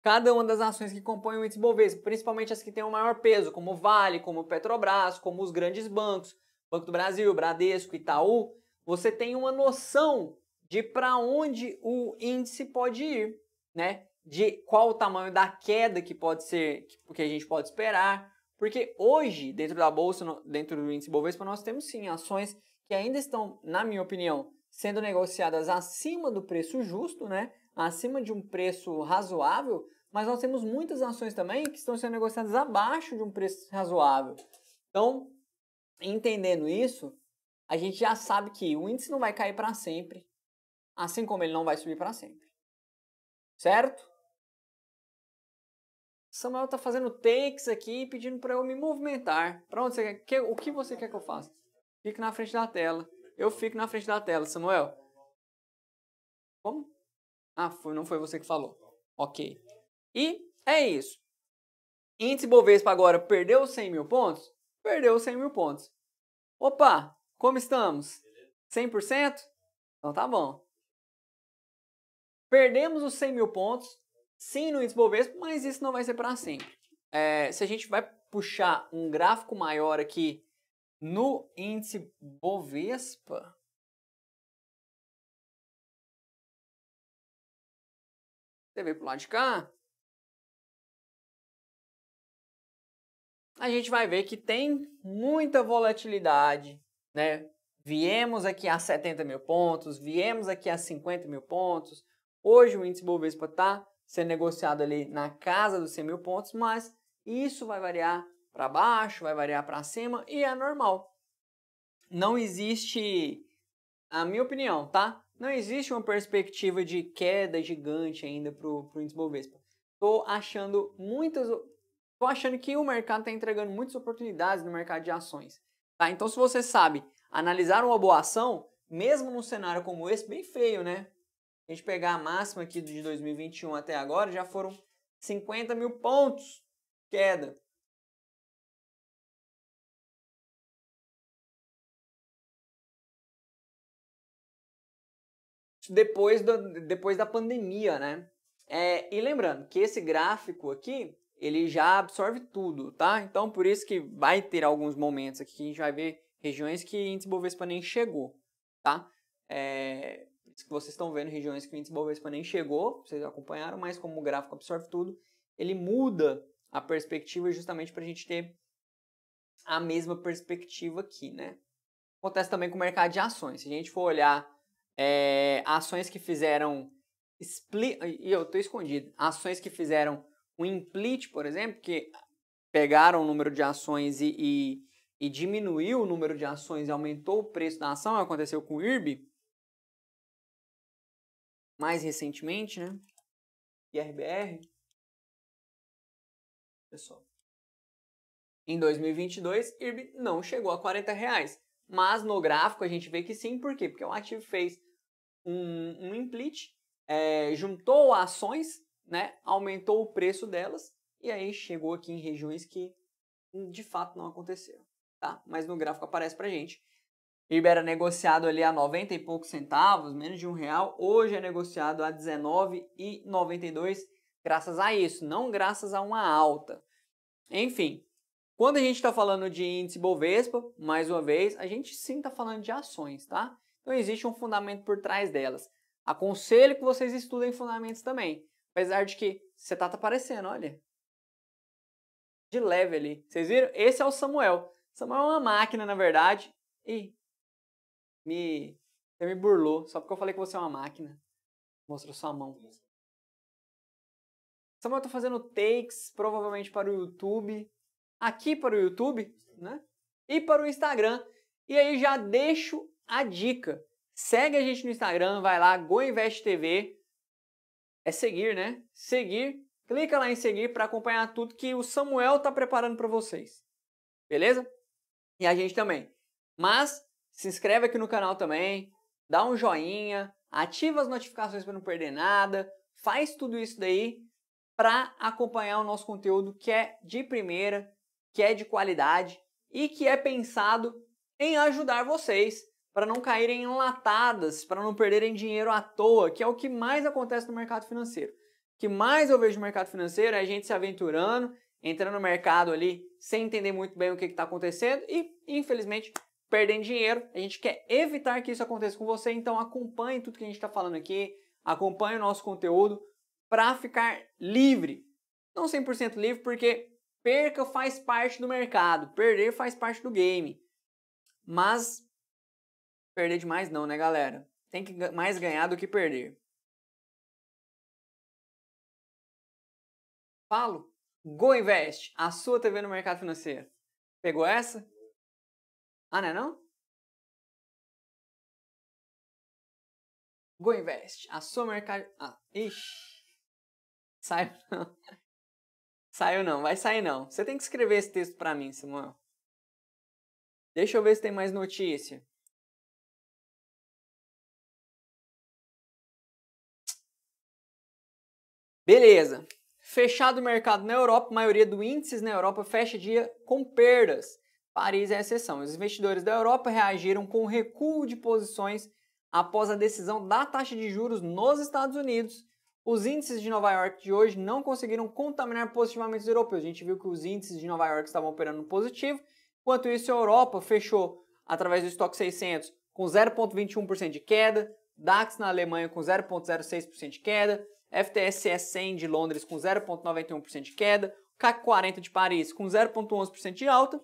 cada uma das ações que compõem o índice Bovespa, principalmente as que têm o maior peso, como Vale, como Petrobras, como os grandes bancos, Banco do Brasil, Bradesco, Itaú, você tem uma noção de para onde o índice pode ir, né? de qual o tamanho da queda que pode ser, que a gente pode esperar, porque hoje, dentro da bolsa, dentro do índice Bovespa, nós temos sim ações que ainda estão, na minha opinião, sendo negociadas acima do preço justo, né? Acima de um preço razoável, mas nós temos muitas ações também que estão sendo negociadas abaixo de um preço razoável. Então, entendendo isso, a gente já sabe que o índice não vai cair para sempre, assim como ele não vai subir para sempre. Certo? Samuel tá fazendo takes aqui pedindo para eu me movimentar. Para onde você quer? o que você quer que eu faça? Fique na frente da tela. Eu fico na frente da tela, Samuel. Como? Ah, foi, não foi você que falou. Ok. E é isso. Índice Bovespa agora perdeu 100 mil pontos? Perdeu 100 mil pontos. Opa, como estamos? 100%? Então tá bom. Perdemos os 100 mil pontos, sim no índice Bovespa, mas isso não vai ser para sempre. É, se a gente vai puxar um gráfico maior aqui no índice Bovespa, você vê para o lado de cá, a gente vai ver que tem muita volatilidade, né? Viemos aqui a 70 mil pontos, viemos aqui a 50 mil pontos. Hoje o índice Bovespa está ser negociado ali na casa dos 100 mil pontos, mas isso vai variar para baixo, vai variar para cima e é normal. Não existe, a minha opinião, tá? Não existe uma perspectiva de queda gigante ainda para o índice Bovespa. Estou achando muitas, tô achando que o mercado está entregando muitas oportunidades no mercado de ações. Tá? Então, se você sabe analisar uma boa ação, mesmo num cenário como esse, bem feio, né? a gente pegar a máxima aqui de 2021 até agora, já foram 50 mil pontos queda. Depois, do, depois da pandemia, né? É, e lembrando que esse gráfico aqui, ele já absorve tudo, tá? Então, por isso que vai ter alguns momentos aqui que a gente vai ver regiões que índice Bovespa nem chegou, tá? É, que vocês estão vendo regiões que o índice Bovespa nem chegou, vocês acompanharam, mas como o gráfico absorve tudo, ele muda a perspectiva justamente para a gente ter a mesma perspectiva aqui, né? Acontece também com o mercado de ações. Se a gente for olhar é, ações que fizeram split, e eu estou escondido, ações que fizeram um implit, por exemplo, que pegaram o número de ações e, e, e diminuiu o número de ações e aumentou o preço da ação, aconteceu com o IRB, mais recentemente, né? IRBR. Pessoal. Em 2022, IRB não chegou a 40 reais. Mas no gráfico a gente vê que sim, por quê? Porque o ativo fez um, um implit, é, juntou ações, né, aumentou o preço delas e aí chegou aqui em regiões que de fato não aconteceram, tá? Mas no gráfico aparece pra gente Ib era negociado ali a 90 e poucos centavos, menos de um real. Hoje é negociado a 19,92 graças a isso, não graças a uma alta. Enfim, quando a gente está falando de índice Bovespa, mais uma vez, a gente sim está falando de ações, tá? Então existe um fundamento por trás delas. Aconselho que vocês estudem fundamentos também. Apesar de que você tá, tá aparecendo, olha. De leve ali. Vocês viram? Esse é o Samuel. Samuel é uma máquina, na verdade. E me, você me burlou só porque eu falei que você é uma máquina. Mostrou sua mão. Samuel, eu tô fazendo takes, provavelmente para o YouTube, aqui para o YouTube, né? E para o Instagram. E aí já deixo a dica. Segue a gente no Instagram, vai lá, GoInvestTV. É seguir, né? Seguir. Clica lá em seguir para acompanhar tudo que o Samuel tá preparando para vocês. Beleza? E a gente também. Mas se inscreve aqui no canal também, dá um joinha, ativa as notificações para não perder nada, faz tudo isso daí para acompanhar o nosso conteúdo que é de primeira, que é de qualidade e que é pensado em ajudar vocês para não caírem enlatadas, para não perderem dinheiro à toa, que é o que mais acontece no mercado financeiro. O que mais eu vejo no mercado financeiro é a gente se aventurando, entrando no mercado ali sem entender muito bem o que está acontecendo e, infelizmente, perdendo dinheiro. A gente quer evitar que isso aconteça com você, então acompanhe tudo que a gente está falando aqui, acompanhe o nosso conteúdo para ficar livre. Não 100% livre, porque perca faz parte do mercado, perder faz parte do game. Mas perder demais não, né, galera? Tem que mais ganhar do que perder. Falo, Go Invest, a sua TV no mercado financeiro. Pegou essa? Ah, não é não? GoInvest, a sua mercado... Ah, ixi. Saiu não. Saiu não, vai sair não. Você tem que escrever esse texto para mim, Samuel. Deixa eu ver se tem mais notícia. Beleza. Fechado o mercado na Europa, maioria dos índices na Europa fecha dia com perdas. Paris é exceção. Os investidores da Europa reagiram com recuo de posições após a decisão da taxa de juros nos Estados Unidos. Os índices de Nova York de hoje não conseguiram contaminar positivamente os europeus. A gente viu que os índices de Nova York estavam operando positivo, enquanto isso a Europa fechou através do estoque 600 com 0,21% de queda, DAX na Alemanha com 0,06% de queda, FTSE 100 de Londres com 0,91% de queda, CAC 40 de Paris com 0,11% de alta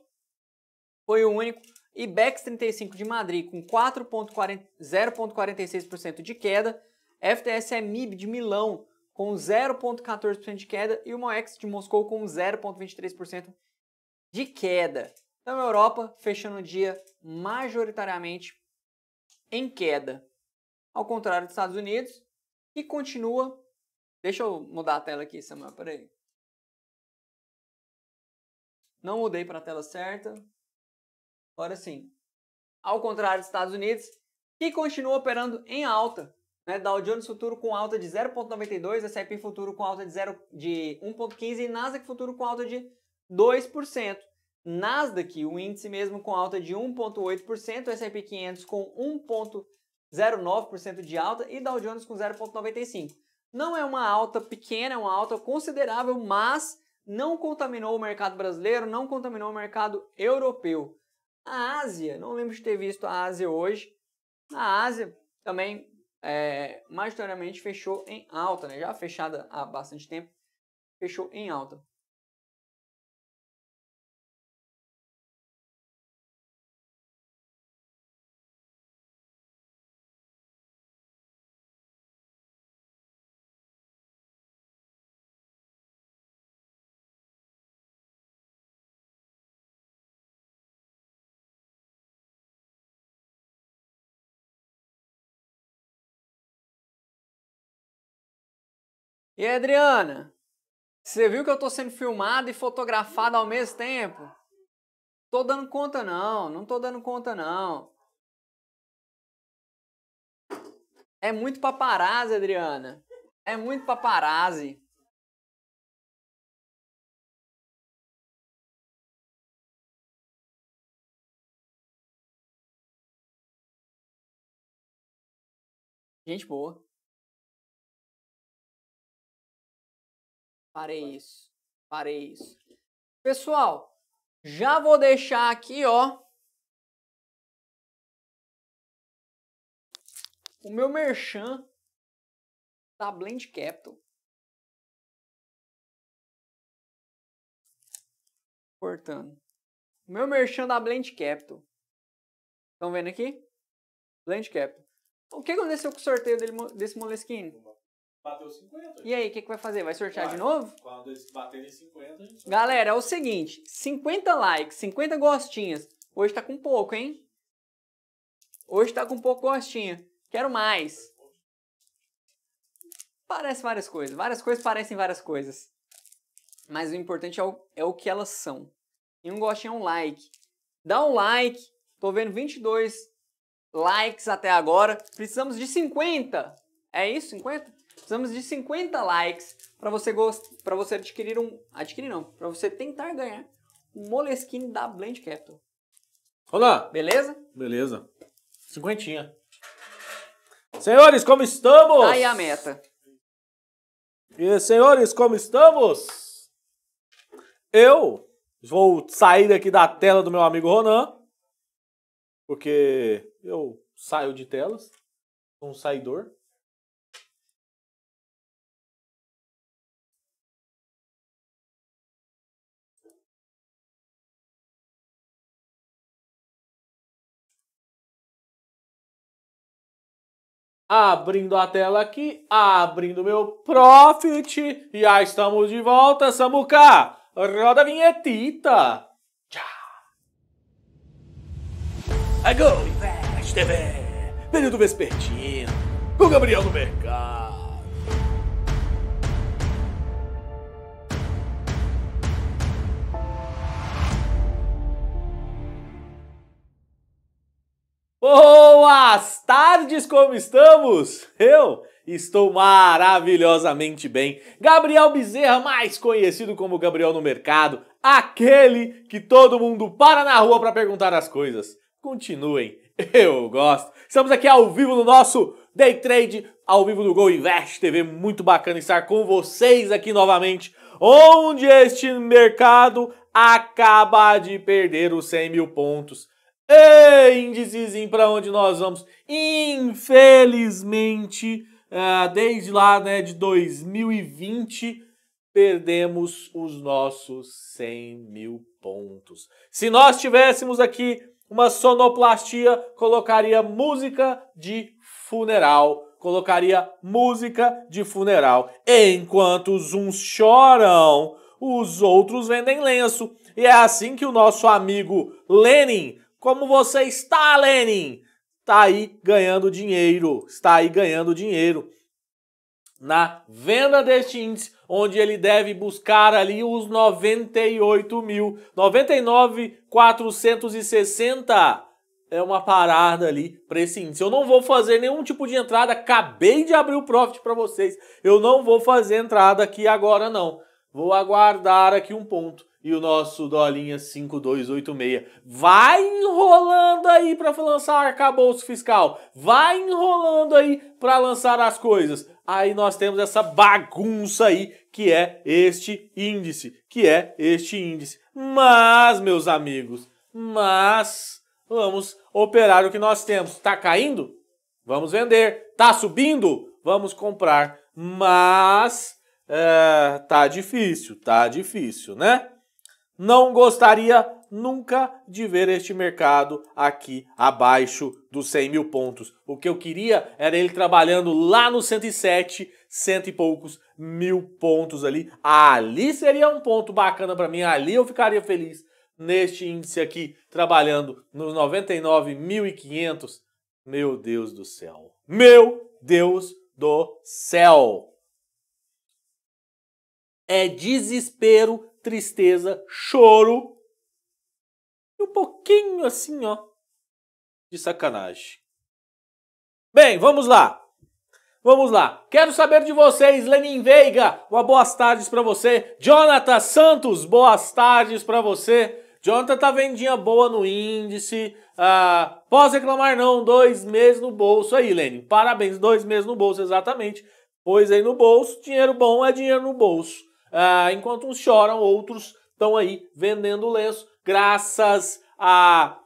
foi o único. IBEX 35 de Madrid com 0,46% de queda. FTSE é MIB de Milão com 0,14% de queda. E o MOEX de Moscou com 0,23% de queda. Então, a Europa fechando o dia majoritariamente em queda. Ao contrário dos Estados Unidos, que continua. Deixa eu mudar a tela aqui, Samuel, peraí. Não mudei para a tela certa. Ora sim. Ao contrário dos Estados Unidos, que continua operando em alta. Né? Dow Jones Futuro com alta de 0,92, S&P Futuro com alta de, de 1,15 e Nasdaq Futuro com alta de 2%. Nasdaq, o índice mesmo, com alta de 1,8%, S&P 500 com 1,09% de alta e Dow Jones com 0,95%. Não é uma alta pequena, é uma alta considerável, mas não contaminou o mercado brasileiro, não contaminou o mercado europeu. A Ásia, não lembro de ter visto a Ásia hoje. A Ásia também, é, majoritariamente, fechou em alta, né? já fechada há bastante tempo, fechou em alta. E aí, Adriana, você viu que eu tô sendo filmado e fotografado ao mesmo tempo? Tô dando conta não, não tô dando conta não. É muito paparazzi, Adriana. É muito paparazzi. Gente boa. Parei isso. Parei isso. Pessoal, já vou deixar aqui, ó. O meu merchan da tá Blend Capital. Cortando. O meu merchan da tá Blend Capital. Estão vendo aqui? Blend Capital. O que aconteceu com o sorteio dele desse Moleskine? bateu 50. E aí, o que, que vai fazer? Vai sortear de novo? Quando eles baterem 50, a gente Galera, é o seguinte: 50 likes, 50 gostinhas. Hoje tá com pouco, hein? Hoje tá com pouco gostinho. Quero mais. Parece várias coisas. Várias coisas parecem várias coisas. Mas o importante é o, é o que elas são. E um gostinho é um like. Dá um like. Tô vendo 22 likes até agora. Precisamos de 50. É isso? 50? Precisamos de 50 likes para você para você adquirir um, adquirir não, para você tentar ganhar um Moleskine da Blend Capital. Olá. Beleza? Beleza. Cinquentinha. Senhores, como estamos? Tá aí a meta. E senhores, como estamos? Eu vou sair daqui da tela do meu amigo Ronan, porque eu saio de telas, sou um saidor. Abrindo a tela aqui, abrindo meu Profit. Já estamos de volta, Samuca. Roda a vinhetita. Tchau. Agora, Invest TV. Período vespertino. Com Gabriel do Mercado. Boas tardes, como estamos? Eu estou maravilhosamente bem. Gabriel Bezerra, mais conhecido como Gabriel no Mercado, aquele que todo mundo para na rua para perguntar as coisas. Continuem, eu gosto. Estamos aqui ao vivo no nosso Day Trade, ao vivo do Gol Invest TV. Muito bacana estar com vocês aqui novamente, onde este mercado acaba de perder os 100 mil pontos Ei, índices para onde nós vamos. Infelizmente, ah, desde lá né, de 2020, perdemos os nossos 100 mil pontos. Se nós tivéssemos aqui uma sonoplastia, colocaria música de funeral. Colocaria música de funeral. Enquanto os uns choram, os outros vendem lenço. E é assim que o nosso amigo Lenin como você está, Lenin? Está aí ganhando dinheiro, está aí ganhando dinheiro na venda deste índice, onde ele deve buscar ali os 98 mil, 99,460 é uma parada ali para esse índice. Eu não vou fazer nenhum tipo de entrada, acabei de abrir o profit para vocês. Eu não vou fazer entrada aqui agora não. Vou aguardar aqui um ponto e o nosso Dolinha 5286. Vai enrolando aí para lançar arcabouço fiscal. Vai enrolando aí para lançar as coisas. Aí nós temos essa bagunça aí que é este índice, que é este índice. Mas, meus amigos, mas vamos operar o que nós temos. Está caindo? Vamos vender. Está subindo? Vamos comprar. Mas é, tá difícil, tá difícil, né? não gostaria nunca de ver este mercado aqui abaixo dos 100 mil pontos. O que eu queria era ele trabalhando lá no 107, cento e poucos mil pontos ali. Ali seria um ponto bacana para mim, ali eu ficaria feliz. Neste índice aqui, trabalhando nos 99.500. Meu Deus do céu. Meu Deus do céu. É desespero tristeza, choro e um pouquinho assim, ó, de sacanagem. Bem, vamos lá. Vamos lá. Quero saber de vocês, Lenin Veiga. Uma boas tardes para você. Jonathan Santos, boas tardes para você. Jonathan tá vendinha boa no índice. Ah, posso reclamar não, dois meses no bolso aí, Lenin. Parabéns, dois meses no bolso, exatamente. Pois aí no bolso, dinheiro bom é dinheiro no bolso. Ah, enquanto uns choram, outros estão aí vendendo lenço, graças a.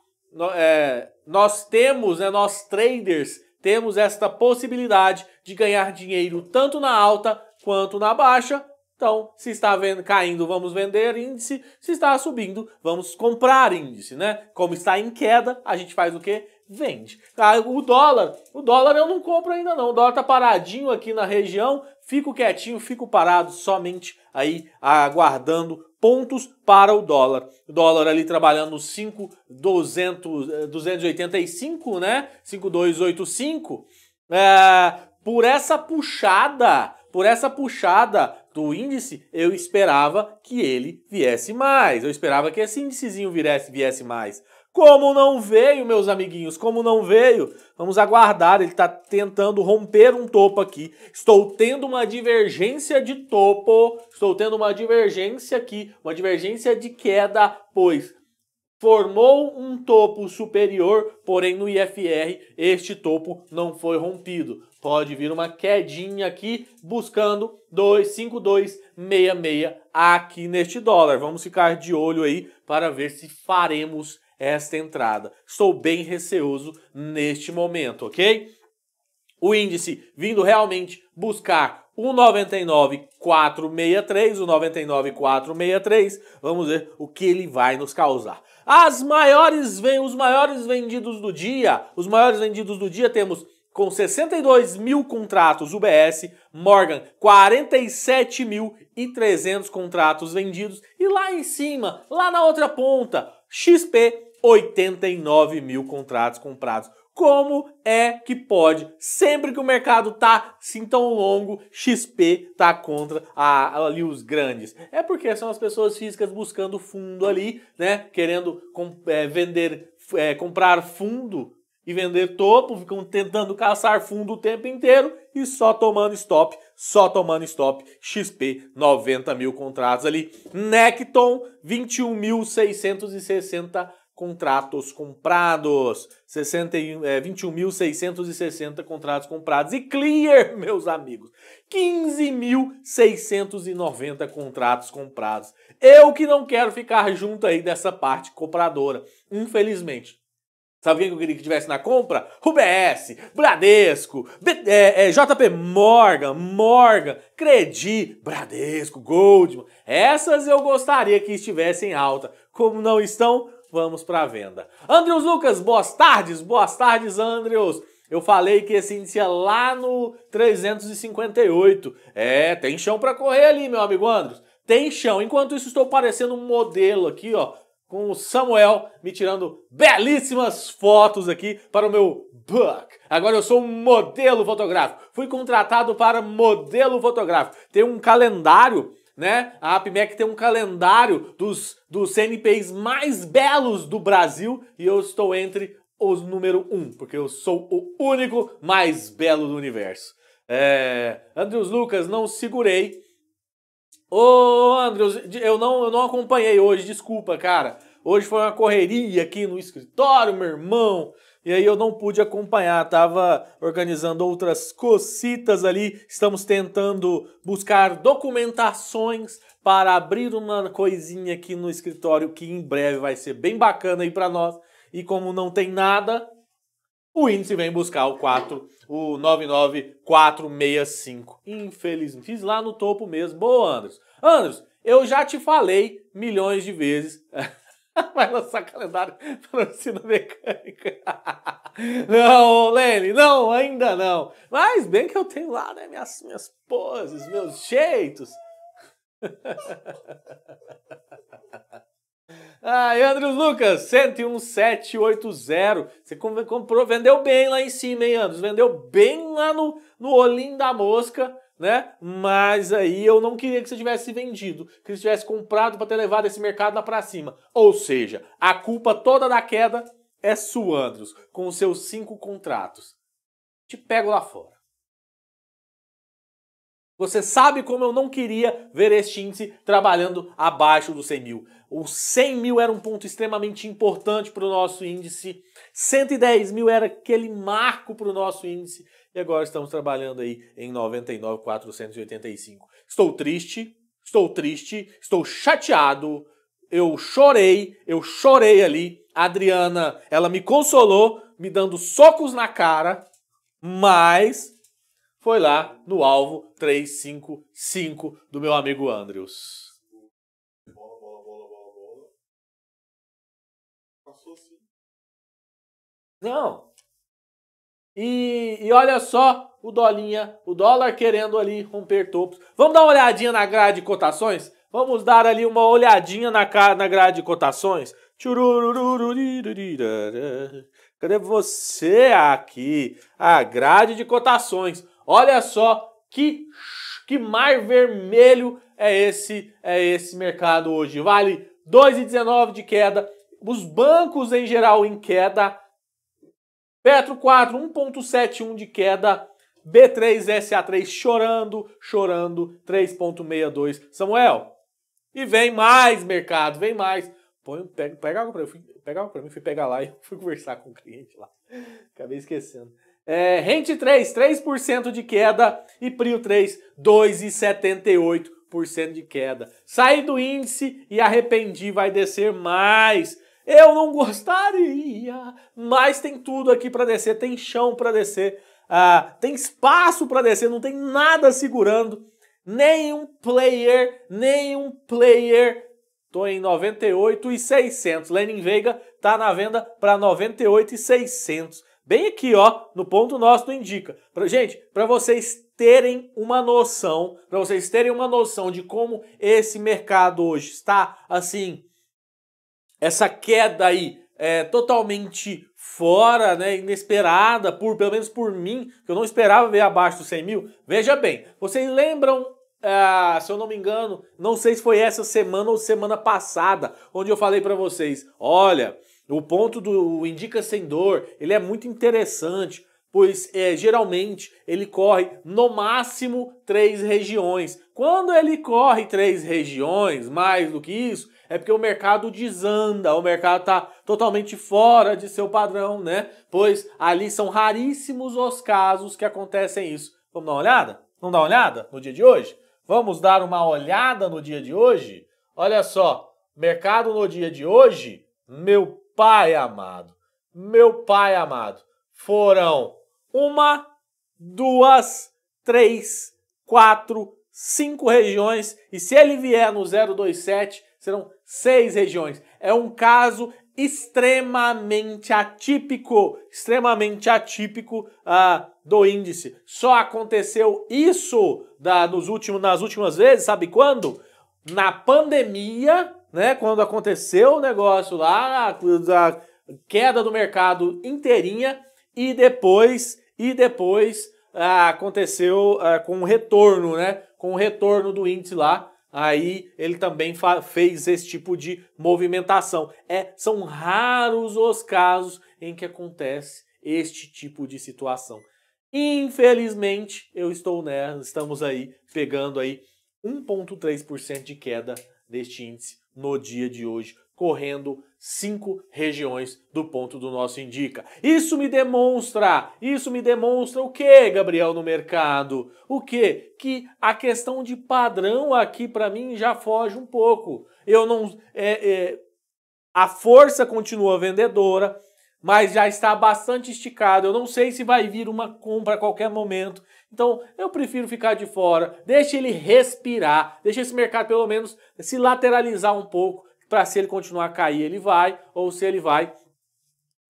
É, nós temos, né, nós traders, temos esta possibilidade de ganhar dinheiro tanto na alta quanto na baixa. Então, se está vendo, caindo, vamos vender índice. Se está subindo, vamos comprar índice, né? Como está em queda, a gente faz o quê? Vende. Ah, o dólar, o dólar eu não compro ainda não. O dólar tá paradinho aqui na região, fico quietinho, fico parado, somente aí aguardando pontos para o dólar. O dólar ali trabalhando 5, 200, 285, né? 5285. É, por essa puxada, por essa puxada do índice, eu esperava que ele viesse mais. Eu esperava que esse índicezinho viesse, viesse mais. Como não veio, meus amiguinhos, como não veio, vamos aguardar. Ele está tentando romper um topo aqui. Estou tendo uma divergência de topo, estou tendo uma divergência aqui, uma divergência de queda, pois formou um topo superior, porém no IFR este topo não foi rompido. Pode vir uma quedinha aqui buscando 25266 aqui neste dólar. Vamos ficar de olho aí para ver se faremos esta entrada. Estou bem receoso neste momento, ok? O índice vindo realmente buscar o 99,463, o 99,463. Vamos ver o que ele vai nos causar. As maiores, os maiores vendidos do dia, os maiores vendidos do dia temos com 62 mil contratos UBS, Morgan 47.300 contratos vendidos e lá em cima, lá na outra ponta, XP 89 mil contratos comprados. Como é que pode? Sempre que o mercado tá assim tão longo, XP tá contra a, ali os grandes. É porque são as pessoas físicas buscando fundo ali, né? Querendo com, é, vender, é, comprar fundo e vender topo, ficam tentando caçar fundo o tempo inteiro e só tomando stop, só tomando stop. XP, 90 mil contratos ali. Necton, 21.660 contratos comprados. 61, é, 21.660 contratos comprados. E Clear, meus amigos, 15.690 contratos comprados. Eu que não quero ficar junto aí dessa parte compradora, infelizmente. Sabe quem eu queria que tivesse na compra? UBS, Bradesco, B, é, é, JP Morgan, Morgan, Credi, Bradesco, Goldman. Essas eu gostaria que estivessem alta. Como não estão, vamos para a venda. Andrews Lucas, boas tardes, boas tardes, Andrews. Eu falei que esse índice é lá no 358. É, tem chão para correr ali, meu amigo Andros. Tem chão. Enquanto isso, estou parecendo um modelo aqui, ó, com o Samuel me tirando belíssimas fotos aqui para o meu book. Agora eu sou um modelo fotográfico. Fui contratado para modelo fotográfico. Tem um calendário né? A APMEC tem um calendário dos, dos CNPIs mais belos do Brasil e eu estou entre os número um, porque eu sou o único mais belo do universo. É, Andrews Lucas, não segurei. Ô, Andrews, eu não, eu não acompanhei hoje, desculpa, cara. Hoje foi uma correria aqui no escritório, meu irmão. E aí eu não pude acompanhar, estava organizando outras cocitas ali. Estamos tentando buscar documentações para abrir uma coisinha aqui no escritório que em breve vai ser bem bacana aí para nós. E como não tem nada, o índice vem buscar o 4, o 99465. Infelizmente, fiz lá no topo mesmo. Boa, Anderson. Anderson, eu já te falei milhões de vezes. Vai lançar calendário para ensino mecânica. Não, Lene, não, ainda não. Mas bem que eu tenho lá né, minhas, minhas poses, meus jeitos. Ah, Andros Lucas, 101780. Você comprou, vendeu bem lá em cima, hein, Andros? Vendeu bem lá no, no olhinho da mosca né? Mas aí eu não queria que você tivesse vendido, que você tivesse comprado para ter levado esse mercado lá para cima. Ou seja, a culpa toda da queda é sua, Andros, com os seus cinco contratos. Te pego lá fora. Você sabe como eu não queria ver este índice trabalhando abaixo dos 100 mil. Os 100 mil era um ponto extremamente importante para o nosso índice. 110 mil era aquele marco para o nosso índice e agora estamos trabalhando aí em 99,485. Estou triste, estou triste, estou chateado, eu chorei, eu chorei ali. A Adriana, ela me consolou, me dando socos na cara, mas foi lá no alvo 355 do meu amigo Andrews. Bola, bola, bola, bola, bola. Passou Não, e, e olha só o dolinha, o dólar querendo ali romper topos. Vamos dar uma olhadinha na grade de cotações? Vamos dar ali uma olhadinha na, na grade de cotações. Cadê você aqui? A grade de cotações. Olha só que que mar vermelho é esse é esse mercado hoje. Vale 2,19 de queda. Os bancos em geral em queda, Petro 4, 1,71 de queda. B3SA3 chorando, chorando, 3,62. Samuel, e vem mais mercado, vem mais. Põe, pega, pega algo para mim, pega algo para mim, fui pegar lá e fui conversar com o cliente lá. Acabei esquecendo. É, Rente 3, 3% de queda e Prio 3, 2,78% de queda. Saí do índice e arrependi vai descer mais. Eu não gostaria, mas tem tudo aqui para descer, tem chão para descer, uh, tem espaço para descer, não tem nada segurando, nenhum player, nenhum player. Tô em 98,600. Lenin Veiga tá na venda para 98,600. Bem aqui, ó, no ponto nosso do indica. Pra, gente, para vocês terem uma noção, para vocês terem uma noção de como esse mercado hoje está assim, essa queda aí é, totalmente fora, né, inesperada, por pelo menos por mim, que eu não esperava ver abaixo dos 100 mil. Veja bem, vocês lembram, ah, se eu não me engano, não sei se foi essa semana ou semana passada, onde eu falei para vocês, olha, o ponto do Indica Sem Dor, ele é muito interessante, pois é, geralmente ele corre no máximo três regiões. Quando ele corre três regiões, mais do que isso, é porque o mercado desanda, o mercado está totalmente fora de seu padrão, né? Pois ali são raríssimos os casos que acontecem isso. Vamos dar uma olhada? Vamos dar uma olhada no dia de hoje? Vamos dar uma olhada no dia de hoje? Olha só, mercado no dia de hoje, meu pai amado, meu pai amado, foram uma, duas, três, quatro, cinco regiões. E se ele vier no 027, serão seis regiões. É um caso extremamente atípico, extremamente atípico uh, do índice. Só aconteceu isso da, nos últimos, nas últimas vezes, sabe quando? Na pandemia, né? Quando aconteceu o negócio lá, a, queda do mercado inteirinha e depois e depois uh, aconteceu uh, com o retorno, né? Com o retorno do índice lá Aí ele também fez esse tipo de movimentação. É, são raros os casos em que acontece este tipo de situação. Infelizmente, eu estou né, estamos aí pegando aí 1.3% de queda deste índice no dia de hoje correndo cinco regiões do ponto do nosso indica. Isso me demonstra, isso me demonstra o que, Gabriel, no mercado? O que? Que a questão de padrão aqui para mim já foge um pouco. Eu não, é, é, a força continua vendedora, mas já está bastante esticado. Eu não sei se vai vir uma compra a qualquer momento. Então, eu prefiro ficar de fora. Deixa ele respirar, deixa esse mercado pelo menos se lateralizar um pouco para se ele continuar a cair, ele vai, ou se ele vai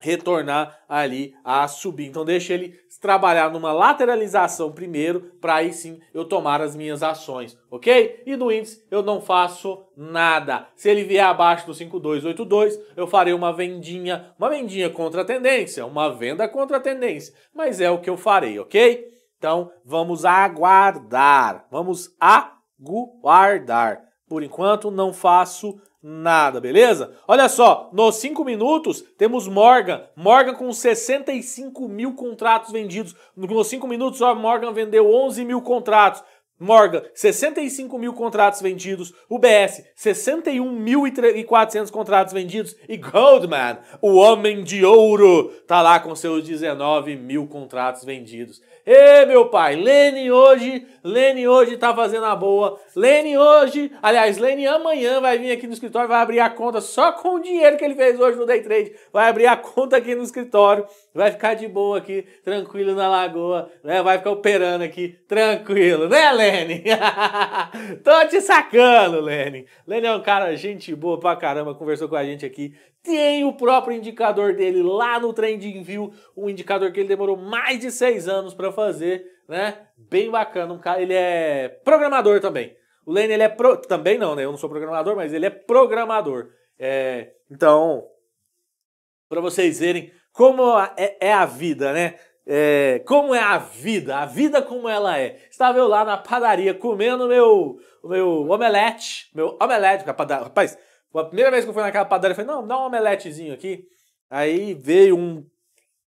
retornar ali a subir. Então deixa ele trabalhar numa lateralização primeiro, para aí sim eu tomar as minhas ações, ok? E do índice eu não faço nada. Se ele vier abaixo do 5282, eu farei uma vendinha, uma vendinha contra a tendência, uma venda contra a tendência, mas é o que eu farei, ok? Então vamos aguardar, vamos aguardar. Por enquanto não faço nada, beleza? Olha só, nos 5 minutos temos Morgan. Morgan com 65 mil contratos vendidos. Nos 5 minutos, ó, Morgan vendeu 11 mil contratos. Morgan, 65 mil contratos vendidos. UBS, 61.400 contratos vendidos. E Goldman, o homem de ouro, tá lá com seus 19 mil contratos vendidos. Ê, meu pai, Lene hoje, Lene hoje tá fazendo a boa. Lene hoje, aliás, Lene amanhã vai vir aqui no escritório, vai abrir a conta só com o dinheiro que ele fez hoje no day trade. Vai abrir a conta aqui no escritório, vai ficar de boa aqui, tranquilo na lagoa, né? Vai ficar operando aqui, tranquilo, né, Lene? Tô te sacando, Lene. Lene é um cara gente boa pra caramba, conversou com a gente aqui, tem o próprio indicador dele lá no Trending View, um indicador que ele demorou mais de seis anos para fazer, né? Bem bacana, um cara, ele é programador também. O Lenny ele é pro... também não, né? Eu não sou programador, mas ele é programador. É... então, para vocês verem como é, é, a vida, né? É... como é a vida, a vida como ela é. Estava eu lá na padaria comendo meu, meu omelete, meu omelete, rapaz, a primeira vez que eu fui naquela padaria, eu falei, não, dá um omeletezinho aqui. Aí veio um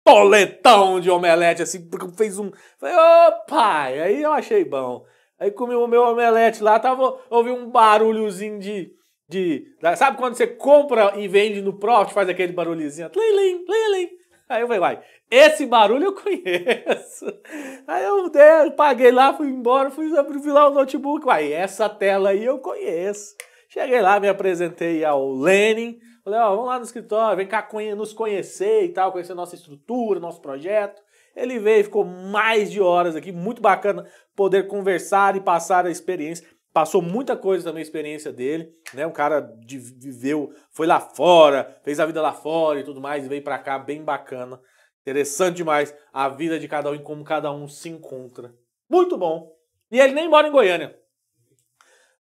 toletão de omelete, assim, porque fez um... Falei, ô pai! Aí eu achei bom. Aí comi o meu omelete lá, tava, ouvi um barulhozinho de... de sabe quando você compra e vende no Profit, faz aquele barulhozinho? Lim, lim, Aí eu falei, vai, esse barulho eu conheço. Aí eu, eu paguei lá, fui embora, fui, fui lá o notebook, Uai, essa tela aí eu conheço. Cheguei lá, me apresentei ao Lenin. Falei, ó, oh, vamos lá no escritório, vem cá nos conhecer e tal, conhecer nossa estrutura, nosso projeto. Ele veio, ficou mais de horas aqui, muito bacana poder conversar e passar a experiência. Passou muita coisa também a experiência dele, né? Um cara de, viveu, foi lá fora, fez a vida lá fora e tudo mais, e veio para cá bem bacana. Interessante demais a vida de cada um e como cada um se encontra. Muito bom. E ele nem mora em Goiânia.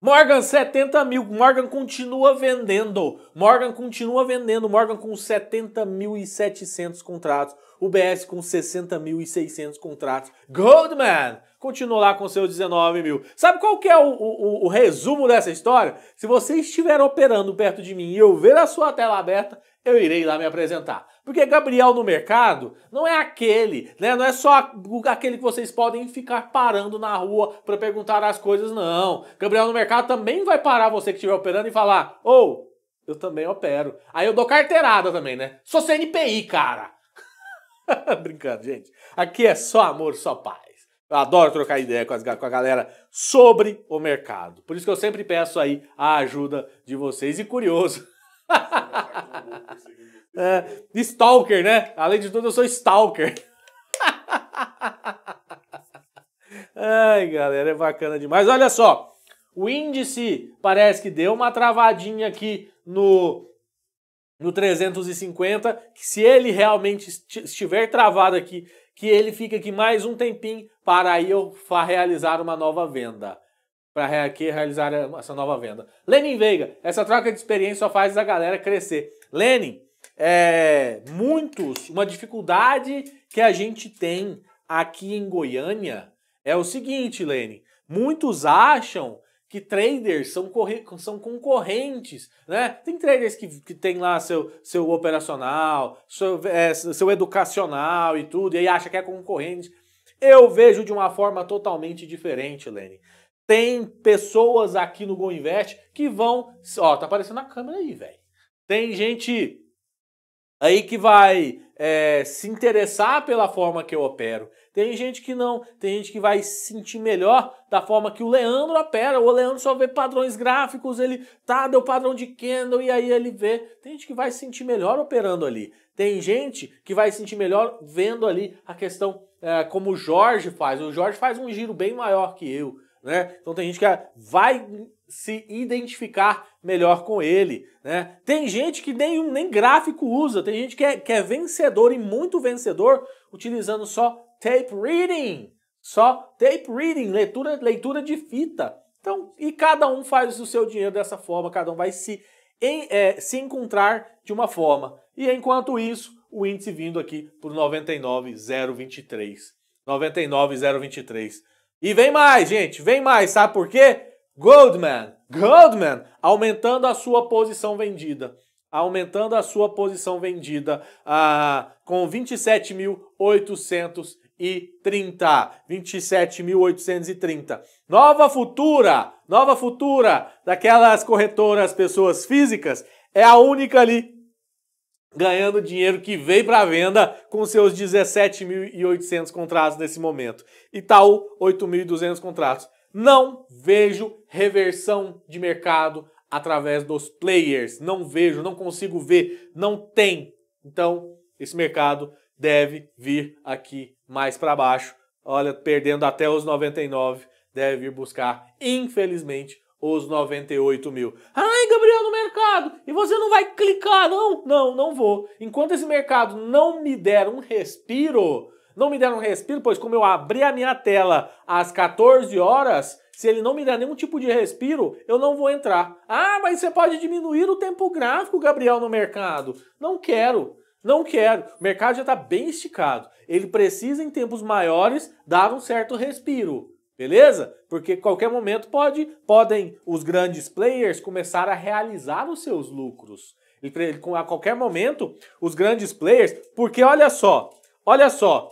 Morgan, 70 mil. Morgan continua vendendo. Morgan continua vendendo. Morgan com 70.700 contratos. UBS com 60.600 contratos. Goldman continua lá com seus 19 mil. Sabe qual que é o, o, o resumo dessa história? Se você estiver operando perto de mim e eu ver a sua tela aberta, eu irei lá me apresentar. Porque Gabriel no mercado não é aquele, né? Não é só aquele que vocês podem ficar parando na rua para perguntar as coisas, não. Gabriel no mercado também vai parar você que estiver operando e falar: ou oh, eu também opero. Aí eu dou carteirada também, né? Sou CNPI, cara. Brincando, gente. Aqui é só amor, só paz. Eu adoro trocar ideia com, as, com, a galera sobre o mercado. Por isso que eu sempre peço aí a ajuda de vocês. E curioso. Uh, stalker, né? Além de tudo, eu sou stalker. Ai, galera, é bacana demais. Olha só, o índice parece que deu uma travadinha aqui no no 350, que se ele realmente estiver travado aqui, que ele fica aqui mais um tempinho para aí eu realizar uma nova venda. Para aqui realizar é, essa nova venda. Lenin Veiga, essa troca de experiência só faz a galera crescer. Lenin, é, muitos, uma dificuldade que a gente tem aqui em Goiânia é o seguinte, Lene. Muitos acham que traders são, são concorrentes, né? Tem traders que, que tem lá seu, seu operacional, seu, é, seu educacional e tudo, e aí acha que é concorrente. Eu vejo de uma forma totalmente diferente, Lene. Tem pessoas aqui no GoInvest que vão. Ó, tá aparecendo a câmera aí, velho. Tem gente aí que vai é, se interessar pela forma que eu opero. Tem gente que não, tem gente que vai se sentir melhor da forma que o Leandro opera. O Leandro só vê padrões gráficos, ele tá, deu padrão de candle e aí ele vê. Tem gente que vai se sentir melhor operando ali. Tem gente que vai se sentir melhor vendo ali a questão é, como o Jorge faz. O Jorge faz um giro bem maior que eu, né? Então tem gente que vai se identificar melhor com ele. Né? Tem gente que nem, nem gráfico usa, tem gente que é, que é vencedor e muito vencedor utilizando só tape reading, só tape reading, leitura, leitura de fita. Então, e cada um faz o seu dinheiro dessa forma, cada um vai se, em, é, se encontrar de uma forma. E enquanto isso, o índice vindo aqui por 99,023. 99,023. E vem mais, gente, vem mais, sabe por quê? Goldman, Goldman, aumentando a sua posição vendida, aumentando a sua posição vendida ah, com 27.830, 27.830. Nova Futura, Nova Futura, daquelas corretoras pessoas físicas, é a única ali ganhando dinheiro que veio para venda com seus 17.800 contratos nesse momento. Tá Itaú, 8.200 contratos. Não vejo reversão de mercado através dos players. Não vejo, não consigo ver, não tem. Então, esse mercado deve vir aqui mais para baixo. Olha, perdendo até os 99, deve vir buscar, infelizmente, os 98 mil. Ai, Gabriel, no mercado! E você não vai clicar, não? Não, não vou. Enquanto esse mercado não me der um respiro, não me deram respiro, pois como eu abri a minha tela às 14 horas, se ele não me der nenhum tipo de respiro, eu não vou entrar. Ah, mas você pode diminuir o tempo gráfico, Gabriel, no mercado. Não quero. Não quero. O mercado já está bem esticado. Ele precisa, em tempos maiores, dar um certo respiro. Beleza? Porque qualquer momento pode, podem os grandes players começar a realizar os seus lucros. a qualquer momento, os grandes players, porque olha só, olha só,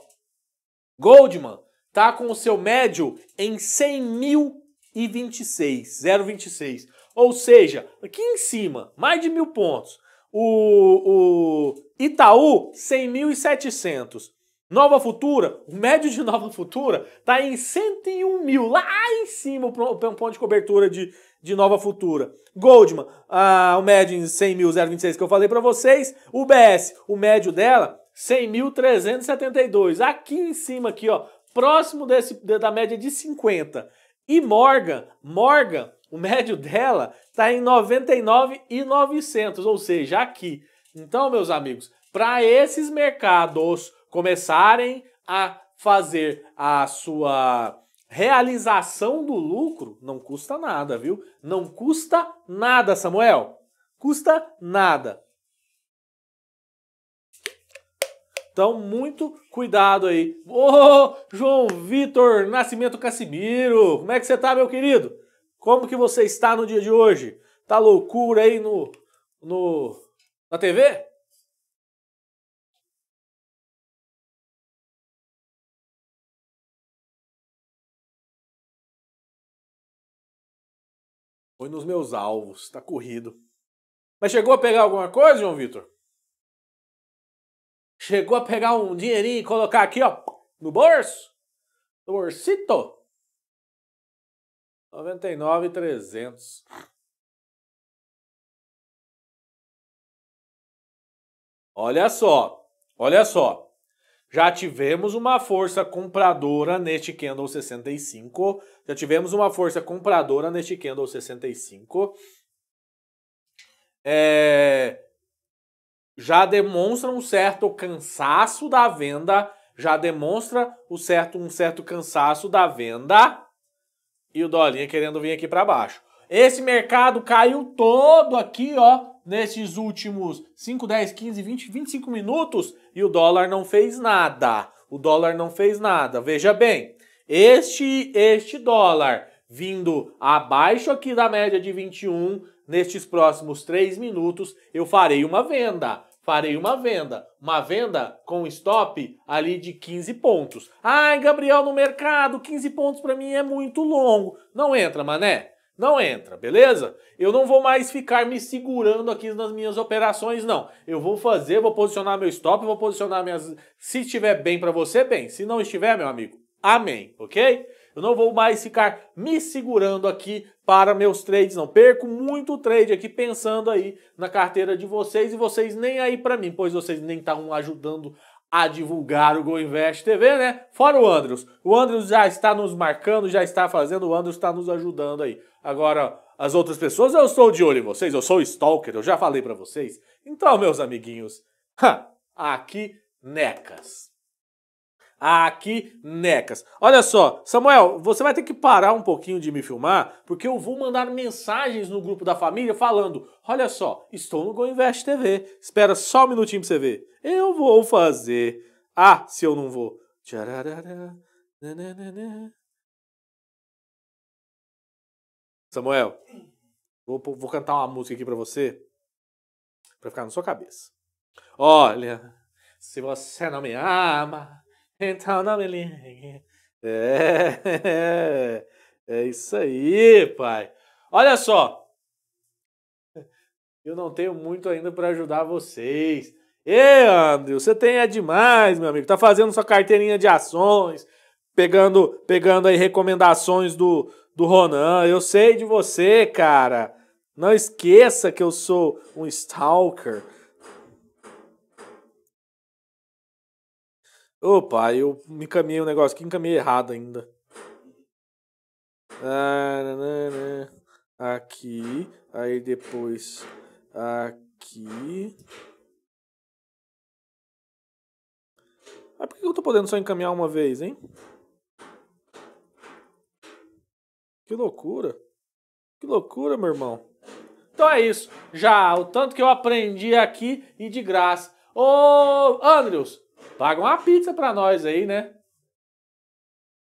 Goldman está com o seu médio em 100.026, 0,26. Ou seja, aqui em cima, mais de mil pontos. O, o Itaú, 100.700. Nova Futura, o médio de Nova Futura está em 101 mil, lá em cima o ponto de cobertura de, de Nova Futura. Goldman, ah, o médio em 100.026 mil, que eu falei para vocês. O BS, o médio dela 100.372. Aqui em cima, aqui, ó, próximo desse, da média de 50. E Morgan, Morgan, o médio dela está em 99.900, ou seja, aqui. Então, meus amigos, para esses mercados começarem a fazer a sua realização do lucro, não custa nada, viu? Não custa nada, Samuel. Custa nada. Então, muito cuidado aí. Ô, João Vitor Nascimento Casimiro, como é que você tá, meu querido? Como que você está no dia de hoje? Tá loucura aí no, no na TV? Foi nos meus alvos, tá corrido. Mas chegou a pegar alguma coisa, João Vitor? Chegou a pegar um dinheirinho e colocar aqui, ó, no bolso? No bolsito? 99,300. Olha só, olha só. Já tivemos uma força compradora neste candle 65. Já tivemos uma força compradora neste candle 65. É, já demonstra um certo cansaço da venda, já demonstra um certo, um certo cansaço da venda e o dolinha querendo vir aqui para baixo. Esse mercado caiu todo aqui, ó, nesses últimos 5, 10, 15, 20, 25 minutos e o dólar não fez nada. O dólar não fez nada. Veja bem, este este dólar vindo abaixo aqui da média de 21, nestes próximos três minutos, eu farei uma venda. Farei uma venda. Uma venda com stop ali de 15 pontos. Ai, Gabriel, no mercado, 15 pontos para mim é muito longo. Não entra, mané. Não entra, beleza? Eu não vou mais ficar me segurando aqui nas minhas operações, não. Eu vou fazer, vou posicionar meu stop, vou posicionar minhas. Se estiver bem para você, bem. Se não estiver, meu amigo, amém, ok? Eu não vou mais ficar me segurando aqui para meus trades, não. Perco muito trade aqui pensando aí na carteira de vocês e vocês nem aí para mim, pois vocês nem estão ajudando a divulgar o GoInvest TV, né? Fora o Andros. O Andros já está nos marcando, já está fazendo, o Andros está nos ajudando aí. Agora, as outras pessoas, eu estou de olho em vocês, eu sou stalker, eu já falei para vocês. Então, meus amiguinhos, aqui necas aqui necas. Olha só, Samuel, você vai ter que parar um pouquinho de me filmar, porque eu vou mandar mensagens no grupo da família falando: olha só, estou no Go Invest TV. Espera só um minutinho pra você ver. Eu vou fazer. Ah, se eu não vou. Samuel, vou, vou cantar uma música aqui para você, para ficar na sua cabeça. Olha, se você não me ama, então, não, Melinha. É, é isso aí, pai. Olha só. Eu não tenho muito ainda para ajudar vocês. Ei, André, você tem é demais, meu amigo. Tá fazendo sua carteirinha de ações, pegando, pegando aí recomendações do, do Ronan. Eu sei de você, cara. Não esqueça que eu sou um stalker. Opa, eu me encaminhei um negócio que encaminhei errado ainda. Ah, aqui, aí depois aqui. Mas ah, por que eu tô podendo só encaminhar uma vez, hein? Que loucura. Que loucura, meu irmão. Então é isso. Já, o tanto que eu aprendi aqui e de graça. Ô, Andrews, Paga uma pizza para nós aí, né?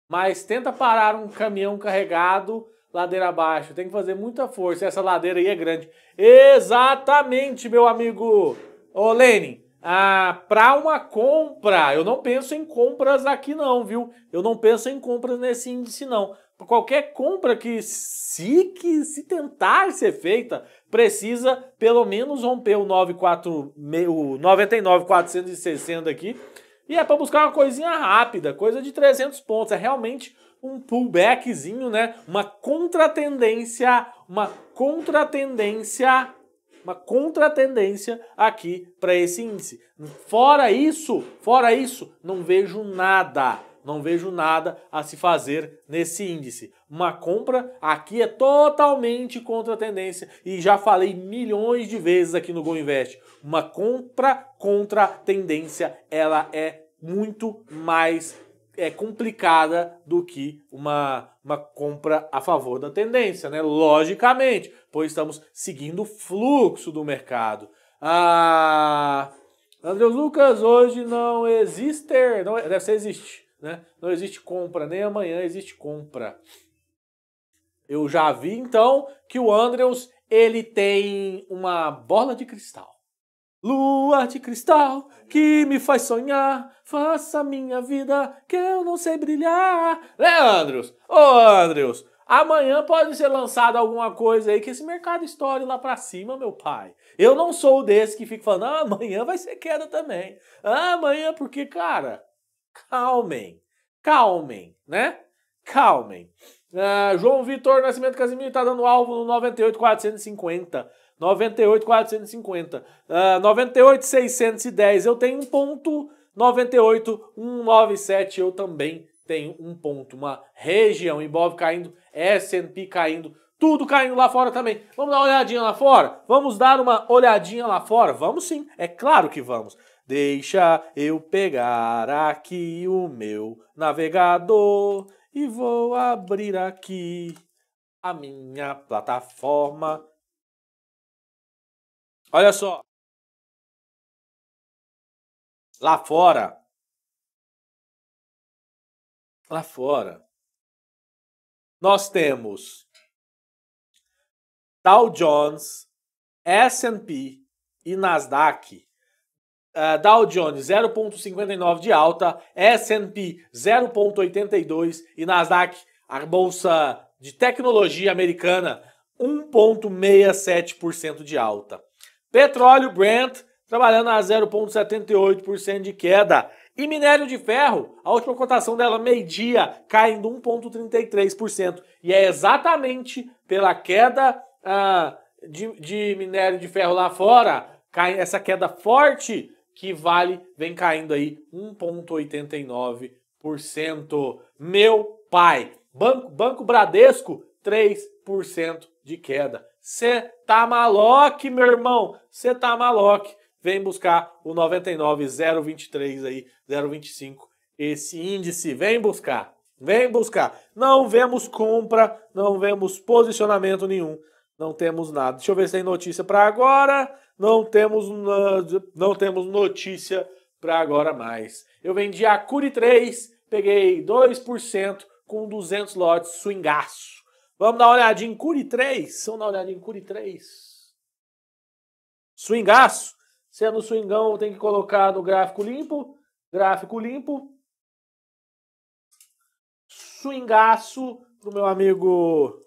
Mas tenta parar um caminhão carregado ladeira abaixo. Tem que fazer muita força. Essa ladeira aí é grande. Exatamente, meu amigo. Ô, Lenin, ah, para uma compra, eu não penso em compras aqui não, viu? Eu não penso em compras nesse índice não qualquer compra que se, que se tentar ser feita, precisa pelo menos romper o, 94, o 99,460 aqui. E é para buscar uma coisinha rápida, coisa de 300 pontos. É realmente um pullbackzinho, né? Uma contratendência, uma contratendência, uma contratendência aqui para esse índice. Fora isso, fora isso, não vejo nada não vejo nada a se fazer nesse índice. Uma compra aqui é totalmente contra a tendência e já falei milhões de vezes aqui no Go Invest. Uma compra contra a tendência, ela é muito mais é complicada do que uma, uma compra a favor da tendência, né? Logicamente, pois estamos seguindo o fluxo do mercado. Ah, André Lucas, hoje não existe, não, é, deve ser existe. Né? Não existe compra, nem amanhã existe compra. Eu já vi então que o Andrews ele tem uma bola de cristal. Lua de cristal que me faz sonhar, faça minha vida que eu não sei brilhar. Né, Andrews? Ô, Andrews, amanhã pode ser lançada alguma coisa aí que esse mercado estoure lá para cima, meu pai. Eu não sou desse que fica falando, ah, amanhã vai ser queda também. Ah, amanhã, porque, cara, Calmem, calmem, né? Calmem. Uh, João Vitor Nascimento Casimiro está dando alvo no 98,450. 98,450. Uh, 98,610 eu tenho um ponto. 98,197 eu também tenho um ponto. Uma região. Ibov caindo, S&P caindo, tudo caindo lá fora também. Vamos dar uma olhadinha lá fora? Vamos dar uma olhadinha lá fora? Vamos sim, é claro que vamos. Deixa eu pegar aqui o meu navegador e vou abrir aqui a minha plataforma. Olha só. Lá fora. Lá fora. Nós temos Dow Jones, S&P e Nasdaq ah, Dow Jones 0,59 de alta, S&P 0,82 e Nasdaq, a bolsa de tecnologia americana, 1,67% de alta. Petróleo Brent trabalhando a 0,78% de queda. E minério de ferro, a última cotação dela, meio-dia, caindo 1,33%. E é exatamente pela queda ah, de, de, minério de ferro lá fora, cai, essa queda forte que vale vem caindo aí 1,89%. Meu pai! Banco, Banco Bradesco, 3% de queda. Você tá maloque, meu irmão. Você tá maloque. Vem buscar o 99,023 aí, 025 esse índice. Vem buscar. Vem buscar. Não vemos compra, não vemos posicionamento nenhum. Não temos nada. Deixa eu ver se tem notícia para agora não temos, não temos notícia para agora mais. Eu vendi a Curi 3, peguei 2% com 200 lotes, swingaço. Vamos dar uma olhadinha em Curi 3? Vamos dar uma olhadinha em Curi 3. Swingaço. Sendo swingão, tem que colocar no gráfico limpo. Gráfico limpo. Swingaço para o meu amigo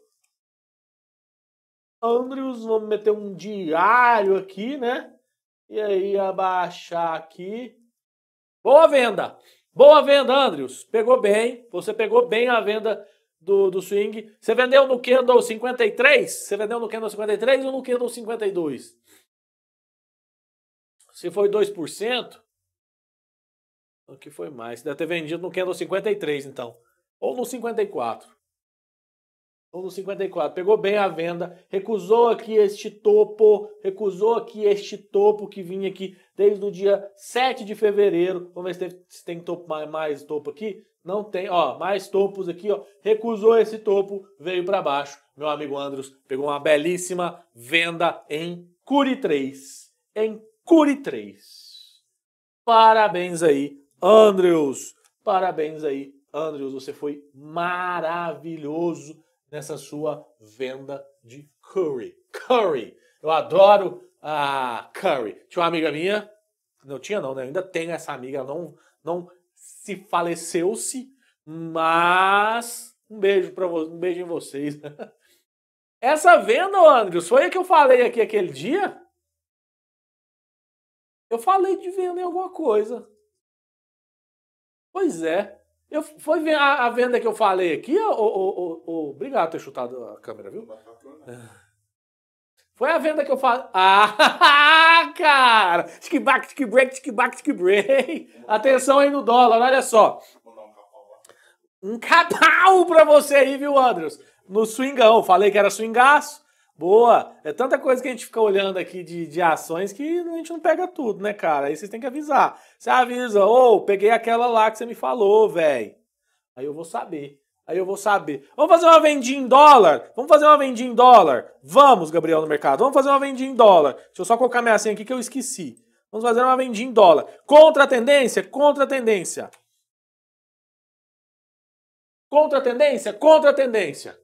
Andrews, vamos meter um diário aqui, né? E aí abaixar aqui. Boa venda! Boa venda, Andrews. Pegou bem. Você pegou bem a venda do, do swing. Você vendeu no Kendall 53? Você vendeu no Kendall 53 ou no Kendall 52? Se foi 2%, o que foi mais? deve ter vendido no Kendall 53, então. Ou no 54 no 54, pegou bem a venda, recusou aqui este topo, recusou aqui este topo que vinha aqui desde o dia 7 de fevereiro. Vamos ver se tem, se tem topo, mais, mais topo aqui. Não tem, ó, mais topos aqui, ó. Recusou esse topo, veio para baixo. Meu amigo Andros pegou uma belíssima venda em Curi 3. Em Curi 3. Parabéns aí, Andrews. Parabéns aí, Andrews. Você foi maravilhoso nessa sua venda de curry. Curry! Eu adoro a curry. Tinha uma amiga minha, não tinha não, né? ainda tenho essa amiga, não, não se faleceu-se, mas um beijo para um beijo em vocês. Essa venda, Andrew, foi a que eu falei aqui aquele dia? Eu falei de venda em alguma coisa. Pois é. Eu, foi a, a, venda que eu falei aqui, ô, ô, ô, obrigado por ter chutado a câmera, viu? Foi a venda que eu falei. Ah, cara! Tic-bac, tic-break, tic-bac, tic-break. Atenção aí no dólar, olha só. Um capau pra você aí, viu, Andros? No swingão. Falei que era swingaço. Boa! É tanta coisa que a gente fica olhando aqui de, de ações que a gente não pega tudo, né, cara? Aí vocês têm que avisar. Você avisa, ô, oh, peguei aquela lá que você me falou, velho. Aí eu vou saber. Aí eu vou saber. Vamos fazer uma vendinha em dólar? Vamos fazer uma vendinha em dólar? Vamos, Gabriel, no mercado. Vamos fazer uma vendinha em dólar. Deixa eu só colocar minha senha aqui que eu esqueci. Vamos fazer uma vendinha em dólar. Contra a tendência? Contra a tendência. Contra a tendência? Contra a tendência.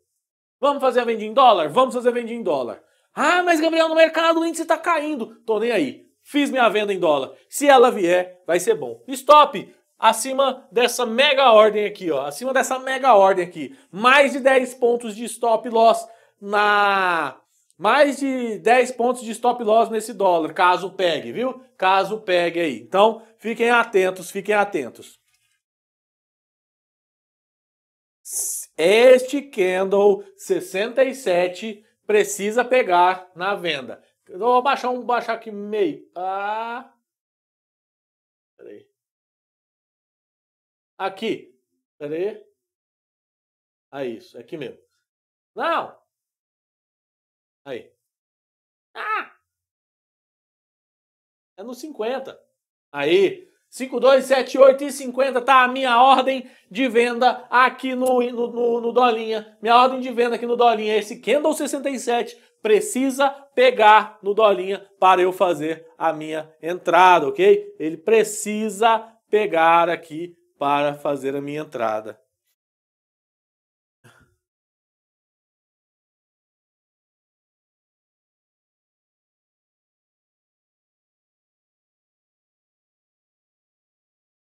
Vamos fazer a venda em dólar? Vamos fazer a venda em dólar. Ah, mas Gabriel, no mercado o índice está caindo. Tô nem aí. Fiz minha venda em dólar. Se ela vier, vai ser bom. Stop! Acima dessa mega ordem aqui, ó. Acima dessa mega ordem aqui. Mais de 10 pontos de stop loss na. Mais de 10 pontos de stop loss nesse dólar, caso pegue, viu? Caso pegue aí. Então, fiquem atentos, fiquem atentos. Este candle 67 precisa pegar na venda. Eu vou baixar um, baixar aqui meio. Ah. Peraí. Aqui. Peraí. Aí, ah, isso. É aqui mesmo. Não! Aí. Ah! É no 50. Aí. 5278 e 50 tá a minha ordem de venda aqui no, no, no, no, Dolinha. Minha ordem de venda aqui no Dolinha é esse Kendall 67. Precisa pegar no Dolinha para eu fazer a minha entrada, ok? Ele precisa pegar aqui para fazer a minha entrada.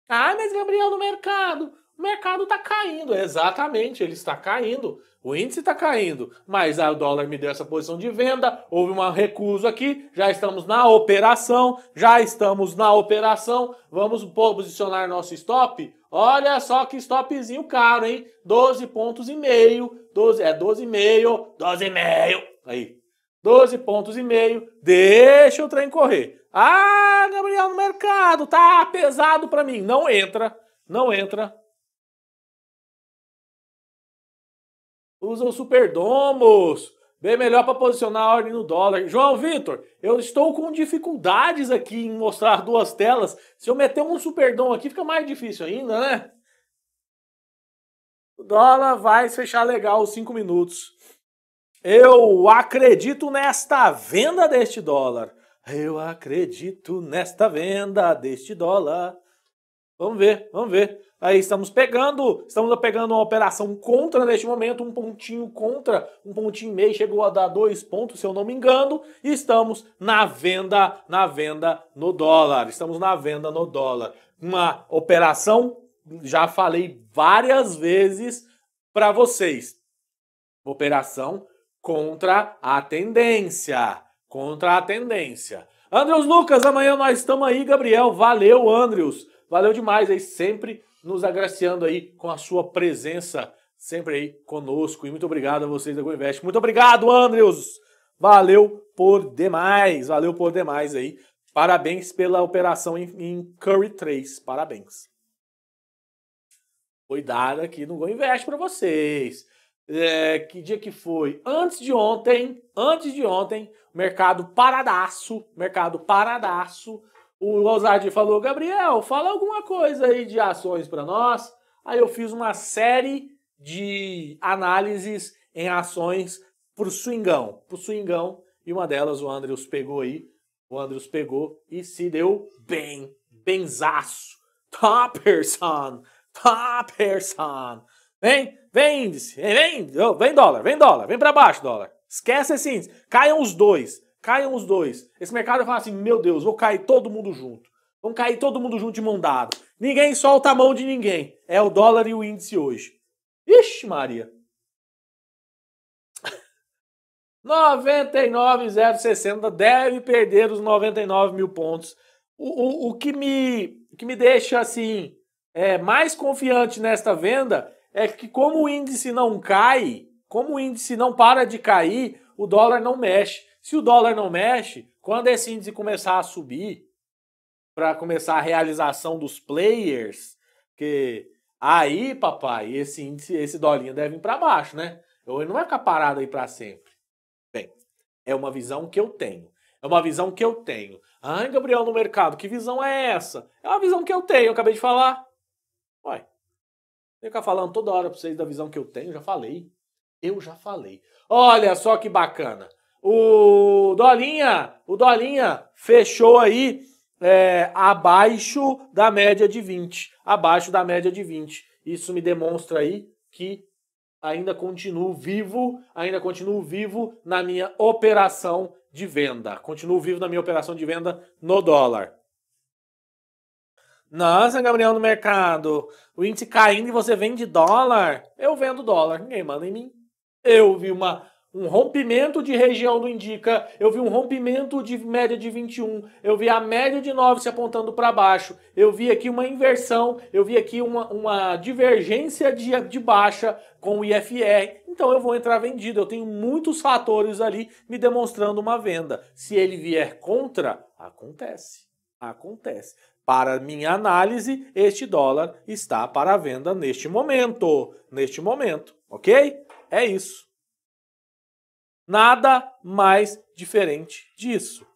Ah, mas Gabriel, no mercado, o mercado está caindo. Exatamente, ele está caindo. O índice está caindo, mas o dólar me deu essa posição de venda, houve um recuso aqui, já estamos na operação, já estamos na operação, vamos posicionar nosso stop. Olha só que stopzinho caro, hein? 12 pontos e meio, 12, é 12 meio, meio, aí, 12 pontos e meio, deixa o trem correr. Ah, Gabriel, no mercado tá pesado para mim. Não entra, não entra. Usa o Superdomos. Bem melhor para posicionar a ordem no dólar. João Vitor, eu estou com dificuldades aqui em mostrar duas telas. Se eu meter um superdom aqui, fica mais difícil ainda, né? O dólar vai fechar legal os 5 minutos. Eu acredito nesta venda deste dólar. Eu acredito nesta venda deste dólar. Vamos ver, vamos ver. Aí estamos pegando, estamos pegando uma operação contra neste momento, um pontinho contra, um pontinho e meio, chegou a dar dois pontos, se eu não me engano, e estamos na venda, na venda no dólar. Estamos na venda no dólar. Uma operação, já falei várias vezes para vocês. Operação contra a tendência contra a tendência. Andrews Lucas, amanhã nós estamos aí, Gabriel. Valeu, Andrews. Valeu demais aí, sempre nos agraciando aí com a sua presença, sempre aí conosco. E muito obrigado a vocês da GoInvest. Muito obrigado, Andrews. Valeu por demais, valeu por demais aí. Parabéns pela operação em, em Curry 3, parabéns. Foi dada aqui no GoInvest para vocês. É, que dia que foi? Antes de ontem, antes de ontem, mercado paradaço, mercado paradaço. O Osardi falou, Gabriel, fala alguma coisa aí de ações para nós. Aí eu fiz uma série de análises em ações pro swingão, pro swingão, e uma delas o Andrews pegou aí, o Andrews pegou e se deu bem, benzaço. Topperson, Topperson. Vem, vem índice, vem, vem dólar, vem dólar, vem para baixo dólar. Esquece esse índice. Caiam os dois, caiam os dois. Esse mercado vai falar assim, meu Deus, vou cair todo mundo junto. Vamos cair todo mundo junto de mão dada. Ninguém solta a mão de ninguém. É o dólar e o índice hoje. Ixi, Maria. 99,060 deve perder os 99 mil pontos. O, o, o, que, me, que me deixa assim é, mais confiante nesta venda é que como o índice não cai, como o índice não para de cair, o dólar não mexe. Se o dólar não mexe, quando esse índice começar a subir, para começar a realização dos players, que aí, papai, esse índice, esse dolinho deve ir para baixo, né? Ele não vai ficar parado aí para sempre. Bem, é uma visão que eu tenho. É uma visão que eu tenho. Ai, Gabriel, no mercado, que visão é essa? É uma visão que eu tenho, eu acabei de falar. Ué. Tenho ficar falando toda hora pra vocês da visão que eu tenho, já falei. Eu já falei. Olha só que bacana. O Dolinha, o Dolinha fechou aí é, abaixo da média de 20. Abaixo da média de 20. Isso me demonstra aí que ainda continuo vivo, ainda continuo vivo na minha operação de venda. Continuo vivo na minha operação de venda no dólar. Nossa, Gabriel, no mercado, o índice caindo e você vende dólar? Eu vendo dólar, ninguém manda em mim. Eu vi uma, um rompimento de região do Indica, eu vi um rompimento de média de 21, eu vi a média de 9 se apontando para baixo, eu vi aqui uma inversão, eu vi aqui uma, uma divergência de, de baixa com o IFR, então eu vou entrar vendido. Eu tenho muitos fatores ali me demonstrando uma venda. Se ele vier contra, acontece. Acontece. Para minha análise, este dólar está para venda neste momento. Neste momento, ok? É isso. Nada mais diferente disso.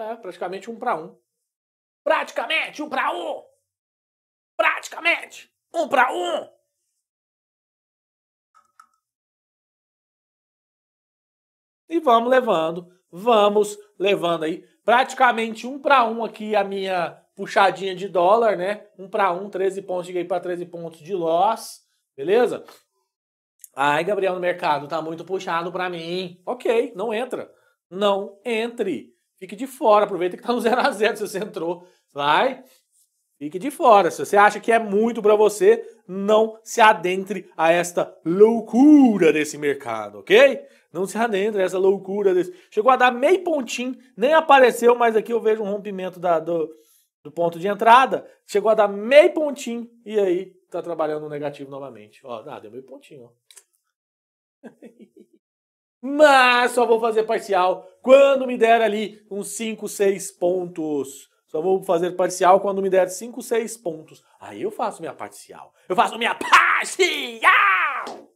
É, praticamente um para um. Praticamente um para um! Praticamente um para um! E vamos levando, vamos levando aí. Praticamente um para um aqui a minha puxadinha de dólar, né? Um para um, 13 pontos de para 13 pontos de loss, beleza? Ai, Gabriel, no mercado tá muito puxado para mim. Ok, não entra. Não entre fique de fora. Aproveita que tá no 0 a 0 se você entrou. Vai, fique de fora. Se você acha que é muito para você, não se adentre a esta loucura desse mercado, ok? Não se adentre a essa loucura desse. Chegou a dar meio pontinho, nem apareceu, mas aqui eu vejo um rompimento da, do, do ponto de entrada. Chegou a dar meio pontinho e aí tá trabalhando no negativo novamente. Ó, ah, deu meio pontinho, ó. mas só vou fazer parcial quando me der ali uns 5, 6 pontos. Só vou fazer parcial quando me der 5, 6 pontos. Aí eu faço minha parcial. Eu faço minha parcial!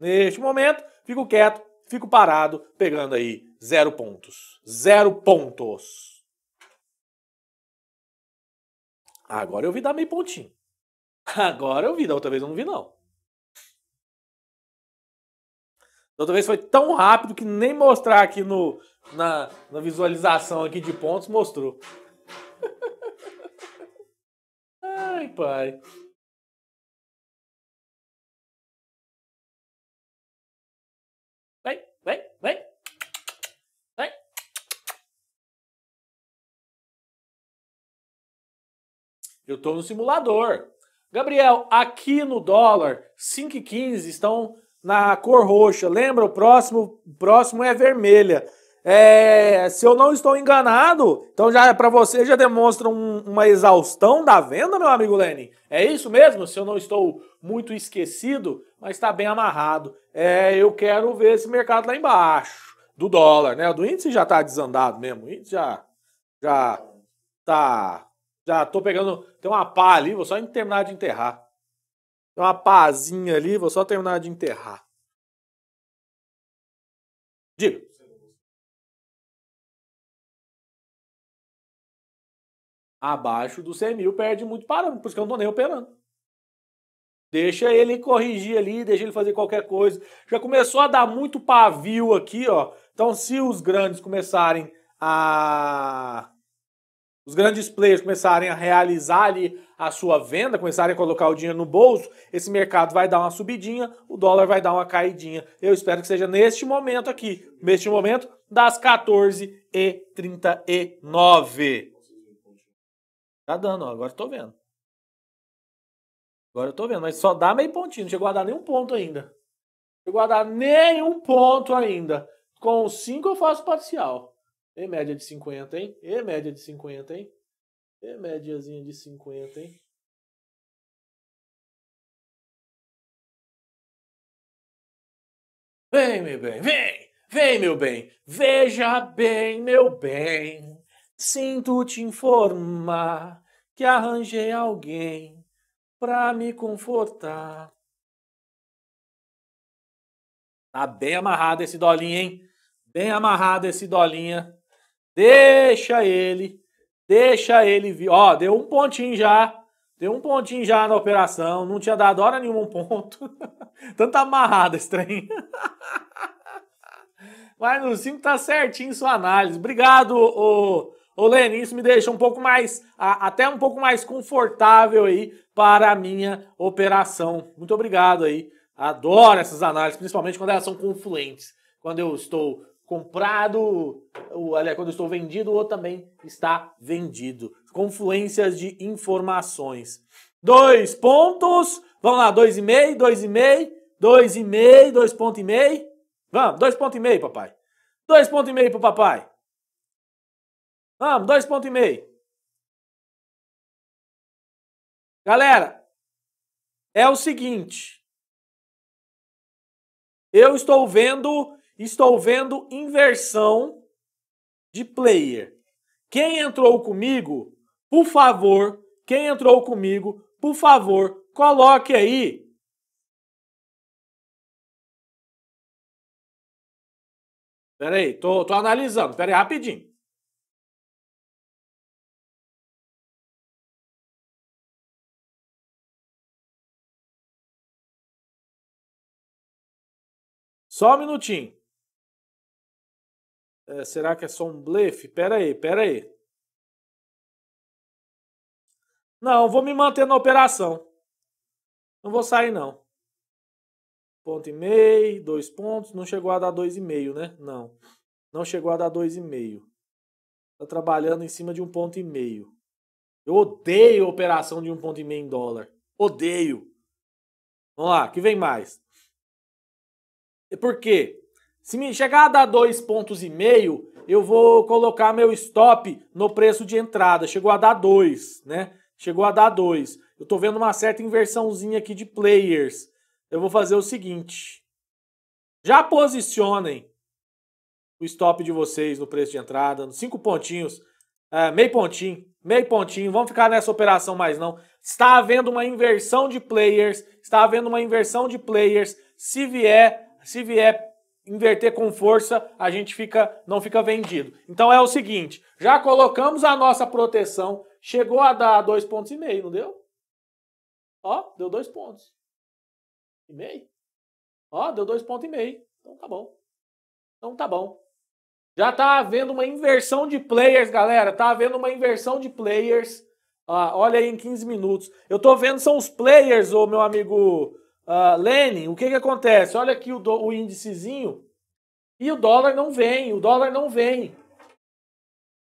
Neste momento, fico quieto, fico parado, pegando aí zero pontos. Zero pontos. Agora eu vi dar meio pontinho. Agora eu vi, da outra vez eu não vi não. Da outra vez foi tão rápido que nem mostrar aqui no, na, na visualização aqui de pontos mostrou. Ai, pai. Vem, vem, vem. Vem. Eu tô no simulador. Gabriel, aqui no dólar, 5,15 estão na cor roxa. Lembra? O próximo, o próximo é vermelha. É, se eu não estou enganado, então já é para você já demonstra um, uma exaustão da tá venda, meu amigo Lenin. É isso mesmo? Se eu não estou muito esquecido, mas está bem amarrado. É, eu quero ver esse mercado lá embaixo do dólar, né? Do índice já está desandado mesmo. O índice já já tá já tô pegando, tem uma pá ali, vou só terminar de enterrar. Tem é uma pazinha ali, vou só terminar de enterrar. Diga. Abaixo do 100 mil perde muito parâmetro, por isso que eu não tô nem operando. Deixa ele corrigir ali, deixa ele fazer qualquer coisa. Já começou a dar muito pavio aqui, ó. Então, se os grandes começarem a. Os grandes players começarem a realizar ali a sua venda, começarem a colocar o dinheiro no bolso, esse mercado vai dar uma subidinha, o dólar vai dar uma caidinha. Eu espero que seja neste momento aqui, neste momento das 14h39. Tá dando, ó, agora estou vendo. Agora eu tô vendo, mas só dá meio pontinho, não chegou a dar nenhum ponto ainda. Chegou a dar nenhum ponto ainda. Com 5 eu faço parcial. E média de 50, hein? E média de 50, hein? É médiazinha de 50, hein? Vem, meu bem, vem! Vem, meu bem! Veja bem, meu bem! Sinto te informar que arranjei alguém pra me confortar. Tá bem amarrado esse dolinha, hein? Bem amarrado esse dolinha. Deixa ele Deixa ele vir. Ó, deu um pontinho já. Deu um pontinho já na operação. Não tinha dado hora nenhuma um ponto. Tanto tá amarrado esse trem. Mas no 5 tá certinho sua análise. Obrigado, ô, ô Lenin. Isso me deixa um pouco mais, a, até um pouco mais confortável aí para a minha operação. Muito obrigado aí. Adoro essas análises, principalmente quando elas são confluentes. Quando eu estou comprado, o, aliás, quando eu estou vendido, o outro também está vendido. Confluências de informações. Dois pontos. Vamos lá, dois e meio, dois e meio, dois e meio, dois ponto e meio. Vamos, dois ponto e meio, papai. Dois ponto e meio o papai. Vamos, dois ponto e meio. Galera, é o seguinte. Eu estou vendo Estou vendo inversão de player. Quem entrou comigo, por favor, quem entrou comigo, por favor, coloque aí Peraí, tô, tô analisando. Peraí, rapidinho. Só um minutinho. É, será que é só um blefe? Pera aí, pera aí. Não, vou me manter na operação. Não vou sair, não. Ponto e meio, dois pontos. Não chegou a dar dois e meio, né? Não. Não chegou a dar dois e meio. Tá trabalhando em cima de um ponto e meio. Eu odeio a operação de um ponto e meio em dólar. Odeio. Vamos lá, que vem mais. Por quê? Se me chegar a dar dois pontos e meio, eu vou colocar meu stop no preço de entrada. Chegou a dar dois, né? Chegou a dar dois. Eu tô vendo uma certa inversãozinha aqui de players. Eu vou fazer o seguinte. Já posicionem o stop de vocês no preço de entrada, cinco pontinhos, é, meio pontinho, meio pontinho. Vamos ficar nessa operação mais não. Está havendo uma inversão de players, está havendo uma inversão de players. Se vier, se vier inverter com força, a gente fica não fica vendido. Então é o seguinte, já colocamos a nossa proteção, chegou a dar dois pontos e meio, não deu? Ó, deu dois pontos e meio. Ó, deu dois pontos e meio. Então tá bom. Então tá bom. Já tá havendo uma inversão de players, galera. Tá havendo uma inversão de players. Ah, olha aí em 15 minutos. Eu tô vendo são os players, ô meu amigo uh, Lenin, o que, que acontece? Olha aqui o, o índicezinho e o dólar não vem, o dólar não vem.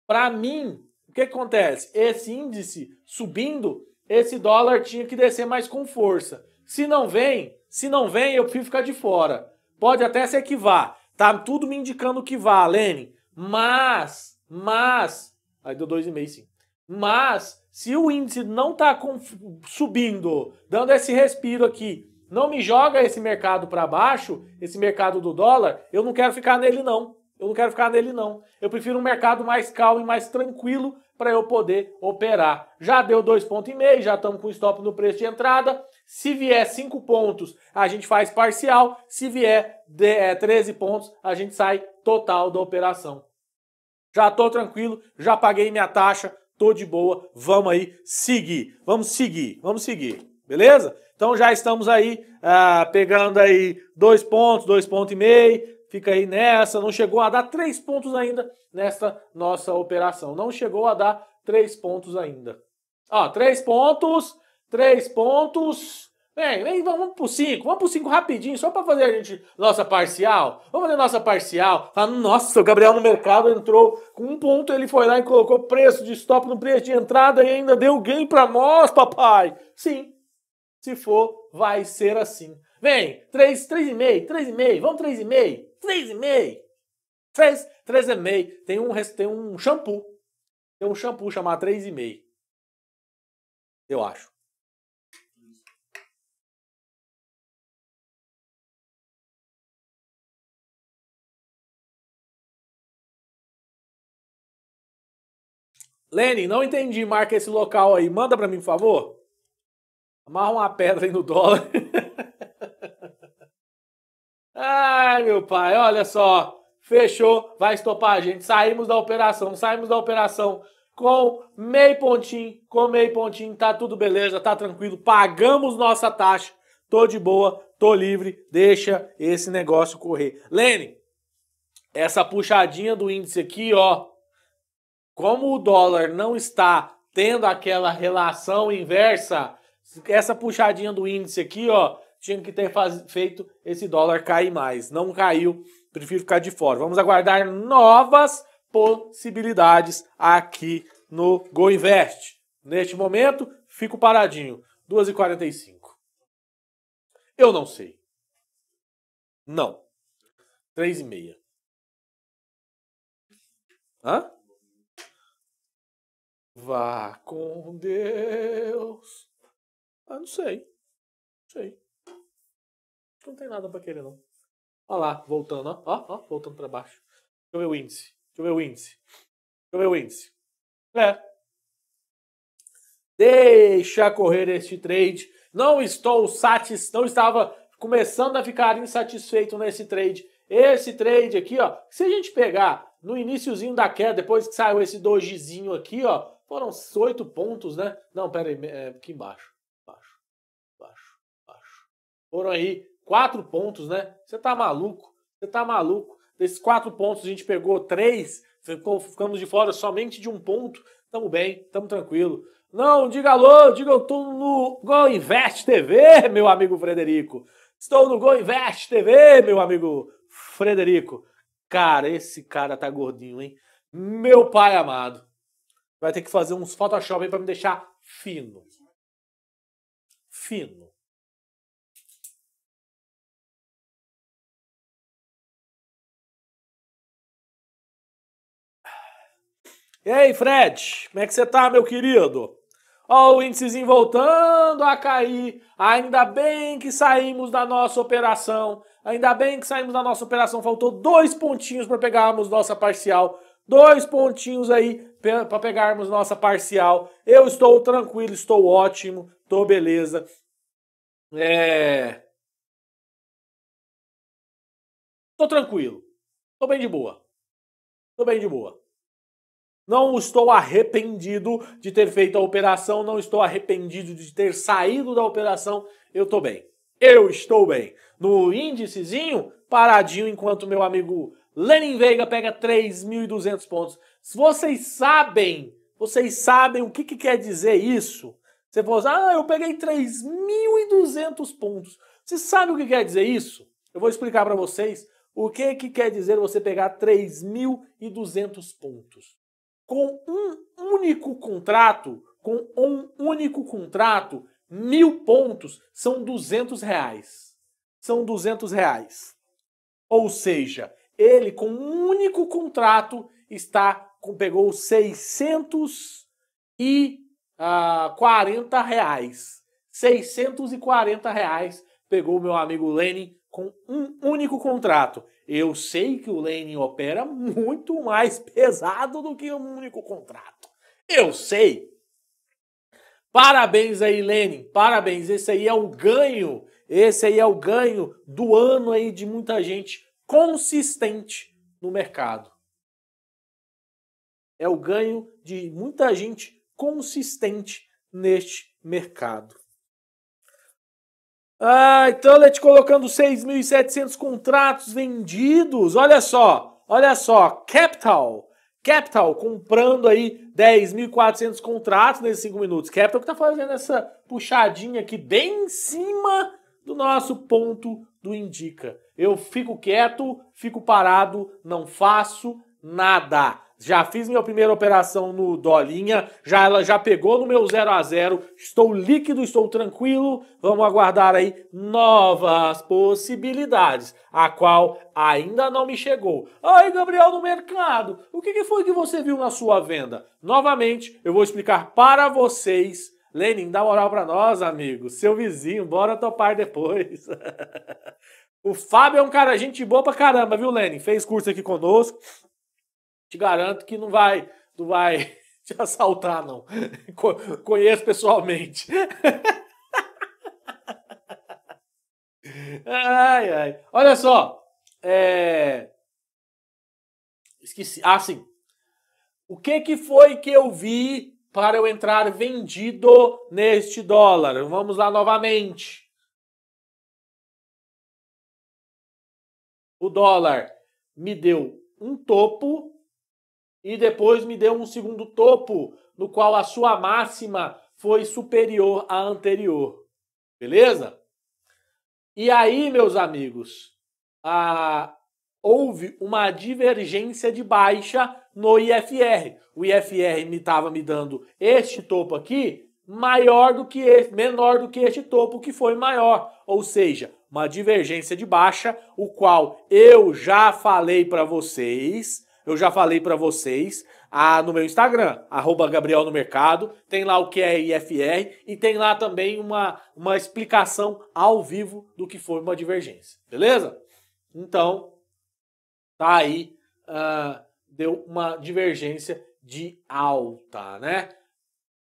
Para mim, o que, que acontece? Esse índice subindo, esse dólar tinha que descer mais com força. Se não vem, se não vem, eu prefiro ficar de fora. Pode até ser que vá. Tá tudo me indicando que vá, Lenin. Mas, mas, aí deu 2,5 sim. Mas, se o índice não tá com, subindo, dando esse respiro aqui, não me joga esse mercado para baixo, esse mercado do dólar, eu não quero ficar nele não. Eu não quero ficar nele não. Eu prefiro um mercado mais calmo e mais tranquilo para eu poder operar. Já deu 2,5, já estamos com stop no preço de entrada. Se vier 5 pontos, a gente faz parcial. Se vier de, é, 13 pontos, a gente sai total da operação. Já estou tranquilo, já paguei minha taxa, tô de boa. Vamos aí seguir, vamos seguir, vamos seguir, beleza? Então já estamos aí ah, pegando aí dois pontos, dois pontos e meio, fica aí nessa, não chegou a dar três pontos ainda nesta nossa operação. Não chegou a dar três pontos ainda. Ó, três pontos, três pontos. Vem, vem, vamos pro 5, vamos pro 5 rapidinho, só para fazer a gente nossa parcial. Vamos fazer nossa parcial. Ah, nossa, o Gabriel no mercado entrou com um ponto, ele foi lá e colocou preço de stop no preço de entrada e ainda deu gain para nós, papai. Sim, se for, vai ser assim. Vem, três 3,5, 3,5, vamos 3,5, 3,5. e 3,5. Tem um, tem um shampoo. Tem um shampoo chamado 3,5. Eu acho. Lenny, não entendi. Marca esse local aí. Manda para mim, por favor. Amarra uma pedra aí no dólar. Ai, meu pai, olha só. Fechou, vai estopar a gente. Saímos da operação, saímos da operação com meio pontinho, com meio pontinho, tá tudo beleza, tá tranquilo. Pagamos nossa taxa, tô de boa, tô livre, deixa esse negócio correr. Lene, essa puxadinha do índice aqui, ó, como o dólar não está tendo aquela relação inversa, essa puxadinha do índice aqui, ó, tinha que ter faz, feito esse dólar cair mais. Não caiu, prefiro ficar de fora. Vamos aguardar novas possibilidades aqui no GoInvest. Neste momento, fico paradinho. 2,45. Eu não sei. Não. 3,5. Hã? Vá com Deus. Ah, não sei. Não sei. Não tem nada pra querer, não. Olha lá, voltando, ó. Ó, ó, voltando pra baixo. Deixa eu ver o índice. Deixa eu ver o índice. Deixa eu ver o índice. É. Deixa correr este trade. Não estou satis... Não estava começando a ficar insatisfeito nesse trade. Esse trade aqui, ó. Se a gente pegar no iníciozinho da queda, depois que saiu esse dojizinho aqui, ó. Foram oito pontos, né? Não, pera aí. É, aqui embaixo. Foram aí quatro pontos, né? Você tá maluco? Você tá maluco? Desses quatro pontos, a gente pegou três, ficamos de fora somente de um ponto. Tamo bem, tamo tranquilo. Não, diga alô, diga eu tô no Go Invest TV, meu amigo Frederico. Estou no Go Invest TV, meu amigo Frederico. Cara, esse cara tá gordinho, hein? Meu pai amado. Vai ter que fazer uns Photoshop aí pra me deixar fino. Fino. E aí, Fred, como é que você tá, meu querido? Ó, o índicezinho voltando a cair. Ainda bem que saímos da nossa operação. Ainda bem que saímos da nossa operação. Faltou dois pontinhos para pegarmos nossa parcial. Dois pontinhos aí para pegarmos nossa parcial. Eu estou tranquilo, estou ótimo, estou beleza. É. Tô tranquilo. Tô bem de boa. Tô bem de boa. Não estou arrependido de ter feito a operação, não estou arrependido de ter saído da operação, eu estou bem. Eu estou bem. No índicezinho, paradinho, enquanto meu amigo Lenin Veiga pega 3.200 pontos. Se vocês sabem, vocês sabem o que, que quer dizer isso? Você falou assim, ah, eu peguei 3.200 pontos. Você sabe o que quer dizer isso? Eu vou explicar para vocês o que, que quer dizer você pegar 3.200 pontos com um único contrato, com um único contrato, mil pontos são 200 reais. São 200 reais. Ou seja, ele com um único contrato está pegou 640 ah, reais. 640 reais pegou meu amigo Lenin com um único contrato. Eu sei que o Lane opera muito mais pesado do que um único contrato. Eu sei. Parabéns aí, Lane. Parabéns. Esse aí é o ganho. Esse aí é o ganho do ano aí de muita gente consistente no mercado. É o ganho de muita gente consistente neste mercado. Ah, Tullet colocando 6.700 contratos vendidos. Olha só, olha só. Capital, Capital comprando aí 10.400 contratos nesses 5 minutos. Capital que tá fazendo essa puxadinha aqui bem em cima do nosso ponto do Indica. Eu fico quieto, fico parado, não faço nada. Já fiz minha primeira operação no Dolinha, já ela já pegou no meu 0 a 0 estou líquido, estou tranquilo. Vamos aguardar aí novas possibilidades, a qual ainda não me chegou. Ai, Gabriel, do mercado, o que foi que você viu na sua venda? Novamente, eu vou explicar para vocês Lenin, dá moral para nós, amigo. Seu vizinho, bora topar depois. o Fábio é um cara, gente boa pra caramba, viu, Lenin? Fez curso aqui conosco. Te garanto que não vai, não vai te assaltar, não. Conheço pessoalmente. ai, ai. Olha só. É... Esqueci. Ah, sim. O que, que foi que eu vi para eu entrar vendido neste dólar? Vamos lá novamente. O dólar me deu um topo e depois me deu um segundo topo, no qual a sua máxima foi superior à anterior. Beleza? E aí, meus amigos, a... houve uma divergência de baixa no IFR. O IFR estava me, me dando este topo aqui maior do que esse, menor do que este topo que foi maior, ou seja, uma divergência de baixa, o qual eu já falei para vocês eu já falei para vocês, ah, no meu Instagram, arroba Gabriel no Mercado, tem lá o que é IFR e tem lá também uma, uma explicação ao vivo do que foi uma divergência, beleza? Então, tá aí, ah, deu uma divergência de alta, né?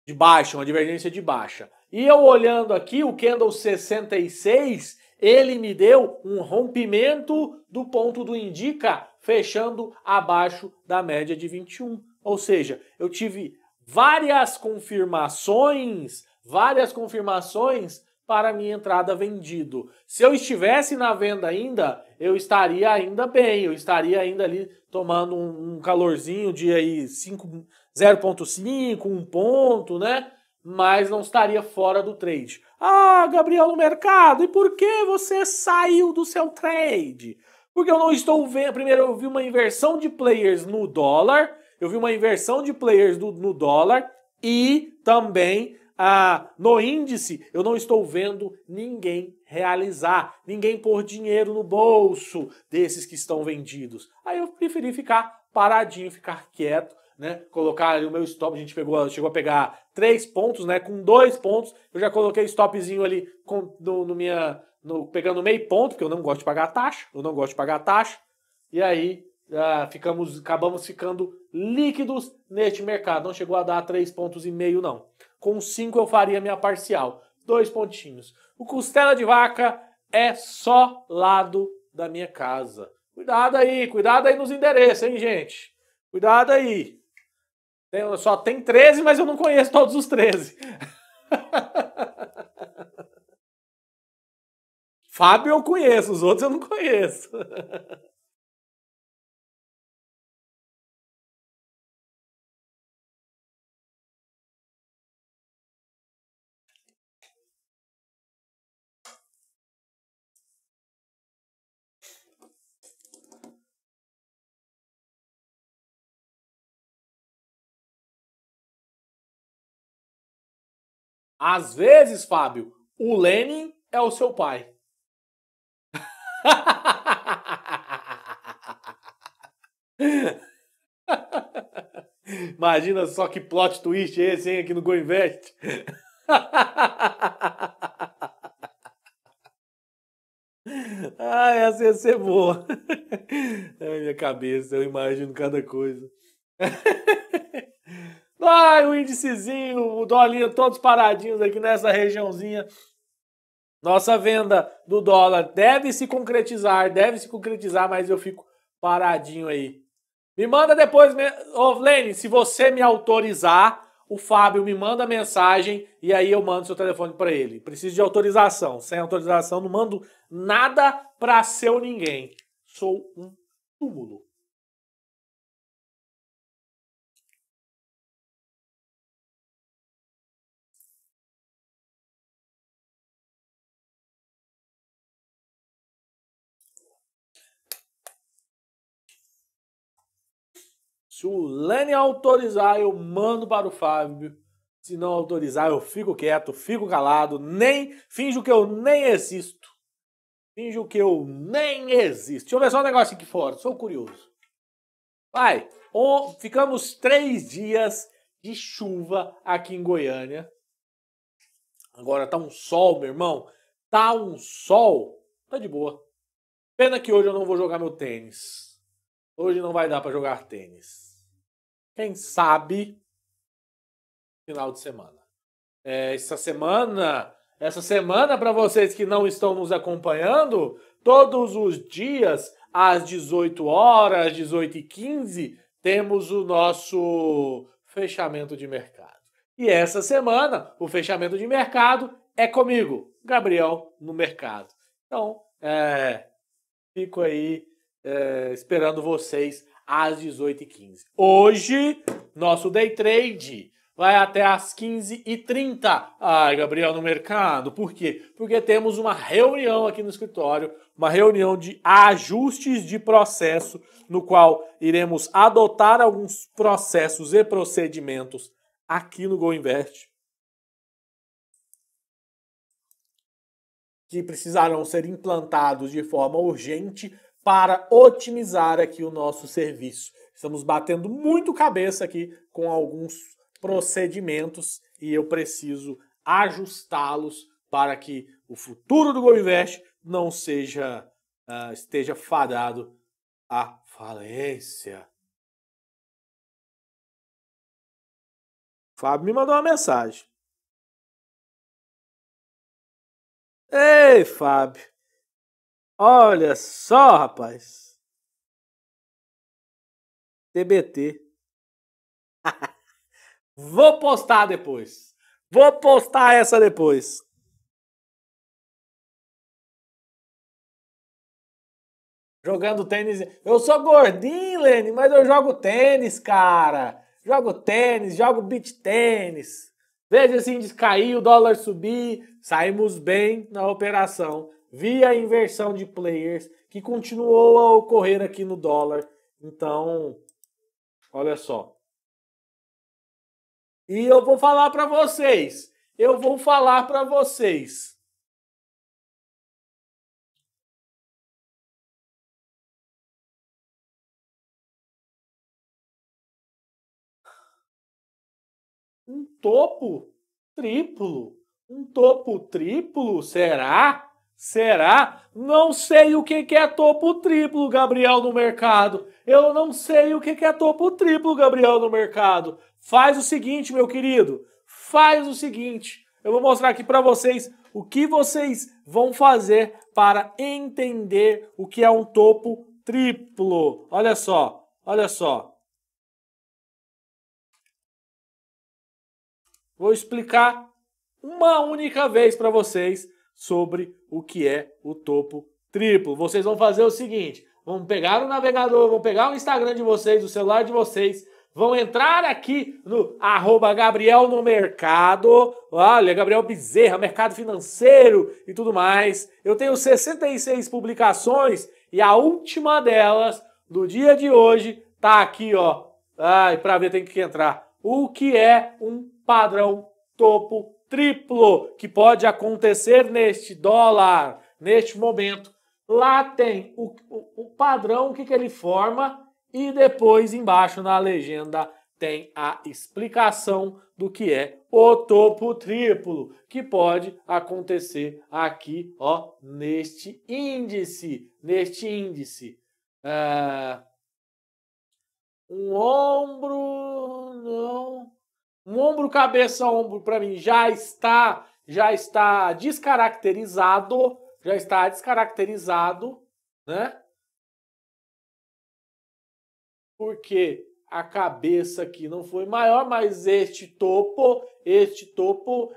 De baixa, uma divergência de baixa. E eu olhando aqui, o candle 66, ele me deu um rompimento do ponto do indica fechando abaixo da média de 21. Ou seja, eu tive várias confirmações, várias confirmações para minha entrada vendido. Se eu estivesse na venda ainda, eu estaria ainda bem, eu estaria ainda ali tomando um calorzinho de aí 5, 0.5, 1 um ponto, né? Mas não estaria fora do trade. Ah, Gabriel no mercado, e por que você saiu do seu trade? Porque eu não estou vendo. Primeiro, eu vi uma inversão de players no dólar, eu vi uma inversão de players do, no dólar e também ah, no índice eu não estou vendo ninguém realizar, ninguém pôr dinheiro no bolso desses que estão vendidos. Aí eu preferi ficar paradinho, ficar quieto, né? Colocar ali o meu stop, a gente pegou, chegou a pegar três pontos, né? Com dois pontos, eu já coloquei stopzinho ali com, no, no minha no, pegando meio ponto, porque eu não gosto de pagar taxa, eu não gosto de pagar taxa, e aí ah, ficamos, acabamos ficando líquidos neste mercado. Não chegou a dar três pontos e meio, não. Com 5 eu faria minha parcial. Dois pontinhos. O costela de vaca é só lado da minha casa. Cuidado aí, cuidado aí nos endereços, hein, gente? Cuidado aí. Tem, só tem 13, mas eu não conheço todos os 13. Fábio eu conheço, os outros eu não conheço. Às vezes, Fábio, o Lenin é o seu pai. Imagina só que plot twist é esse, hein, aqui no Go Invest. ah, essa ia ser boa. Ai, é, minha cabeça, eu imagino cada coisa. Ai, o índicezinho, o dolinho, todos paradinhos aqui nessa regiãozinha nossa venda do dólar deve se concretizar, deve se concretizar, mas eu fico paradinho aí. Me manda depois, Ovlene, se você me autorizar, o Fábio me manda mensagem e aí eu mando seu telefone para ele. Preciso de autorização. Sem autorização não mando nada para seu ninguém. Sou um túmulo. Se o Lenny autorizar, eu mando para o Fábio. Se não autorizar, eu fico quieto, fico calado, nem finjo que eu nem existo. Finjo que eu nem existo. Deixa eu ver só um negócio aqui fora, sou curioso. Vai, ficamos três dias de chuva aqui em Goiânia. Agora tá um sol, meu irmão. Tá um sol. Tá de boa. Pena que hoje eu não vou jogar meu tênis. Hoje não vai dar para jogar tênis. Quem sabe final de semana. É, essa semana, essa semana para vocês que não estão nos acompanhando, todos os dias às 18 horas, às 18h15, temos o nosso fechamento de mercado. E essa semana, o fechamento de mercado é comigo, Gabriel, no mercado. Então, é, fico aí é, esperando vocês às 18h15. Hoje, nosso day trade vai até às 15h30. Ai, Gabriel, no mercado. Por quê? Porque temos uma reunião aqui no escritório, uma reunião de ajustes de processo, no qual iremos adotar alguns processos e procedimentos aqui no Go Invest. que precisarão ser implantados de forma urgente para otimizar aqui o nosso serviço. Estamos batendo muito cabeça aqui com alguns procedimentos e eu preciso ajustá-los para que o futuro do Golinvest não seja uh, esteja fadado à falência. Fábio me mandou uma mensagem. Ei, Fábio, Olha só, rapaz. TBT. Vou postar depois. Vou postar essa depois. Jogando tênis. Eu sou gordinho, Lene, mas eu jogo tênis, cara. Jogo tênis, jogo beach tênis. Veja assim, descair, o dólar subir. Saímos bem na operação via a inversão de players que continuou a ocorrer aqui no dólar. Então, olha só. E eu vou falar para vocês. Eu vou falar para vocês. Um topo triplo. Um topo triplo, será? Será? Não sei o que é topo triplo, Gabriel, no mercado. Eu não sei o que é topo triplo, Gabriel, no mercado. Faz o seguinte, meu querido. Faz o seguinte. Eu vou mostrar aqui para vocês o que vocês vão fazer para entender o que é um topo triplo. Olha só, olha só. Vou explicar uma única vez para vocês sobre o que é o topo triplo. Vocês vão fazer o seguinte: vão pegar o navegador, vão pegar o Instagram de vocês, o celular de vocês, vão entrar aqui no arroba Gabriel no Mercado. Olha, Gabriel Bezerra, mercado financeiro e tudo mais. Eu tenho 66 publicações e a última delas, do dia de hoje, tá aqui, ó. Ai, para ver tem que entrar. O que é um padrão topo triplo que pode acontecer neste dólar, neste momento. Lá tem o, o, padrão, o que, que ele forma, e depois embaixo na legenda tem a explicação do que é o topo triplo, que pode acontecer aqui, ó, neste índice, neste índice. É... Um ombro, não, um ombro cabeça ombro para mim já está já está descaracterizado, já está descaracterizado, né? Porque a cabeça aqui não foi maior, mas este topo, este topo,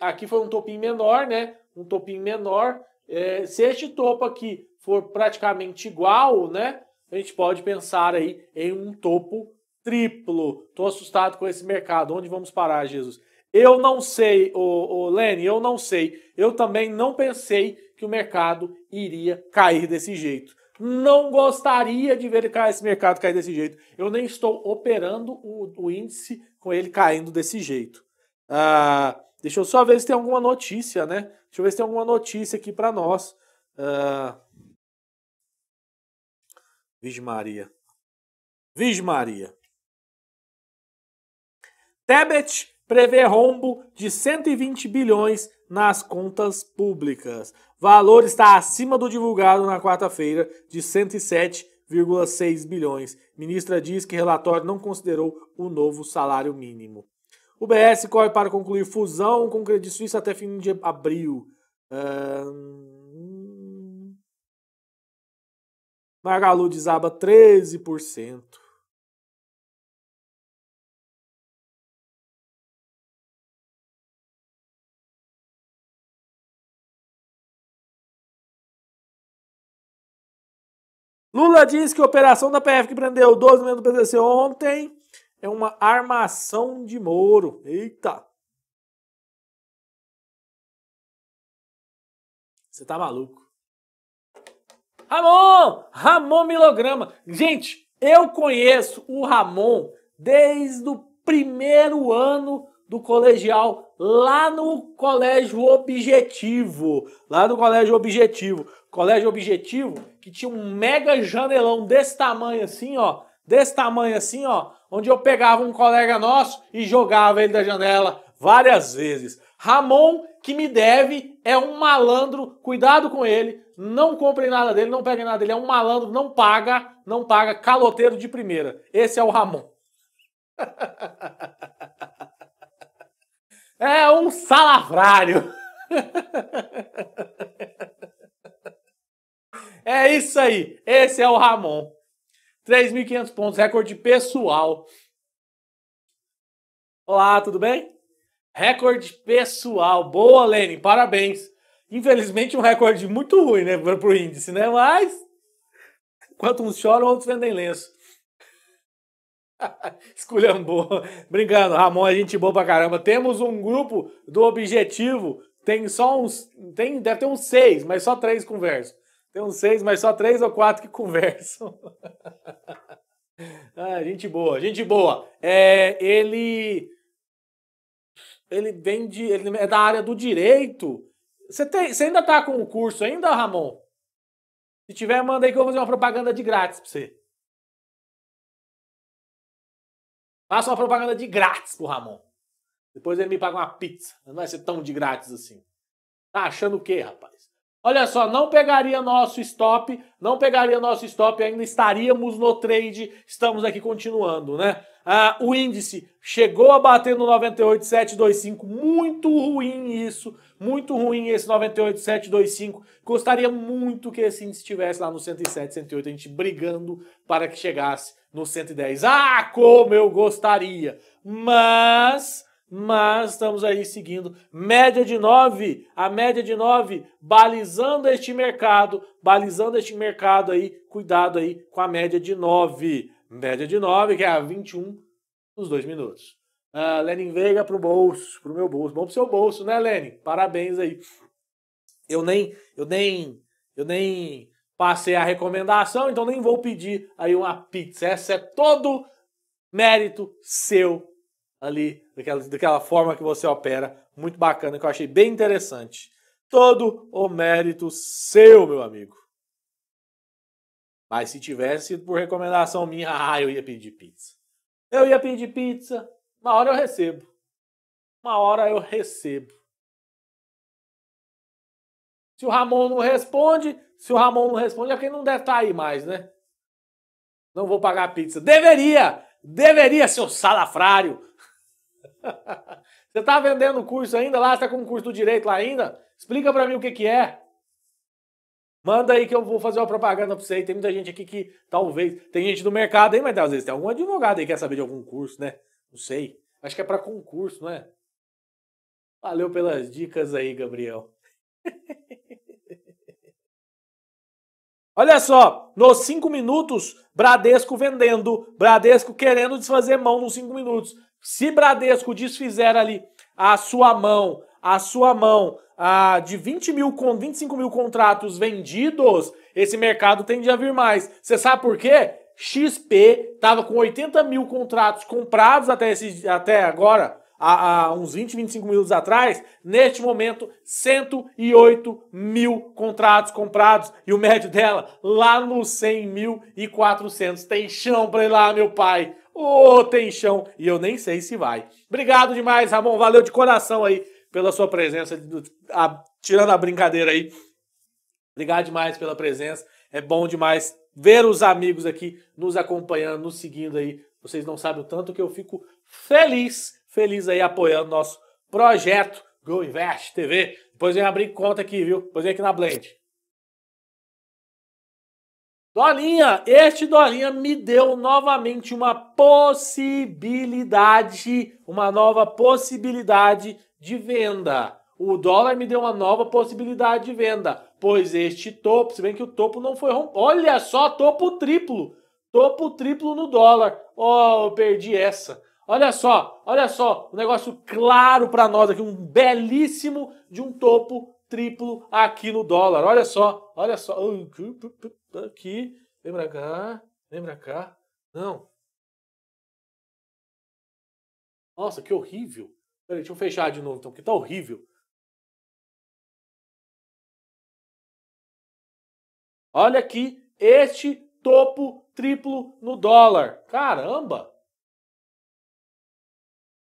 aqui foi um topinho menor, né? Um topinho menor. É, se este topo aqui for praticamente igual, né? A gente pode pensar aí em um topo triplo. tô assustado com esse mercado. Onde vamos parar, Jesus? Eu não sei, ô, ô Lenny, eu não sei. Eu também não pensei que o mercado iria cair desse jeito. Não gostaria de ver esse mercado cair desse jeito. Eu nem estou operando o, o índice com ele caindo desse jeito. Ah, deixa eu só ver se tem alguma notícia, né? Deixa eu ver se tem alguma notícia aqui para nós. Ah, Virgem Maria. Virgem Maria. Tebet prevê rombo de 120 bilhões nas contas públicas. Valor está acima do divulgado na quarta-feira de 107,6 bilhões. Ministra diz que relatório não considerou o novo salário mínimo. O BS corre para concluir fusão com Credit Suisse até fim de abril. Um... Magalu desaba 13%. Lula diz que a operação da PF que prendeu 12 membros do PDC ontem é uma armação de Moro. Eita! Você tá maluco? Ramon! Ramon Milograma. Gente, eu conheço o Ramon desde o primeiro ano do colegial, lá no Colégio Objetivo. Lá no Colégio Objetivo colégio objetivo, que tinha um mega janelão desse tamanho assim, ó, desse tamanho assim, ó, onde eu pegava um colega nosso e jogava ele da janela várias vezes. Ramon, que me deve, é um malandro, cuidado com ele, não comprem nada dele, não peguem nada dele, é um malandro, não paga, não paga, caloteiro de primeira. Esse é o Ramon. É um salavrário. É isso aí. Esse é o Ramon. 3.500 pontos, recorde pessoal. Olá, tudo bem? Recorde pessoal. Boa, Lenin, parabéns. Infelizmente, um recorde muito ruim, né, para o índice, né? Mas. Enquanto uns choram, outros vendem lenço. Esculhambou. Brincando, Ramon a é gente boa pra caramba. Temos um grupo do Objetivo. Tem só uns. Tem, deve ter uns seis, mas só três conversas. Tem uns seis, mas só três ou quatro que conversam. ah, gente boa, gente boa. É, ele. Ele vem de. Ele é da área do direito. Você, tem, você ainda tá com o curso ainda, Ramon? Se tiver, manda aí que eu vou fazer uma propaganda de grátis pra você. Faça uma propaganda de grátis pro Ramon. Depois ele me paga uma pizza. Não vai ser tão de grátis assim. Tá achando o quê, rapaz? Olha só, não pegaria nosso stop, não pegaria nosso stop, ainda estaríamos no trade, estamos aqui continuando, né? Ah, o índice chegou a bater no 98,725, muito ruim isso, muito ruim esse 98,725. Gostaria muito que esse índice estivesse lá no 107, 108, a gente brigando para que chegasse no 110. Ah, como eu gostaria! Mas mas estamos aí seguindo média de 9, a média de 9, balizando este mercado, balizando este mercado aí, cuidado aí com a média de 9. Média de 9, que é a 21 nos dois minutos. Uh, Lenin Veiga pro bolso, pro meu bolso, bom pro seu bolso, né, Lenin? Parabéns aí. Eu nem, eu nem, eu nem passei a recomendação, então nem vou pedir aí uma pizza. Essa é todo mérito seu ali daquela, daquela forma que você opera, muito bacana, que eu achei bem interessante. Todo o mérito seu, meu amigo. Mas se tivesse sido por recomendação minha, ah, eu ia pedir pizza. Eu ia pedir pizza, uma hora eu recebo. Uma hora eu recebo. Se o Ramon não responde, se o Ramon não responde, é porque não deve estar aí mais, né? Não vou pagar pizza. Deveria! Deveria, seu salafrário! você está vendendo curso ainda lá? Você está com um curso do direito lá ainda? Explica para mim o que, que é. Manda aí que eu vou fazer uma propaganda para você. Tem muita gente aqui que talvez. Tem gente do mercado aí, mas às vezes tem algum advogado aí que quer saber de algum curso, né? Não sei. Acho que é para concurso, não é? Valeu pelas dicas aí, Gabriel. Olha só, nos 5 minutos, Bradesco vendendo, Bradesco querendo desfazer mão nos 5 minutos. Se Bradesco desfizer ali a sua mão, a sua mão ah, de 20 mil, com 25 mil contratos vendidos, esse mercado tende a vir mais. Você sabe por quê? XP estava com 80 mil contratos comprados até, esse, até agora, há, há, uns 20, 25 minutos atrás. Neste momento, 108 mil contratos comprados. E o médio dela lá nos 100 mil e 400. Tem chão para ir lá, meu pai. Ô, oh, tem chão. E eu nem sei se vai. Obrigado demais, Ramon. Valeu de coração aí pela sua presença. A, tirando a brincadeira aí. Obrigado demais pela presença. É bom demais ver os amigos aqui nos acompanhando, nos seguindo aí. Vocês não sabem o tanto que eu fico feliz, feliz aí apoiando nosso projeto Go Invest TV. Depois vem abrir conta aqui, viu? Depois vem aqui na Blend. Dolinha, este Dolinha me deu novamente uma possibilidade, uma nova possibilidade de venda. O dólar me deu uma nova possibilidade de venda, pois este topo, se bem que o topo não foi rompido. Olha só, topo triplo. Topo triplo no dólar. Oh, eu perdi essa. Olha só, olha só, um negócio claro para nós aqui, um belíssimo de um topo triplo aqui no dólar. Olha só, olha só. Hum, hum, hum, aqui, lembra cá, lembra cá. Não. Nossa, que horrível. Peraí, deixa eu fechar de novo então, porque tá horrível. Olha aqui este topo triplo no dólar. Caramba!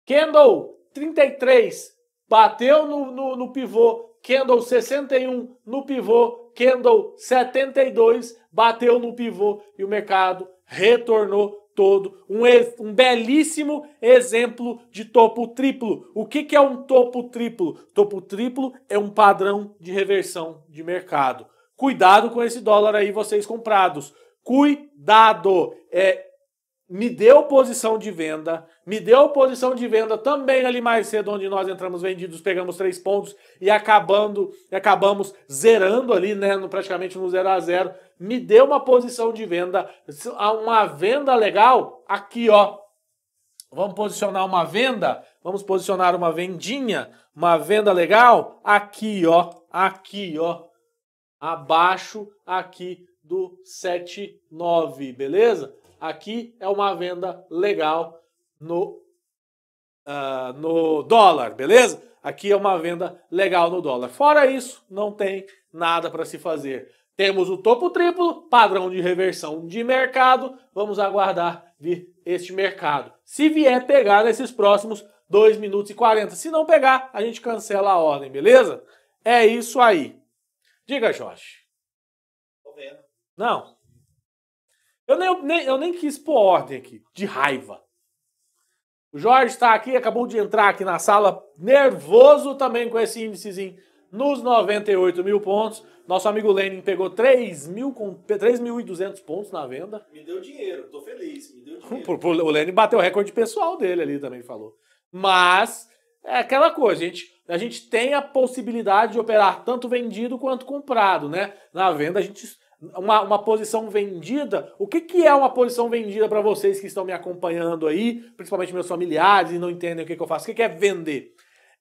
Candle 33 bateu no, no, no pivô Kendall 61 no pivô, Kendall 72 bateu no pivô e o mercado retornou todo. Um, um belíssimo exemplo de topo triplo. O que, que é um topo triplo? Topo triplo é um padrão de reversão de mercado. Cuidado com esse dólar aí, vocês comprados. Cuidado! É me deu posição de venda, me deu posição de venda também ali mais cedo, onde nós entramos vendidos, pegamos três pontos e acabando, acabamos zerando ali, né, no, praticamente no 0 a 0 Me deu uma posição de venda, uma venda legal aqui, ó. Vamos posicionar uma venda, vamos posicionar uma vendinha, uma venda legal aqui, ó, aqui, ó. Abaixo aqui do 79, beleza? aqui é uma venda legal no, uh, no dólar, beleza? Aqui é uma venda legal no dólar. Fora isso, não tem nada para se fazer. Temos o topo triplo, padrão de reversão de mercado. Vamos aguardar vir este mercado. Se vier pegar nesses próximos 2 minutos e 40. Se não pegar, a gente cancela a ordem, beleza? É isso aí. Diga, Jorge. Tô vendo. Não. Eu nem, nem, eu nem quis pôr ordem aqui, de raiva. O Jorge está aqui, acabou de entrar aqui na sala, nervoso também com esse índicezinho nos 98 mil pontos. Nosso amigo Lenin pegou mil com 3.200 pontos na venda. Me deu dinheiro, tô feliz, me deu dinheiro. O Lenin bateu o recorde pessoal dele ali também, falou. Mas é aquela coisa, a gente, a gente tem a possibilidade de operar tanto vendido quanto comprado, né? Na venda a gente uma, uma posição vendida. O que, que é uma posição vendida para vocês que estão me acompanhando aí, principalmente meus familiares e não entendem o que, que eu faço? O que, que é vender?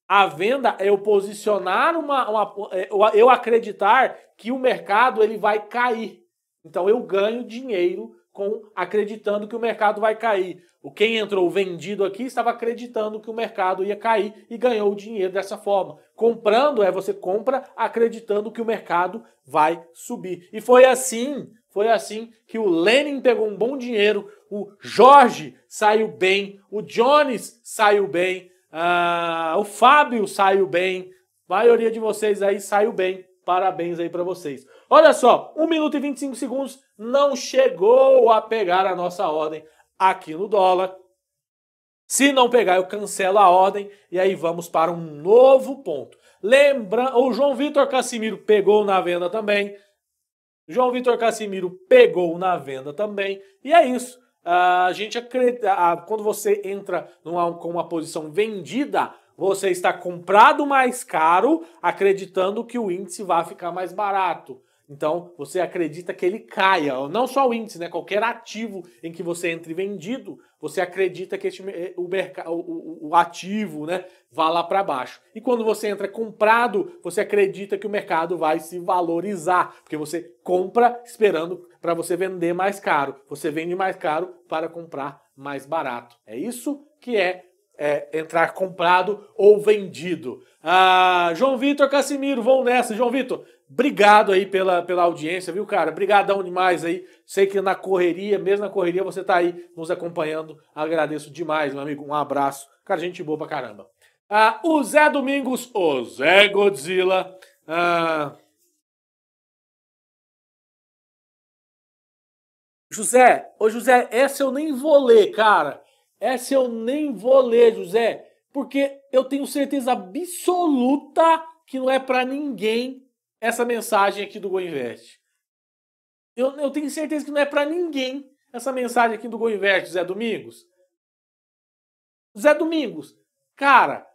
A venda é eu posicionar uma, uma, é, eu acreditar que o mercado ele vai cair. Então eu ganho dinheiro com acreditando que o mercado vai cair. O quem entrou vendido aqui estava acreditando que o mercado ia cair e ganhou o dinheiro dessa forma. Comprando é você compra acreditando que o mercado vai subir. E foi assim, foi assim que o Lenin pegou um bom dinheiro, o Jorge saiu bem, o Jones saiu bem, uh, o Fábio saiu bem. A maioria de vocês aí saiu bem. Parabéns aí para vocês. Olha só, 1 minuto e 25 segundos não chegou a pegar a nossa ordem aqui no dólar. Se não pegar, eu cancelo a ordem e aí vamos para um novo ponto. Lembra, o João Vitor Casimiro pegou na venda também. João Vitor Casimiro pegou na venda também. E é isso. A gente acredita, quando você entra numa, com uma posição vendida, você está comprado mais caro, acreditando que o índice vai ficar mais barato. Então, você acredita que ele caia, não só o índice, né? qualquer ativo em que você entre vendido, você acredita que este, eh, o, o, o, ativo né, vá lá para baixo. E quando você entra comprado, você acredita que o mercado vai se valorizar, porque você compra esperando para você vender mais caro. Você vende mais caro para comprar mais barato. É isso que é é, entrar comprado ou vendido. Ah, João Vitor Casimiro, vão nessa. João Vitor, Obrigado aí pela, pela audiência, viu, cara? Obrigadão demais aí. Sei que na correria, mesmo na correria, você tá aí nos acompanhando. Agradeço demais, meu amigo. Um abraço. Cara, gente boa pra caramba. Ah, o Zé Domingos, o Zé Godzilla. Ah... José, ô José, essa eu nem vou ler, cara. Essa eu nem vou ler, José, porque eu tenho certeza absoluta que não é para ninguém essa mensagem aqui do GoInvest. Eu, eu tenho certeza que não é para ninguém essa mensagem aqui do GoInvest, Zé Domingos. Zé Domingos, cara,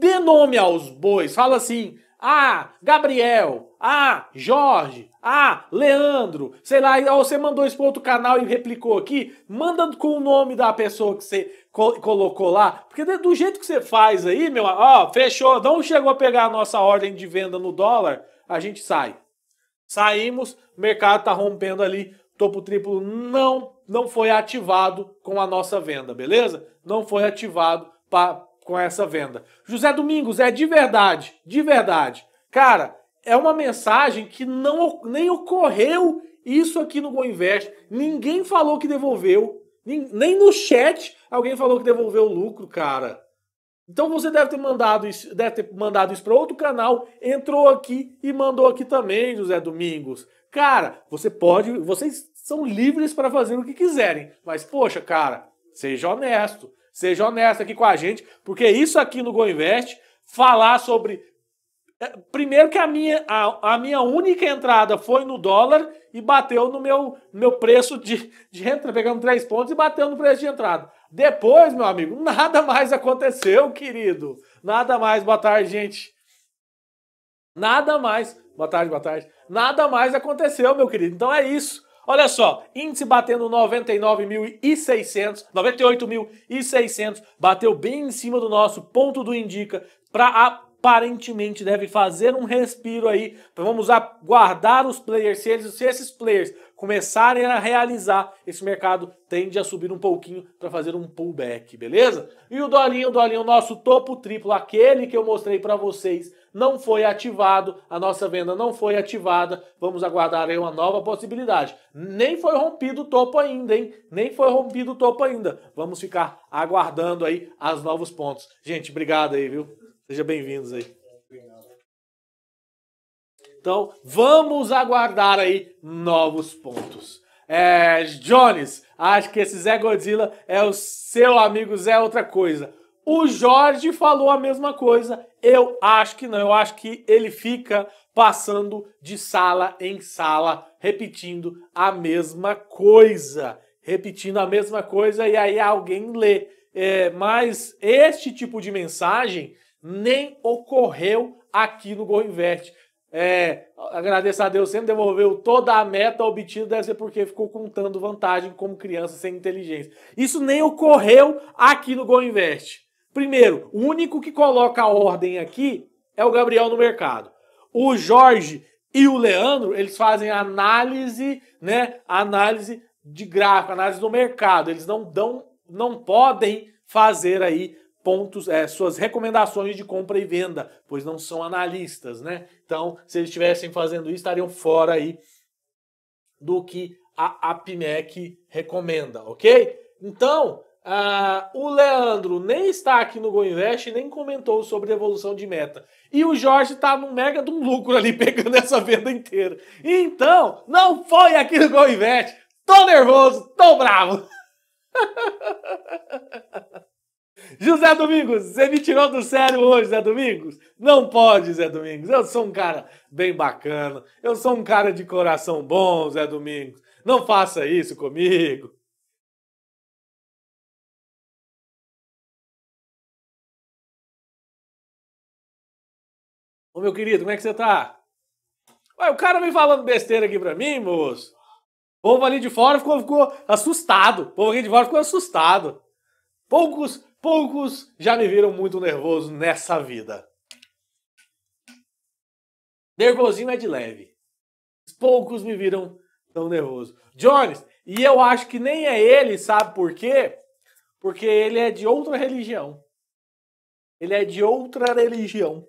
dê nome aos bois. Fala assim, ah, Gabriel, ah, Jorge, ah, Leandro, sei lá, ou você mandou isso para outro canal e replicou aqui, manda com o nome da pessoa que você colocou lá, porque do jeito que você faz aí, meu, ó, fechou, não chegou a pegar a nossa ordem de venda no dólar, a gente sai. Saímos, mercado tá rompendo ali, topo triplo não não foi ativado com a nossa venda, beleza? Não foi ativado pra, com essa venda. José Domingos, é de verdade, de verdade. Cara, é uma mensagem que não nem ocorreu isso aqui no GoInvest. Ninguém falou que devolveu. nem no chat alguém falou que devolveu o lucro, cara. Então você deve ter mandado isso, deve ter mandado isso para outro canal, entrou aqui e mandou aqui também, José Domingos. Cara, você pode, vocês são livres para fazer o que quiserem, mas poxa, cara, seja honesto, seja honesto aqui com a gente, porque isso aqui no Go Invest, falar sobre é, primeiro que a minha, a, a, minha única entrada foi no dólar e bateu no meu, meu preço de, de entrada, pegando três pontos e bateu no preço de entrada. Depois, meu amigo, nada mais aconteceu, querido. Nada mais. Boa tarde, gente. Nada mais. Boa tarde, boa tarde. Nada mais aconteceu, meu querido. Então é isso. Olha só, índice batendo 99.600, 98.600, bateu bem em cima do nosso ponto do indica para aparentemente deve fazer um respiro aí. Então, vamos aguardar os players. Se, eles, se esses players começarem a realizar, esse mercado tende a subir um pouquinho para fazer um pullback, beleza? E o dolinho, o dolinho, o nosso topo triplo, aquele que eu mostrei para vocês, não foi ativado, a nossa venda não foi ativada. Vamos aguardar aí uma nova possibilidade. Nem foi rompido o topo ainda, hein? Nem foi rompido o topo ainda. Vamos ficar aguardando aí as novos pontos. Gente, obrigado aí, viu? Seja bem-vindos aí. Então, vamos aguardar aí novos pontos. É, Jones, acho que esse Zé Godzilla é o seu amigo Zé é outra coisa. O Jorge falou a mesma coisa. Eu acho que não. Eu acho que ele fica passando de sala em sala, repetindo a mesma coisa. Repetindo a mesma coisa e aí alguém lê. É, mas este tipo de mensagem nem ocorreu aqui no Gol Invest. É, agradeço a Deus, sempre devolveu toda a meta obtida, deve ser porque ficou contando vantagem como criança sem inteligência. Isso nem ocorreu aqui no Gol Invest. Primeiro, o único que coloca a ordem aqui é o Gabriel no mercado. O Jorge e o Leandro, eles fazem análise, né? Análise de gráfico, análise do mercado. Eles não dão, não podem fazer aí pontos, é, suas recomendações de compra e venda, pois não são analistas, né? Então, se eles estivessem fazendo isso, estariam fora aí do que a APMEC recomenda, ok? Então, ah, o Leandro nem está aqui no GoInvest nem comentou sobre evolução de meta. E o Jorge está num mega de um lucro ali pegando essa venda inteira. Então, não foi aqui no GoInvest. Tô nervoso, tô bravo. José Domingos, você me tirou do sério hoje, Zé Domingos? Não pode, Zé Domingos. Eu sou um cara bem bacana. Eu sou um cara de coração bom, Zé Domingos. Não faça isso comigo. Ô meu querido, como é que você tá? Ué, o cara vem falando besteira aqui pra mim, moço. O povo ali de fora ficou, ficou assustado. O povo ali de fora ficou assustado. Poucos Poucos já me viram muito nervoso nessa vida. Nervosinho é de leve. Poucos me viram tão nervoso. Jones, e eu acho que nem é ele, sabe por quê? Porque ele é de outra religião. Ele é de outra religião.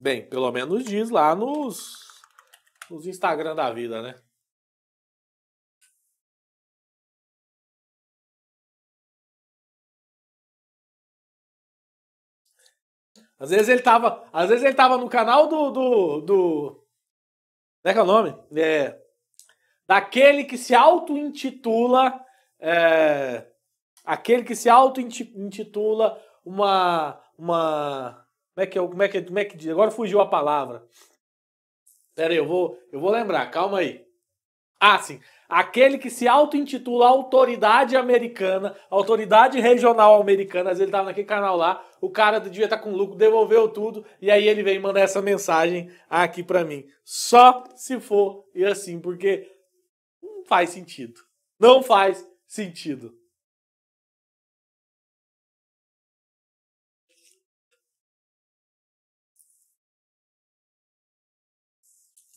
Bem, pelo menos diz lá nos os Instagram da vida, né? Às vezes ele tava, às vezes ele tava no canal do do, do como é que é o nome? É, daquele que se auto-intitula é, aquele que se auto-intitula uma uma como é que é, como é que como é que agora fugiu a palavra Pera aí, eu vou, eu vou lembrar, calma aí. Ah, sim. Aquele que se auto-intitula autoridade americana, autoridade regional americana, às vezes ele tava naquele canal lá, o cara do dia tá com lucro, devolveu tudo, e aí ele vem mandar essa mensagem aqui para mim. Só se for e assim, porque não faz sentido. Não faz sentido.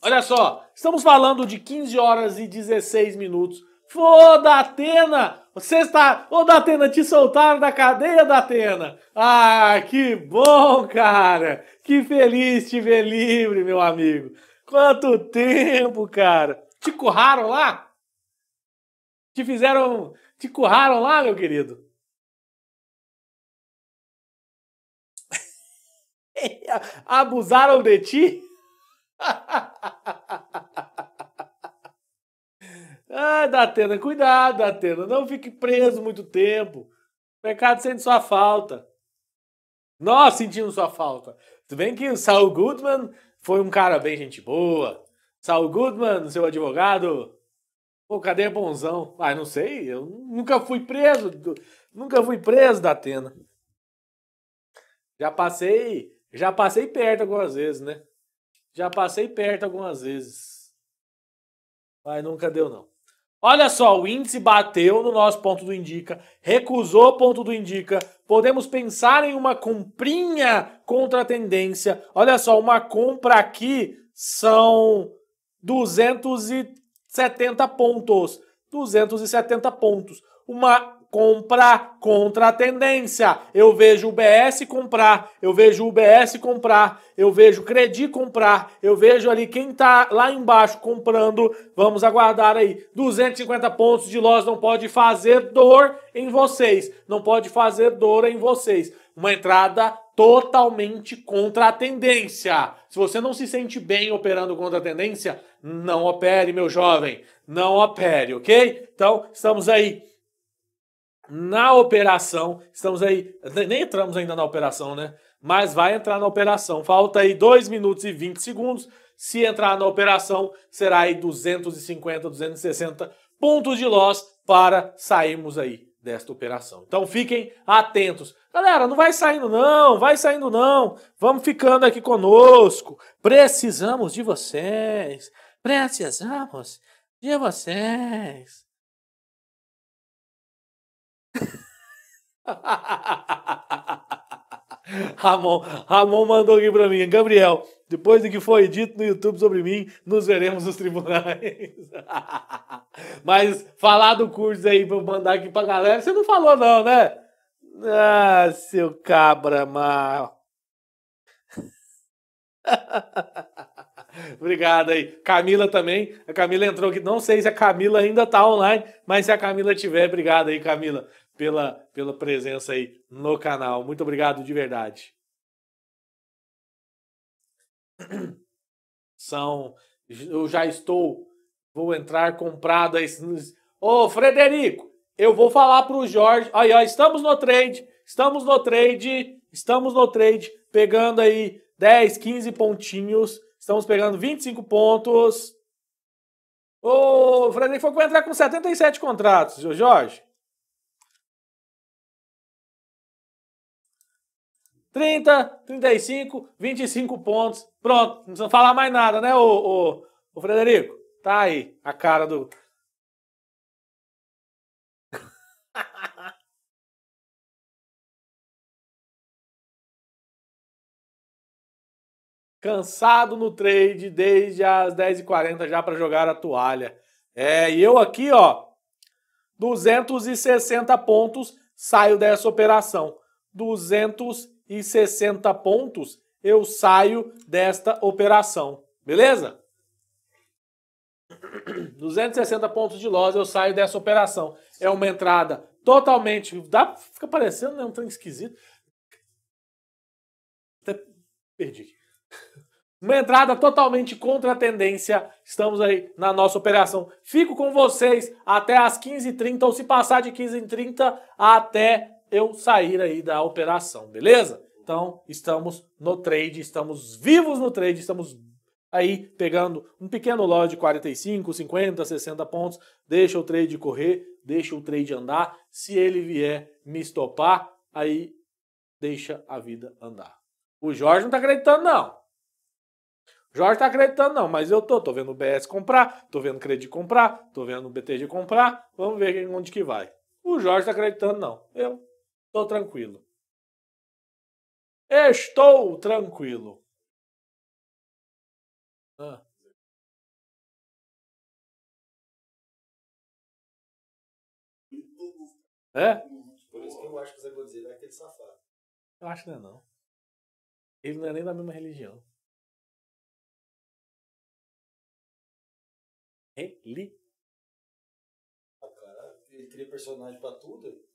Olha só, estamos falando de 15 horas e 16 minutos. Foda Atena! Você está. Ô, Datena, te soltaram da cadeia, Datena! Ah, que bom, cara! Que feliz te ver livre, meu amigo! Quanto tempo, cara! Te curraram lá? Te fizeram. Te curraram lá, meu querido? Abusaram de ti? ah, Datena, cuidado, Datena. Não fique preso muito tempo. O mercado sente sua falta. Nós sentimos sua falta. Tudo bem que o Saul Goodman foi um cara bem gente boa. Saul Goodman, seu advogado. Pô, cadê bonzão? Ah, não sei. Eu nunca fui preso. Nunca fui preso da Atena. Já passei, já passei perto algumas vezes, né? Já passei perto algumas vezes. Mas nunca deu, não. Olha só, o índice bateu no nosso ponto do indica, recusou o ponto do indica. Podemos pensar em uma comprinha contra a tendência. Olha só, uma compra aqui são 270 pontos. 270 pontos. Uma comprar contra a tendência. Eu vejo o BS comprar, eu vejo o BS comprar, eu vejo o Credi comprar, eu vejo ali quem tá lá embaixo comprando. Vamos aguardar aí. 250 pontos de loss não pode fazer dor em vocês, não pode fazer dor em vocês. Uma entrada totalmente contra a tendência. Se você não se sente bem operando contra a tendência, não opere, meu jovem. Não opere, ok? Então, estamos aí na operação. Estamos aí, nem entramos ainda na operação, né? Mas vai entrar na operação. Falta aí 2 minutos e 20 segundos. Se entrar na operação, será aí 250, 260 pontos de loss para sairmos aí desta operação. Então fiquem atentos. Galera, não vai saindo não, vai saindo não. Vamos ficando aqui conosco. Precisamos de vocês. Precisamos de vocês. Ramon, Ramon mandou aqui pra mim. Gabriel, depois do que foi dito no YouTube sobre mim, nos veremos nos tribunais. Mas falar do curso aí pra eu mandar aqui pra galera, você não falou, não, né? Ah, seu cabra mal. Obrigado aí. Camila também. A Camila entrou aqui. Não sei se a Camila ainda tá online, mas se a Camila tiver, obrigado aí, Camila pela, pela presença aí no canal. Muito obrigado de verdade. São. Eu já estou. Vou entrar comprado. Aí. Ô, Frederico, eu vou falar para o Jorge. Aí, ó, estamos no trade. Estamos no trade. Estamos no trade. Pegando aí 10, 15 pontinhos. Estamos pegando 25 pontos. Ô, Frederico foi entrar com 77 contratos, Jorge. 30, 35, 25 pontos. Pronto, não precisa falar mais nada, né, ô, ô, ô Frederico? Tá aí a cara do. Cansado no trade desde as 10h40 já para jogar a toalha. É, e eu aqui, ó, 260 pontos saio dessa operação. 260 e 60 pontos, eu saio desta operação. Beleza? 260 pontos de loss, eu saio dessa operação. É uma entrada totalmente. Dá, fica parecendo né, um trem esquisito. Até perdi. Uma entrada totalmente contra a tendência. Estamos aí na nossa operação. Fico com vocês até as 15h30, ou se passar de 15h30 até eu sair aí da operação, beleza? Então, estamos no trade, estamos vivos no trade, estamos aí pegando um pequeno lote de 45, 50, 60 pontos, deixa o trade correr, deixa o trade andar. Se ele vier me estopar, aí deixa a vida andar. O Jorge não tá acreditando, não. Jorge tá acreditando, não, mas eu tô. Tô vendo o BS comprar, tô vendo o Credit comprar, tô vendo o BTG comprar. Vamos ver onde que vai. O Jorge tá acreditando, não. Eu Estou tranquilo. Estou tranquilo. Ah. É? Por isso que eu acho que o Zé Godzilla é aquele safado. Eu acho que não é não. Ele não é nem da mesma religião. Ele? Ah, cara, ele cria personagem pra tudo.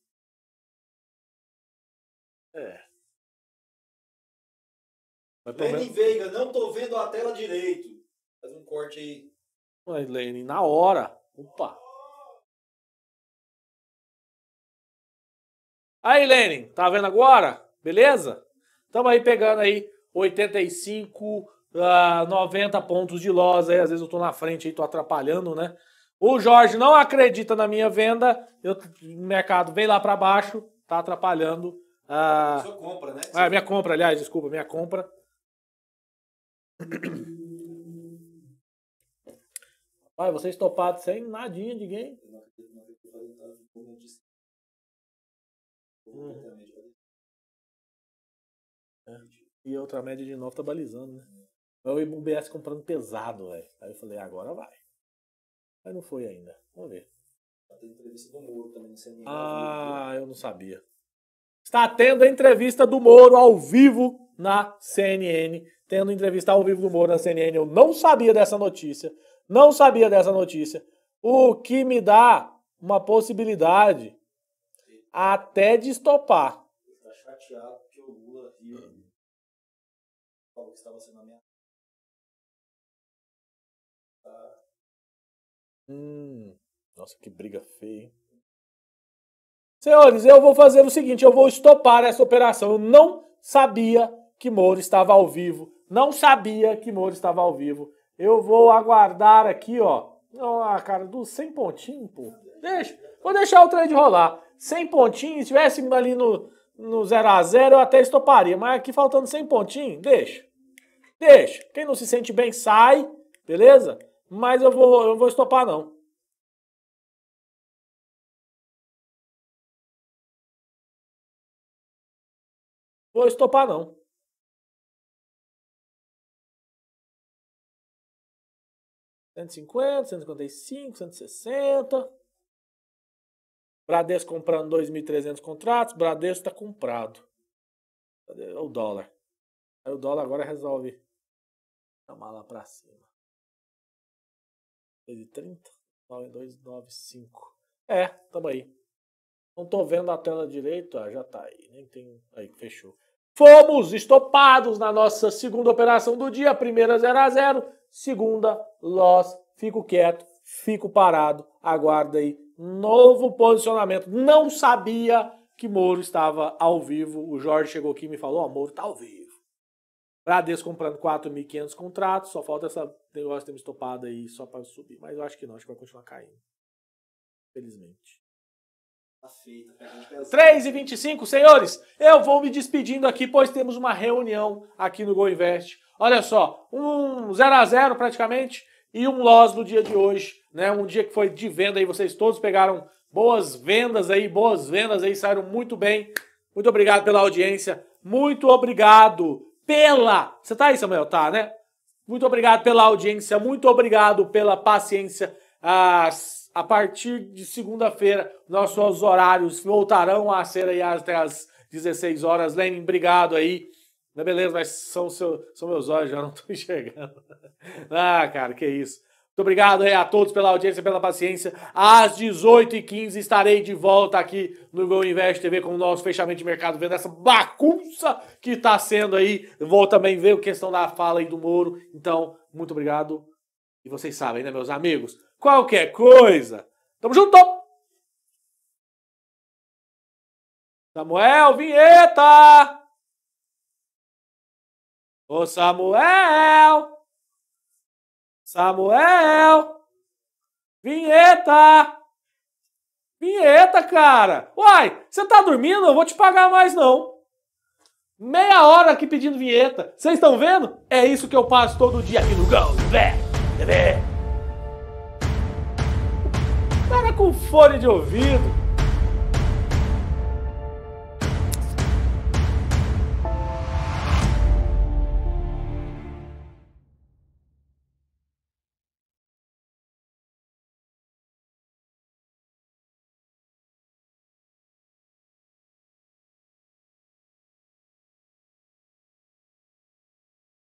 É. Lenny Veiga, não tô vendo a tela direito. Faz um corte aí. Mas, Lenny, na hora. Opa. Aí, Lenin, tá vendo agora? Beleza? Estamos aí pegando aí 85, uh, 90 pontos de loss. Aí, às vezes eu tô na frente aí, tô atrapalhando, né? O Jorge não acredita na minha venda. Eu, o mercado vem lá para baixo, tá atrapalhando ah. A, sua compra, né? Ah, minha compra, aliás, desculpa, minha compra. Olha, vocês topados sem nadinha de game. Hum. É. E outra média de 9 tá balizando, né? Eu é e o BS comprando pesado, velho. Aí eu falei, agora vai. Mas não foi ainda. Vamos ver. Tá ah, é eu não sabia está tendo a entrevista do Moro ao vivo na CNN. Tendo entrevista ao vivo do Moro na CNN. Eu não sabia dessa notícia. Não sabia dessa notícia. O que me dá uma possibilidade até de estopar. Está chateado porque o Lula falou que estava sendo ameaçado. Hum, nossa, que briga feia, hein? Senhores, eu vou fazer o seguinte: eu vou estopar essa operação. Eu não sabia que Moro estava ao vivo. Não sabia que Moro estava ao vivo. Eu vou aguardar aqui, ó. Ah, cara, do sem pontinho, pô. Deixa. Vou deixar o trade rolar. Sem pontinho, se tivesse ali no, 0 a 0 eu até estoparia. Mas aqui faltando sem pontinho, deixa. Deixa. Quem não se sente bem, sai. Beleza? Mas eu vou, eu vou estopar, não. vou estopar, não. Cento e cinquenta, cento e cinquenta e cinco, cento e sessenta. Bradesco comprando 2.300 contratos, Bradesco está comprado. É o dólar. Aí o dólar agora resolve chamar lá para cima. nove cinco. É, tamo aí. Não tô vendo a tela direito, ah, já tá aí. Nem tem. Aí, fechou. Fomos estopados na nossa segunda operação do dia, primeira 0 a 0, segunda loss, fico quieto, fico parado, aguarda aí novo posicionamento. Não sabia que Moro estava ao vivo. O Jorge chegou aqui e me falou: "Ó, oh, Moro está ao vivo". Bradesco comprando 4.500 contratos, só falta essa negócio ter me estopado aí só para subir, mas eu acho que não, acho que vai continuar caindo. Felizmente. 3 tá e 25, senhores, eu vou me despedindo aqui, pois temos uma reunião aqui no Go Invest. Olha só, um 0 a 0 praticamente e um loss no dia de hoje, né? Um dia que foi de venda aí, vocês todos pegaram boas vendas aí, boas vendas aí, saíram muito bem. Muito obrigado pela audiência, muito obrigado pela. Você tá aí, Samuel? Tá, né? Muito obrigado pela audiência, muito obrigado pela paciência. As ah, a partir de segunda-feira, nossos horários voltarão a ser aí até as 16 horas. Lenin, obrigado aí. Não, beleza, mas são, seu, são meus olhos, já não estou enxergando. Ah, cara, que isso. Muito obrigado aí a todos pela audiência, pela paciência. Às 18h15 estarei de volta aqui no Go Invest TV com o nosso fechamento de mercado, vendo essa bagunça que está sendo aí. Vou também ver a questão da fala aí do Moro. Então, muito obrigado. E vocês sabem, né, meus amigos? Qualquer coisa, tamo junto! Samuel, vinheta! Ô Samuel! Samuel! Vinheta! Vinheta, cara! Uai, você tá dormindo? Eu vou te pagar mais não. Meia hora aqui pedindo vinheta. Vocês estão vendo? É isso que eu passo todo dia aqui no Go TV com fone de ouvido.